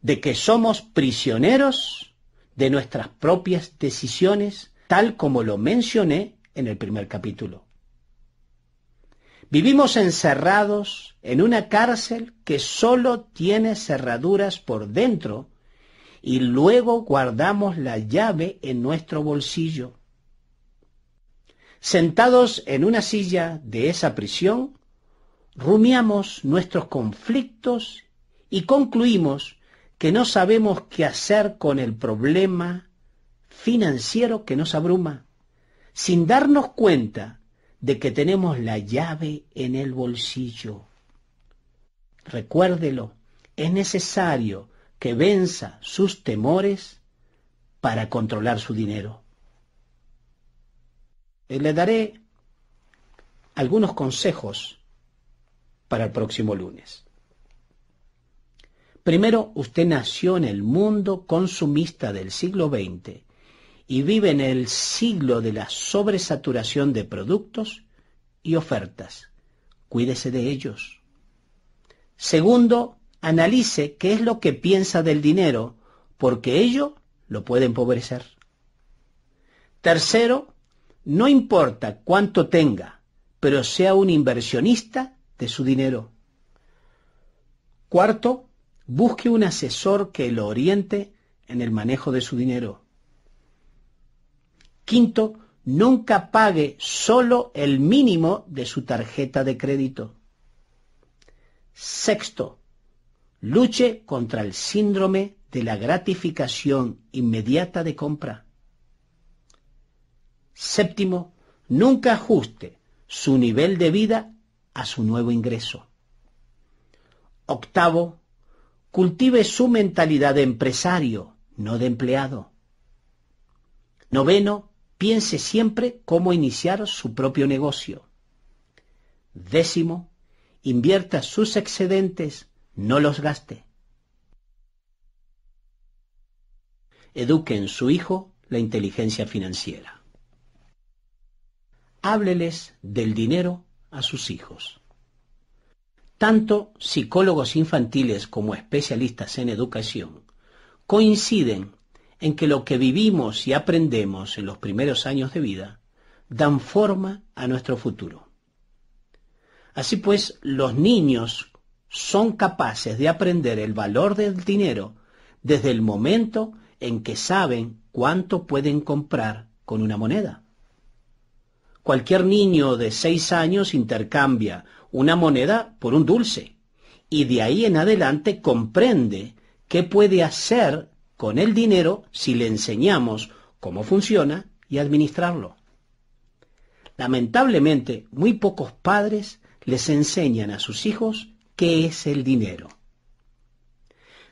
de que somos prisioneros de nuestras propias decisiones, tal como lo mencioné en el primer capítulo. Vivimos encerrados en una cárcel que solo tiene cerraduras por dentro y luego guardamos la llave en nuestro bolsillo. Sentados en una silla de esa prisión, rumiamos nuestros conflictos y concluimos que no sabemos qué hacer con el problema financiero que nos abruma, sin darnos cuenta de que tenemos la llave en el bolsillo. Recuérdelo, es necesario que venza sus temores para controlar su dinero. Eh, le daré algunos consejos para el próximo lunes. Primero, usted nació en el mundo consumista del siglo XX y vive en el siglo de la sobresaturación de productos y ofertas. Cuídese de ellos. Segundo, analice qué es lo que piensa del dinero, porque ello lo puede empobrecer. Tercero, no importa cuánto tenga, pero sea un inversionista de su dinero. Cuarto, Busque un asesor que lo oriente en el manejo de su dinero. Quinto, nunca pague solo el mínimo de su tarjeta de crédito. Sexto, luche contra el síndrome de la gratificación inmediata de compra. Séptimo, nunca ajuste su nivel de vida a su nuevo ingreso. Octavo, cultive su mentalidad de empresario, no de empleado. Noveno, piense siempre cómo iniciar su propio negocio. Décimo, invierta sus excedentes, no los gaste. Eduque en su hijo la inteligencia financiera. Hábleles del dinero a sus hijos. Tanto psicólogos infantiles como especialistas en educación coinciden en que lo que vivimos y aprendemos en los primeros años de vida dan forma a nuestro futuro. Así pues, los niños son capaces de aprender el valor del dinero desde el momento en que saben cuánto pueden comprar con una moneda. Cualquier niño de seis años intercambia una moneda por un dulce. Y de ahí en adelante comprende qué puede hacer con el dinero si le enseñamos cómo funciona y administrarlo. Lamentablemente, muy pocos padres les enseñan a sus hijos qué es el dinero.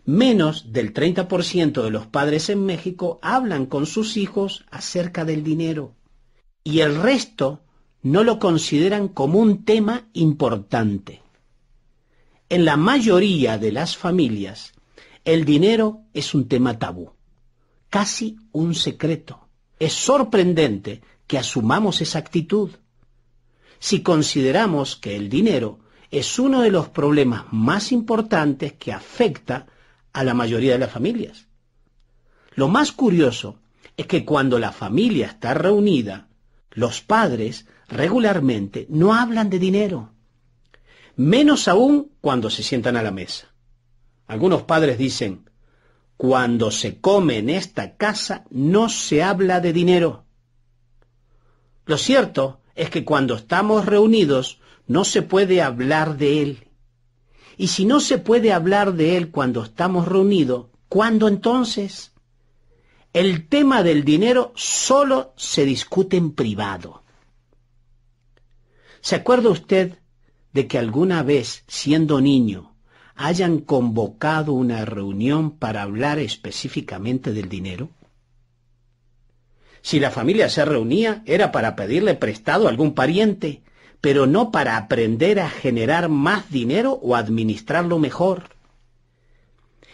Menos del 30% de los padres en México hablan con sus hijos acerca del dinero y el resto no lo consideran como un tema importante. En la mayoría de las familias, el dinero es un tema tabú, casi un secreto. Es sorprendente que asumamos esa actitud. Si consideramos que el dinero es uno de los problemas más importantes que afecta a la mayoría de las familias. Lo más curioso es que cuando la familia está reunida, los padres regularmente no hablan de dinero, menos aún cuando se sientan a la mesa. Algunos padres dicen, cuando se come en esta casa no se habla de dinero. Lo cierto es que cuando estamos reunidos no se puede hablar de él. Y si no se puede hablar de él cuando estamos reunidos, ¿cuándo entonces? El tema del dinero solo se discute en privado. ¿Se acuerda usted de que alguna vez, siendo niño, hayan convocado una reunión para hablar específicamente del dinero? Si la familia se reunía era para pedirle prestado a algún pariente, pero no para aprender a generar más dinero o administrarlo mejor.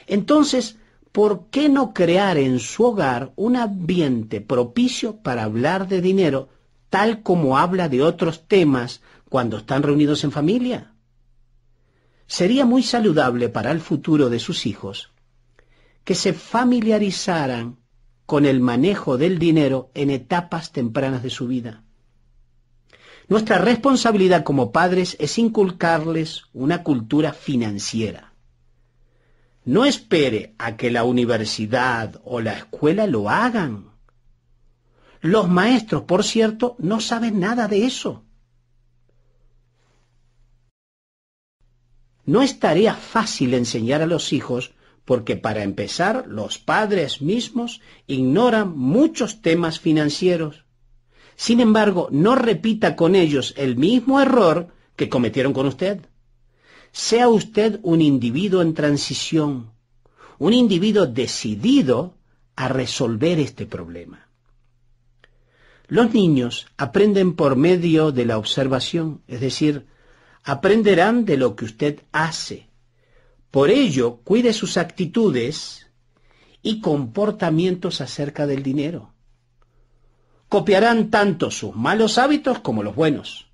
Entonces, ¿por qué no crear en su hogar un ambiente propicio para hablar de dinero tal como habla de otros temas cuando están reunidos en familia? Sería muy saludable para el futuro de sus hijos que se familiarizaran con el manejo del dinero en etapas tempranas de su vida. Nuestra responsabilidad como padres es inculcarles una cultura financiera. No espere a que la universidad o la escuela lo hagan. Los maestros, por cierto, no saben nada de eso. No estaría fácil enseñar a los hijos porque para empezar los padres mismos ignoran muchos temas financieros. Sin embargo, no repita con ellos el mismo error que cometieron con usted. Sea usted un individuo en transición, un individuo decidido a resolver este problema. Los niños aprenden por medio de la observación, es decir, aprenderán de lo que usted hace. Por ello, cuide sus actitudes y comportamientos acerca del dinero. Copiarán tanto sus malos hábitos como los buenos.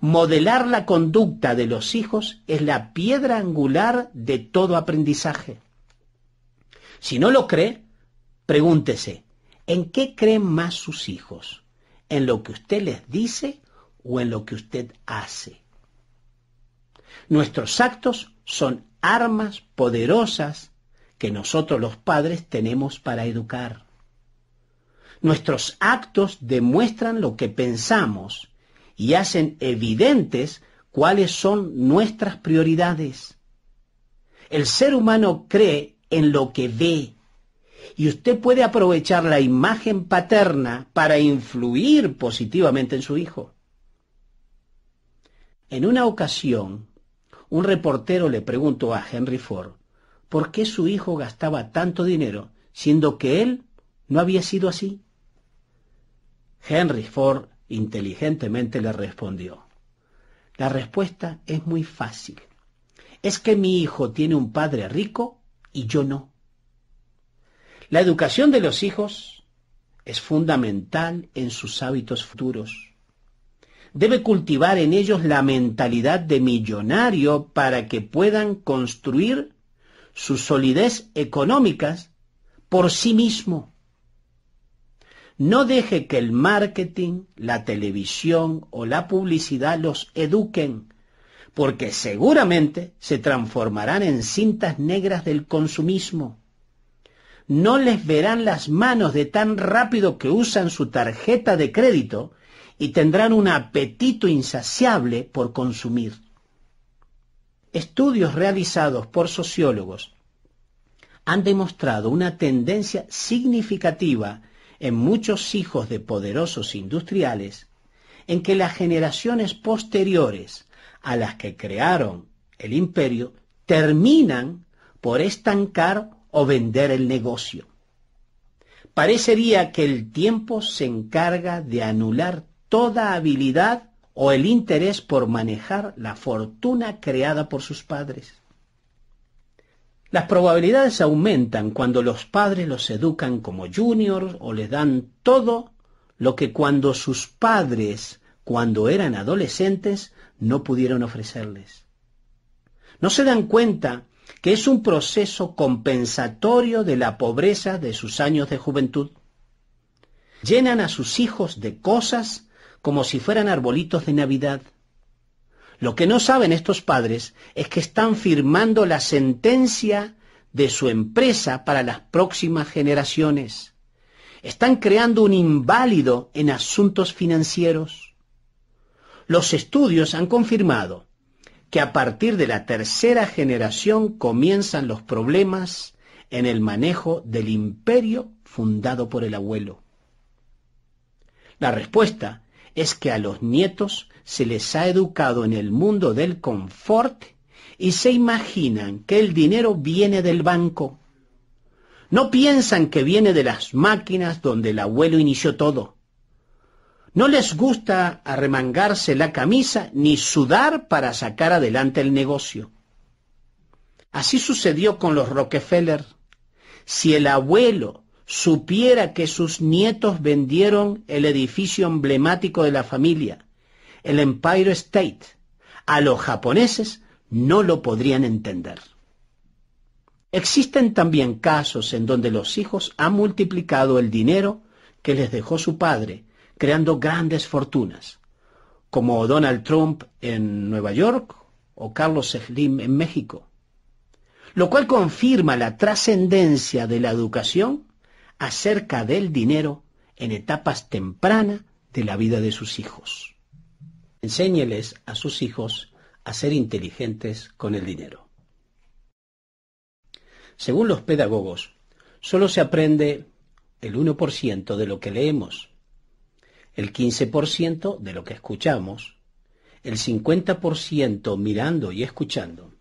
Modelar la conducta de los hijos es la piedra angular de todo aprendizaje. Si no lo cree, pregúntese, ¿En qué creen más sus hijos? ¿En lo que usted les dice o en lo que usted hace? Nuestros actos son armas poderosas que nosotros los padres tenemos para educar. Nuestros actos demuestran lo que pensamos y hacen evidentes cuáles son nuestras prioridades. El ser humano cree en lo que ve y usted puede aprovechar la imagen paterna para influir positivamente en su hijo. En una ocasión, un reportero le preguntó a Henry Ford por qué su hijo gastaba tanto dinero, siendo que él no había sido así. Henry Ford inteligentemente le respondió, la respuesta es muy fácil. Es que mi hijo tiene un padre rico y yo no. La educación de los hijos es fundamental en sus hábitos futuros. Debe cultivar en ellos la mentalidad de millonario para que puedan construir su solidez económica por sí mismo. No deje que el marketing, la televisión o la publicidad los eduquen, porque seguramente se transformarán en cintas negras del consumismo no les verán las manos de tan rápido que usan su tarjeta de crédito y tendrán un apetito insaciable por consumir. Estudios realizados por sociólogos han demostrado una tendencia significativa en muchos hijos de poderosos industriales en que las generaciones posteriores a las que crearon el imperio terminan por estancar o vender el negocio. Parecería que el tiempo se encarga de anular toda habilidad o el interés por manejar la fortuna creada por sus padres. Las probabilidades aumentan cuando los padres los educan como juniors o les dan todo lo que cuando sus padres, cuando eran adolescentes, no pudieron ofrecerles. No se dan cuenta que es un proceso compensatorio de la pobreza de sus años de juventud. Llenan a sus hijos de cosas como si fueran arbolitos de Navidad. Lo que no saben estos padres es que están firmando la sentencia de su empresa para las próximas generaciones. Están creando un inválido en asuntos financieros. Los estudios han confirmado que a partir de la tercera generación comienzan los problemas en el manejo del imperio fundado por el abuelo. La respuesta es que a los nietos se les ha educado en el mundo del confort y se imaginan que el dinero viene del banco. No piensan que viene de las máquinas donde el abuelo inició todo, no les gusta arremangarse la camisa ni sudar para sacar adelante el negocio. Así sucedió con los Rockefeller. Si el abuelo supiera que sus nietos vendieron el edificio emblemático de la familia, el Empire State, a los japoneses, no lo podrían entender. Existen también casos en donde los hijos han multiplicado el dinero que les dejó su padre creando grandes fortunas, como Donald Trump en Nueva York o Carlos Slim en México, lo cual confirma la trascendencia de la educación acerca del dinero en etapas tempranas de la vida de sus hijos. Enséñeles a sus hijos a ser inteligentes con el dinero. Según los pedagogos, solo se aprende el 1% de lo que leemos el 15% de lo que escuchamos, el 50% mirando y escuchando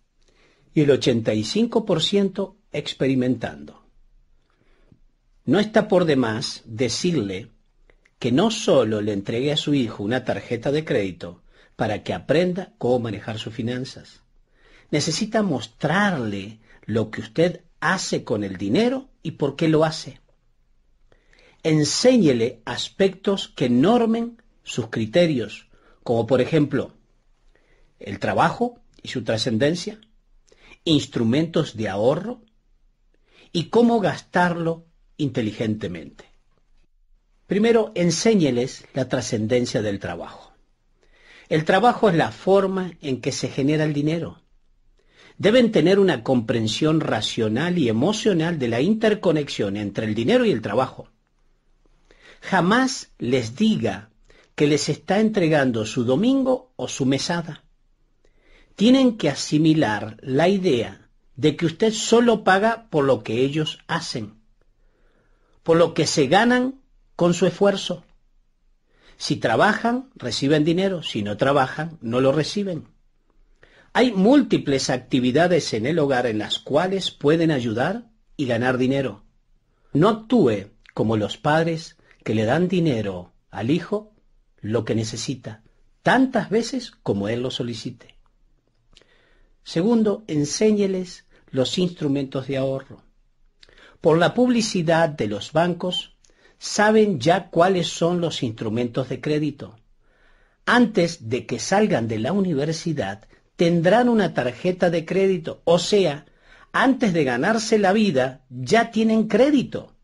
y el 85% experimentando. No está por demás decirle que no solo le entregue a su hijo una tarjeta de crédito para que aprenda cómo manejar sus finanzas. Necesita mostrarle lo que usted hace con el dinero y por qué lo hace enséñele aspectos que normen sus criterios, como por ejemplo el trabajo y su trascendencia, instrumentos de ahorro y cómo gastarlo inteligentemente. Primero, enséñeles la trascendencia del trabajo. El trabajo es la forma en que se genera el dinero. Deben tener una comprensión racional y emocional de la interconexión entre el dinero y el trabajo jamás les diga que les está entregando su domingo o su mesada. Tienen que asimilar la idea de que usted solo paga por lo que ellos hacen, por lo que se ganan con su esfuerzo. Si trabajan, reciben dinero, si no trabajan, no lo reciben. Hay múltiples actividades en el hogar en las cuales pueden ayudar y ganar dinero. No actúe como los padres que le dan dinero al hijo lo que necesita, tantas veces como él lo solicite. Segundo, enséñeles los instrumentos de ahorro. Por la publicidad de los bancos, saben ya cuáles son los instrumentos de crédito. Antes de que salgan de la universidad, tendrán una tarjeta de crédito, o sea, antes de ganarse la vida, ya tienen crédito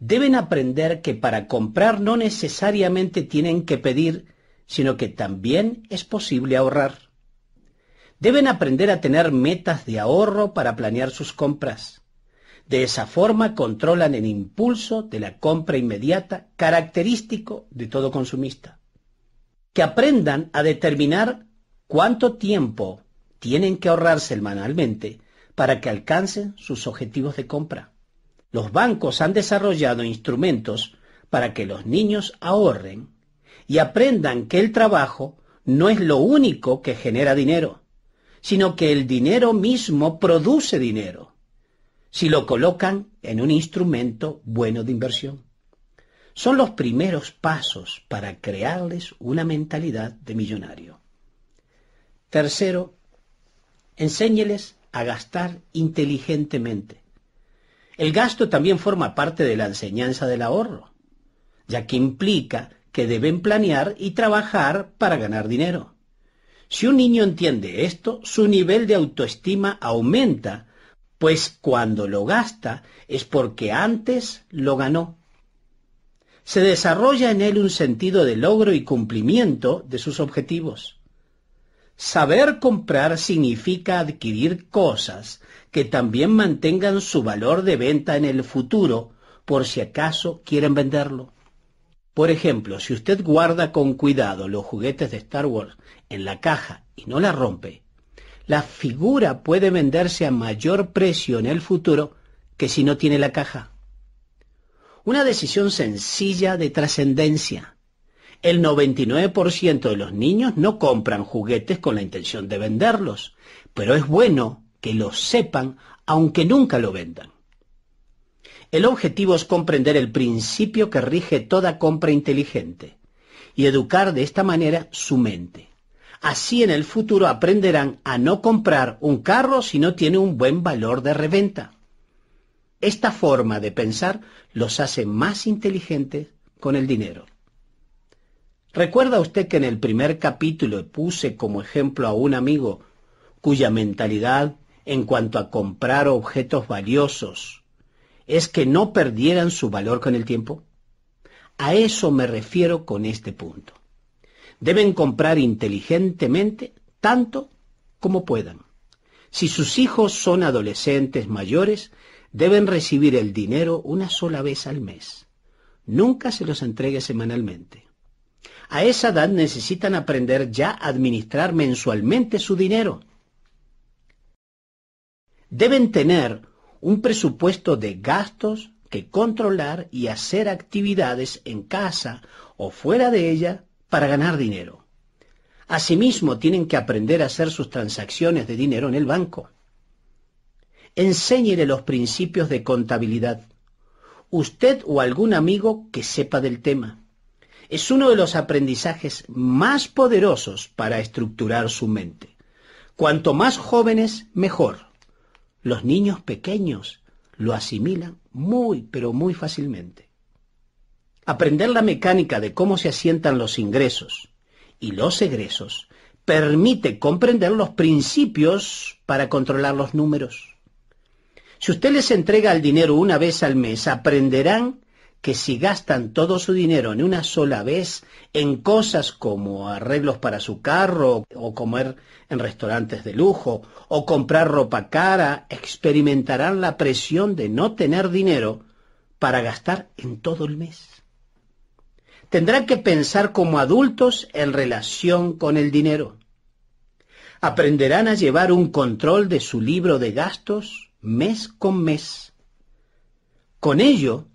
deben aprender que para comprar no necesariamente tienen que pedir, sino que también es posible ahorrar. Deben aprender a tener metas de ahorro para planear sus compras. De esa forma controlan el impulso de la compra inmediata característico de todo consumista. Que aprendan a determinar cuánto tiempo tienen que ahorrar semanalmente para que alcancen sus objetivos de compra los bancos han desarrollado instrumentos para que los niños ahorren y aprendan que el trabajo no es lo único que genera dinero, sino que el dinero mismo produce dinero, si lo colocan en un instrumento bueno de inversión. Son los primeros pasos para crearles una mentalidad de millonario. Tercero, enséñeles a gastar inteligentemente. El gasto también forma parte de la enseñanza del ahorro, ya que implica que deben planear y trabajar para ganar dinero. Si un niño entiende esto, su nivel de autoestima aumenta, pues cuando lo gasta es porque antes lo ganó. Se desarrolla en él un sentido de logro y cumplimiento de sus objetivos. Saber comprar significa adquirir cosas que también mantengan su valor de venta en el futuro por si acaso quieren venderlo. Por ejemplo, si usted guarda con cuidado los juguetes de Star Wars en la caja y no la rompe, la figura puede venderse a mayor precio en el futuro que si no tiene la caja. Una decisión sencilla de trascendencia. El 99% de los niños no compran juguetes con la intención de venderlos, pero es bueno que lo sepan aunque nunca lo vendan. El objetivo es comprender el principio que rige toda compra inteligente y educar de esta manera su mente. Así en el futuro aprenderán a no comprar un carro si no tiene un buen valor de reventa. Esta forma de pensar los hace más inteligentes con el dinero. ¿Recuerda usted que en el primer capítulo puse como ejemplo a un amigo cuya mentalidad en cuanto a comprar objetos valiosos es que no perdieran su valor con el tiempo? A eso me refiero con este punto. Deben comprar inteligentemente tanto como puedan. Si sus hijos son adolescentes mayores, deben recibir el dinero una sola vez al mes. Nunca se los entregue semanalmente. A esa edad necesitan aprender ya a administrar mensualmente su dinero deben tener un presupuesto de gastos que controlar y hacer actividades en casa o fuera de ella para ganar dinero. Asimismo, tienen que aprender a hacer sus transacciones de dinero en el banco. Enséñele los principios de contabilidad. Usted o algún amigo que sepa del tema. Es uno de los aprendizajes más poderosos para estructurar su mente. Cuanto más jóvenes, mejor. Los niños pequeños lo asimilan muy, pero muy fácilmente. Aprender la mecánica de cómo se asientan los ingresos y los egresos permite comprender los principios para controlar los números. Si usted les entrega el dinero una vez al mes, aprenderán que si gastan todo su dinero en una sola vez en cosas como arreglos para su carro o comer en restaurantes de lujo o comprar ropa cara, experimentarán la presión de no tener dinero para gastar en todo el mes. Tendrán que pensar como adultos en relación con el dinero. Aprenderán a llevar un control de su libro de gastos mes con mes. Con ello,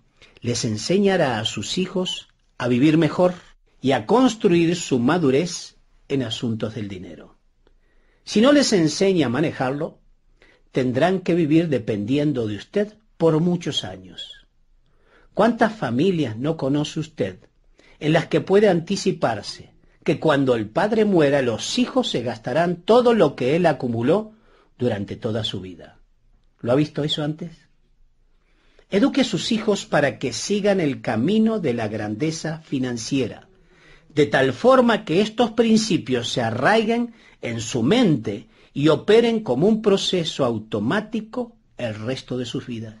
les enseñará a sus hijos a vivir mejor y a construir su madurez en asuntos del dinero. Si no les enseña a manejarlo, tendrán que vivir dependiendo de usted por muchos años. ¿Cuántas familias no conoce usted en las que puede anticiparse que cuando el padre muera los hijos se gastarán todo lo que él acumuló durante toda su vida? ¿Lo ha visto eso antes? Eduque a sus hijos para que sigan el camino de la grandeza financiera, de tal forma que estos principios se arraigan en su mente y operen como un proceso automático el resto de sus vidas.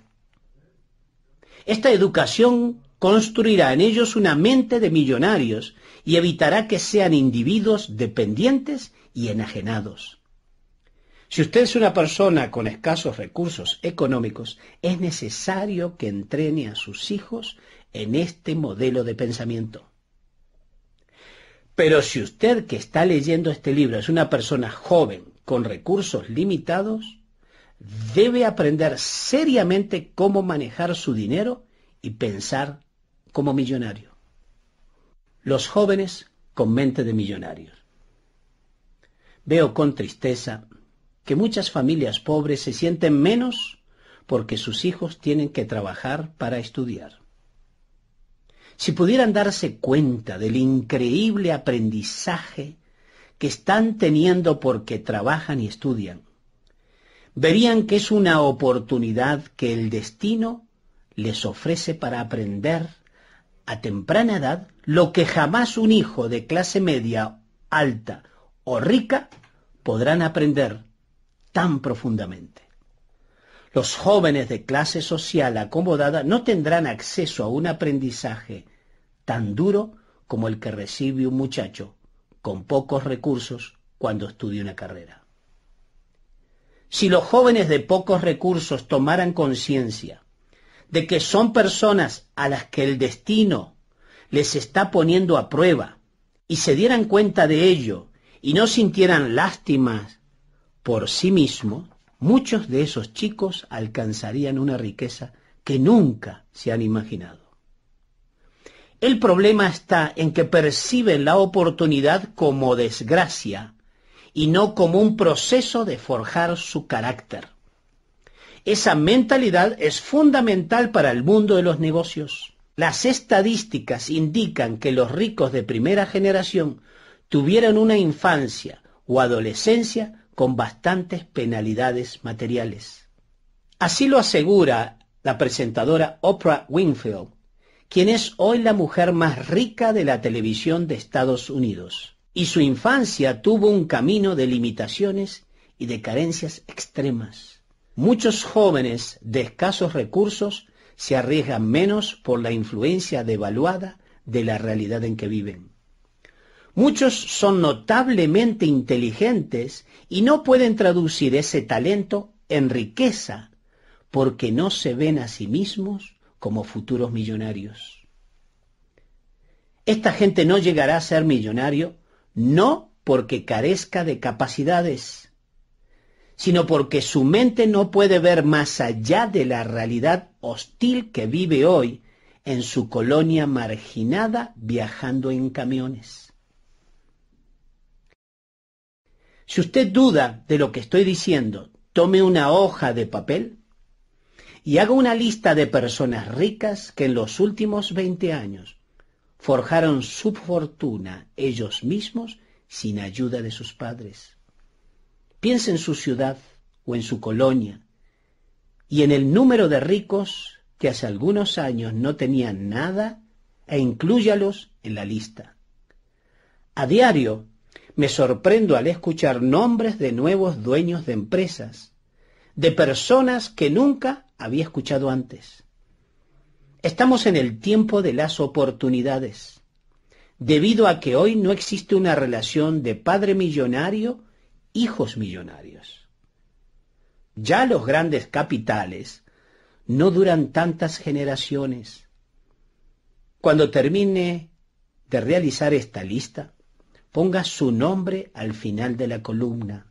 Esta educación construirá en ellos una mente de millonarios y evitará que sean individuos dependientes y enajenados. Si usted es una persona con escasos recursos económicos, es necesario que entrene a sus hijos en este modelo de pensamiento. Pero si usted que está leyendo este libro es una persona joven con recursos limitados, debe aprender seriamente cómo manejar su dinero y pensar como millonario. Los jóvenes con mente de millonarios. Veo con tristeza que muchas familias pobres se sienten menos porque sus hijos tienen que trabajar para estudiar. Si pudieran darse cuenta del increíble aprendizaje que están teniendo porque trabajan y estudian, verían que es una oportunidad que el destino les ofrece para aprender a temprana edad lo que jamás un hijo de clase media, alta o rica podrán aprender tan profundamente. Los jóvenes de clase social acomodada no tendrán acceso a un aprendizaje tan duro como el que recibe un muchacho con pocos recursos cuando estudia una carrera. Si los jóvenes de pocos recursos tomaran conciencia de que son personas a las que el destino les está poniendo a prueba y se dieran cuenta de ello y no sintieran lástimas por sí mismo, muchos de esos chicos alcanzarían una riqueza que nunca se han imaginado. El problema está en que perciben la oportunidad como desgracia y no como un proceso de forjar su carácter. Esa mentalidad es fundamental para el mundo de los negocios. Las estadísticas indican que los ricos de primera generación tuvieron una infancia o adolescencia con bastantes penalidades materiales. Así lo asegura la presentadora Oprah Winfield, quien es hoy la mujer más rica de la televisión de Estados Unidos. Y su infancia tuvo un camino de limitaciones y de carencias extremas. Muchos jóvenes de escasos recursos se arriesgan menos por la influencia devaluada de la realidad en que viven. Muchos son notablemente inteligentes y no pueden traducir ese talento en riqueza porque no se ven a sí mismos como futuros millonarios. Esta gente no llegará a ser millonario no porque carezca de capacidades, sino porque su mente no puede ver más allá de la realidad hostil que vive hoy en su colonia marginada viajando en camiones. Si usted duda de lo que estoy diciendo, tome una hoja de papel y haga una lista de personas ricas que en los últimos 20 años forjaron su fortuna ellos mismos sin ayuda de sus padres. piensa en su ciudad o en su colonia y en el número de ricos que hace algunos años no tenían nada e inclúyalos en la lista. A diario me sorprendo al escuchar nombres de nuevos dueños de empresas, de personas que nunca había escuchado antes. Estamos en el tiempo de las oportunidades, debido a que hoy no existe una relación de padre millonario, hijos millonarios. Ya los grandes capitales no duran tantas generaciones. Cuando termine de realizar esta lista, Ponga su nombre al final de la columna,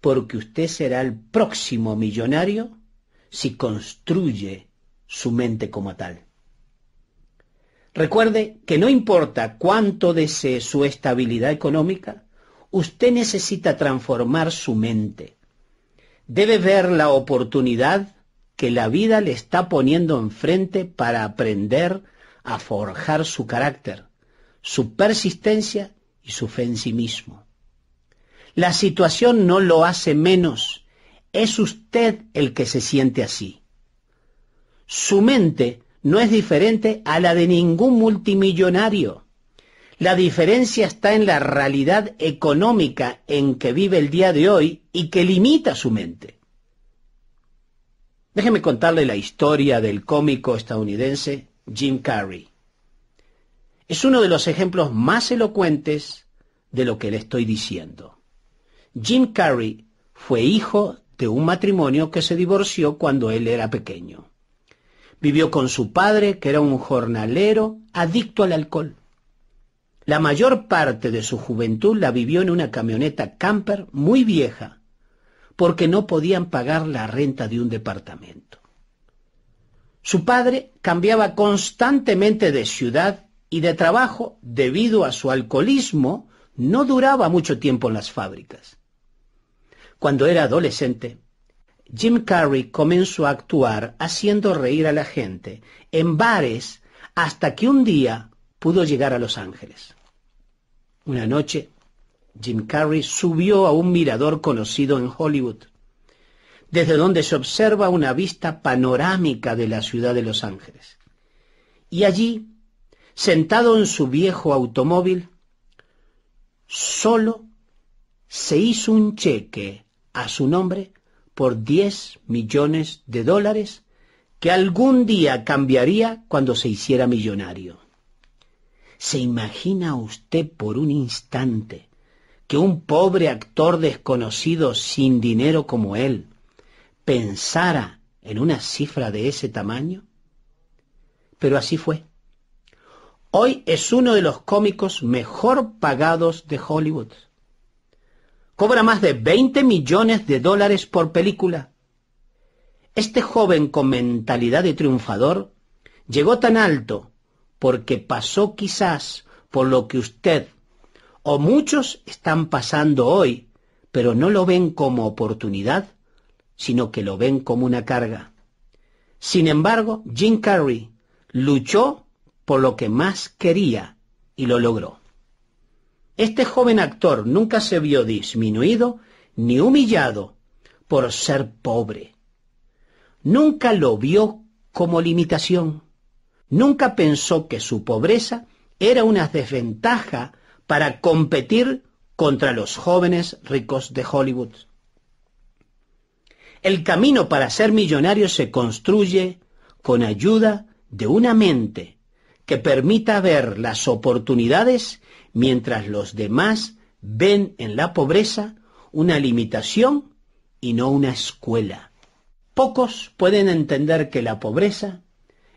porque usted será el próximo millonario si construye su mente como tal. Recuerde que no importa cuánto desee su estabilidad económica, usted necesita transformar su mente. Debe ver la oportunidad que la vida le está poniendo enfrente para aprender a forjar su carácter, su persistencia su fe en sí mismo. La situación no lo hace menos, es usted el que se siente así. Su mente no es diferente a la de ningún multimillonario. La diferencia está en la realidad económica en que vive el día de hoy y que limita su mente. Déjeme contarle la historia del cómico estadounidense Jim Carrey. Es uno de los ejemplos más elocuentes de lo que le estoy diciendo. Jim Carrey fue hijo de un matrimonio que se divorció cuando él era pequeño. Vivió con su padre, que era un jornalero adicto al alcohol. La mayor parte de su juventud la vivió en una camioneta camper muy vieja, porque no podían pagar la renta de un departamento. Su padre cambiaba constantemente de ciudad y de trabajo, debido a su alcoholismo, no duraba mucho tiempo en las fábricas. Cuando era adolescente, Jim Carrey comenzó a actuar haciendo reír a la gente en bares hasta que un día pudo llegar a Los Ángeles. Una noche, Jim Carrey subió a un mirador conocido en Hollywood, desde donde se observa una vista panorámica de la ciudad de Los Ángeles. Y allí sentado en su viejo automóvil, solo se hizo un cheque a su nombre por 10 millones de dólares que algún día cambiaría cuando se hiciera millonario. ¿Se imagina usted por un instante que un pobre actor desconocido sin dinero como él pensara en una cifra de ese tamaño? Pero así fue. Hoy es uno de los cómicos mejor pagados de Hollywood. Cobra más de 20 millones de dólares por película. Este joven con mentalidad de triunfador llegó tan alto porque pasó quizás por lo que usted o muchos están pasando hoy, pero no lo ven como oportunidad, sino que lo ven como una carga. Sin embargo, Jim Carrey luchó por lo que más quería y lo logró. Este joven actor nunca se vio disminuido ni humillado por ser pobre. Nunca lo vio como limitación. Nunca pensó que su pobreza era una desventaja para competir contra los jóvenes ricos de Hollywood. El camino para ser millonario se construye con ayuda de una mente que permita ver las oportunidades mientras los demás ven en la pobreza una limitación y no una escuela. Pocos pueden entender que la pobreza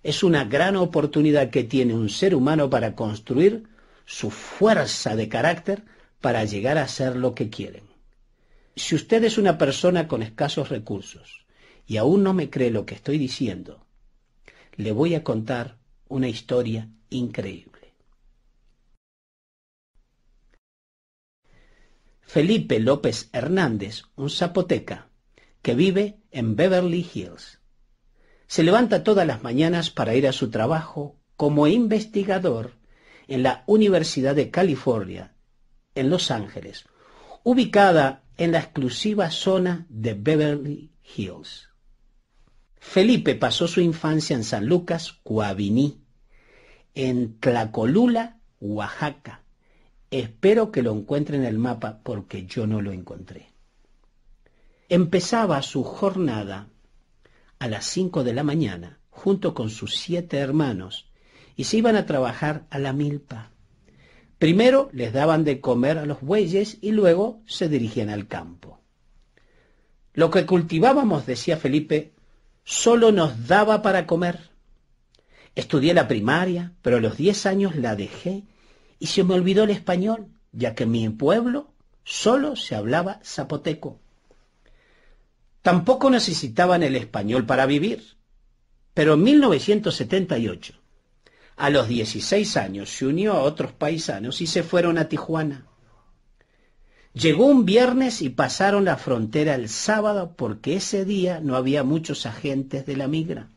es una gran oportunidad que tiene un ser humano para construir su fuerza de carácter para llegar a ser lo que quieren. Si usted es una persona con escasos recursos y aún no me cree lo que estoy diciendo, le voy a contar una historia increíble. Felipe López Hernández, un zapoteca, que vive en Beverly Hills. Se levanta todas las mañanas para ir a su trabajo como investigador en la Universidad de California, en Los Ángeles, ubicada en la exclusiva zona de Beverly Hills. Felipe pasó su infancia en San Lucas, Coaviní, en Tlacolula, Oaxaca. Espero que lo encuentre en el mapa porque yo no lo encontré. Empezaba su jornada a las 5 de la mañana junto con sus siete hermanos y se iban a trabajar a la milpa. Primero les daban de comer a los bueyes y luego se dirigían al campo. Lo que cultivábamos, decía Felipe, solo nos daba para comer. Estudié la primaria, pero a los 10 años la dejé y se me olvidó el español, ya que en mi pueblo solo se hablaba zapoteco. Tampoco necesitaban el español para vivir, pero en 1978, a los 16 años, se unió a otros paisanos y se fueron a Tijuana. Llegó un viernes y pasaron la frontera el sábado porque ese día no había muchos agentes de la migra.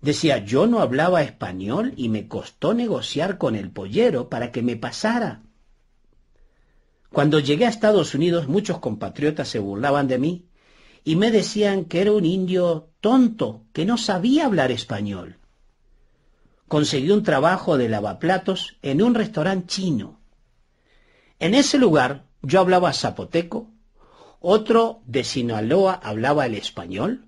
Decía, yo no hablaba español y me costó negociar con el pollero para que me pasara. Cuando llegué a Estados Unidos muchos compatriotas se burlaban de mí y me decían que era un indio tonto, que no sabía hablar español. Conseguí un trabajo de lavaplatos en un restaurante chino. En ese lugar yo hablaba zapoteco, otro de Sinaloa hablaba el español,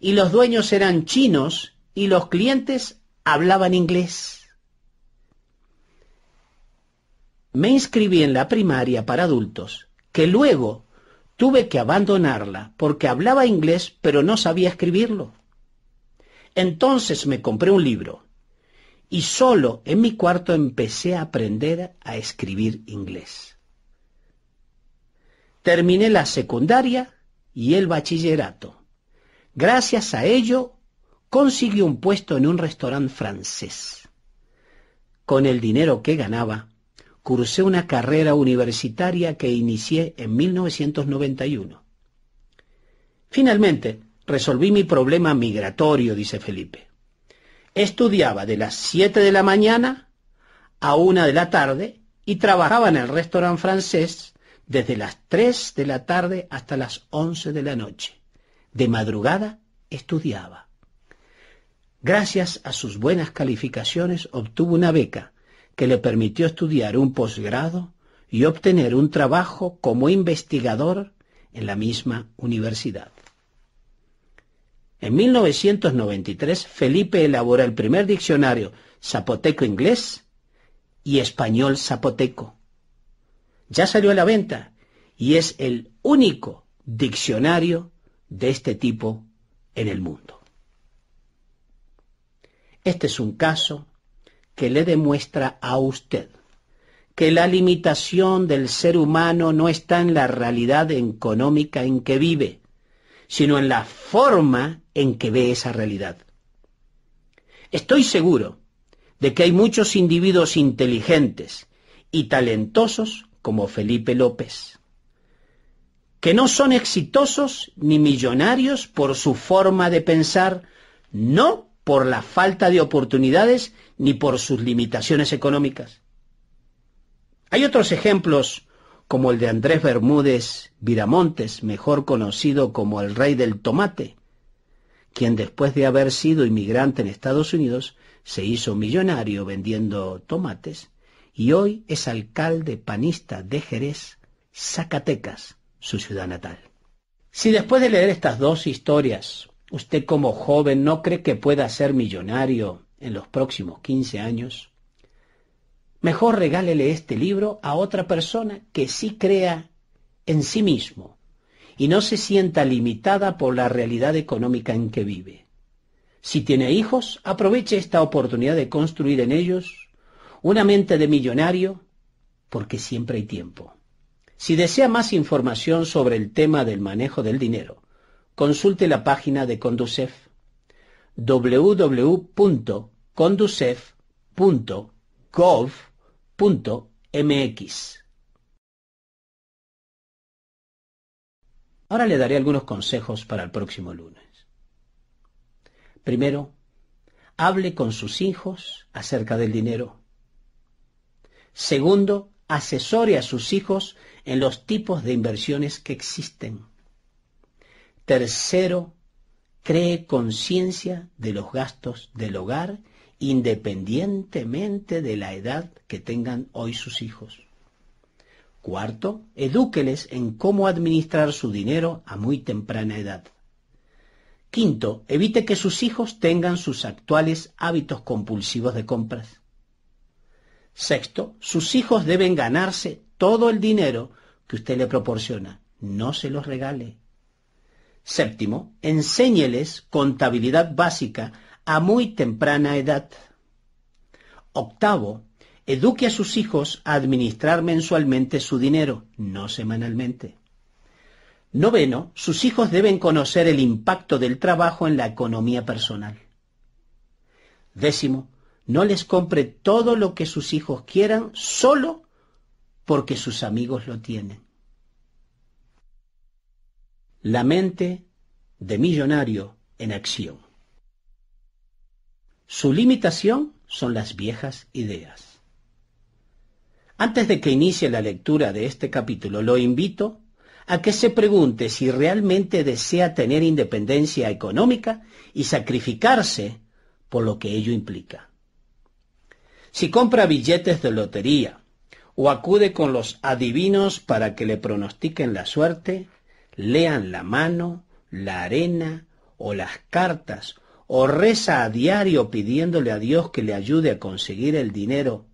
y los dueños eran chinos y los clientes hablaban inglés. Me inscribí en la primaria para adultos, que luego tuve que abandonarla porque hablaba inglés pero no sabía escribirlo. Entonces me compré un libro y solo en mi cuarto empecé a aprender a escribir inglés. Terminé la secundaria y el bachillerato. Gracias a ello consiguió un puesto en un restaurante francés. Con el dinero que ganaba, cursé una carrera universitaria que inicié en 1991. Finalmente, resolví mi problema migratorio, dice Felipe. Estudiaba de las 7 de la mañana a una de la tarde y trabajaba en el restaurante francés desde las 3 de la tarde hasta las 11 de la noche. De madrugada estudiaba. Gracias a sus buenas calificaciones obtuvo una beca que le permitió estudiar un posgrado y obtener un trabajo como investigador en la misma universidad. En 1993, Felipe elabora el primer diccionario zapoteco inglés y español zapoteco. Ya salió a la venta y es el único diccionario de este tipo en el mundo. Este es un caso que le demuestra a usted que la limitación del ser humano no está en la realidad económica en que vive, sino en la forma en que ve esa realidad. Estoy seguro de que hay muchos individuos inteligentes y talentosos como Felipe López, que no son exitosos ni millonarios por su forma de pensar, no por la falta de oportunidades ni por sus limitaciones económicas. Hay otros ejemplos, como el de Andrés Bermúdez Viramontes, mejor conocido como el rey del tomate, quien después de haber sido inmigrante en Estados Unidos, se hizo millonario vendiendo tomates y hoy es alcalde panista de Jerez, Zacatecas, su ciudad natal. Si después de leer estas dos historias ¿Usted como joven no cree que pueda ser millonario en los próximos 15 años? Mejor regálele este libro a otra persona que sí crea en sí mismo y no se sienta limitada por la realidad económica en que vive. Si tiene hijos, aproveche esta oportunidad de construir en ellos una mente de millonario porque siempre hay tiempo. Si desea más información sobre el tema del manejo del dinero, consulte la página de Conducef www.conducef.gov.mx. Ahora le daré algunos consejos para el próximo lunes. Primero, hable con sus hijos acerca del dinero. Segundo, asesore a sus hijos en los tipos de inversiones que existen. Tercero, cree conciencia de los gastos del hogar independientemente de la edad que tengan hoy sus hijos. Cuarto, edúqueles en cómo administrar su dinero a muy temprana edad. Quinto, evite que sus hijos tengan sus actuales hábitos compulsivos de compras. Sexto, sus hijos deben ganarse todo el dinero que usted le proporciona. No se los regale. Séptimo, enséñeles contabilidad básica a muy temprana edad. Octavo, eduque a sus hijos a administrar mensualmente su dinero, no semanalmente. Noveno, sus hijos deben conocer el impacto del trabajo en la economía personal. Décimo, no les compre todo lo que sus hijos quieran solo porque sus amigos lo tienen. La mente de millonario en acción. Su limitación son las viejas ideas. Antes de que inicie la lectura de este capítulo, lo invito a que se pregunte si realmente desea tener independencia económica y sacrificarse por lo que ello implica. Si compra billetes de lotería o acude con los adivinos para que le pronostiquen la suerte, lean la mano, la arena o las cartas, o reza a diario pidiéndole a Dios que le ayude a conseguir el dinero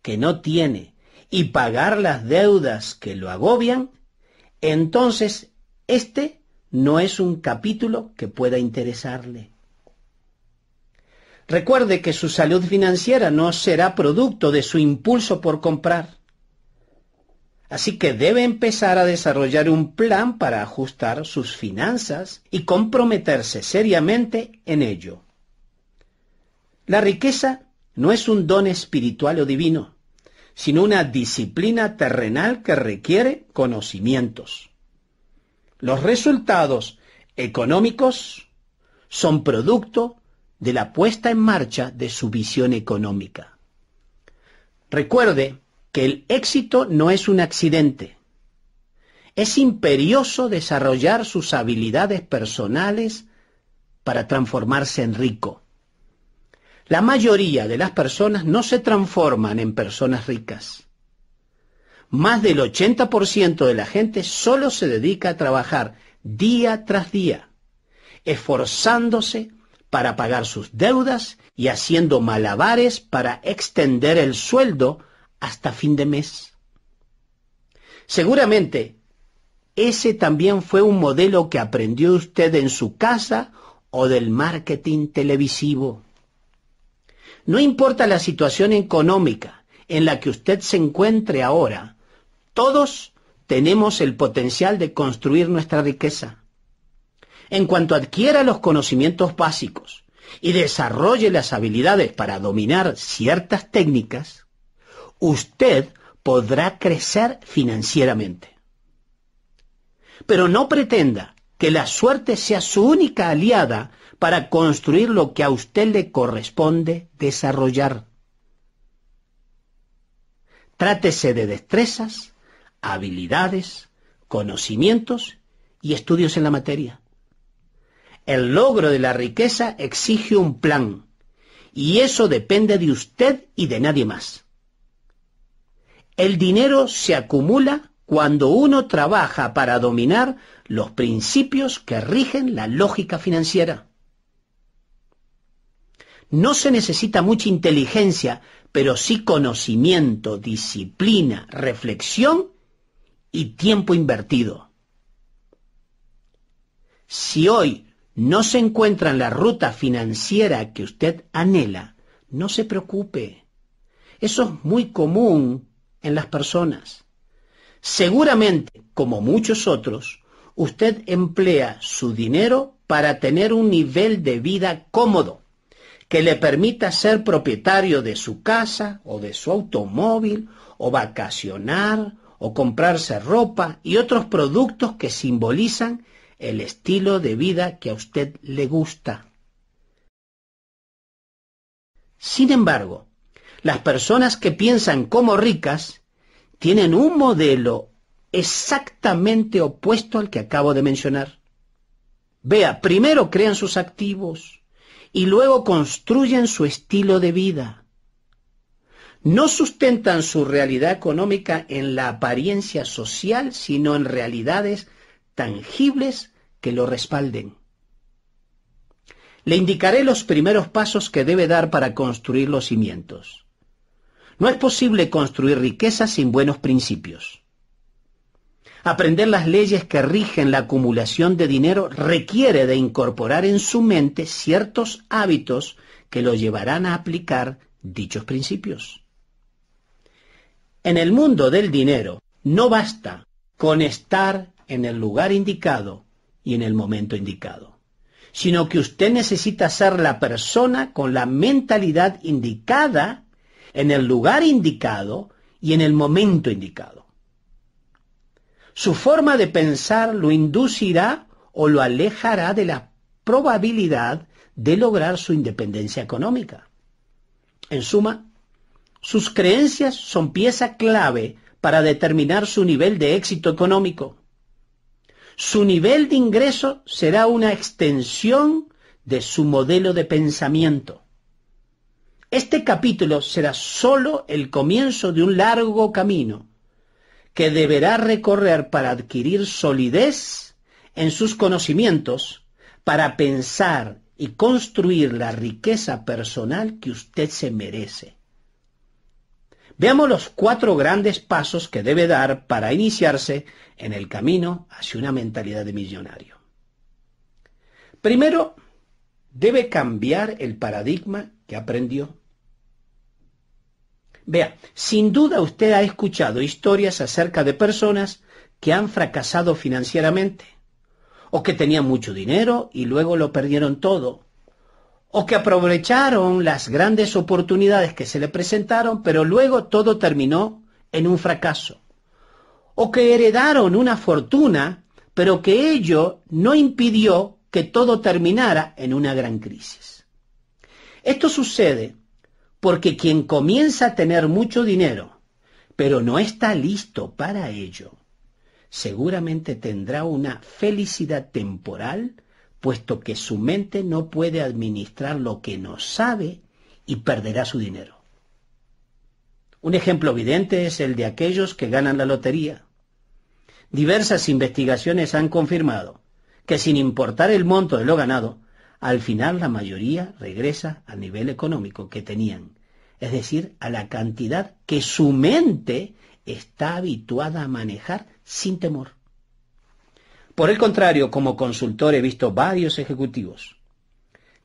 que no tiene y pagar las deudas que lo agobian, entonces este no es un capítulo que pueda interesarle. Recuerde que su salud financiera no será producto de su impulso por comprar Así que debe empezar a desarrollar un plan para ajustar sus finanzas y comprometerse seriamente en ello. La riqueza no es un don espiritual o divino, sino una disciplina terrenal que requiere conocimientos. Los resultados económicos son producto de la puesta en marcha de su visión económica. Recuerde que el éxito no es un accidente. Es imperioso desarrollar sus habilidades personales para transformarse en rico. La mayoría de las personas no se transforman en personas ricas. Más del 80% de la gente solo se dedica a trabajar día tras día, esforzándose para pagar sus deudas y haciendo malabares para extender el sueldo hasta fin de mes. Seguramente, ese también fue un modelo que aprendió usted en su casa o del marketing televisivo. No importa la situación económica en la que usted se encuentre ahora, todos tenemos el potencial de construir nuestra riqueza. En cuanto adquiera los conocimientos básicos y desarrolle las habilidades para dominar ciertas técnicas, usted podrá crecer financieramente. Pero no pretenda que la suerte sea su única aliada para construir lo que a usted le corresponde desarrollar. Trátese de destrezas, habilidades, conocimientos y estudios en la materia. El logro de la riqueza exige un plan, y eso depende de usted y de nadie más. El dinero se acumula cuando uno trabaja para dominar los principios que rigen la lógica financiera. No se necesita mucha inteligencia, pero sí conocimiento, disciplina, reflexión y tiempo invertido. Si hoy no se encuentra en la ruta financiera que usted anhela, no se preocupe. Eso es muy común en las personas. Seguramente, como muchos otros, usted emplea su dinero para tener un nivel de vida cómodo que le permita ser propietario de su casa o de su automóvil o vacacionar o comprarse ropa y otros productos que simbolizan el estilo de vida que a usted le gusta. Sin embargo, las personas que piensan como ricas tienen un modelo exactamente opuesto al que acabo de mencionar. Vea, primero crean sus activos y luego construyen su estilo de vida. No sustentan su realidad económica en la apariencia social, sino en realidades tangibles que lo respalden. Le indicaré los primeros pasos que debe dar para construir los cimientos. No es posible construir riqueza sin buenos principios. Aprender las leyes que rigen la acumulación de dinero requiere de incorporar en su mente ciertos hábitos que lo llevarán a aplicar dichos principios. En el mundo del dinero no basta con estar en el lugar indicado y en el momento indicado, sino que usted necesita ser la persona con la mentalidad indicada en el lugar indicado y en el momento indicado. Su forma de pensar lo inducirá o lo alejará de la probabilidad de lograr su independencia económica. En suma, sus creencias son pieza clave para determinar su nivel de éxito económico. Su nivel de ingreso será una extensión de su modelo de pensamiento. Este capítulo será sólo el comienzo de un largo camino que deberá recorrer para adquirir solidez en sus conocimientos, para pensar y construir la riqueza personal que usted se merece. Veamos los cuatro grandes pasos que debe dar para iniciarse en el camino hacia una mentalidad de millonario. Primero, debe cambiar el paradigma que aprendió. Vea, sin duda usted ha escuchado historias acerca de personas que han fracasado financieramente, o que tenían mucho dinero y luego lo perdieron todo, o que aprovecharon las grandes oportunidades que se le presentaron, pero luego todo terminó en un fracaso, o que heredaron una fortuna, pero que ello no impidió que todo terminara en una gran crisis. Esto sucede porque quien comienza a tener mucho dinero, pero no está listo para ello, seguramente tendrá una felicidad temporal, puesto que su mente no puede administrar lo que no sabe y perderá su dinero. Un ejemplo evidente es el de aquellos que ganan la lotería. Diversas investigaciones han confirmado que sin importar el monto de lo ganado, al final la mayoría regresa al nivel económico que tenían, es decir, a la cantidad que su mente está habituada a manejar sin temor. Por el contrario, como consultor he visto varios ejecutivos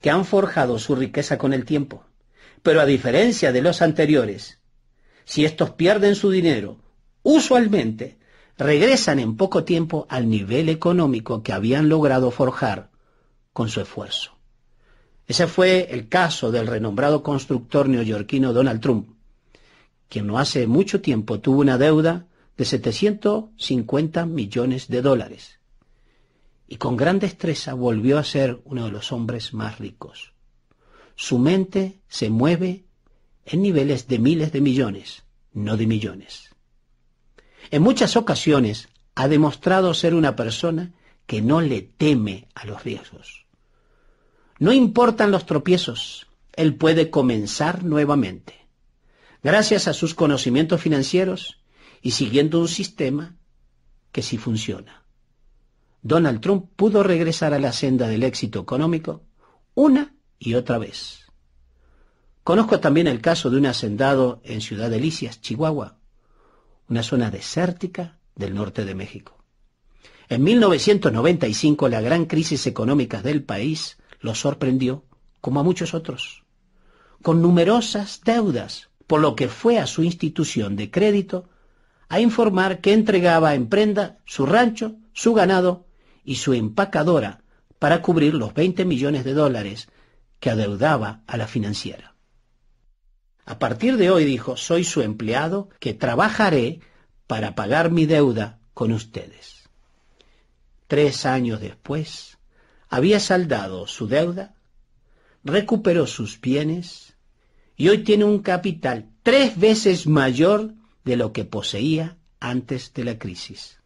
que han forjado su riqueza con el tiempo, pero a diferencia de los anteriores, si estos pierden su dinero, usualmente regresan en poco tiempo al nivel económico que habían logrado forjar con su esfuerzo. Ese fue el caso del renombrado constructor neoyorquino Donald Trump, quien no hace mucho tiempo tuvo una deuda de 750 millones de dólares y con gran destreza volvió a ser uno de los hombres más ricos. Su mente se mueve en niveles de miles de millones, no de millones. En muchas ocasiones ha demostrado ser una persona que no le teme a los riesgos. No importan los tropiezos, él puede comenzar nuevamente. Gracias a sus conocimientos financieros y siguiendo un sistema que sí funciona. Donald Trump pudo regresar a la senda del éxito económico una y otra vez. Conozco también el caso de un hacendado en Ciudad Delicias, Chihuahua, una zona desértica del norte de México. En 1995 la gran crisis económica del país lo sorprendió, como a muchos otros, con numerosas deudas, por lo que fue a su institución de crédito a informar que entregaba en prenda su rancho, su ganado y su empacadora para cubrir los 20 millones de dólares que adeudaba a la financiera. A partir de hoy, dijo, soy su empleado que trabajaré para pagar mi deuda con ustedes. Tres años después, había saldado su deuda, recuperó sus bienes y hoy tiene un capital tres veces mayor de lo que poseía antes de la crisis.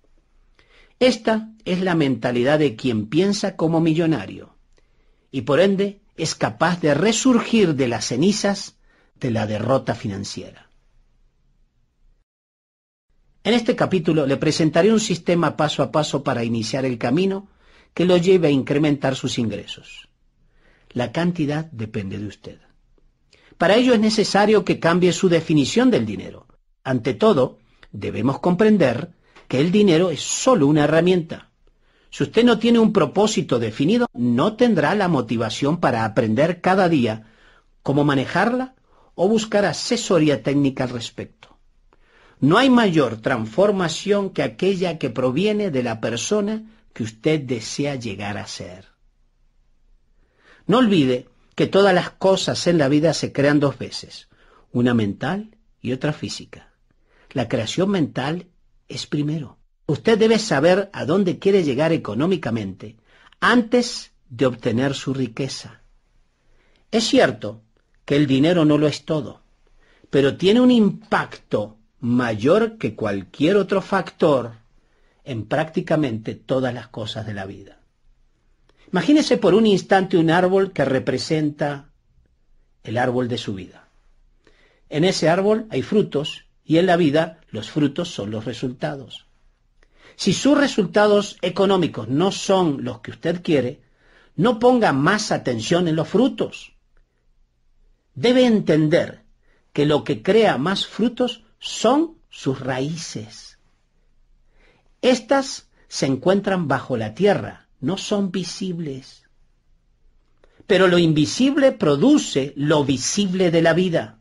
Esta es la mentalidad de quien piensa como millonario y por ende es capaz de resurgir de las cenizas de la derrota financiera. En este capítulo le presentaré un sistema paso a paso para iniciar el camino que lo lleve a incrementar sus ingresos. La cantidad depende de usted. Para ello es necesario que cambie su definición del dinero. Ante todo, debemos comprender que el dinero es solo una herramienta. Si usted no tiene un propósito definido, no tendrá la motivación para aprender cada día cómo manejarla o buscar asesoría técnica al respecto. No hay mayor transformación que aquella que proviene de la persona que usted desea llegar a ser. No olvide que todas las cosas en la vida se crean dos veces, una mental y otra física. La creación mental es primero. Usted debe saber a dónde quiere llegar económicamente antes de obtener su riqueza. Es cierto que el dinero no lo es todo, pero tiene un impacto mayor que cualquier otro factor en prácticamente todas las cosas de la vida. Imagínese por un instante un árbol que representa el árbol de su vida. En ese árbol hay frutos y en la vida los frutos son los resultados. Si sus resultados económicos no son los que usted quiere, no ponga más atención en los frutos. Debe entender que lo que crea más frutos son sus raíces. Estas se encuentran bajo la tierra, no son visibles. Pero lo invisible produce lo visible de la vida.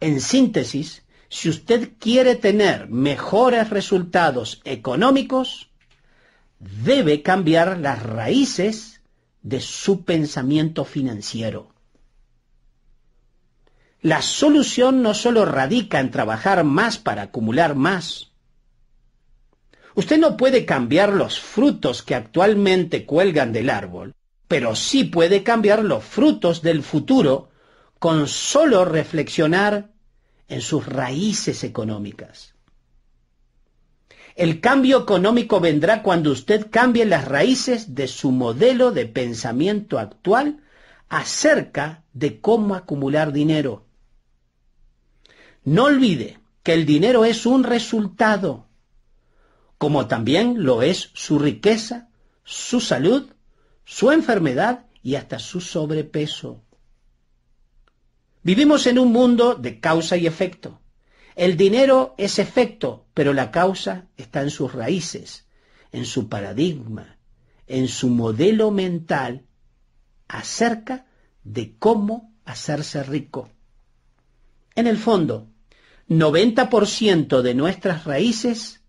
En síntesis, si usted quiere tener mejores resultados económicos, debe cambiar las raíces de su pensamiento financiero. La solución no solo radica en trabajar más para acumular más, Usted no puede cambiar los frutos que actualmente cuelgan del árbol, pero sí puede cambiar los frutos del futuro con solo reflexionar en sus raíces económicas. El cambio económico vendrá cuando usted cambie las raíces de su modelo de pensamiento actual acerca de cómo acumular dinero. No olvide que el dinero es un resultado como también lo es su riqueza, su salud, su enfermedad y hasta su sobrepeso. Vivimos en un mundo de causa y efecto. El dinero es efecto, pero la causa está en sus raíces, en su paradigma, en su modelo mental acerca de cómo hacerse rico. En el fondo, 90% de nuestras raíces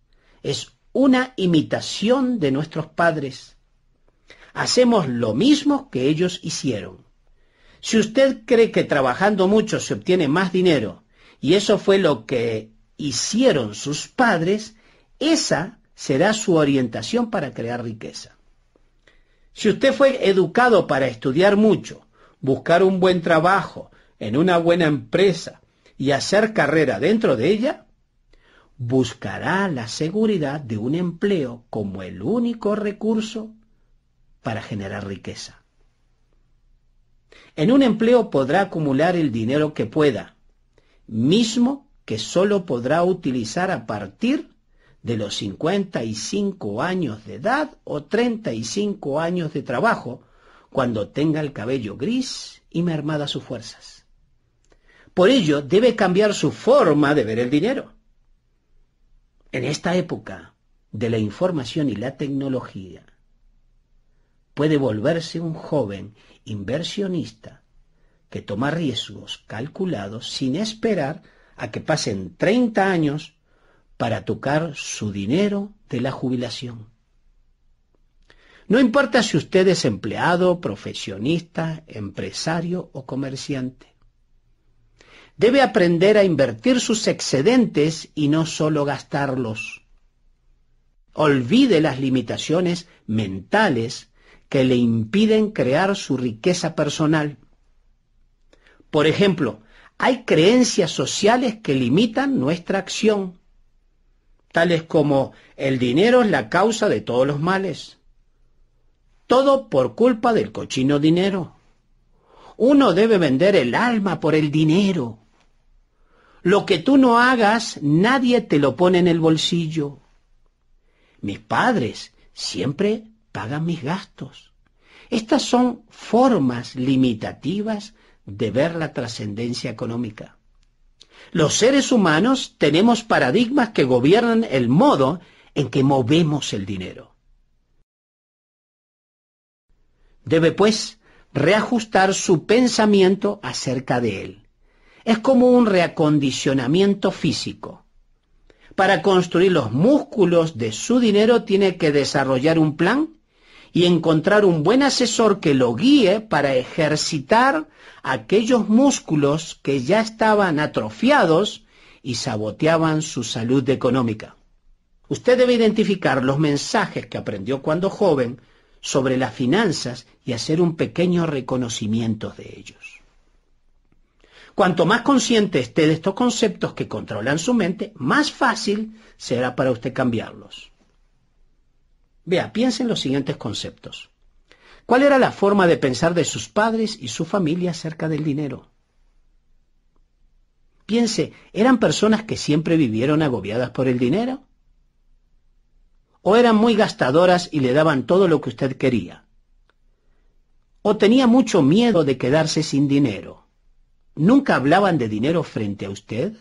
es una imitación de nuestros padres. Hacemos lo mismo que ellos hicieron. Si usted cree que trabajando mucho se obtiene más dinero, y eso fue lo que hicieron sus padres, esa será su orientación para crear riqueza. Si usted fue educado para estudiar mucho, buscar un buen trabajo en una buena empresa y hacer carrera dentro de ella, buscará la seguridad de un empleo como el único recurso para generar riqueza. En un empleo podrá acumular el dinero que pueda, mismo que sólo podrá utilizar a partir de los 55 años de edad o 35 años de trabajo, cuando tenga el cabello gris y mermada sus fuerzas. Por ello, debe cambiar su forma de ver el dinero. En esta época de la información y la tecnología, puede volverse un joven inversionista que toma riesgos calculados sin esperar a que pasen 30 años para tocar su dinero de la jubilación. No importa si usted es empleado, profesionista, empresario o comerciante debe aprender a invertir sus excedentes y no solo gastarlos. Olvide las limitaciones mentales que le impiden crear su riqueza personal. Por ejemplo, hay creencias sociales que limitan nuestra acción, tales como el dinero es la causa de todos los males. Todo por culpa del cochino dinero. Uno debe vender el alma por el dinero. Lo que tú no hagas, nadie te lo pone en el bolsillo. Mis padres siempre pagan mis gastos. Estas son formas limitativas de ver la trascendencia económica. Los seres humanos tenemos paradigmas que gobiernan el modo en que movemos el dinero. Debe, pues, reajustar su pensamiento acerca de él es como un reacondicionamiento físico. Para construir los músculos de su dinero tiene que desarrollar un plan y encontrar un buen asesor que lo guíe para ejercitar aquellos músculos que ya estaban atrofiados y saboteaban su salud económica. Usted debe identificar los mensajes que aprendió cuando joven sobre las finanzas y hacer un pequeño reconocimiento de ellos. Cuanto más consciente esté de estos conceptos que controlan su mente, más fácil será para usted cambiarlos. Vea, piense en los siguientes conceptos. ¿Cuál era la forma de pensar de sus padres y su familia acerca del dinero? Piense, ¿eran personas que siempre vivieron agobiadas por el dinero? ¿O eran muy gastadoras y le daban todo lo que usted quería? ¿O tenía mucho miedo de quedarse sin dinero? ¿Nunca hablaban de dinero frente a usted?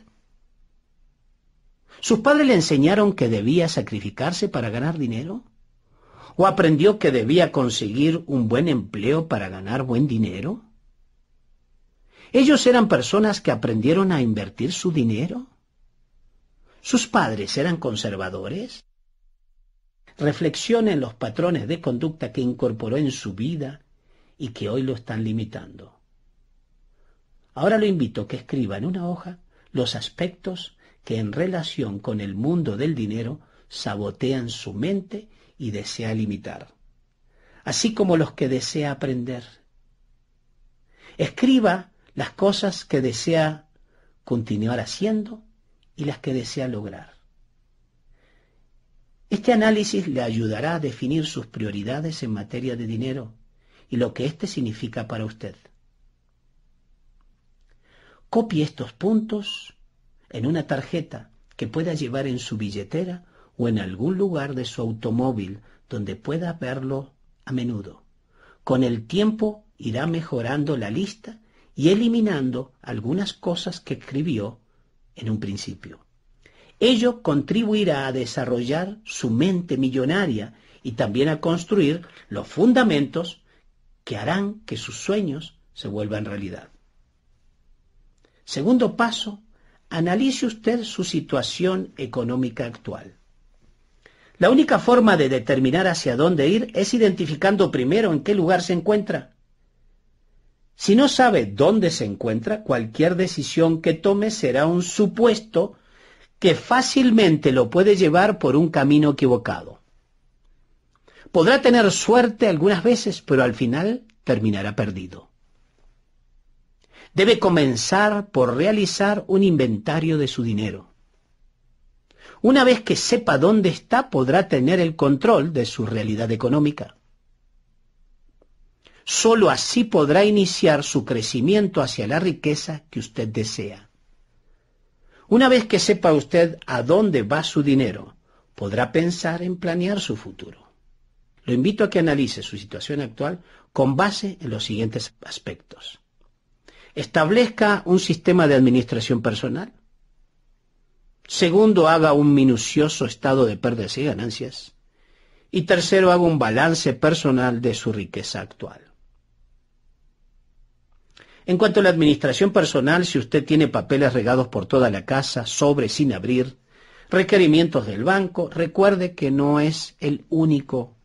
¿Sus padres le enseñaron que debía sacrificarse para ganar dinero? ¿O aprendió que debía conseguir un buen empleo para ganar buen dinero? ¿Ellos eran personas que aprendieron a invertir su dinero? ¿Sus padres eran conservadores? Reflexione los patrones de conducta que incorporó en su vida y que hoy lo están limitando. Ahora lo invito a que escriba en una hoja los aspectos que en relación con el mundo del dinero sabotean su mente y desea limitar, así como los que desea aprender. Escriba las cosas que desea continuar haciendo y las que desea lograr. Este análisis le ayudará a definir sus prioridades en materia de dinero y lo que éste significa para usted. Copie estos puntos en una tarjeta que pueda llevar en su billetera o en algún lugar de su automóvil donde pueda verlo a menudo. Con el tiempo irá mejorando la lista y eliminando algunas cosas que escribió en un principio. Ello contribuirá a desarrollar su mente millonaria y también a construir los fundamentos que harán que sus sueños se vuelvan realidad. Segundo paso, analice usted su situación económica actual. La única forma de determinar hacia dónde ir es identificando primero en qué lugar se encuentra. Si no sabe dónde se encuentra, cualquier decisión que tome será un supuesto que fácilmente lo puede llevar por un camino equivocado. Podrá tener suerte algunas veces, pero al final terminará perdido debe comenzar por realizar un inventario de su dinero. Una vez que sepa dónde está, podrá tener el control de su realidad económica. Solo así podrá iniciar su crecimiento hacia la riqueza que usted desea. Una vez que sepa usted a dónde va su dinero, podrá pensar en planear su futuro. Lo invito a que analice su situación actual con base en los siguientes aspectos establezca un sistema de administración personal. Segundo, haga un minucioso estado de pérdidas y ganancias. Y tercero, haga un balance personal de su riqueza actual. En cuanto a la administración personal, si usted tiene papeles regados por toda la casa, sobre sin abrir, requerimientos del banco, recuerde que no es el único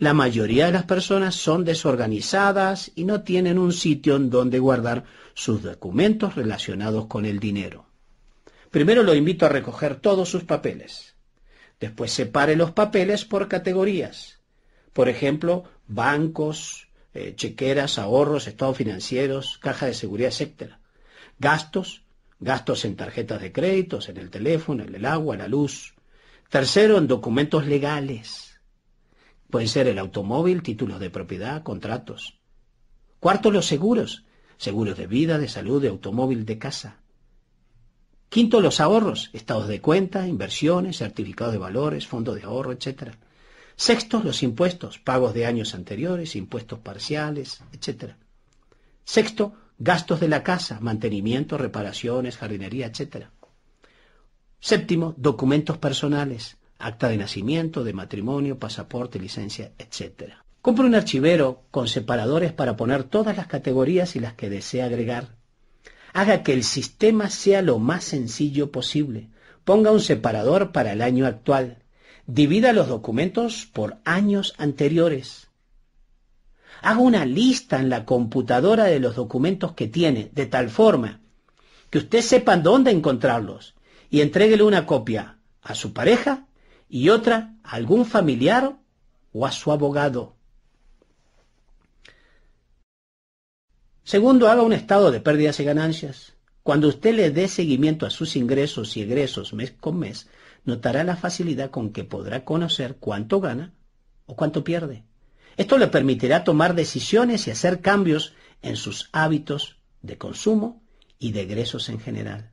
la mayoría de las personas son desorganizadas y no tienen un sitio en donde guardar sus documentos relacionados con el dinero. Primero lo invito a recoger todos sus papeles. Después separe los papeles por categorías. Por ejemplo, bancos, eh, chequeras, ahorros, estados financieros, caja de seguridad, etc. Gastos, gastos en tarjetas de créditos, en el teléfono, en el agua, la luz. Tercero, en documentos legales Pueden ser el automóvil, títulos de propiedad, contratos. Cuarto, los seguros. Seguros de vida, de salud, de automóvil, de casa. Quinto, los ahorros. Estados de cuenta, inversiones, certificados de valores, fondos de ahorro, etc. Sexto, los impuestos. Pagos de años anteriores, impuestos parciales, etc. Sexto, gastos de la casa, mantenimiento, reparaciones, jardinería, etc. Séptimo, documentos personales acta de nacimiento, de matrimonio, pasaporte, licencia, etc. Compre un archivero con separadores para poner todas las categorías y las que desea agregar. Haga que el sistema sea lo más sencillo posible. Ponga un separador para el año actual. Divida los documentos por años anteriores. Haga una lista en la computadora de los documentos que tiene, de tal forma que usted sepa dónde encontrarlos y entréguele una copia a su pareja y otra a algún familiar o a su abogado. Segundo, haga un estado de pérdidas y ganancias. Cuando usted le dé seguimiento a sus ingresos y egresos mes con mes, notará la facilidad con que podrá conocer cuánto gana o cuánto pierde. Esto le permitirá tomar decisiones y hacer cambios en sus hábitos de consumo y de egresos en general.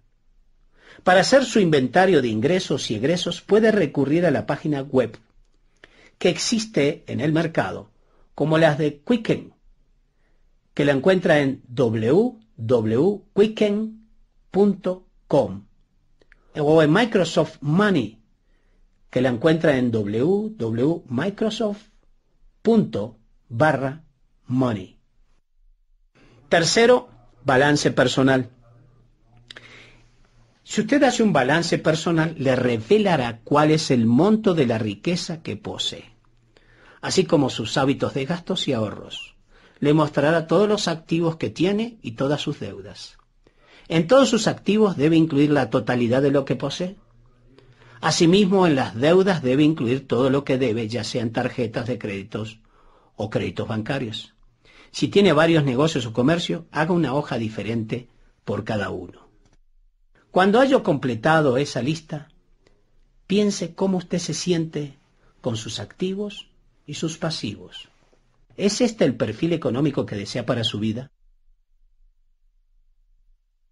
Para hacer su inventario de ingresos y egresos puede recurrir a la página web que existe en el mercado, como las de Quicken, que la encuentra en www.quicken.com o en Microsoft Money, que la encuentra en wwwmicrosoftcom money. Tercero, balance personal. Si usted hace un balance personal, le revelará cuál es el monto de la riqueza que posee, así como sus hábitos de gastos y ahorros. Le mostrará todos los activos que tiene y todas sus deudas. En todos sus activos debe incluir la totalidad de lo que posee. Asimismo, en las deudas debe incluir todo lo que debe, ya sean tarjetas de créditos o créditos bancarios. Si tiene varios negocios o comercio, haga una hoja diferente por cada uno. Cuando haya completado esa lista, piense cómo usted se siente con sus activos y sus pasivos. ¿Es este el perfil económico que desea para su vida?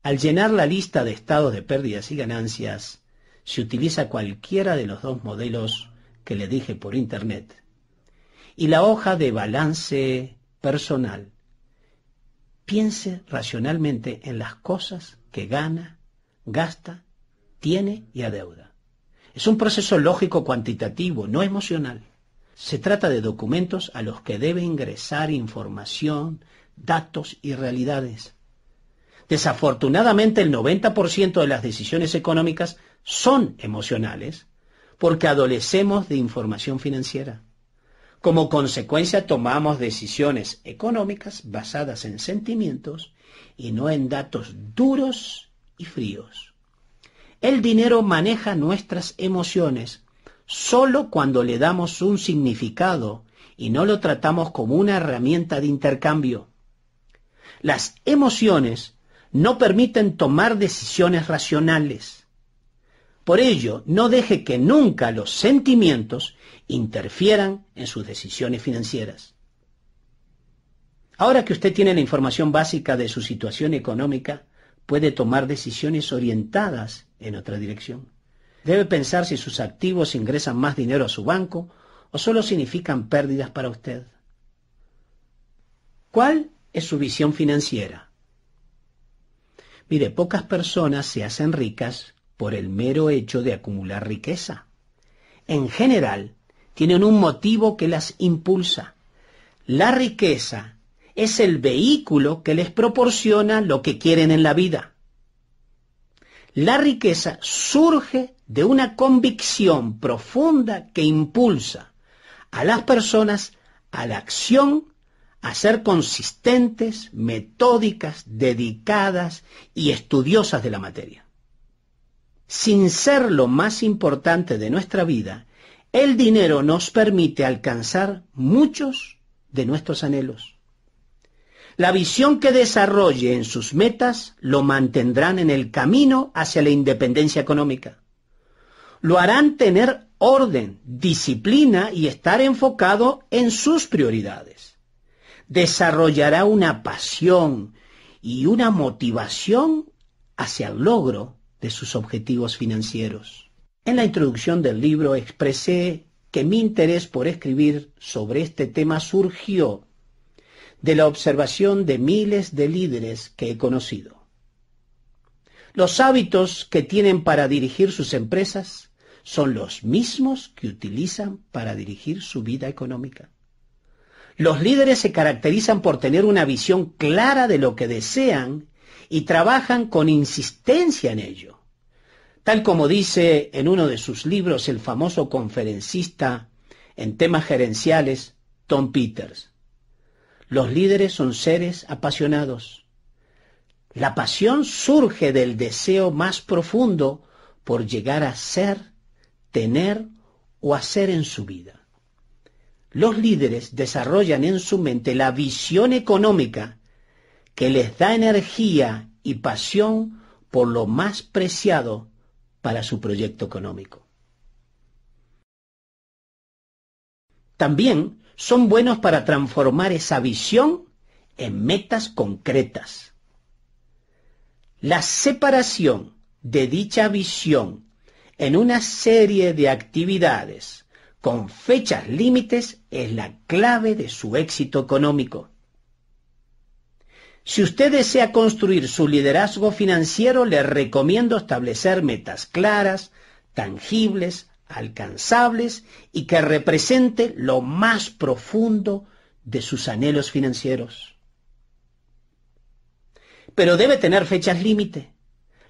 Al llenar la lista de estados de pérdidas y ganancias, se utiliza cualquiera de los dos modelos que le dije por Internet. Y la hoja de balance personal. Piense racionalmente en las cosas que gana gasta, tiene y adeuda. Es un proceso lógico cuantitativo, no emocional. Se trata de documentos a los que debe ingresar información, datos y realidades. Desafortunadamente el 90% de las decisiones económicas son emocionales porque adolecemos de información financiera. Como consecuencia tomamos decisiones económicas basadas en sentimientos y no en datos duros y fríos. El dinero maneja nuestras emociones solo cuando le damos un significado y no lo tratamos como una herramienta de intercambio. Las emociones no permiten tomar decisiones racionales. Por ello, no deje que nunca los sentimientos interfieran en sus decisiones financieras. Ahora que usted tiene la información básica de su situación económica, puede tomar decisiones orientadas en otra dirección. Debe pensar si sus activos ingresan más dinero a su banco o solo significan pérdidas para usted. ¿Cuál es su visión financiera? Mire, pocas personas se hacen ricas por el mero hecho de acumular riqueza. En general, tienen un motivo que las impulsa. La riqueza es el vehículo que les proporciona lo que quieren en la vida. La riqueza surge de una convicción profunda que impulsa a las personas a la acción, a ser consistentes, metódicas, dedicadas y estudiosas de la materia. Sin ser lo más importante de nuestra vida, el dinero nos permite alcanzar muchos de nuestros anhelos. La visión que desarrolle en sus metas lo mantendrán en el camino hacia la independencia económica. Lo harán tener orden, disciplina y estar enfocado en sus prioridades. Desarrollará una pasión y una motivación hacia el logro de sus objetivos financieros. En la introducción del libro expresé que mi interés por escribir sobre este tema surgió de la observación de miles de líderes que he conocido. Los hábitos que tienen para dirigir sus empresas son los mismos que utilizan para dirigir su vida económica. Los líderes se caracterizan por tener una visión clara de lo que desean y trabajan con insistencia en ello. Tal como dice en uno de sus libros el famoso conferencista en temas gerenciales, Tom Peters. Los líderes son seres apasionados. La pasión surge del deseo más profundo por llegar a ser, tener o hacer en su vida. Los líderes desarrollan en su mente la visión económica que les da energía y pasión por lo más preciado para su proyecto económico. También son buenos para transformar esa visión en metas concretas. La separación de dicha visión en una serie de actividades con fechas límites es la clave de su éxito económico. Si usted desea construir su liderazgo financiero, le recomiendo establecer metas claras, tangibles, alcanzables y que represente lo más profundo de sus anhelos financieros. Pero debe tener fechas límite.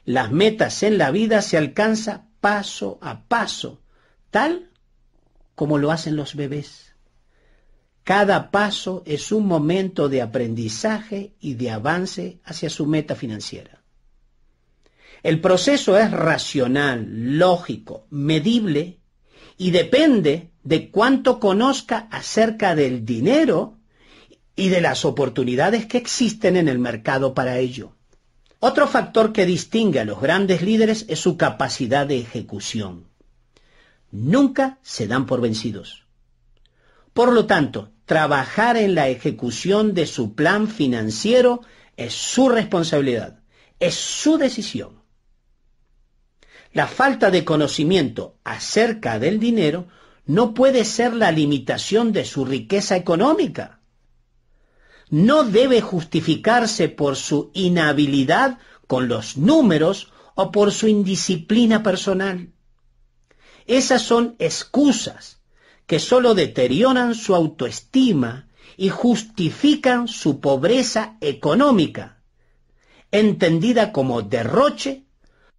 Las metas en la vida se alcanza paso a paso, tal como lo hacen los bebés. Cada paso es un momento de aprendizaje y de avance hacia su meta financiera. El proceso es racional, lógico, medible y depende de cuánto conozca acerca del dinero y de las oportunidades que existen en el mercado para ello. Otro factor que distingue a los grandes líderes es su capacidad de ejecución. Nunca se dan por vencidos. Por lo tanto, trabajar en la ejecución de su plan financiero es su responsabilidad, es su decisión. La falta de conocimiento acerca del dinero no puede ser la limitación de su riqueza económica. No debe justificarse por su inhabilidad con los números o por su indisciplina personal. Esas son excusas que sólo deterioran su autoestima y justifican su pobreza económica, entendida como derroche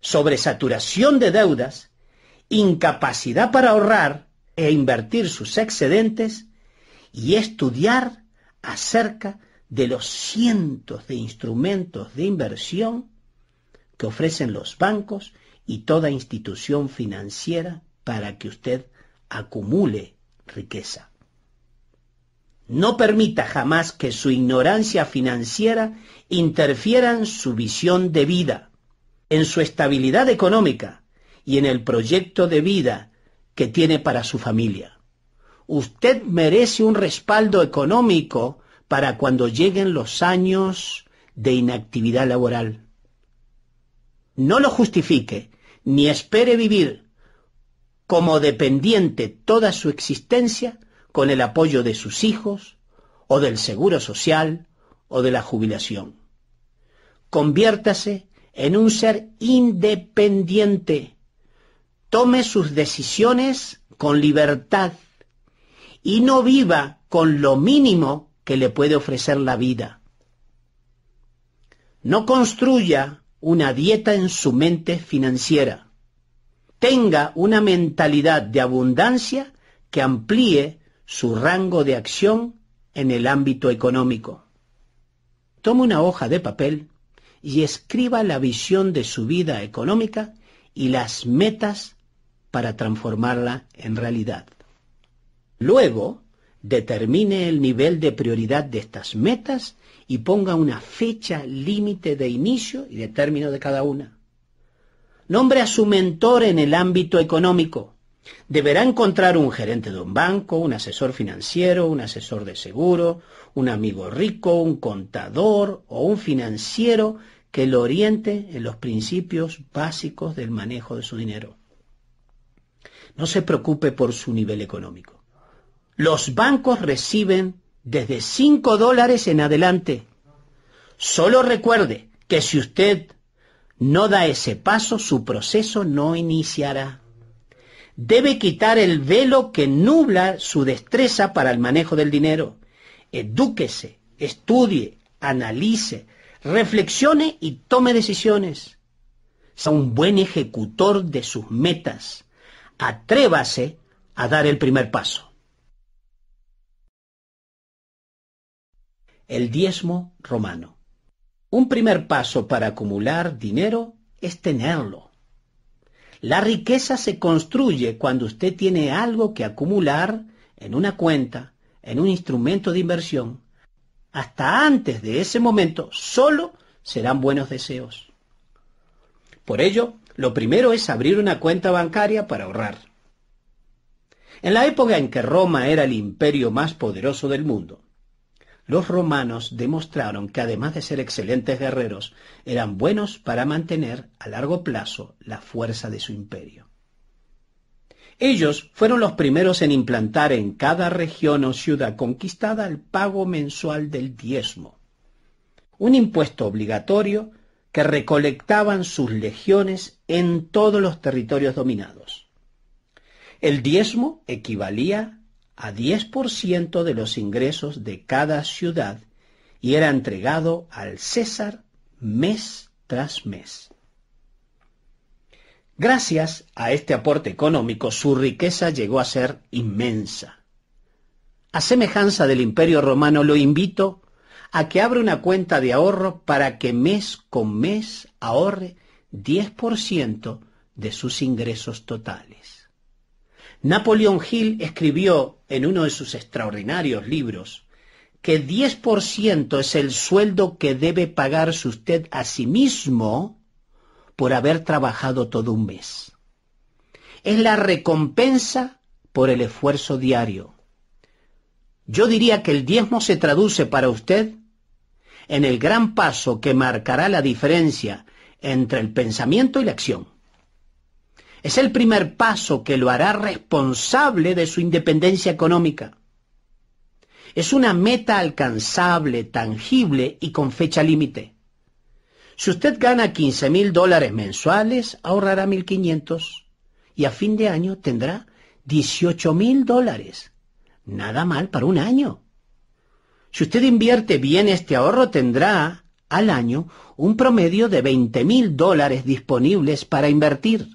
sobresaturación de deudas, incapacidad para ahorrar e invertir sus excedentes y estudiar acerca de los cientos de instrumentos de inversión que ofrecen los bancos y toda institución financiera para que usted acumule riqueza. No permita jamás que su ignorancia financiera interfiera en su visión de vida en su estabilidad económica y en el proyecto de vida que tiene para su familia. Usted merece un respaldo económico para cuando lleguen los años de inactividad laboral. No lo justifique, ni espere vivir como dependiente toda su existencia con el apoyo de sus hijos, o del seguro social, o de la jubilación. Conviértase en un ser independiente. Tome sus decisiones con libertad y no viva con lo mínimo que le puede ofrecer la vida. No construya una dieta en su mente financiera. Tenga una mentalidad de abundancia que amplíe su rango de acción en el ámbito económico. Tome una hoja de papel y escriba la visión de su vida económica y las metas para transformarla en realidad. Luego, determine el nivel de prioridad de estas metas y ponga una fecha límite de inicio y de término de cada una. Nombre a su mentor en el ámbito económico. Deberá encontrar un gerente de un banco, un asesor financiero, un asesor de seguro, un amigo rico, un contador o un financiero que lo oriente en los principios básicos del manejo de su dinero. No se preocupe por su nivel económico. Los bancos reciben desde 5 dólares en adelante. Solo recuerde que si usted no da ese paso, su proceso no iniciará. Debe quitar el velo que nubla su destreza para el manejo del dinero edúquese, estudie, analice, reflexione y tome decisiones. Sea un buen ejecutor de sus metas. Atrévase a dar el primer paso. El diezmo romano. Un primer paso para acumular dinero es tenerlo. La riqueza se construye cuando usted tiene algo que acumular en una cuenta, en un instrumento de inversión, hasta antes de ese momento solo serán buenos deseos. Por ello, lo primero es abrir una cuenta bancaria para ahorrar. En la época en que Roma era el imperio más poderoso del mundo, los romanos demostraron que además de ser excelentes guerreros, eran buenos para mantener a largo plazo la fuerza de su imperio. Ellos fueron los primeros en implantar en cada región o ciudad conquistada el pago mensual del diezmo, un impuesto obligatorio que recolectaban sus legiones en todos los territorios dominados. El diezmo equivalía a 10% de los ingresos de cada ciudad y era entregado al César mes tras mes. Gracias a este aporte económico, su riqueza llegó a ser inmensa. A semejanza del imperio romano, lo invito a que abra una cuenta de ahorro para que mes con mes ahorre 10% de sus ingresos totales. Napoleón Hill escribió en uno de sus extraordinarios libros que 10% es el sueldo que debe pagarse usted a sí mismo por haber trabajado todo un mes. Es la recompensa por el esfuerzo diario. Yo diría que el diezmo se traduce para usted en el gran paso que marcará la diferencia entre el pensamiento y la acción. Es el primer paso que lo hará responsable de su independencia económica. Es una meta alcanzable, tangible y con fecha límite. Si usted gana 15 mil dólares mensuales, ahorrará 1.500 y a fin de año tendrá 18 mil dólares. Nada mal para un año. Si usted invierte bien este ahorro, tendrá al año un promedio de veinte mil dólares disponibles para invertir.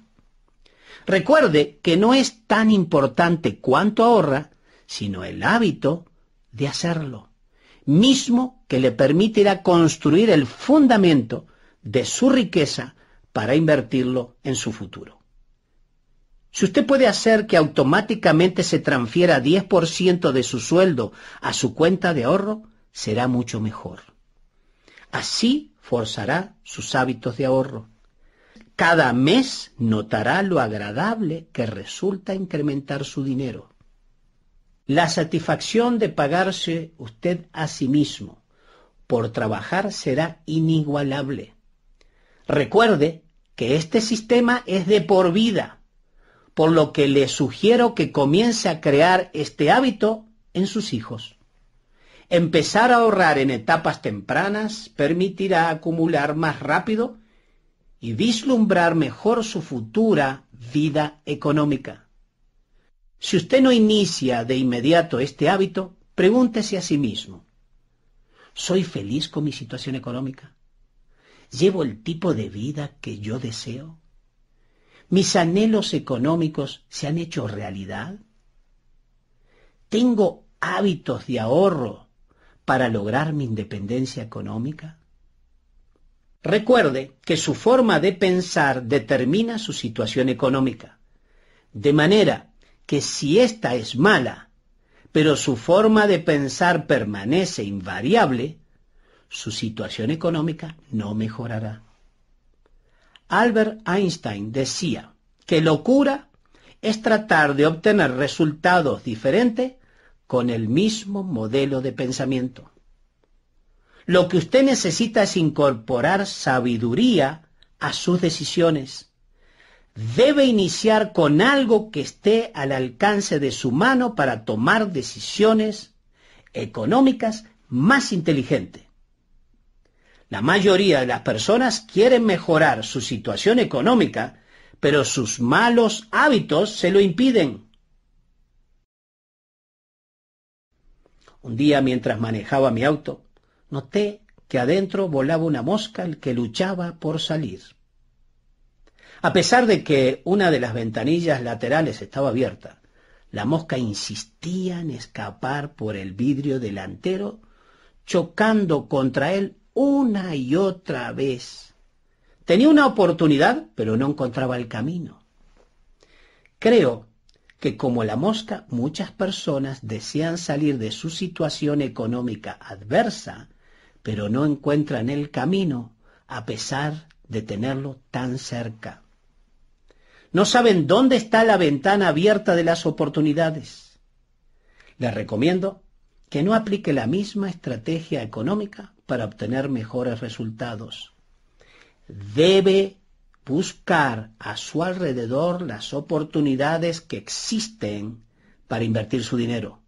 Recuerde que no es tan importante cuánto ahorra, sino el hábito de hacerlo, mismo que le permitirá construir el fundamento de su riqueza para invertirlo en su futuro. Si usted puede hacer que automáticamente se transfiera 10% de su sueldo a su cuenta de ahorro, será mucho mejor. Así forzará sus hábitos de ahorro. Cada mes notará lo agradable que resulta incrementar su dinero. La satisfacción de pagarse usted a sí mismo por trabajar será inigualable. Recuerde que este sistema es de por vida, por lo que le sugiero que comience a crear este hábito en sus hijos. Empezar a ahorrar en etapas tempranas permitirá acumular más rápido y vislumbrar mejor su futura vida económica. Si usted no inicia de inmediato este hábito, pregúntese a sí mismo, ¿soy feliz con mi situación económica? ¿Llevo el tipo de vida que yo deseo? ¿Mis anhelos económicos se han hecho realidad? ¿Tengo hábitos de ahorro para lograr mi independencia económica? Recuerde que su forma de pensar determina su situación económica, de manera que si ésta es mala, pero su forma de pensar permanece invariable, su situación económica no mejorará. Albert Einstein decía que locura es tratar de obtener resultados diferentes con el mismo modelo de pensamiento. Lo que usted necesita es incorporar sabiduría a sus decisiones. Debe iniciar con algo que esté al alcance de su mano para tomar decisiones económicas más inteligentes. La mayoría de las personas quieren mejorar su situación económica, pero sus malos hábitos se lo impiden. Un día mientras manejaba mi auto, noté que adentro volaba una mosca que luchaba por salir. A pesar de que una de las ventanillas laterales estaba abierta, la mosca insistía en escapar por el vidrio delantero, chocando contra él una y otra vez. Tenía una oportunidad, pero no encontraba el camino. Creo que como la mosca, muchas personas desean salir de su situación económica adversa, pero no encuentran el camino a pesar de tenerlo tan cerca. No saben dónde está la ventana abierta de las oportunidades. Les recomiendo que no aplique la misma estrategia económica para obtener mejores resultados. Debe buscar a su alrededor las oportunidades que existen para invertir su dinero,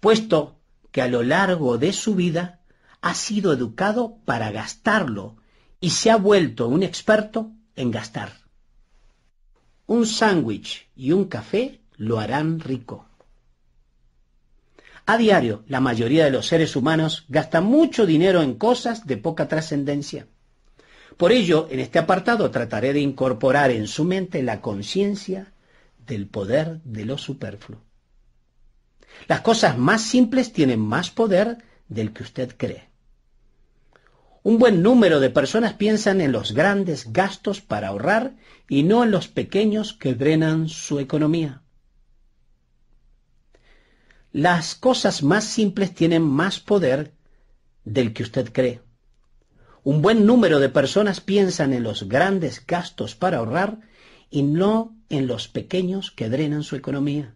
puesto que a lo largo de su vida ha sido educado para gastarlo y se ha vuelto un experto en gastar. Un sándwich y un café lo harán rico. A diario, la mayoría de los seres humanos gasta mucho dinero en cosas de poca trascendencia. Por ello, en este apartado trataré de incorporar en su mente la conciencia del poder de lo superfluo. Las cosas más simples tienen más poder del que usted cree. Un buen número de personas piensan en los grandes gastos para ahorrar y no en los pequeños que drenan su economía las cosas más simples tienen más poder del que usted cree. Un buen número de personas piensan en los grandes gastos para ahorrar y no en los pequeños que drenan su economía.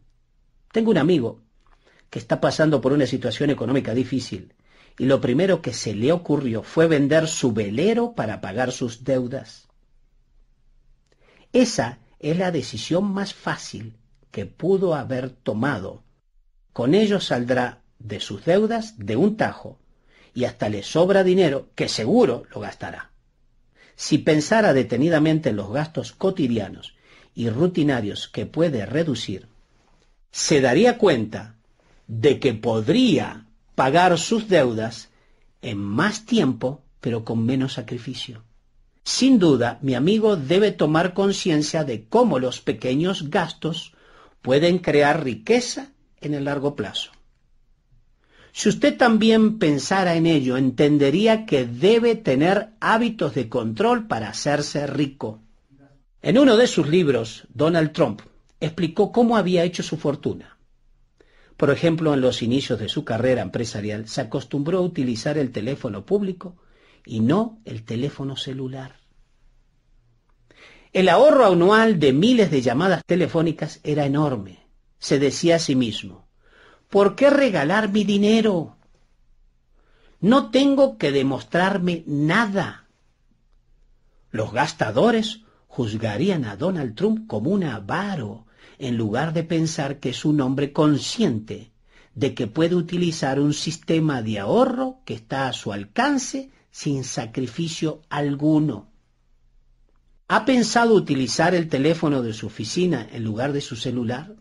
Tengo un amigo que está pasando por una situación económica difícil y lo primero que se le ocurrió fue vender su velero para pagar sus deudas. Esa es la decisión más fácil que pudo haber tomado con ello saldrá de sus deudas de un tajo, y hasta le sobra dinero que seguro lo gastará. Si pensara detenidamente en los gastos cotidianos y rutinarios que puede reducir, se daría cuenta de que podría pagar sus deudas en más tiempo, pero con menos sacrificio. Sin duda, mi amigo debe tomar conciencia de cómo los pequeños gastos pueden crear riqueza en el largo plazo. Si usted también pensara en ello, entendería que debe tener hábitos de control para hacerse rico. En uno de sus libros, Donald Trump explicó cómo había hecho su fortuna. Por ejemplo, en los inicios de su carrera empresarial se acostumbró a utilizar el teléfono público y no el teléfono celular. El ahorro anual de miles de llamadas telefónicas era enorme se decía a sí mismo, ¿por qué regalar mi dinero? No tengo que demostrarme nada. Los gastadores juzgarían a Donald Trump como un avaro, en lugar de pensar que es un hombre consciente de que puede utilizar un sistema de ahorro que está a su alcance sin sacrificio alguno. ¿Ha pensado utilizar el teléfono de su oficina en lugar de su celular?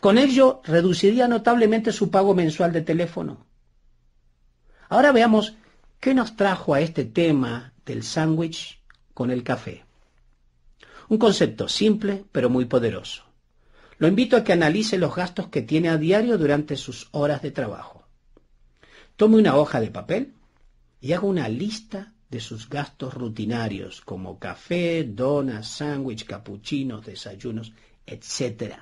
Con ello reduciría notablemente su pago mensual de teléfono. Ahora veamos qué nos trajo a este tema del sándwich con el café. Un concepto simple pero muy poderoso. Lo invito a que analice los gastos que tiene a diario durante sus horas de trabajo. Tome una hoja de papel y haga una lista de sus gastos rutinarios como café, donas, sándwich, capuchinos, desayunos, etc.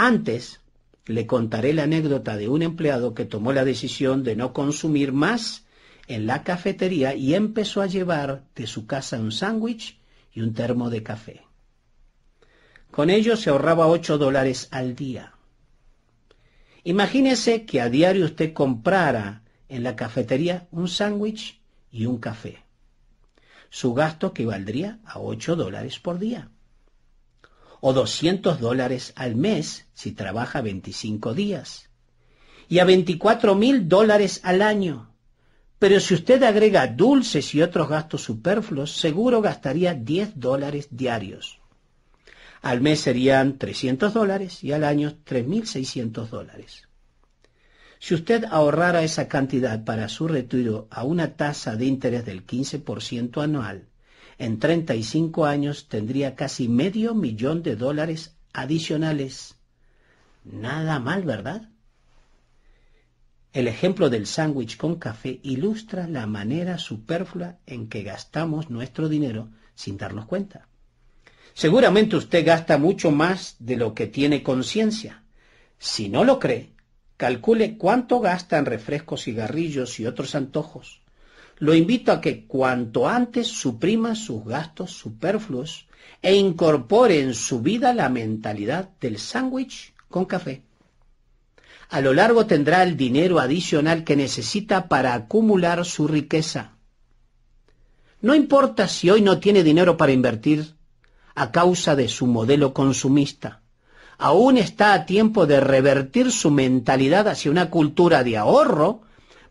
Antes, le contaré la anécdota de un empleado que tomó la decisión de no consumir más en la cafetería y empezó a llevar de su casa un sándwich y un termo de café. Con ello se ahorraba 8 dólares al día. Imagínese que a diario usted comprara en la cafetería un sándwich y un café. Su gasto que valdría a 8 dólares por día o 200 dólares al mes si trabaja 25 días, y a 24 mil dólares al año. Pero si usted agrega dulces y otros gastos superfluos, seguro gastaría 10 dólares diarios. Al mes serían 300 dólares y al año 3.600 dólares. Si usted ahorrara esa cantidad para su retiro a una tasa de interés del 15% anual, en 35 años tendría casi medio millón de dólares adicionales. Nada mal, ¿verdad? El ejemplo del sándwich con café ilustra la manera superflua en que gastamos nuestro dinero sin darnos cuenta. Seguramente usted gasta mucho más de lo que tiene conciencia. Si no lo cree, calcule cuánto gasta en refrescos, cigarrillos y otros antojos lo invito a que cuanto antes suprima sus gastos superfluos e incorpore en su vida la mentalidad del sándwich con café. A lo largo tendrá el dinero adicional que necesita para acumular su riqueza. No importa si hoy no tiene dinero para invertir a causa de su modelo consumista. Aún está a tiempo de revertir su mentalidad hacia una cultura de ahorro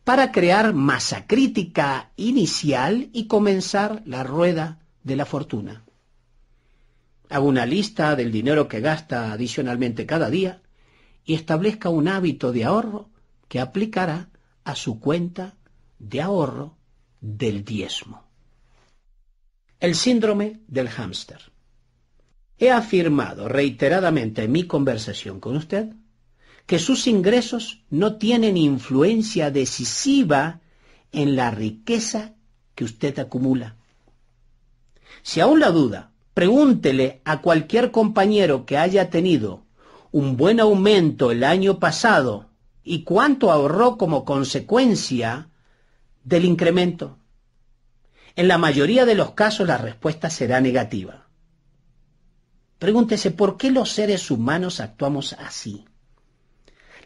para crear masa crítica inicial y comenzar la rueda de la fortuna. Haga una lista del dinero que gasta adicionalmente cada día y establezca un hábito de ahorro que aplicará a su cuenta de ahorro del diezmo. El síndrome del hámster. He afirmado reiteradamente en mi conversación con usted que sus ingresos no tienen influencia decisiva en la riqueza que usted acumula. Si aún la duda, pregúntele a cualquier compañero que haya tenido un buen aumento el año pasado y cuánto ahorró como consecuencia del incremento. En la mayoría de los casos la respuesta será negativa. Pregúntese por qué los seres humanos actuamos así.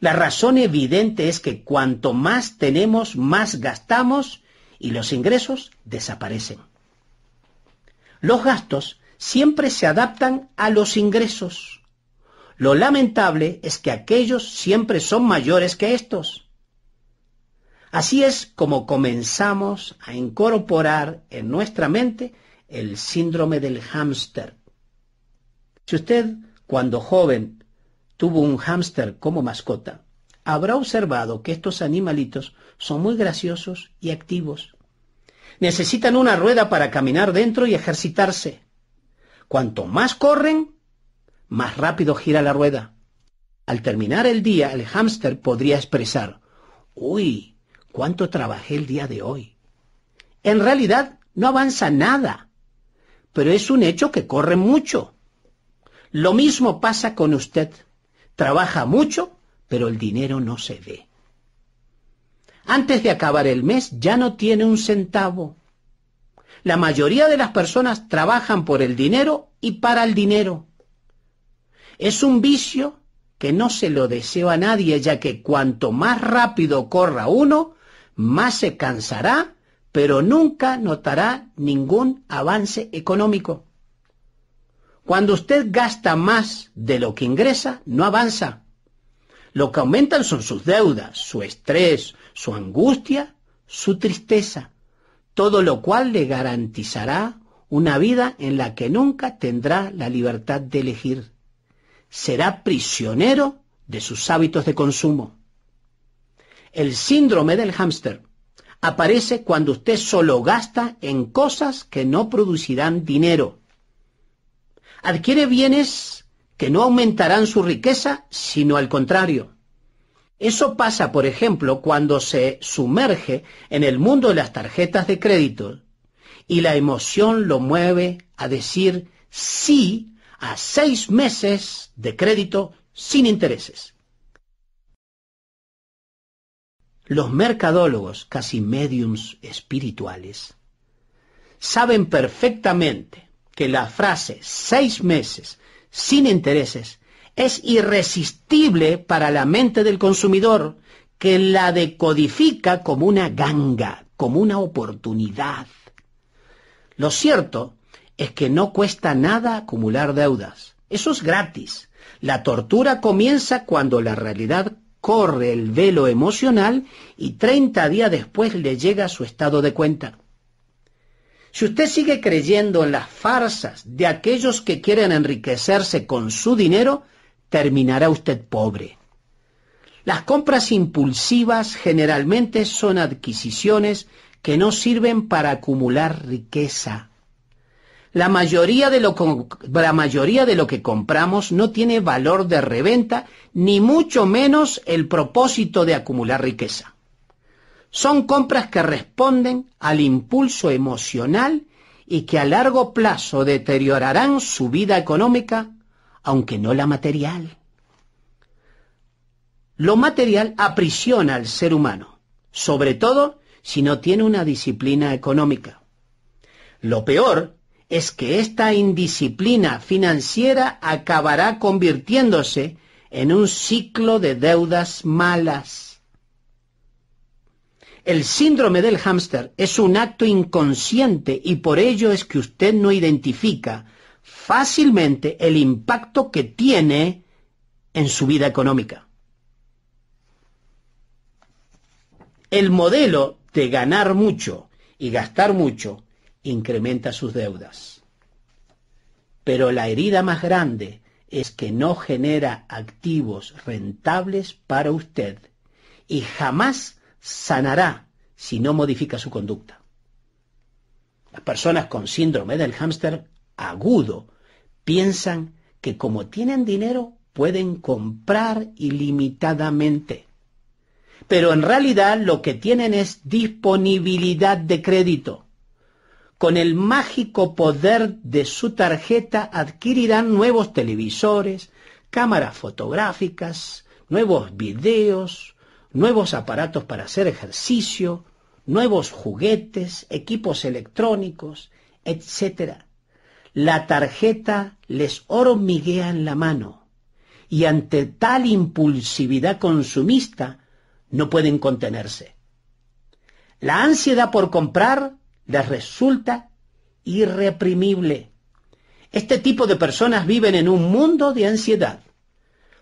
La razón evidente es que cuanto más tenemos, más gastamos y los ingresos desaparecen. Los gastos siempre se adaptan a los ingresos. Lo lamentable es que aquellos siempre son mayores que estos. Así es como comenzamos a incorporar en nuestra mente el síndrome del hámster. Si usted, cuando joven, tuvo un hámster como mascota, habrá observado que estos animalitos son muy graciosos y activos. Necesitan una rueda para caminar dentro y ejercitarse. Cuanto más corren, más rápido gira la rueda. Al terminar el día, el hámster podría expresar, ¡Uy! ¿Cuánto trabajé el día de hoy? En realidad, no avanza nada, pero es un hecho que corre mucho. Lo mismo pasa con usted trabaja mucho, pero el dinero no se ve. Antes de acabar el mes ya no tiene un centavo. La mayoría de las personas trabajan por el dinero y para el dinero. Es un vicio que no se lo deseo a nadie, ya que cuanto más rápido corra uno, más se cansará, pero nunca notará ningún avance económico. Cuando usted gasta más de lo que ingresa, no avanza. Lo que aumentan son sus deudas, su estrés, su angustia, su tristeza, todo lo cual le garantizará una vida en la que nunca tendrá la libertad de elegir. Será prisionero de sus hábitos de consumo. El síndrome del hámster aparece cuando usted solo gasta en cosas que no producirán dinero adquiere bienes que no aumentarán su riqueza, sino al contrario. Eso pasa, por ejemplo, cuando se sumerge en el mundo de las tarjetas de crédito y la emoción lo mueve a decir sí a seis meses de crédito sin intereses. Los mercadólogos, casi mediums espirituales, saben perfectamente que la frase seis meses sin intereses es irresistible para la mente del consumidor que la decodifica como una ganga, como una oportunidad. Lo cierto es que no cuesta nada acumular deudas. Eso es gratis. La tortura comienza cuando la realidad corre el velo emocional y 30 días después le llega su estado de cuenta. Si usted sigue creyendo en las farsas de aquellos que quieren enriquecerse con su dinero, terminará usted pobre. Las compras impulsivas generalmente son adquisiciones que no sirven para acumular riqueza. La mayoría, de lo, la mayoría de lo que compramos no tiene valor de reventa, ni mucho menos el propósito de acumular riqueza. Son compras que responden al impulso emocional y que a largo plazo deteriorarán su vida económica, aunque no la material. Lo material aprisiona al ser humano, sobre todo si no tiene una disciplina económica. Lo peor es que esta indisciplina financiera acabará convirtiéndose en un ciclo de deudas malas. El síndrome del hámster es un acto inconsciente y por ello es que usted no identifica fácilmente el impacto que tiene en su vida económica. El modelo de ganar mucho y gastar mucho incrementa sus deudas. Pero la herida más grande es que no genera activos rentables para usted y jamás sanará si no modifica su conducta. Las personas con síndrome del hámster agudo piensan que como tienen dinero pueden comprar ilimitadamente. Pero en realidad lo que tienen es disponibilidad de crédito. Con el mágico poder de su tarjeta adquirirán nuevos televisores, cámaras fotográficas, nuevos videos, nuevos aparatos para hacer ejercicio, nuevos juguetes, equipos electrónicos, etc. La tarjeta les hormiguea en la mano y ante tal impulsividad consumista no pueden contenerse. La ansiedad por comprar les resulta irreprimible. Este tipo de personas viven en un mundo de ansiedad.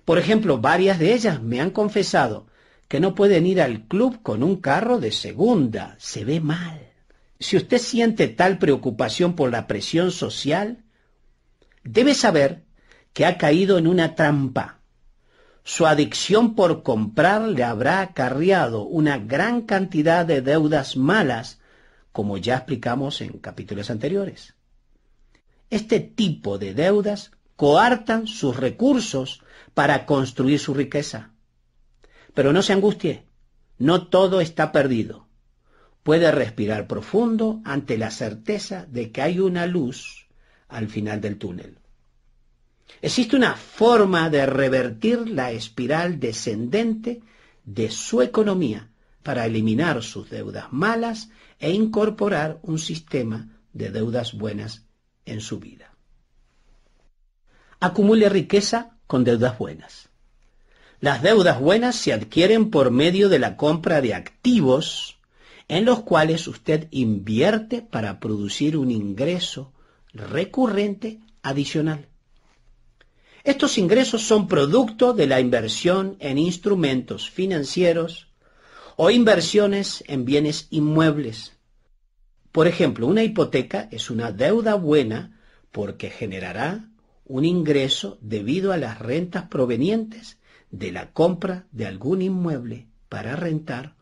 Por ejemplo, varias de ellas me han confesado que no pueden ir al club con un carro de segunda. Se ve mal. Si usted siente tal preocupación por la presión social, debe saber que ha caído en una trampa. Su adicción por comprar le habrá acarreado una gran cantidad de deudas malas, como ya explicamos en capítulos anteriores. Este tipo de deudas coartan sus recursos para construir su riqueza pero no se angustie, no todo está perdido. Puede respirar profundo ante la certeza de que hay una luz al final del túnel. Existe una forma de revertir la espiral descendente de su economía para eliminar sus deudas malas e incorporar un sistema de deudas buenas en su vida. Acumule riqueza con deudas buenas. Las deudas buenas se adquieren por medio de la compra de activos en los cuales usted invierte para producir un ingreso recurrente adicional. Estos ingresos son producto de la inversión en instrumentos financieros o inversiones en bienes inmuebles. Por ejemplo, una hipoteca es una deuda buena porque generará un ingreso debido a las rentas provenientes de la compra de algún inmueble para rentar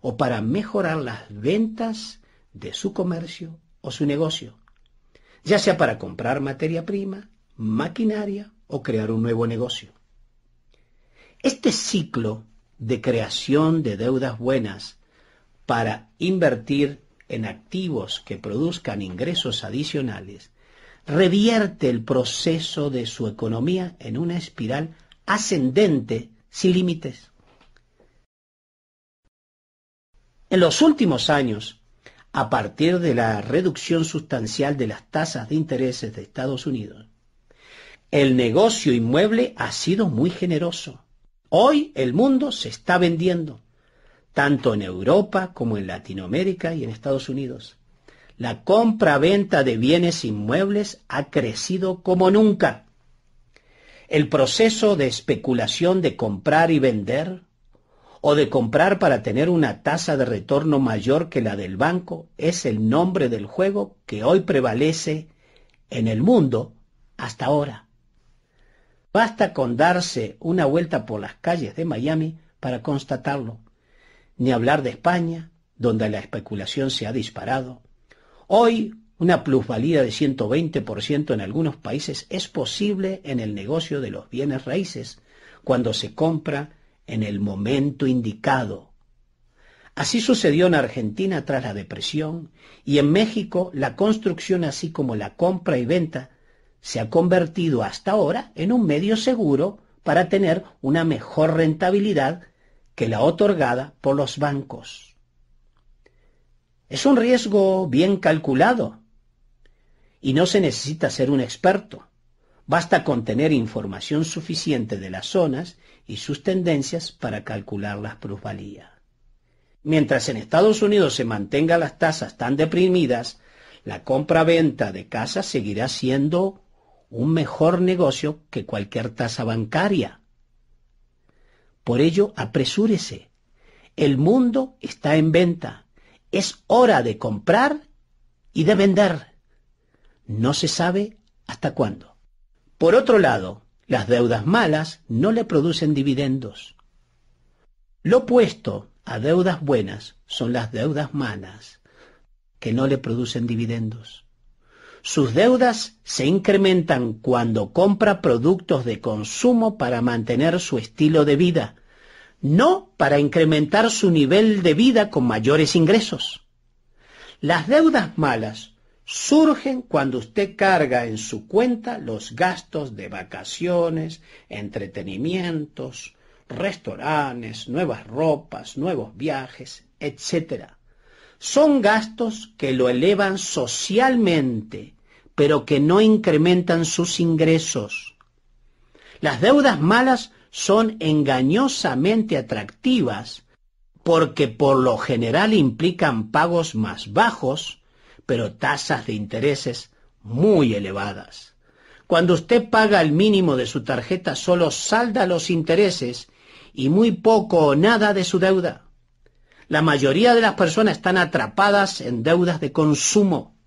o para mejorar las ventas de su comercio o su negocio, ya sea para comprar materia prima, maquinaria o crear un nuevo negocio. Este ciclo de creación de deudas buenas para invertir en activos que produzcan ingresos adicionales revierte el proceso de su economía en una espiral ascendente sin límites. En los últimos años, a partir de la reducción sustancial de las tasas de intereses de Estados Unidos, el negocio inmueble ha sido muy generoso. Hoy el mundo se está vendiendo, tanto en Europa como en Latinoamérica y en Estados Unidos. La compra-venta de bienes inmuebles ha crecido como nunca el proceso de especulación de comprar y vender o de comprar para tener una tasa de retorno mayor que la del banco es el nombre del juego que hoy prevalece en el mundo hasta ahora. Basta con darse una vuelta por las calles de Miami para constatarlo, ni hablar de España, donde la especulación se ha disparado. Hoy una plusvalía de 120% en algunos países es posible en el negocio de los bienes raíces cuando se compra en el momento indicado. Así sucedió en Argentina tras la depresión y en México la construcción así como la compra y venta se ha convertido hasta ahora en un medio seguro para tener una mejor rentabilidad que la otorgada por los bancos. Es un riesgo bien calculado, y no se necesita ser un experto. Basta con tener información suficiente de las zonas y sus tendencias para calcular las plusvalías. Mientras en Estados Unidos se mantengan las tasas tan deprimidas, la compra-venta de casas seguirá siendo un mejor negocio que cualquier tasa bancaria. Por ello, apresúrese. El mundo está en venta. Es hora de comprar y de vender. No se sabe hasta cuándo. Por otro lado, las deudas malas no le producen dividendos. Lo opuesto a deudas buenas son las deudas malas, que no le producen dividendos. Sus deudas se incrementan cuando compra productos de consumo para mantener su estilo de vida, no para incrementar su nivel de vida con mayores ingresos. Las deudas malas surgen cuando usted carga en su cuenta los gastos de vacaciones, entretenimientos, restaurantes, nuevas ropas, nuevos viajes, etc. Son gastos que lo elevan socialmente, pero que no incrementan sus ingresos. Las deudas malas son engañosamente atractivas porque por lo general implican pagos más bajos, pero tasas de intereses muy elevadas. Cuando usted paga el mínimo de su tarjeta solo salda los intereses y muy poco o nada de su deuda. La mayoría de las personas están atrapadas en deudas de consumo.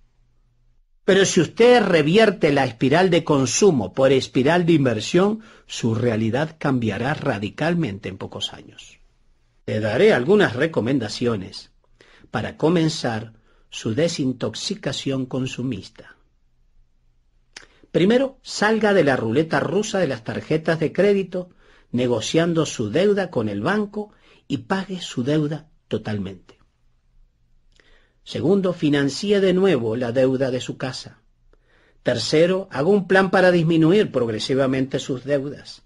Pero si usted revierte la espiral de consumo por espiral de inversión, su realidad cambiará radicalmente en pocos años. Te daré algunas recomendaciones. Para comenzar, su desintoxicación consumista. Primero, salga de la ruleta rusa de las tarjetas de crédito, negociando su deuda con el banco y pague su deuda totalmente. Segundo, financie de nuevo la deuda de su casa. Tercero, haga un plan para disminuir progresivamente sus deudas.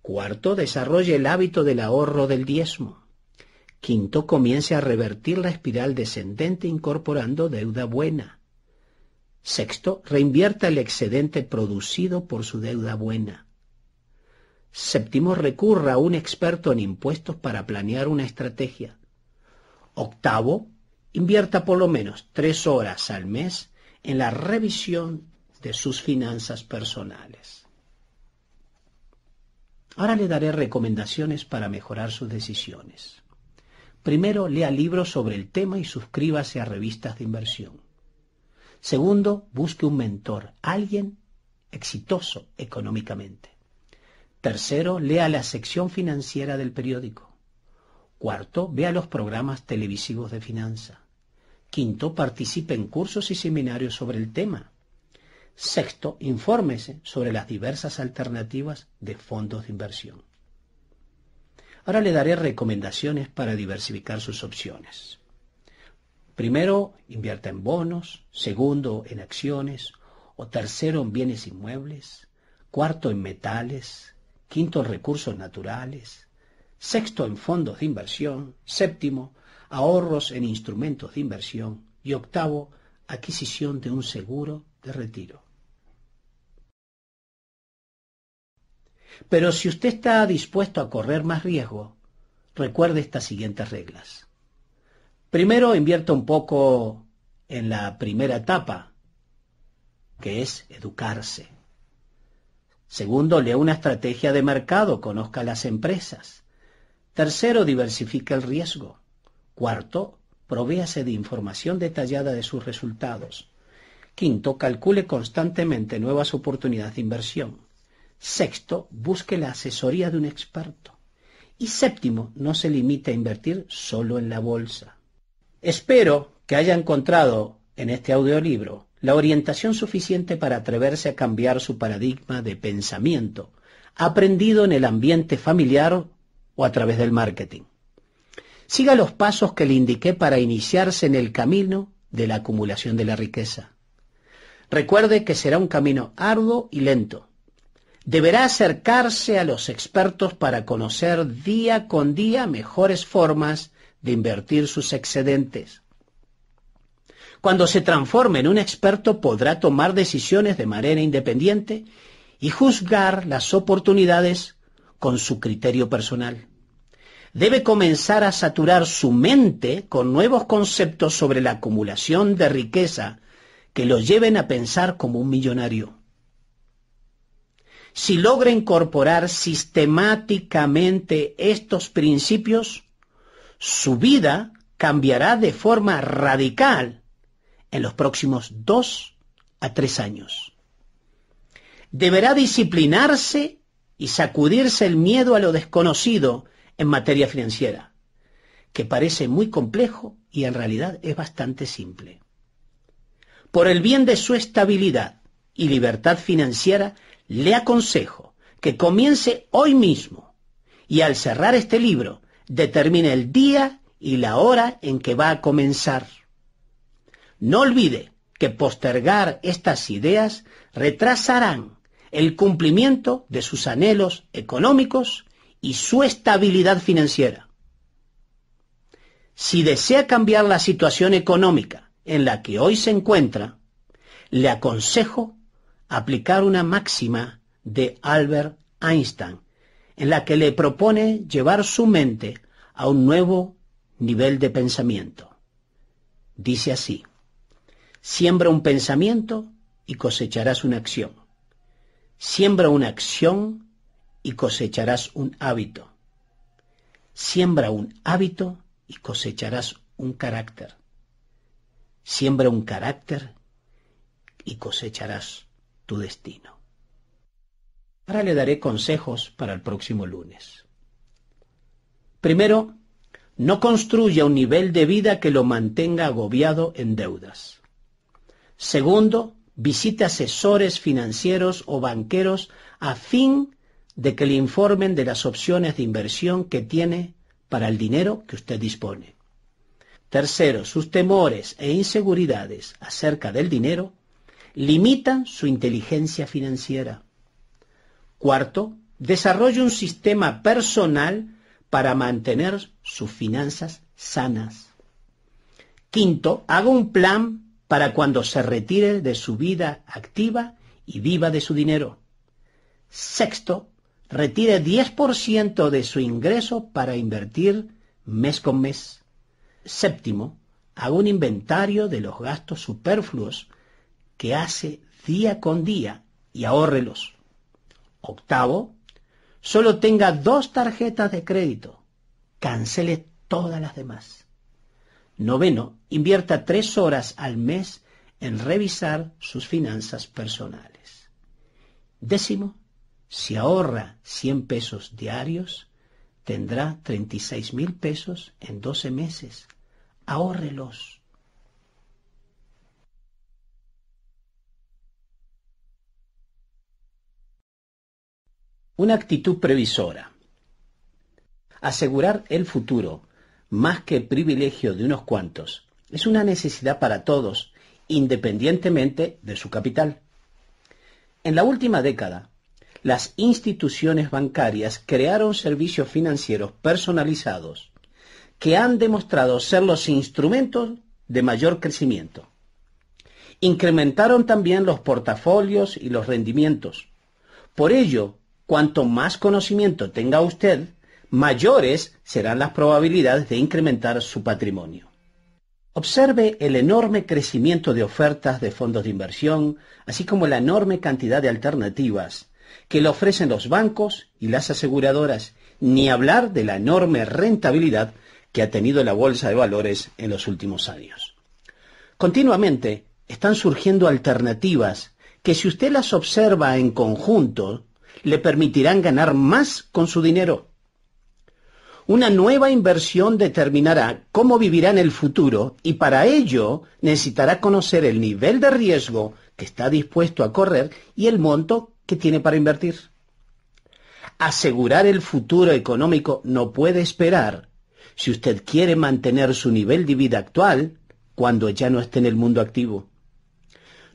Cuarto, desarrolle el hábito del ahorro del diezmo. Quinto comience a revertir la espiral descendente incorporando deuda buena. Sexto, reinvierta el excedente producido por su deuda buena. Séptimo, recurra a un experto en impuestos para planear una estrategia. Octavo, invierta por lo menos tres horas al mes en la revisión de sus finanzas personales. Ahora le daré recomendaciones para mejorar sus decisiones. Primero, lea libros sobre el tema y suscríbase a revistas de inversión. Segundo, busque un mentor, alguien exitoso económicamente. Tercero, lea la sección financiera del periódico. Cuarto, vea los programas televisivos de finanza. Quinto, participe en cursos y seminarios sobre el tema. Sexto, infórmese sobre las diversas alternativas de fondos de inversión. Ahora le daré recomendaciones para diversificar sus opciones. Primero, invierta en bonos, segundo, en acciones, o tercero, en bienes inmuebles, cuarto, en metales, quinto, en recursos naturales, sexto, en fondos de inversión, séptimo, ahorros en instrumentos de inversión y octavo, adquisición de un seguro de retiro. Pero si usted está dispuesto a correr más riesgo, recuerde estas siguientes reglas. Primero, invierta un poco en la primera etapa, que es educarse. Segundo, lea una estrategia de mercado, conozca las empresas. Tercero, diversifique el riesgo. Cuarto, provéase de información detallada de sus resultados. Quinto, calcule constantemente nuevas oportunidades de inversión. Sexto, busque la asesoría de un experto. Y séptimo, no se limite a invertir solo en la bolsa. Espero que haya encontrado en este audiolibro la orientación suficiente para atreverse a cambiar su paradigma de pensamiento, aprendido en el ambiente familiar o a través del marketing. Siga los pasos que le indiqué para iniciarse en el camino de la acumulación de la riqueza. Recuerde que será un camino arduo y lento, deberá acercarse a los expertos para conocer día con día mejores formas de invertir sus excedentes. Cuando se transforme en un experto podrá tomar decisiones de manera independiente y juzgar las oportunidades con su criterio personal. Debe comenzar a saturar su mente con nuevos conceptos sobre la acumulación de riqueza que lo lleven a pensar como un millonario si logra incorporar sistemáticamente estos principios, su vida cambiará de forma radical en los próximos dos a tres años. Deberá disciplinarse y sacudirse el miedo a lo desconocido en materia financiera, que parece muy complejo y en realidad es bastante simple. Por el bien de su estabilidad y libertad financiera, le aconsejo que comience hoy mismo y al cerrar este libro determine el día y la hora en que va a comenzar. No olvide que postergar estas ideas retrasarán el cumplimiento de sus anhelos económicos y su estabilidad financiera. Si desea cambiar la situación económica en la que hoy se encuentra, le aconsejo aplicar una máxima de Albert Einstein, en la que le propone llevar su mente a un nuevo nivel de pensamiento. Dice así, siembra un pensamiento y cosecharás una acción. Siembra una acción y cosecharás un hábito. Siembra un hábito y cosecharás un carácter. Siembra un carácter y cosecharás tu destino. Ahora le daré consejos para el próximo lunes. Primero, no construya un nivel de vida que lo mantenga agobiado en deudas. Segundo, visite asesores financieros o banqueros a fin de que le informen de las opciones de inversión que tiene para el dinero que usted dispone. Tercero, sus temores e inseguridades acerca del dinero limitan su inteligencia financiera. Cuarto, desarrolle un sistema personal para mantener sus finanzas sanas. Quinto, haga un plan para cuando se retire de su vida activa y viva de su dinero. Sexto, retire 10% de su ingreso para invertir mes con mes. Séptimo, haga un inventario de los gastos superfluos que hace día con día y ahórrelos. Octavo, solo tenga dos tarjetas de crédito. Cancele todas las demás. Noveno, invierta tres horas al mes en revisar sus finanzas personales. Décimo, si ahorra 100 pesos diarios, tendrá 36 mil pesos en 12 meses. Ahórrelos. Una actitud previsora. Asegurar el futuro, más que privilegio de unos cuantos, es una necesidad para todos, independientemente de su capital. En la última década, las instituciones bancarias crearon servicios financieros personalizados que han demostrado ser los instrumentos de mayor crecimiento. Incrementaron también los portafolios y los rendimientos. Por ello, Cuanto más conocimiento tenga usted, mayores serán las probabilidades de incrementar su patrimonio. Observe el enorme crecimiento de ofertas de fondos de inversión, así como la enorme cantidad de alternativas que le ofrecen los bancos y las aseguradoras, ni hablar de la enorme rentabilidad que ha tenido la bolsa de valores en los últimos años. Continuamente están surgiendo alternativas que si usted las observa en conjunto le permitirán ganar más con su dinero. Una nueva inversión determinará cómo vivirá en el futuro y para ello necesitará conocer el nivel de riesgo que está dispuesto a correr y el monto que tiene para invertir. Asegurar el futuro económico no puede esperar si usted quiere mantener su nivel de vida actual cuando ya no esté en el mundo activo.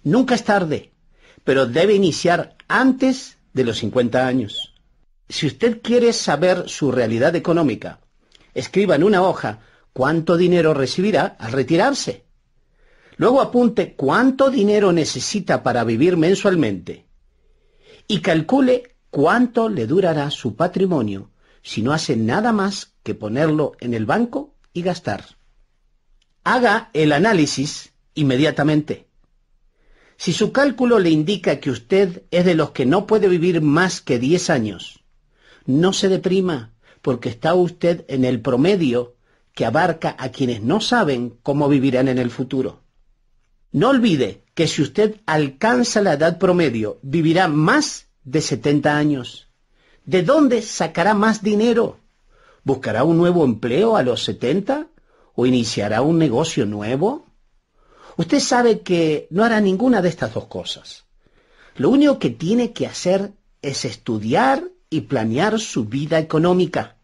Nunca es tarde, pero debe iniciar antes de los 50 años. Si usted quiere saber su realidad económica, escriba en una hoja cuánto dinero recibirá al retirarse. Luego apunte cuánto dinero necesita para vivir mensualmente y calcule cuánto le durará su patrimonio si no hace nada más que ponerlo en el banco y gastar. Haga el análisis inmediatamente. Si su cálculo le indica que usted es de los que no puede vivir más que 10 años, no se deprima, porque está usted en el promedio que abarca a quienes no saben cómo vivirán en el futuro. No olvide que si usted alcanza la edad promedio, vivirá más de 70 años. ¿De dónde sacará más dinero? ¿Buscará un nuevo empleo a los 70? ¿O iniciará un negocio nuevo? Usted sabe que no hará ninguna de estas dos cosas. Lo único que tiene que hacer es estudiar y planear su vida económica.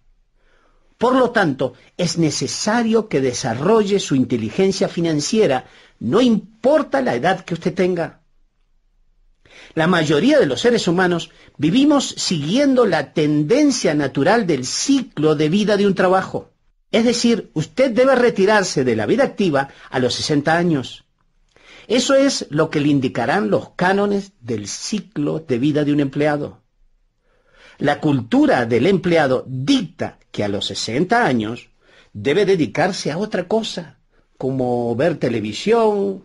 Por lo tanto, es necesario que desarrolle su inteligencia financiera, no importa la edad que usted tenga. La mayoría de los seres humanos vivimos siguiendo la tendencia natural del ciclo de vida de un trabajo. Es decir, usted debe retirarse de la vida activa a los 60 años. Eso es lo que le indicarán los cánones del ciclo de vida de un empleado. La cultura del empleado dicta que a los 60 años debe dedicarse a otra cosa, como ver televisión,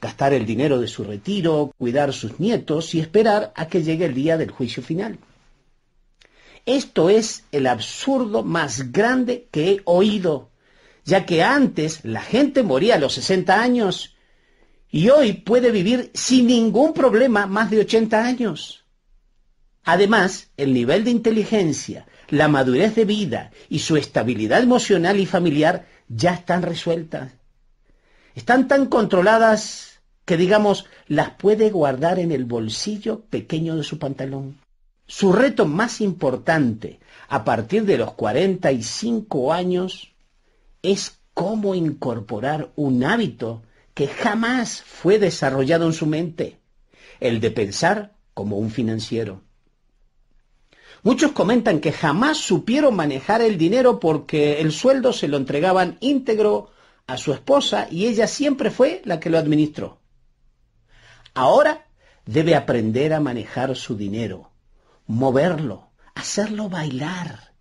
gastar el dinero de su retiro, cuidar sus nietos y esperar a que llegue el día del juicio final. Esto es el absurdo más grande que he oído, ya que antes la gente moría a los 60 años y hoy puede vivir sin ningún problema más de 80 años. Además, el nivel de inteligencia, la madurez de vida y su estabilidad emocional y familiar ya están resueltas. Están tan controladas que, digamos, las puede guardar en el bolsillo pequeño de su pantalón. Su reto más importante a partir de los 45 años es cómo incorporar un hábito que jamás fue desarrollado en su mente, el de pensar como un financiero. Muchos comentan que jamás supieron manejar el dinero porque el sueldo se lo entregaban íntegro a su esposa y ella siempre fue la que lo administró. Ahora debe aprender a manejar su dinero moverlo, hacerlo bailar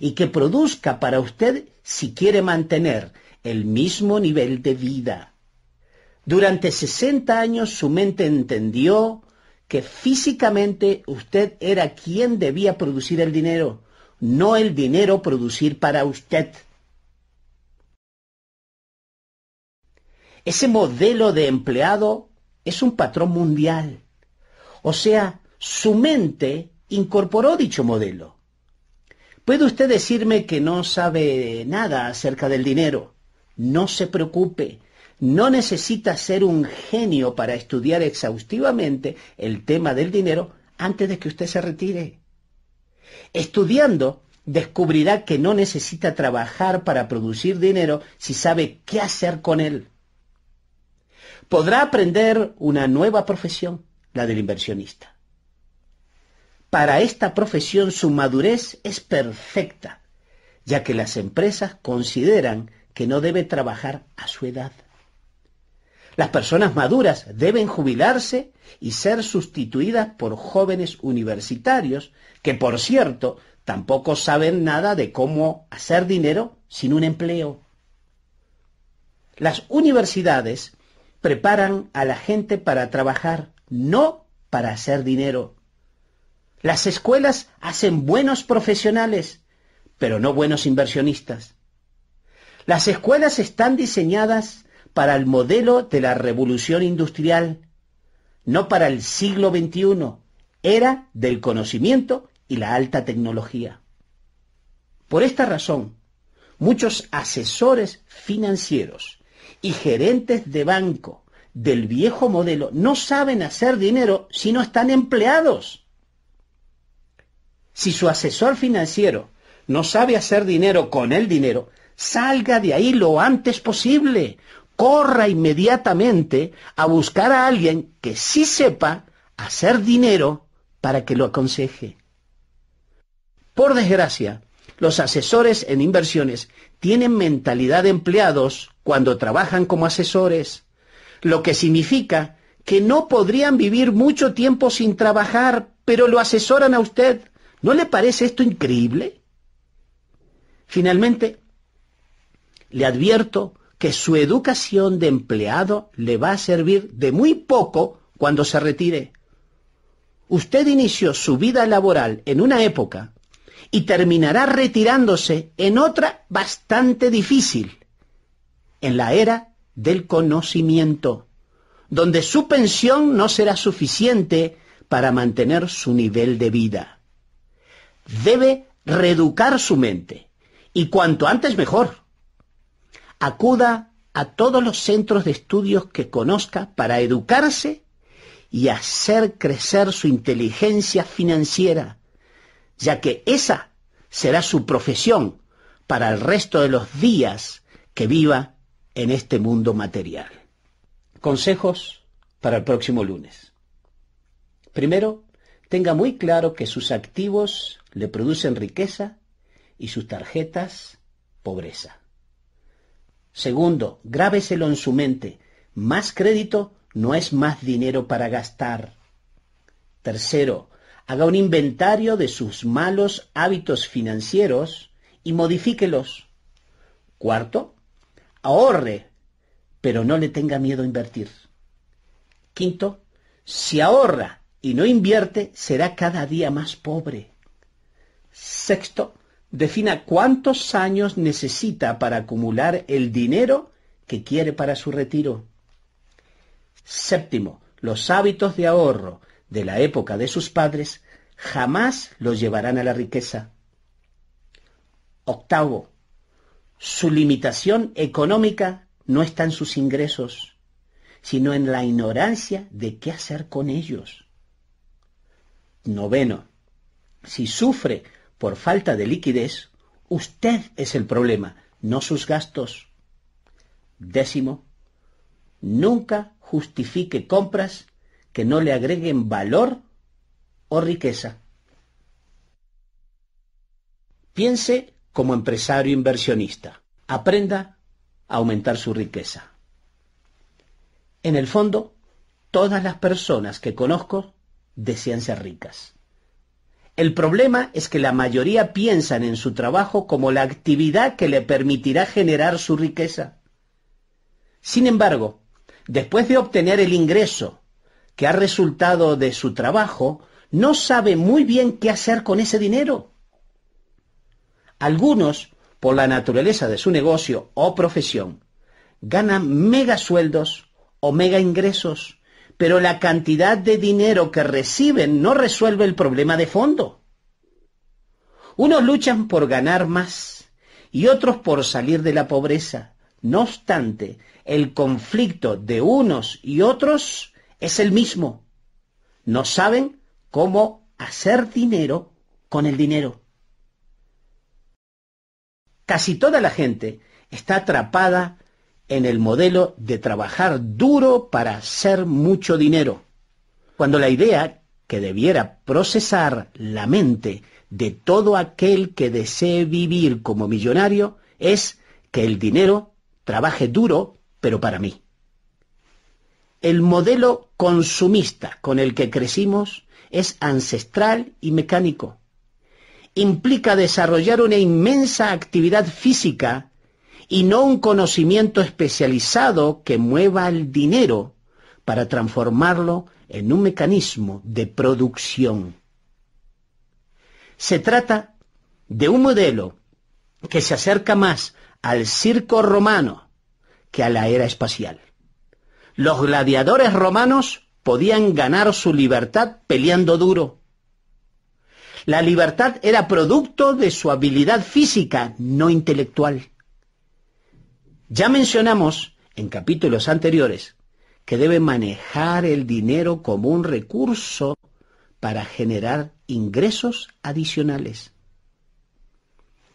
y que produzca para usted si quiere mantener el mismo nivel de vida. Durante 60 años su mente entendió que físicamente usted era quien debía producir el dinero, no el dinero producir para usted. Ese modelo de empleado es un patrón mundial. O sea, su mente incorporó dicho modelo. ¿Puede usted decirme que no sabe nada acerca del dinero? No se preocupe, no necesita ser un genio para estudiar exhaustivamente el tema del dinero antes de que usted se retire. Estudiando, descubrirá que no necesita trabajar para producir dinero si sabe qué hacer con él. Podrá aprender una nueva profesión, la del inversionista. Para esta profesión su madurez es perfecta, ya que las empresas consideran que no debe trabajar a su edad. Las personas maduras deben jubilarse y ser sustituidas por jóvenes universitarios que, por cierto, tampoco saben nada de cómo hacer dinero sin un empleo. Las universidades preparan a la gente para trabajar, no para hacer dinero. Las escuelas hacen buenos profesionales, pero no buenos inversionistas. Las escuelas están diseñadas para el modelo de la revolución industrial, no para el siglo XXI, era del conocimiento y la alta tecnología. Por esta razón, muchos asesores financieros y gerentes de banco del viejo modelo no saben hacer dinero si no están empleados. Si su asesor financiero no sabe hacer dinero con el dinero, salga de ahí lo antes posible. Corra inmediatamente a buscar a alguien que sí sepa hacer dinero para que lo aconseje. Por desgracia, los asesores en inversiones tienen mentalidad de empleados cuando trabajan como asesores, lo que significa que no podrían vivir mucho tiempo sin trabajar, pero lo asesoran a usted ¿No le parece esto increíble? Finalmente, le advierto que su educación de empleado le va a servir de muy poco cuando se retire. Usted inició su vida laboral en una época y terminará retirándose en otra bastante difícil, en la era del conocimiento, donde su pensión no será suficiente para mantener su nivel de vida debe reeducar su mente, y cuanto antes mejor. Acuda a todos los centros de estudios que conozca para educarse y hacer crecer su inteligencia financiera, ya que esa será su profesión para el resto de los días que viva en este mundo material. Consejos para el próximo lunes. Primero, tenga muy claro que sus activos le producen riqueza y sus tarjetas pobreza. Segundo, grábeselo en su mente, más crédito no es más dinero para gastar. Tercero, haga un inventario de sus malos hábitos financieros y modifíquelos. Cuarto, ahorre, pero no le tenga miedo a invertir. Quinto, si ahorra y no invierte, será cada día más pobre. Sexto, defina cuántos años necesita para acumular el dinero que quiere para su retiro. Séptimo, los hábitos de ahorro de la época de sus padres jamás los llevarán a la riqueza. Octavo, su limitación económica no está en sus ingresos, sino en la ignorancia de qué hacer con ellos. Noveno, si sufre por falta de liquidez, usted es el problema, no sus gastos. Décimo, nunca justifique compras que no le agreguen valor o riqueza. Piense como empresario inversionista. Aprenda a aumentar su riqueza. En el fondo, todas las personas que conozco desean ser ricas. El problema es que la mayoría piensan en su trabajo como la actividad que le permitirá generar su riqueza. Sin embargo, después de obtener el ingreso que ha resultado de su trabajo, no sabe muy bien qué hacer con ese dinero. Algunos, por la naturaleza de su negocio o profesión, ganan mega sueldos o mega ingresos pero la cantidad de dinero que reciben no resuelve el problema de fondo. Unos luchan por ganar más y otros por salir de la pobreza. No obstante, el conflicto de unos y otros es el mismo. No saben cómo hacer dinero con el dinero. Casi toda la gente está atrapada en el modelo de trabajar duro para hacer mucho dinero, cuando la idea que debiera procesar la mente de todo aquel que desee vivir como millonario es que el dinero trabaje duro, pero para mí. El modelo consumista con el que crecimos es ancestral y mecánico. Implica desarrollar una inmensa actividad física y no un conocimiento especializado que mueva el dinero para transformarlo en un mecanismo de producción. Se trata de un modelo que se acerca más al circo romano que a la era espacial. Los gladiadores romanos podían ganar su libertad peleando duro. La libertad era producto de su habilidad física, no intelectual. Ya mencionamos en capítulos anteriores que debe manejar el dinero como un recurso para generar ingresos adicionales.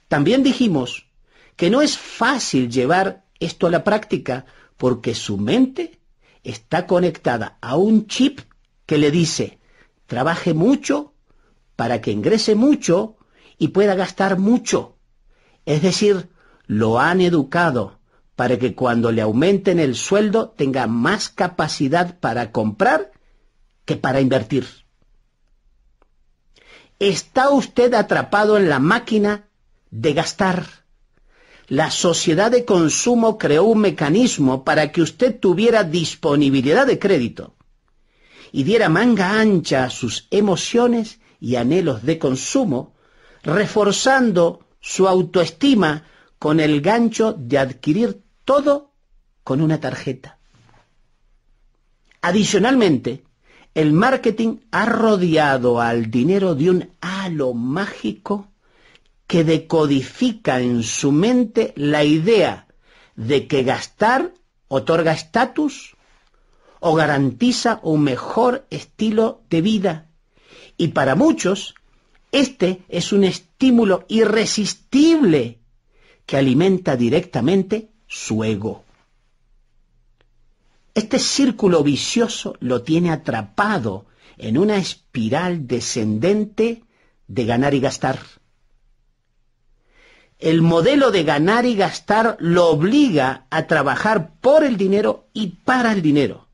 También dijimos que no es fácil llevar esto a la práctica porque su mente está conectada a un chip que le dice, trabaje mucho para que ingrese mucho y pueda gastar mucho. Es decir, lo han educado para que cuando le aumenten el sueldo tenga más capacidad para comprar que para invertir. Está usted atrapado en la máquina de gastar. La sociedad de consumo creó un mecanismo para que usted tuviera disponibilidad de crédito y diera manga ancha a sus emociones y anhelos de consumo, reforzando su autoestima con el gancho de adquirir todo con una tarjeta. Adicionalmente, el marketing ha rodeado al dinero de un halo mágico que decodifica en su mente la idea de que gastar otorga estatus o garantiza un mejor estilo de vida. Y para muchos, este es un estímulo irresistible que alimenta directamente su ego. Este círculo vicioso lo tiene atrapado en una espiral descendente de ganar y gastar. El modelo de ganar y gastar lo obliga a trabajar por el dinero y para el dinero.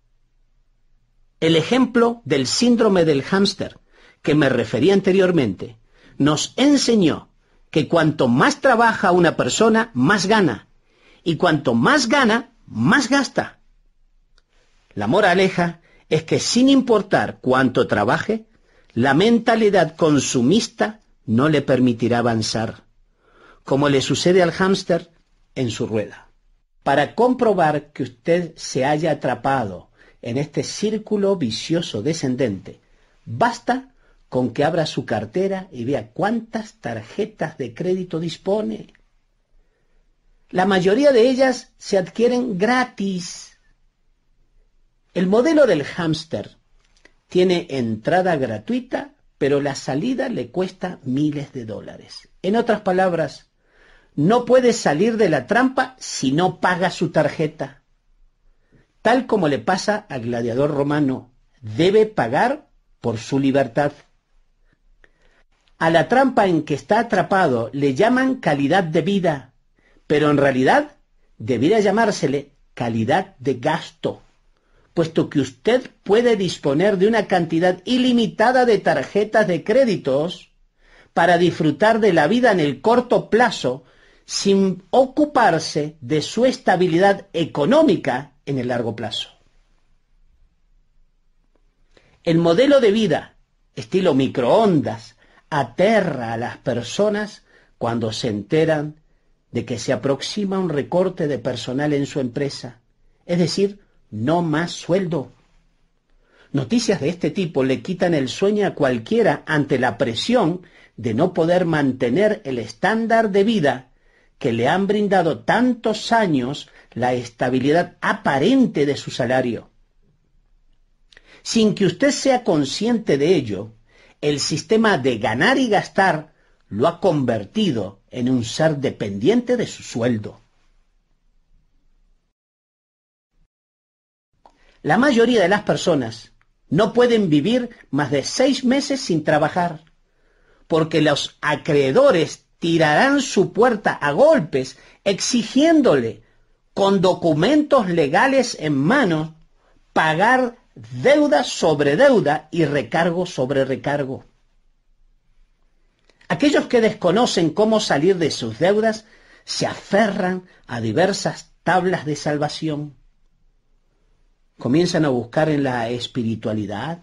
El ejemplo del síndrome del hámster, que me referí anteriormente, nos enseñó que cuanto más trabaja una persona, más gana, y cuanto más gana, más gasta. La moraleja es que sin importar cuánto trabaje, la mentalidad consumista no le permitirá avanzar, como le sucede al hámster en su rueda. Para comprobar que usted se haya atrapado en este círculo vicioso descendente, basta con que abra su cartera y vea cuántas tarjetas de crédito dispone, la mayoría de ellas se adquieren gratis. El modelo del hámster tiene entrada gratuita, pero la salida le cuesta miles de dólares. En otras palabras, no puede salir de la trampa si no paga su tarjeta. Tal como le pasa al gladiador romano, debe pagar por su libertad. A la trampa en que está atrapado le llaman calidad de vida pero en realidad debiera llamársele calidad de gasto, puesto que usted puede disponer de una cantidad ilimitada de tarjetas de créditos para disfrutar de la vida en el corto plazo sin ocuparse de su estabilidad económica en el largo plazo. El modelo de vida, estilo microondas, aterra a las personas cuando se enteran de que se aproxima un recorte de personal en su empresa, es decir, no más sueldo. Noticias de este tipo le quitan el sueño a cualquiera ante la presión de no poder mantener el estándar de vida que le han brindado tantos años la estabilidad aparente de su salario. Sin que usted sea consciente de ello, el sistema de ganar y gastar lo ha convertido en un ser dependiente de su sueldo. La mayoría de las personas no pueden vivir más de seis meses sin trabajar, porque los acreedores tirarán su puerta a golpes exigiéndole, con documentos legales en mano, pagar deuda sobre deuda y recargo sobre recargo. Aquellos que desconocen cómo salir de sus deudas se aferran a diversas tablas de salvación. Comienzan a buscar en la espiritualidad,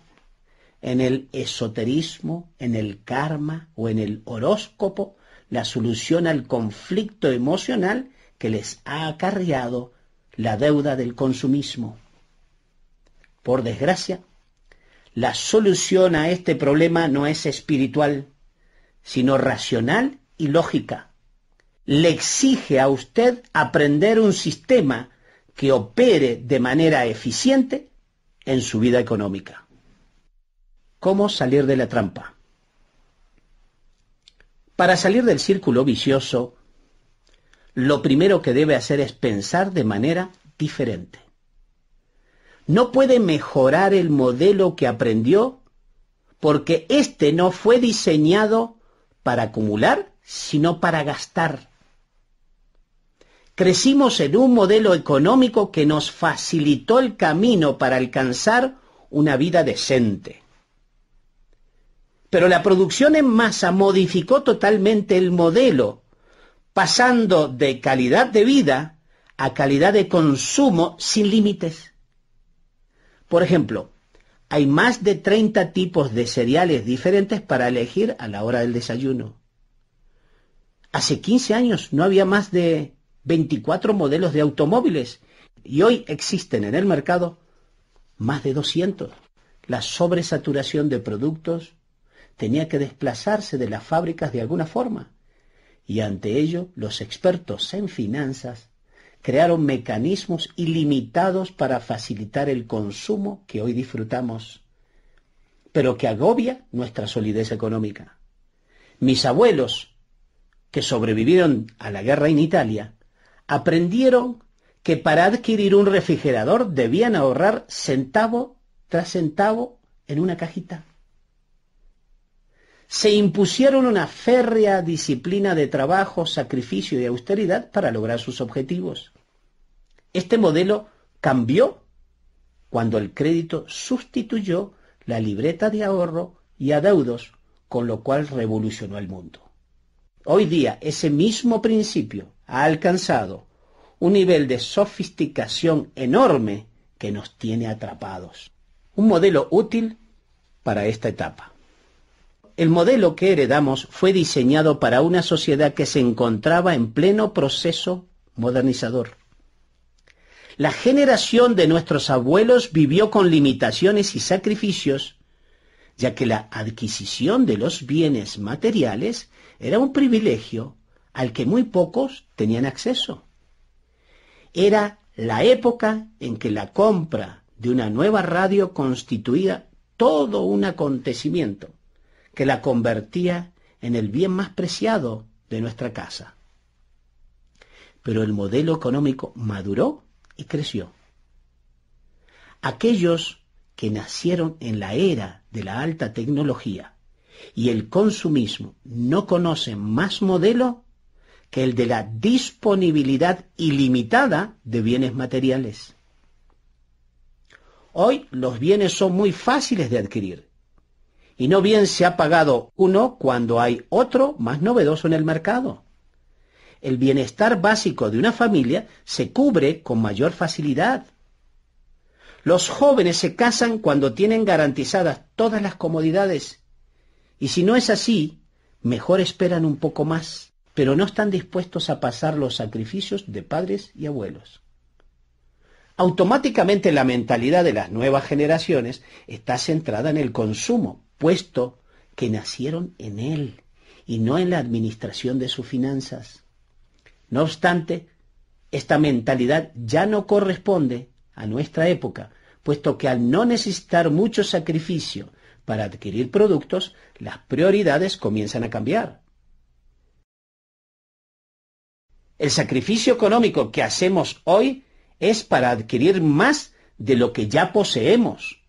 en el esoterismo, en el karma o en el horóscopo la solución al conflicto emocional que les ha acarreado la deuda del consumismo. Por desgracia, la solución a este problema no es espiritual sino racional y lógica. Le exige a usted aprender un sistema que opere de manera eficiente en su vida económica. ¿Cómo salir de la trampa? Para salir del círculo vicioso, lo primero que debe hacer es pensar de manera diferente. No puede mejorar el modelo que aprendió porque este no fue diseñado para acumular, sino para gastar. Crecimos en un modelo económico que nos facilitó el camino para alcanzar una vida decente. Pero la producción en masa modificó totalmente el modelo, pasando de calidad de vida a calidad de consumo sin límites. Por ejemplo, hay más de 30 tipos de cereales diferentes para elegir a la hora del desayuno. Hace 15 años no había más de 24 modelos de automóviles y hoy existen en el mercado más de 200. La sobresaturación de productos tenía que desplazarse de las fábricas de alguna forma y ante ello los expertos en finanzas crearon mecanismos ilimitados para facilitar el consumo que hoy disfrutamos, pero que agobia nuestra solidez económica. Mis abuelos, que sobrevivieron a la guerra en Italia, aprendieron que para adquirir un refrigerador debían ahorrar centavo tras centavo en una cajita. Se impusieron una férrea disciplina de trabajo, sacrificio y austeridad para lograr sus objetivos. Este modelo cambió cuando el crédito sustituyó la libreta de ahorro y adeudos, con lo cual revolucionó el mundo. Hoy día ese mismo principio ha alcanzado un nivel de sofisticación enorme que nos tiene atrapados. Un modelo útil para esta etapa. El modelo que heredamos fue diseñado para una sociedad que se encontraba en pleno proceso modernizador. La generación de nuestros abuelos vivió con limitaciones y sacrificios, ya que la adquisición de los bienes materiales era un privilegio al que muy pocos tenían acceso. Era la época en que la compra de una nueva radio constituía todo un acontecimiento que la convertía en el bien más preciado de nuestra casa. Pero el modelo económico maduró y creció. Aquellos que nacieron en la era de la alta tecnología y el consumismo no conocen más modelo que el de la disponibilidad ilimitada de bienes materiales. Hoy los bienes son muy fáciles de adquirir y no bien se ha pagado uno cuando hay otro más novedoso en el mercado el bienestar básico de una familia se cubre con mayor facilidad. Los jóvenes se casan cuando tienen garantizadas todas las comodidades. Y si no es así, mejor esperan un poco más, pero no están dispuestos a pasar los sacrificios de padres y abuelos. Automáticamente la mentalidad de las nuevas generaciones está centrada en el consumo, puesto que nacieron en él y no en la administración de sus finanzas. No obstante, esta mentalidad ya no corresponde a nuestra época, puesto que al no necesitar mucho sacrificio para adquirir productos, las prioridades comienzan a cambiar. El sacrificio económico que hacemos hoy es para adquirir más de lo que ya poseemos.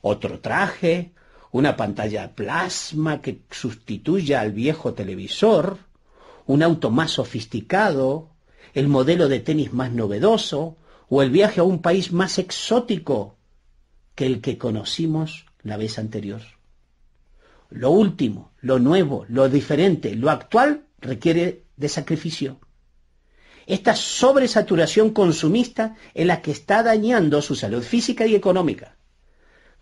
Otro traje, una pantalla plasma que sustituya al viejo televisor, un auto más sofisticado, el modelo de tenis más novedoso o el viaje a un país más exótico que el que conocimos la vez anterior. Lo último, lo nuevo, lo diferente, lo actual requiere de sacrificio. Esta sobresaturación consumista es la que está dañando su salud física y económica.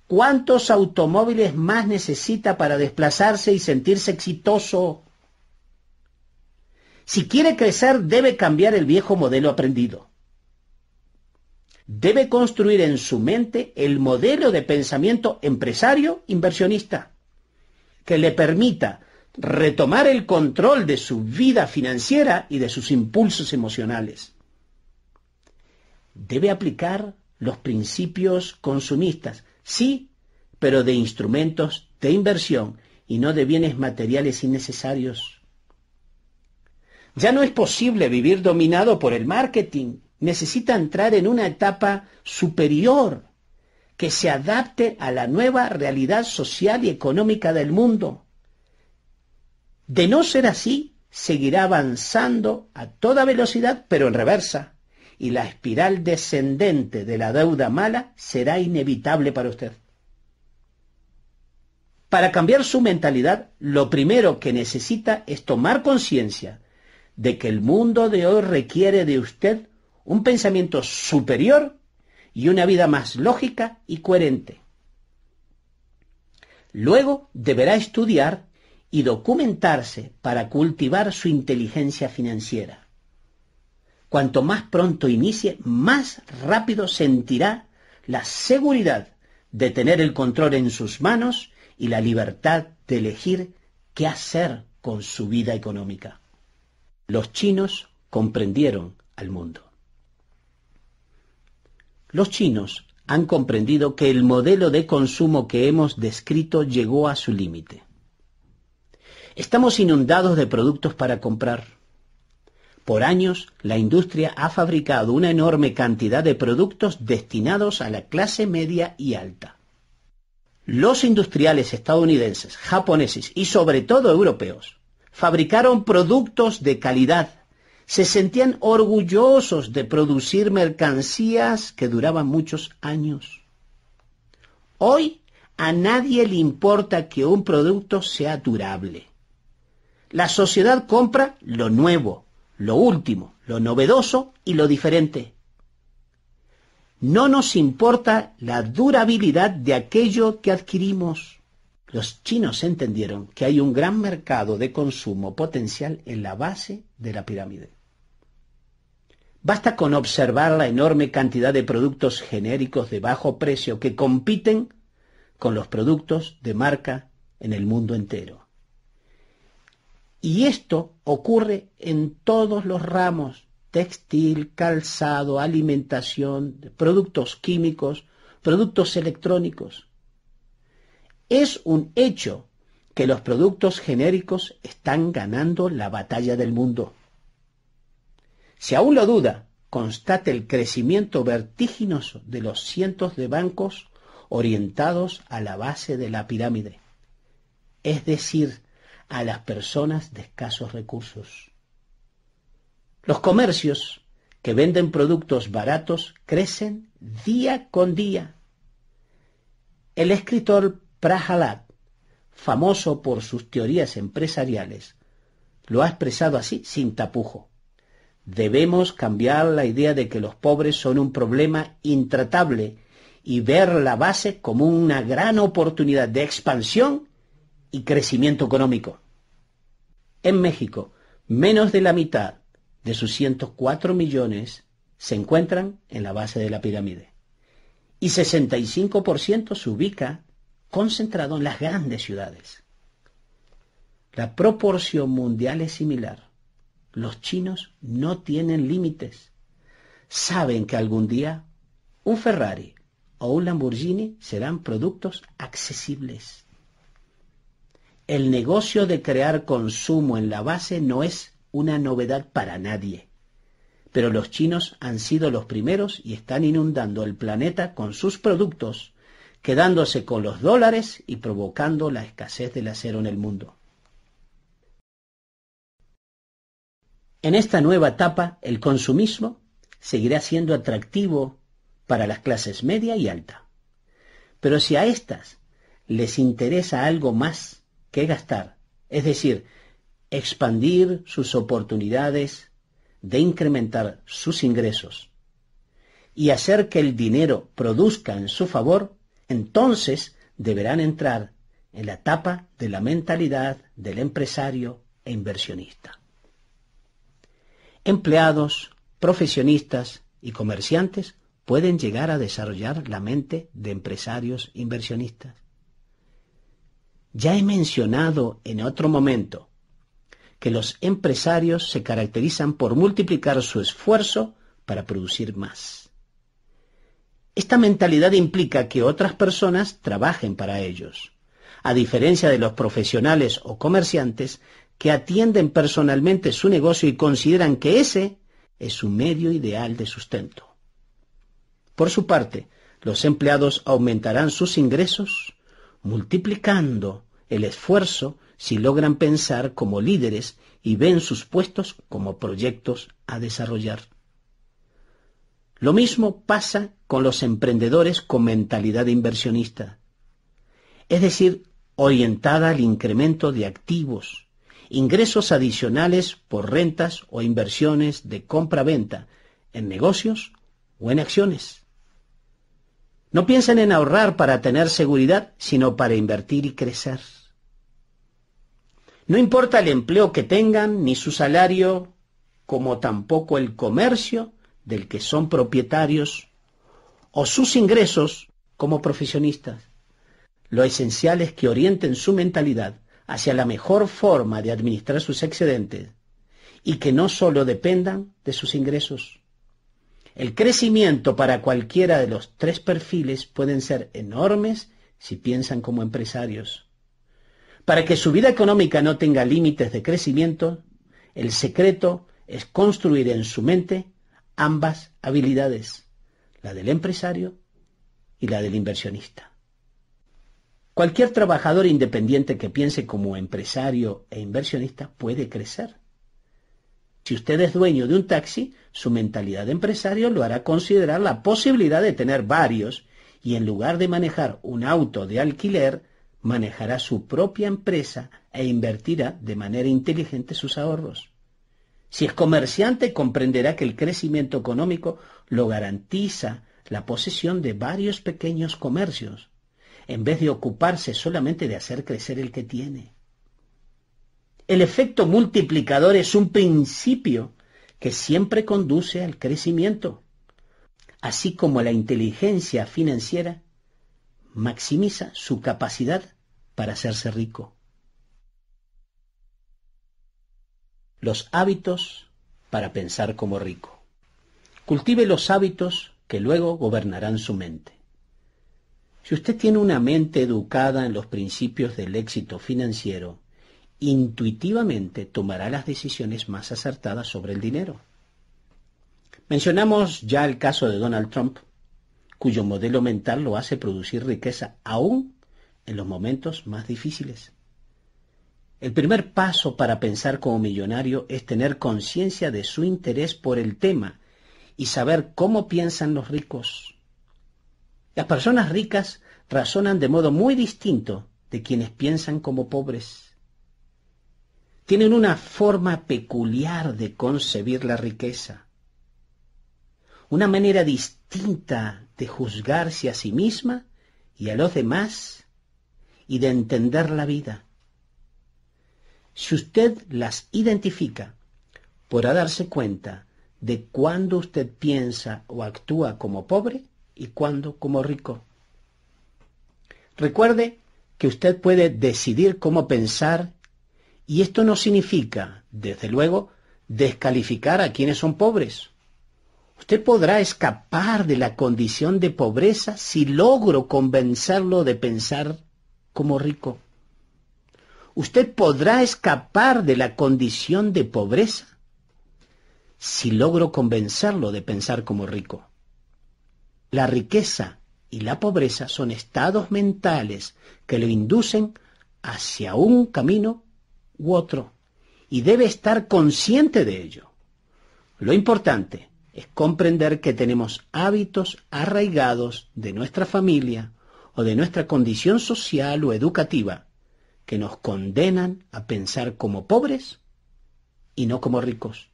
¿Cuántos automóviles más necesita para desplazarse y sentirse exitoso? Si quiere crecer, debe cambiar el viejo modelo aprendido. Debe construir en su mente el modelo de pensamiento empresario inversionista, que le permita retomar el control de su vida financiera y de sus impulsos emocionales. Debe aplicar los principios consumistas, sí, pero de instrumentos de inversión y no de bienes materiales innecesarios. Ya no es posible vivir dominado por el marketing. Necesita entrar en una etapa superior que se adapte a la nueva realidad social y económica del mundo. De no ser así, seguirá avanzando a toda velocidad, pero en reversa, y la espiral descendente de la deuda mala será inevitable para usted. Para cambiar su mentalidad, lo primero que necesita es tomar conciencia de que el mundo de hoy requiere de usted un pensamiento superior y una vida más lógica y coherente. Luego deberá estudiar y documentarse para cultivar su inteligencia financiera. Cuanto más pronto inicie, más rápido sentirá la seguridad de tener el control en sus manos y la libertad de elegir qué hacer con su vida económica los chinos comprendieron al mundo. Los chinos han comprendido que el modelo de consumo que hemos descrito llegó a su límite. Estamos inundados de productos para comprar. Por años, la industria ha fabricado una enorme cantidad de productos destinados a la clase media y alta. Los industriales estadounidenses, japoneses y sobre todo europeos fabricaron productos de calidad, se sentían orgullosos de producir mercancías que duraban muchos años. Hoy a nadie le importa que un producto sea durable. La sociedad compra lo nuevo, lo último, lo novedoso y lo diferente. No nos importa la durabilidad de aquello que adquirimos los chinos entendieron que hay un gran mercado de consumo potencial en la base de la pirámide. Basta con observar la enorme cantidad de productos genéricos de bajo precio que compiten con los productos de marca en el mundo entero. Y esto ocurre en todos los ramos, textil, calzado, alimentación, productos químicos, productos electrónicos. Es un hecho que los productos genéricos están ganando la batalla del mundo. Si aún lo duda, constate el crecimiento vertiginoso de los cientos de bancos orientados a la base de la pirámide, es decir, a las personas de escasos recursos. Los comercios que venden productos baratos crecen día con día. El escritor Prahalad, famoso por sus teorías empresariales, lo ha expresado así, sin tapujo. Debemos cambiar la idea de que los pobres son un problema intratable y ver la base como una gran oportunidad de expansión y crecimiento económico. En México, menos de la mitad de sus 104 millones se encuentran en la base de la pirámide y 65% se ubica concentrado en las grandes ciudades. La proporción mundial es similar. Los chinos no tienen límites. Saben que algún día un Ferrari o un Lamborghini serán productos accesibles. El negocio de crear consumo en la base no es una novedad para nadie. Pero los chinos han sido los primeros y están inundando el planeta con sus productos quedándose con los dólares y provocando la escasez del acero en el mundo. En esta nueva etapa, el consumismo seguirá siendo atractivo para las clases media y alta. Pero si a estas les interesa algo más que gastar, es decir, expandir sus oportunidades de incrementar sus ingresos y hacer que el dinero produzca en su favor, entonces deberán entrar en la etapa de la mentalidad del empresario e inversionista. Empleados, profesionistas y comerciantes pueden llegar a desarrollar la mente de empresarios inversionistas. Ya he mencionado en otro momento que los empresarios se caracterizan por multiplicar su esfuerzo para producir más. Esta mentalidad implica que otras personas trabajen para ellos, a diferencia de los profesionales o comerciantes que atienden personalmente su negocio y consideran que ese es su medio ideal de sustento. Por su parte, los empleados aumentarán sus ingresos multiplicando el esfuerzo si logran pensar como líderes y ven sus puestos como proyectos a desarrollar. Lo mismo pasa con los emprendedores con mentalidad inversionista, es decir, orientada al incremento de activos, ingresos adicionales por rentas o inversiones de compra-venta en negocios o en acciones. No piensen en ahorrar para tener seguridad, sino para invertir y crecer. No importa el empleo que tengan, ni su salario, como tampoco el comercio del que son propietarios o sus ingresos como profesionistas. Lo esencial es que orienten su mentalidad hacia la mejor forma de administrar sus excedentes y que no solo dependan de sus ingresos. El crecimiento para cualquiera de los tres perfiles pueden ser enormes si piensan como empresarios. Para que su vida económica no tenga límites de crecimiento, el secreto es construir en su mente ambas habilidades, la del empresario y la del inversionista. Cualquier trabajador independiente que piense como empresario e inversionista puede crecer. Si usted es dueño de un taxi, su mentalidad de empresario lo hará considerar la posibilidad de tener varios y en lugar de manejar un auto de alquiler, manejará su propia empresa e invertirá de manera inteligente sus ahorros. Si es comerciante, comprenderá que el crecimiento económico lo garantiza la posesión de varios pequeños comercios, en vez de ocuparse solamente de hacer crecer el que tiene. El efecto multiplicador es un principio que siempre conduce al crecimiento, así como la inteligencia financiera maximiza su capacidad para hacerse rico. los hábitos para pensar como rico. Cultive los hábitos que luego gobernarán su mente. Si usted tiene una mente educada en los principios del éxito financiero, intuitivamente tomará las decisiones más acertadas sobre el dinero. Mencionamos ya el caso de Donald Trump, cuyo modelo mental lo hace producir riqueza aún en los momentos más difíciles. El primer paso para pensar como millonario es tener conciencia de su interés por el tema y saber cómo piensan los ricos. Las personas ricas razonan de modo muy distinto de quienes piensan como pobres. Tienen una forma peculiar de concebir la riqueza, una manera distinta de juzgarse a sí misma y a los demás y de entender la vida. Si usted las identifica, podrá darse cuenta de cuándo usted piensa o actúa como pobre y cuándo como rico. Recuerde que usted puede decidir cómo pensar y esto no significa, desde luego, descalificar a quienes son pobres. Usted podrá escapar de la condición de pobreza si logro convencerlo de pensar como rico usted podrá escapar de la condición de pobreza si logro convencerlo de pensar como rico. La riqueza y la pobreza son estados mentales que lo inducen hacia un camino u otro y debe estar consciente de ello. Lo importante es comprender que tenemos hábitos arraigados de nuestra familia o de nuestra condición social o educativa que nos condenan a pensar como pobres y no como ricos.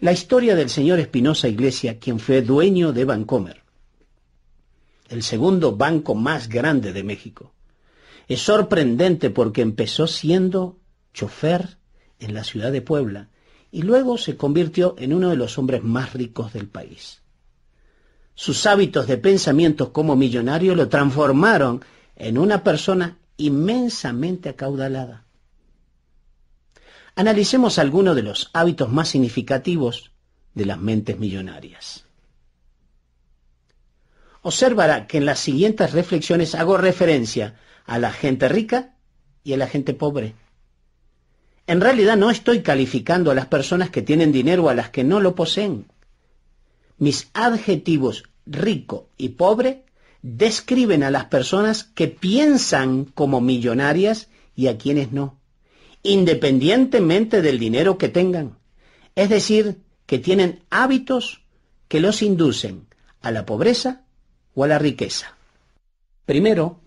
La historia del señor Espinosa Iglesia, quien fue dueño de Bancomer, el segundo banco más grande de México. Es sorprendente porque empezó siendo chofer en la ciudad de Puebla y luego se convirtió en uno de los hombres más ricos del país. Sus hábitos de pensamiento como millonario lo transformaron en una persona inmensamente acaudalada. Analicemos algunos de los hábitos más significativos de las mentes millonarias. Observará que en las siguientes reflexiones hago referencia a la gente rica y a la gente pobre. En realidad no estoy calificando a las personas que tienen dinero o a las que no lo poseen. Mis adjetivos rico y pobre describen a las personas que piensan como millonarias y a quienes no, independientemente del dinero que tengan. Es decir, que tienen hábitos que los inducen a la pobreza o a la riqueza. Primero,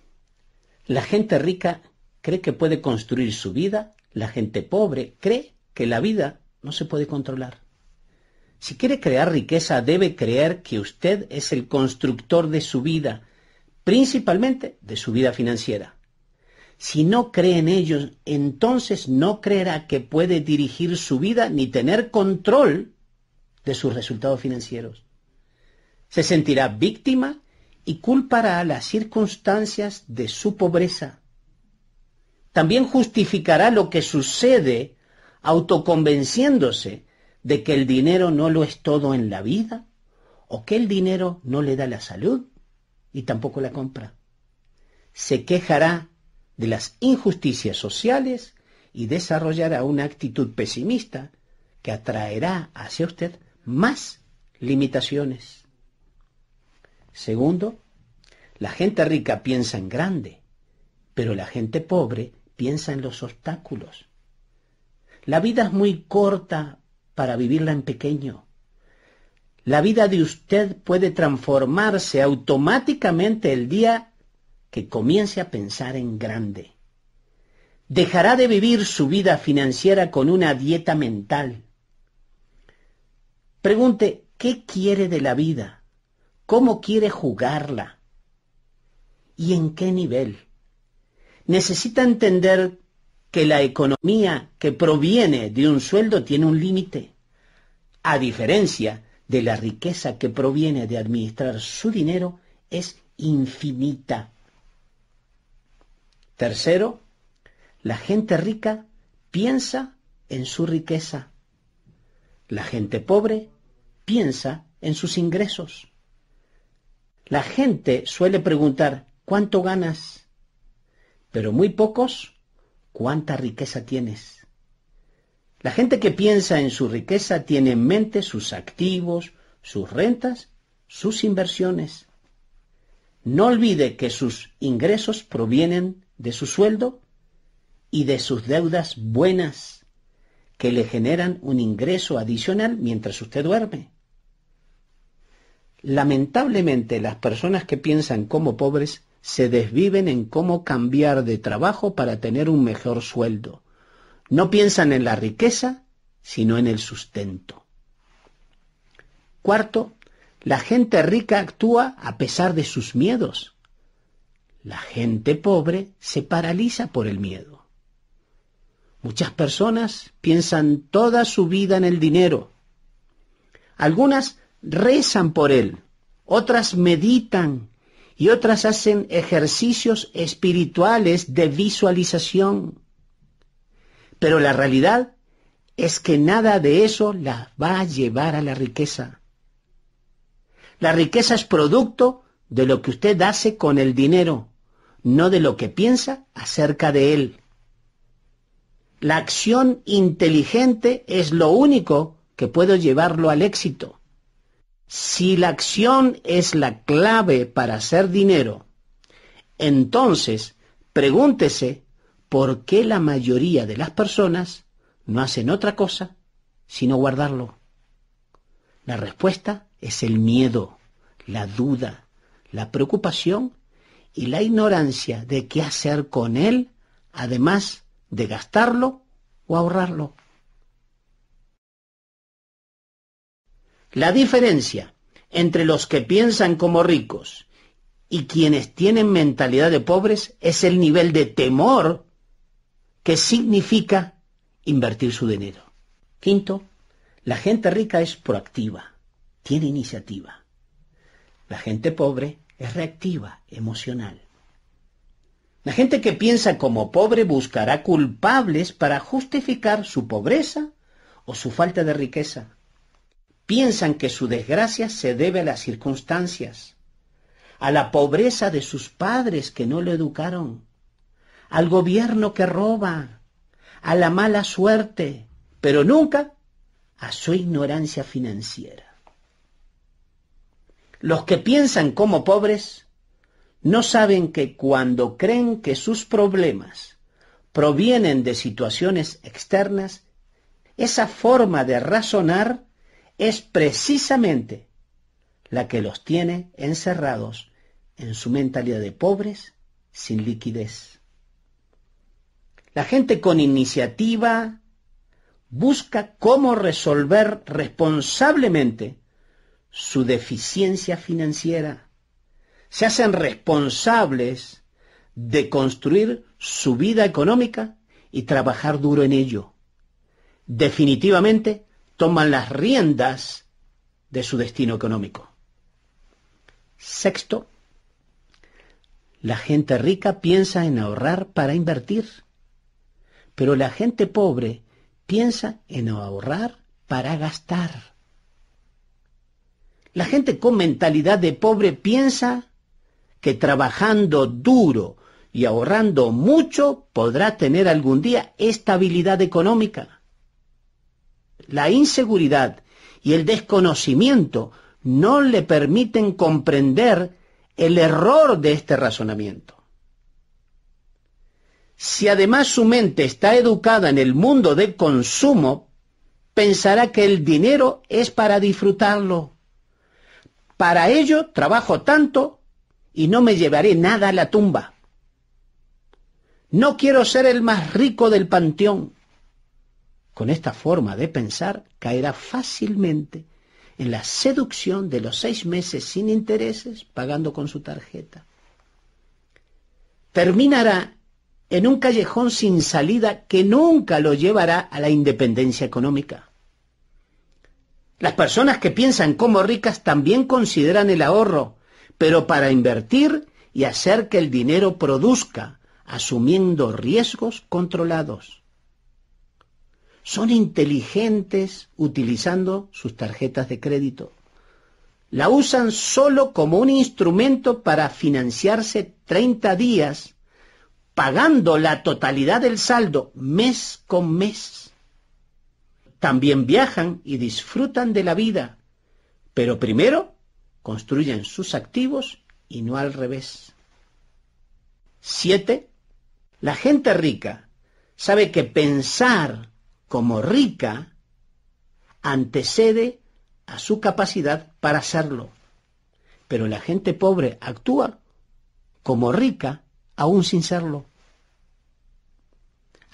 la gente rica cree que puede construir su vida, la gente pobre cree que la vida no se puede controlar. Si quiere crear riqueza, debe creer que usted es el constructor de su vida, principalmente de su vida financiera. Si no cree en ellos, entonces no creerá que puede dirigir su vida ni tener control de sus resultados financieros. Se sentirá víctima y culpará las circunstancias de su pobreza. También justificará lo que sucede autoconvenciéndose de que el dinero no lo es todo en la vida, o que el dinero no le da la salud y tampoco la compra. Se quejará de las injusticias sociales y desarrollará una actitud pesimista que atraerá hacia usted más limitaciones. Segundo, la gente rica piensa en grande, pero la gente pobre piensa en los obstáculos. La vida es muy corta para vivirla en pequeño. La vida de usted puede transformarse automáticamente el día que comience a pensar en grande. Dejará de vivir su vida financiera con una dieta mental. Pregunte, ¿qué quiere de la vida? ¿Cómo quiere jugarla? ¿Y en qué nivel? Necesita entender que la economía que proviene de un sueldo tiene un límite, a diferencia de la riqueza que proviene de administrar su dinero es infinita. Tercero, la gente rica piensa en su riqueza. La gente pobre piensa en sus ingresos. La gente suele preguntar, ¿cuánto ganas? Pero muy pocos cuánta riqueza tienes. La gente que piensa en su riqueza tiene en mente sus activos, sus rentas, sus inversiones. No olvide que sus ingresos provienen de su sueldo y de sus deudas buenas, que le generan un ingreso adicional mientras usted duerme. Lamentablemente las personas que piensan como pobres se desviven en cómo cambiar de trabajo para tener un mejor sueldo. No piensan en la riqueza, sino en el sustento. Cuarto, la gente rica actúa a pesar de sus miedos. La gente pobre se paraliza por el miedo. Muchas personas piensan toda su vida en el dinero. Algunas rezan por él, otras meditan y otras hacen ejercicios espirituales de visualización. Pero la realidad es que nada de eso la va a llevar a la riqueza. La riqueza es producto de lo que usted hace con el dinero, no de lo que piensa acerca de él. La acción inteligente es lo único que puede llevarlo al éxito. Si la acción es la clave para hacer dinero, entonces pregúntese por qué la mayoría de las personas no hacen otra cosa sino guardarlo. La respuesta es el miedo, la duda, la preocupación y la ignorancia de qué hacer con él, además de gastarlo o ahorrarlo. La diferencia entre los que piensan como ricos y quienes tienen mentalidad de pobres es el nivel de temor que significa invertir su dinero. Quinto, la gente rica es proactiva, tiene iniciativa. La gente pobre es reactiva, emocional. La gente que piensa como pobre buscará culpables para justificar su pobreza o su falta de riqueza. Piensan que su desgracia se debe a las circunstancias, a la pobreza de sus padres que no lo educaron, al gobierno que roba, a la mala suerte, pero nunca a su ignorancia financiera. Los que piensan como pobres no saben que cuando creen que sus problemas provienen de situaciones externas, esa forma de razonar es precisamente la que los tiene encerrados en su mentalidad de pobres sin liquidez. La gente con iniciativa busca cómo resolver responsablemente su deficiencia financiera. Se hacen responsables de construir su vida económica y trabajar duro en ello. Definitivamente toman las riendas de su destino económico. Sexto, la gente rica piensa en ahorrar para invertir, pero la gente pobre piensa en ahorrar para gastar. La gente con mentalidad de pobre piensa que trabajando duro y ahorrando mucho podrá tener algún día estabilidad económica la inseguridad y el desconocimiento no le permiten comprender el error de este razonamiento. Si además su mente está educada en el mundo del consumo, pensará que el dinero es para disfrutarlo. Para ello trabajo tanto y no me llevaré nada a la tumba. No quiero ser el más rico del panteón con esta forma de pensar, caerá fácilmente en la seducción de los seis meses sin intereses pagando con su tarjeta. Terminará en un callejón sin salida que nunca lo llevará a la independencia económica. Las personas que piensan como ricas también consideran el ahorro, pero para invertir y hacer que el dinero produzca, asumiendo riesgos controlados son inteligentes utilizando sus tarjetas de crédito. La usan solo como un instrumento para financiarse 30 días, pagando la totalidad del saldo mes con mes. También viajan y disfrutan de la vida, pero primero construyen sus activos y no al revés. 7. La gente rica sabe que pensar como rica antecede a su capacidad para hacerlo. Pero la gente pobre actúa como rica aún sin serlo.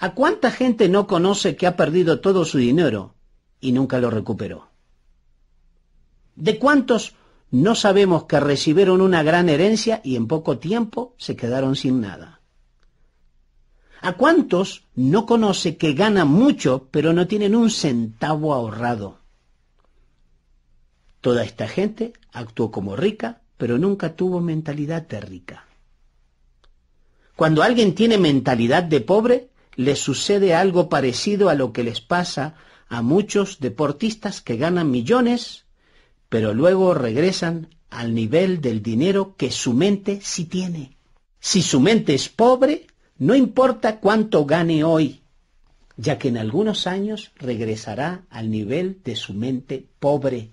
¿A cuánta gente no conoce que ha perdido todo su dinero y nunca lo recuperó? ¿De cuántos no sabemos que recibieron una gran herencia y en poco tiempo se quedaron sin nada? ¿A cuántos no conoce que ganan mucho pero no tienen un centavo ahorrado? Toda esta gente actuó como rica, pero nunca tuvo mentalidad de rica. Cuando alguien tiene mentalidad de pobre, le sucede algo parecido a lo que les pasa a muchos deportistas que ganan millones, pero luego regresan al nivel del dinero que su mente sí tiene. Si su mente es pobre, no importa cuánto gane hoy, ya que en algunos años regresará al nivel de su mente pobre.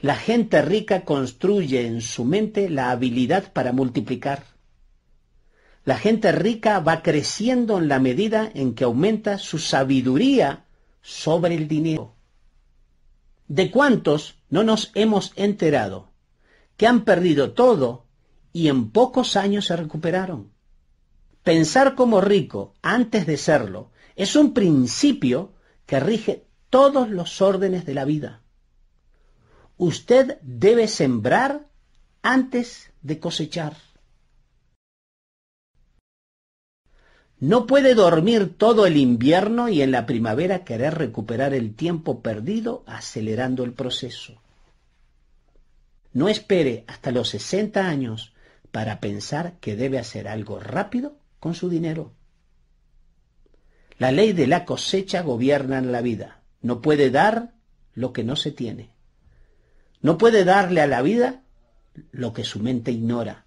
La gente rica construye en su mente la habilidad para multiplicar. La gente rica va creciendo en la medida en que aumenta su sabiduría sobre el dinero. ¿De cuántos no nos hemos enterado que han perdido todo y en pocos años se recuperaron? Pensar como rico antes de serlo es un principio que rige todos los órdenes de la vida. Usted debe sembrar antes de cosechar. No puede dormir todo el invierno y en la primavera querer recuperar el tiempo perdido acelerando el proceso. No espere hasta los 60 años para pensar que debe hacer algo rápido con su dinero. La ley de la cosecha gobierna en la vida. No puede dar lo que no se tiene. No puede darle a la vida lo que su mente ignora.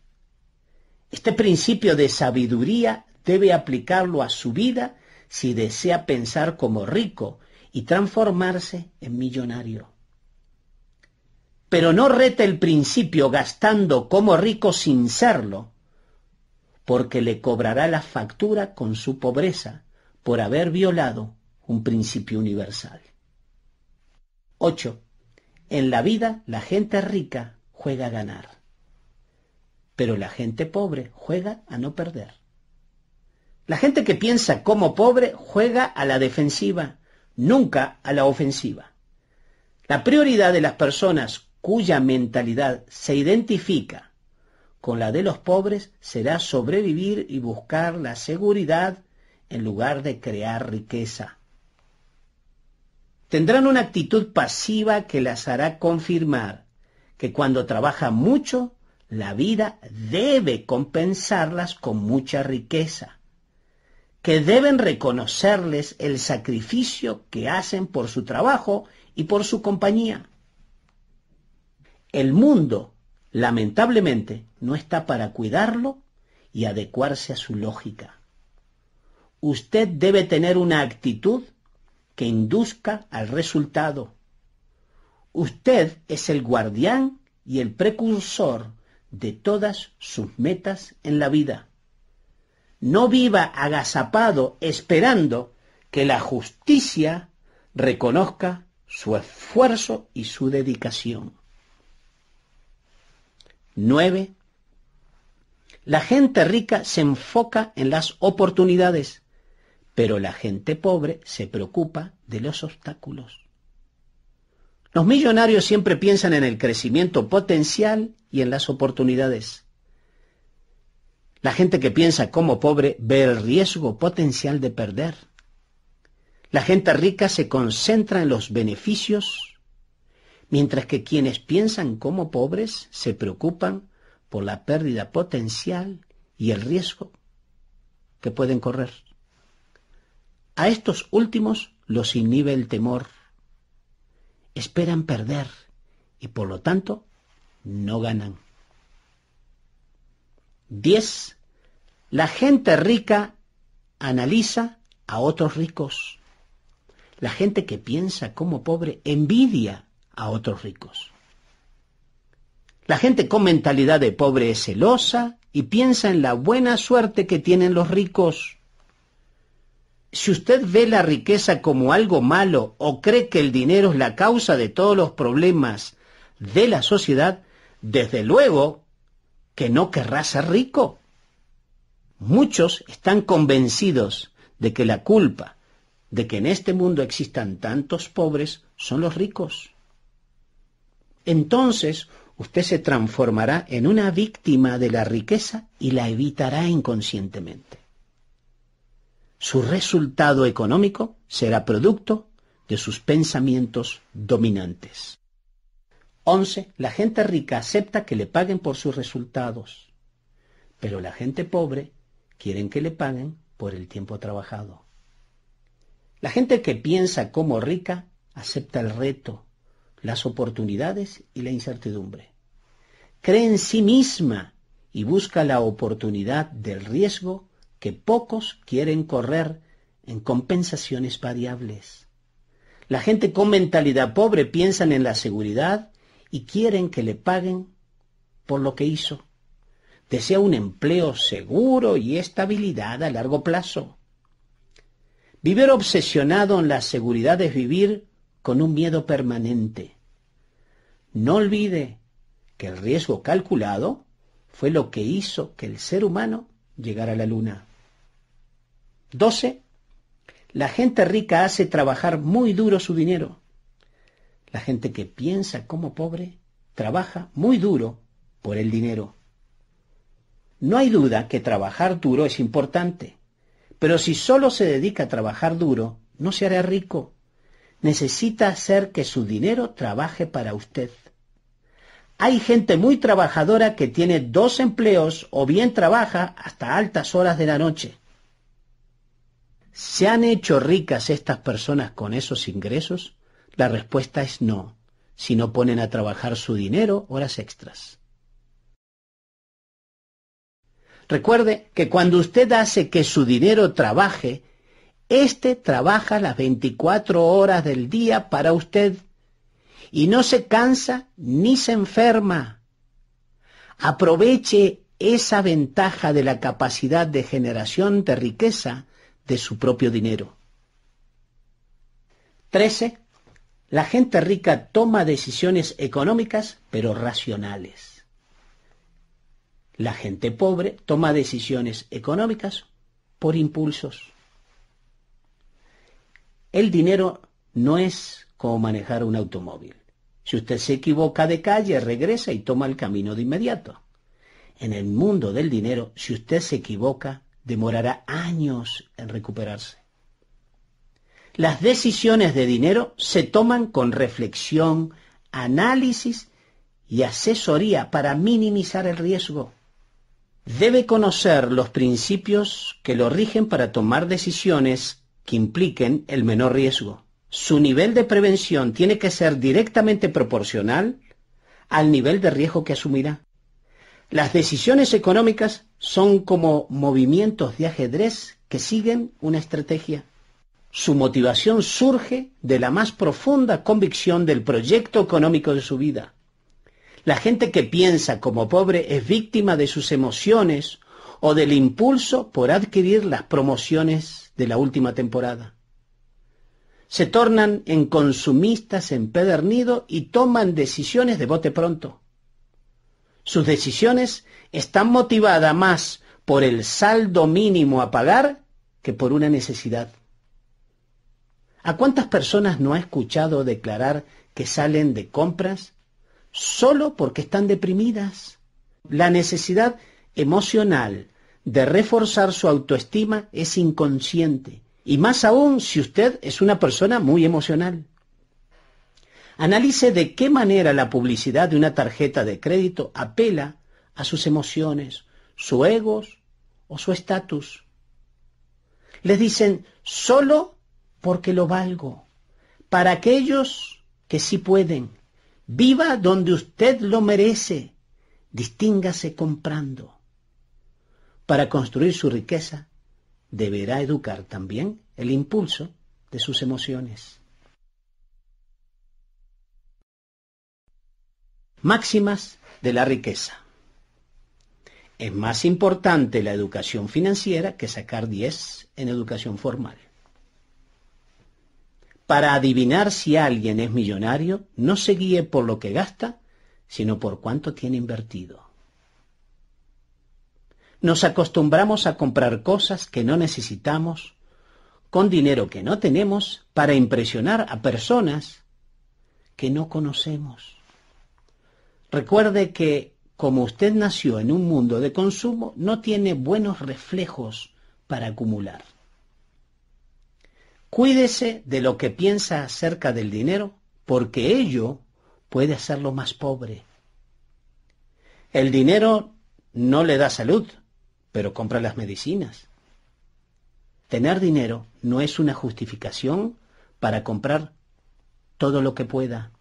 Este principio de sabiduría debe aplicarlo a su vida si desea pensar como rico y transformarse en millonario. Pero no rete el principio gastando como rico sin serlo, porque le cobrará la factura con su pobreza por haber violado un principio universal. 8. En la vida la gente rica juega a ganar, pero la gente pobre juega a no perder. La gente que piensa como pobre juega a la defensiva, nunca a la ofensiva. La prioridad de las personas cuya mentalidad se identifica con la de los pobres será sobrevivir y buscar la seguridad en lugar de crear riqueza. Tendrán una actitud pasiva que las hará confirmar que cuando trabajan mucho, la vida debe compensarlas con mucha riqueza, que deben reconocerles el sacrificio que hacen por su trabajo y por su compañía. El mundo lamentablemente, no está para cuidarlo y adecuarse a su lógica. Usted debe tener una actitud que induzca al resultado. Usted es el guardián y el precursor de todas sus metas en la vida. No viva agazapado esperando que la justicia reconozca su esfuerzo y su dedicación. 9. La gente rica se enfoca en las oportunidades, pero la gente pobre se preocupa de los obstáculos. Los millonarios siempre piensan en el crecimiento potencial y en las oportunidades. La gente que piensa como pobre ve el riesgo potencial de perder. La gente rica se concentra en los beneficios mientras que quienes piensan como pobres se preocupan por la pérdida potencial y el riesgo que pueden correr. A estos últimos los inhibe el temor. Esperan perder y por lo tanto no ganan. 10. La gente rica analiza a otros ricos. La gente que piensa como pobre envidia a otros ricos. La gente con mentalidad de pobre es celosa y piensa en la buena suerte que tienen los ricos. Si usted ve la riqueza como algo malo o cree que el dinero es la causa de todos los problemas de la sociedad, desde luego que no querrá ser rico. Muchos están convencidos de que la culpa de que en este mundo existan tantos pobres son los ricos. Entonces usted se transformará en una víctima de la riqueza y la evitará inconscientemente. Su resultado económico será producto de sus pensamientos dominantes. 11. La gente rica acepta que le paguen por sus resultados, pero la gente pobre quieren que le paguen por el tiempo trabajado. La gente que piensa como rica acepta el reto, las oportunidades y la incertidumbre. Cree en sí misma y busca la oportunidad del riesgo que pocos quieren correr en compensaciones variables. La gente con mentalidad pobre piensa en la seguridad y quieren que le paguen por lo que hizo. Desea un empleo seguro y estabilidad a largo plazo. Vivir obsesionado en la seguridad es vivir con un miedo permanente. No olvide que el riesgo calculado fue lo que hizo que el ser humano llegara a la Luna. 12. La gente rica hace trabajar muy duro su dinero. La gente que piensa como pobre trabaja muy duro por el dinero. No hay duda que trabajar duro es importante, pero si solo se dedica a trabajar duro, no se hará rico necesita hacer que su dinero trabaje para usted. Hay gente muy trabajadora que tiene dos empleos o bien trabaja hasta altas horas de la noche. ¿Se han hecho ricas estas personas con esos ingresos? La respuesta es no, si no ponen a trabajar su dinero horas extras. Recuerde que cuando usted hace que su dinero trabaje, este trabaja las 24 horas del día para usted y no se cansa ni se enferma. Aproveche esa ventaja de la capacidad de generación de riqueza de su propio dinero. 13. La gente rica toma decisiones económicas pero racionales. La gente pobre toma decisiones económicas por impulsos. El dinero no es como manejar un automóvil. Si usted se equivoca de calle, regresa y toma el camino de inmediato. En el mundo del dinero, si usted se equivoca, demorará años en recuperarse. Las decisiones de dinero se toman con reflexión, análisis y asesoría para minimizar el riesgo. Debe conocer los principios que lo rigen para tomar decisiones que impliquen el menor riesgo. Su nivel de prevención tiene que ser directamente proporcional al nivel de riesgo que asumirá. Las decisiones económicas son como movimientos de ajedrez que siguen una estrategia. Su motivación surge de la más profunda convicción del proyecto económico de su vida. La gente que piensa como pobre es víctima de sus emociones o del impulso por adquirir las promociones de la última temporada. Se tornan en consumistas empedernidos y toman decisiones de bote pronto. Sus decisiones están motivadas más por el saldo mínimo a pagar que por una necesidad. ¿A cuántas personas no ha escuchado declarar que salen de compras solo porque están deprimidas? La necesidad emocional de reforzar su autoestima es inconsciente, y más aún si usted es una persona muy emocional. Analice de qué manera la publicidad de una tarjeta de crédito apela a sus emociones, su egos o su estatus. Les dicen solo porque lo valgo, para aquellos que sí pueden. Viva donde usted lo merece, distíngase comprando para construir su riqueza, deberá educar también el impulso de sus emociones. Máximas de la riqueza. Es más importante la educación financiera que sacar 10 en educación formal. Para adivinar si alguien es millonario, no se guíe por lo que gasta, sino por cuánto tiene invertido. Nos acostumbramos a comprar cosas que no necesitamos con dinero que no tenemos para impresionar a personas que no conocemos. Recuerde que como usted nació en un mundo de consumo, no tiene buenos reflejos para acumular. Cuídese de lo que piensa acerca del dinero, porque ello puede hacerlo más pobre. El dinero no le da salud, pero compra las medicinas. Tener dinero no es una justificación para comprar todo lo que pueda.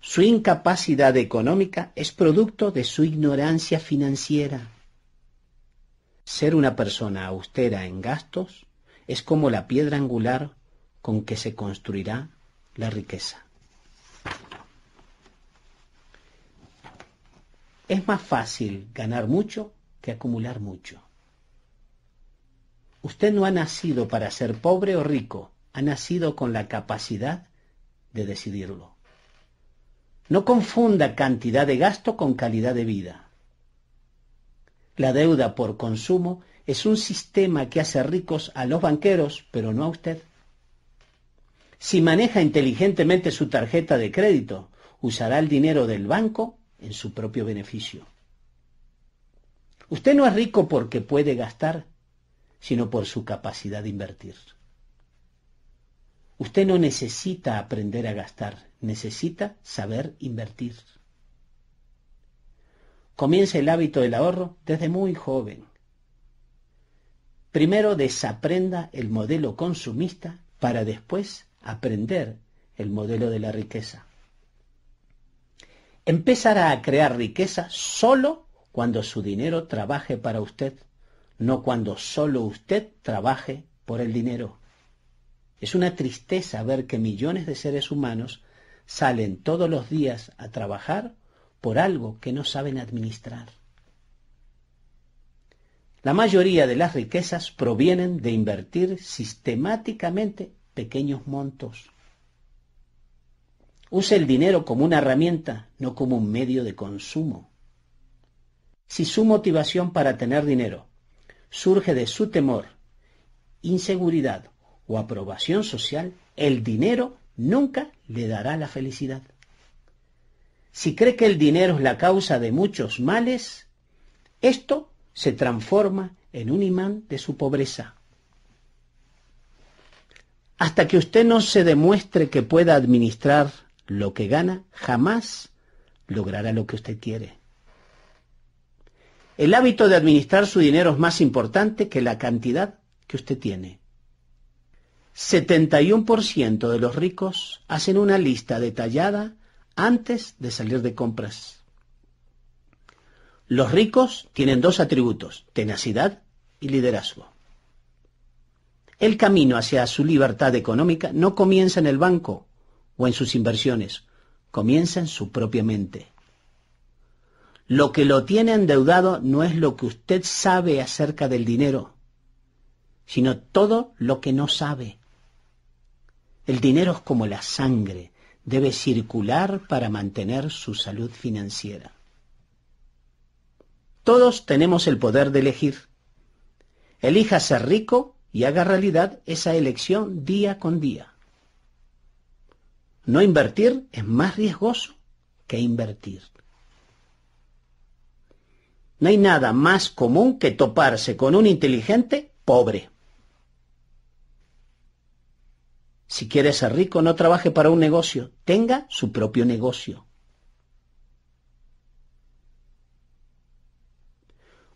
Su incapacidad económica es producto de su ignorancia financiera. Ser una persona austera en gastos es como la piedra angular con que se construirá la riqueza. Es más fácil ganar mucho que acumular mucho. Usted no ha nacido para ser pobre o rico, ha nacido con la capacidad de decidirlo. No confunda cantidad de gasto con calidad de vida. La deuda por consumo es un sistema que hace ricos a los banqueros, pero no a usted. Si maneja inteligentemente su tarjeta de crédito, usará el dinero del banco en su propio beneficio. Usted no es rico porque puede gastar, sino por su capacidad de invertir. Usted no necesita aprender a gastar, necesita saber invertir. Comience el hábito del ahorro desde muy joven. Primero desaprenda el modelo consumista para después aprender el modelo de la riqueza. Empezará a crear riqueza solo cuando su dinero trabaje para usted, no cuando solo usted trabaje por el dinero. Es una tristeza ver que millones de seres humanos salen todos los días a trabajar por algo que no saben administrar. La mayoría de las riquezas provienen de invertir sistemáticamente pequeños montos. Use el dinero como una herramienta, no como un medio de consumo si su motivación para tener dinero surge de su temor, inseguridad o aprobación social, el dinero nunca le dará la felicidad. Si cree que el dinero es la causa de muchos males, esto se transforma en un imán de su pobreza. Hasta que usted no se demuestre que pueda administrar lo que gana, jamás logrará lo que usted quiere. El hábito de administrar su dinero es más importante que la cantidad que usted tiene. 71% de los ricos hacen una lista detallada antes de salir de compras. Los ricos tienen dos atributos, tenacidad y liderazgo. El camino hacia su libertad económica no comienza en el banco o en sus inversiones, comienza en su propia mente. Lo que lo tiene endeudado no es lo que usted sabe acerca del dinero, sino todo lo que no sabe. El dinero es como la sangre, debe circular para mantener su salud financiera. Todos tenemos el poder de elegir. Elija ser rico y haga realidad esa elección día con día. No invertir es más riesgoso que invertir. No hay nada más común que toparse con un inteligente pobre. Si quiere ser rico, no trabaje para un negocio, tenga su propio negocio.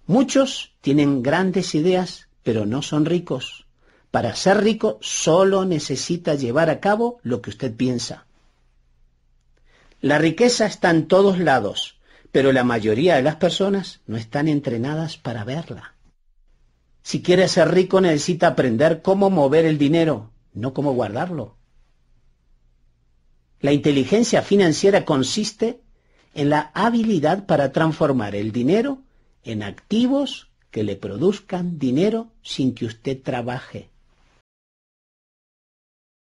Muchos tienen grandes ideas, pero no son ricos. Para ser rico solo necesita llevar a cabo lo que usted piensa. La riqueza está en todos lados, pero la mayoría de las personas no están entrenadas para verla. Si quiere ser rico necesita aprender cómo mover el dinero, no cómo guardarlo. La inteligencia financiera consiste en la habilidad para transformar el dinero en activos que le produzcan dinero sin que usted trabaje.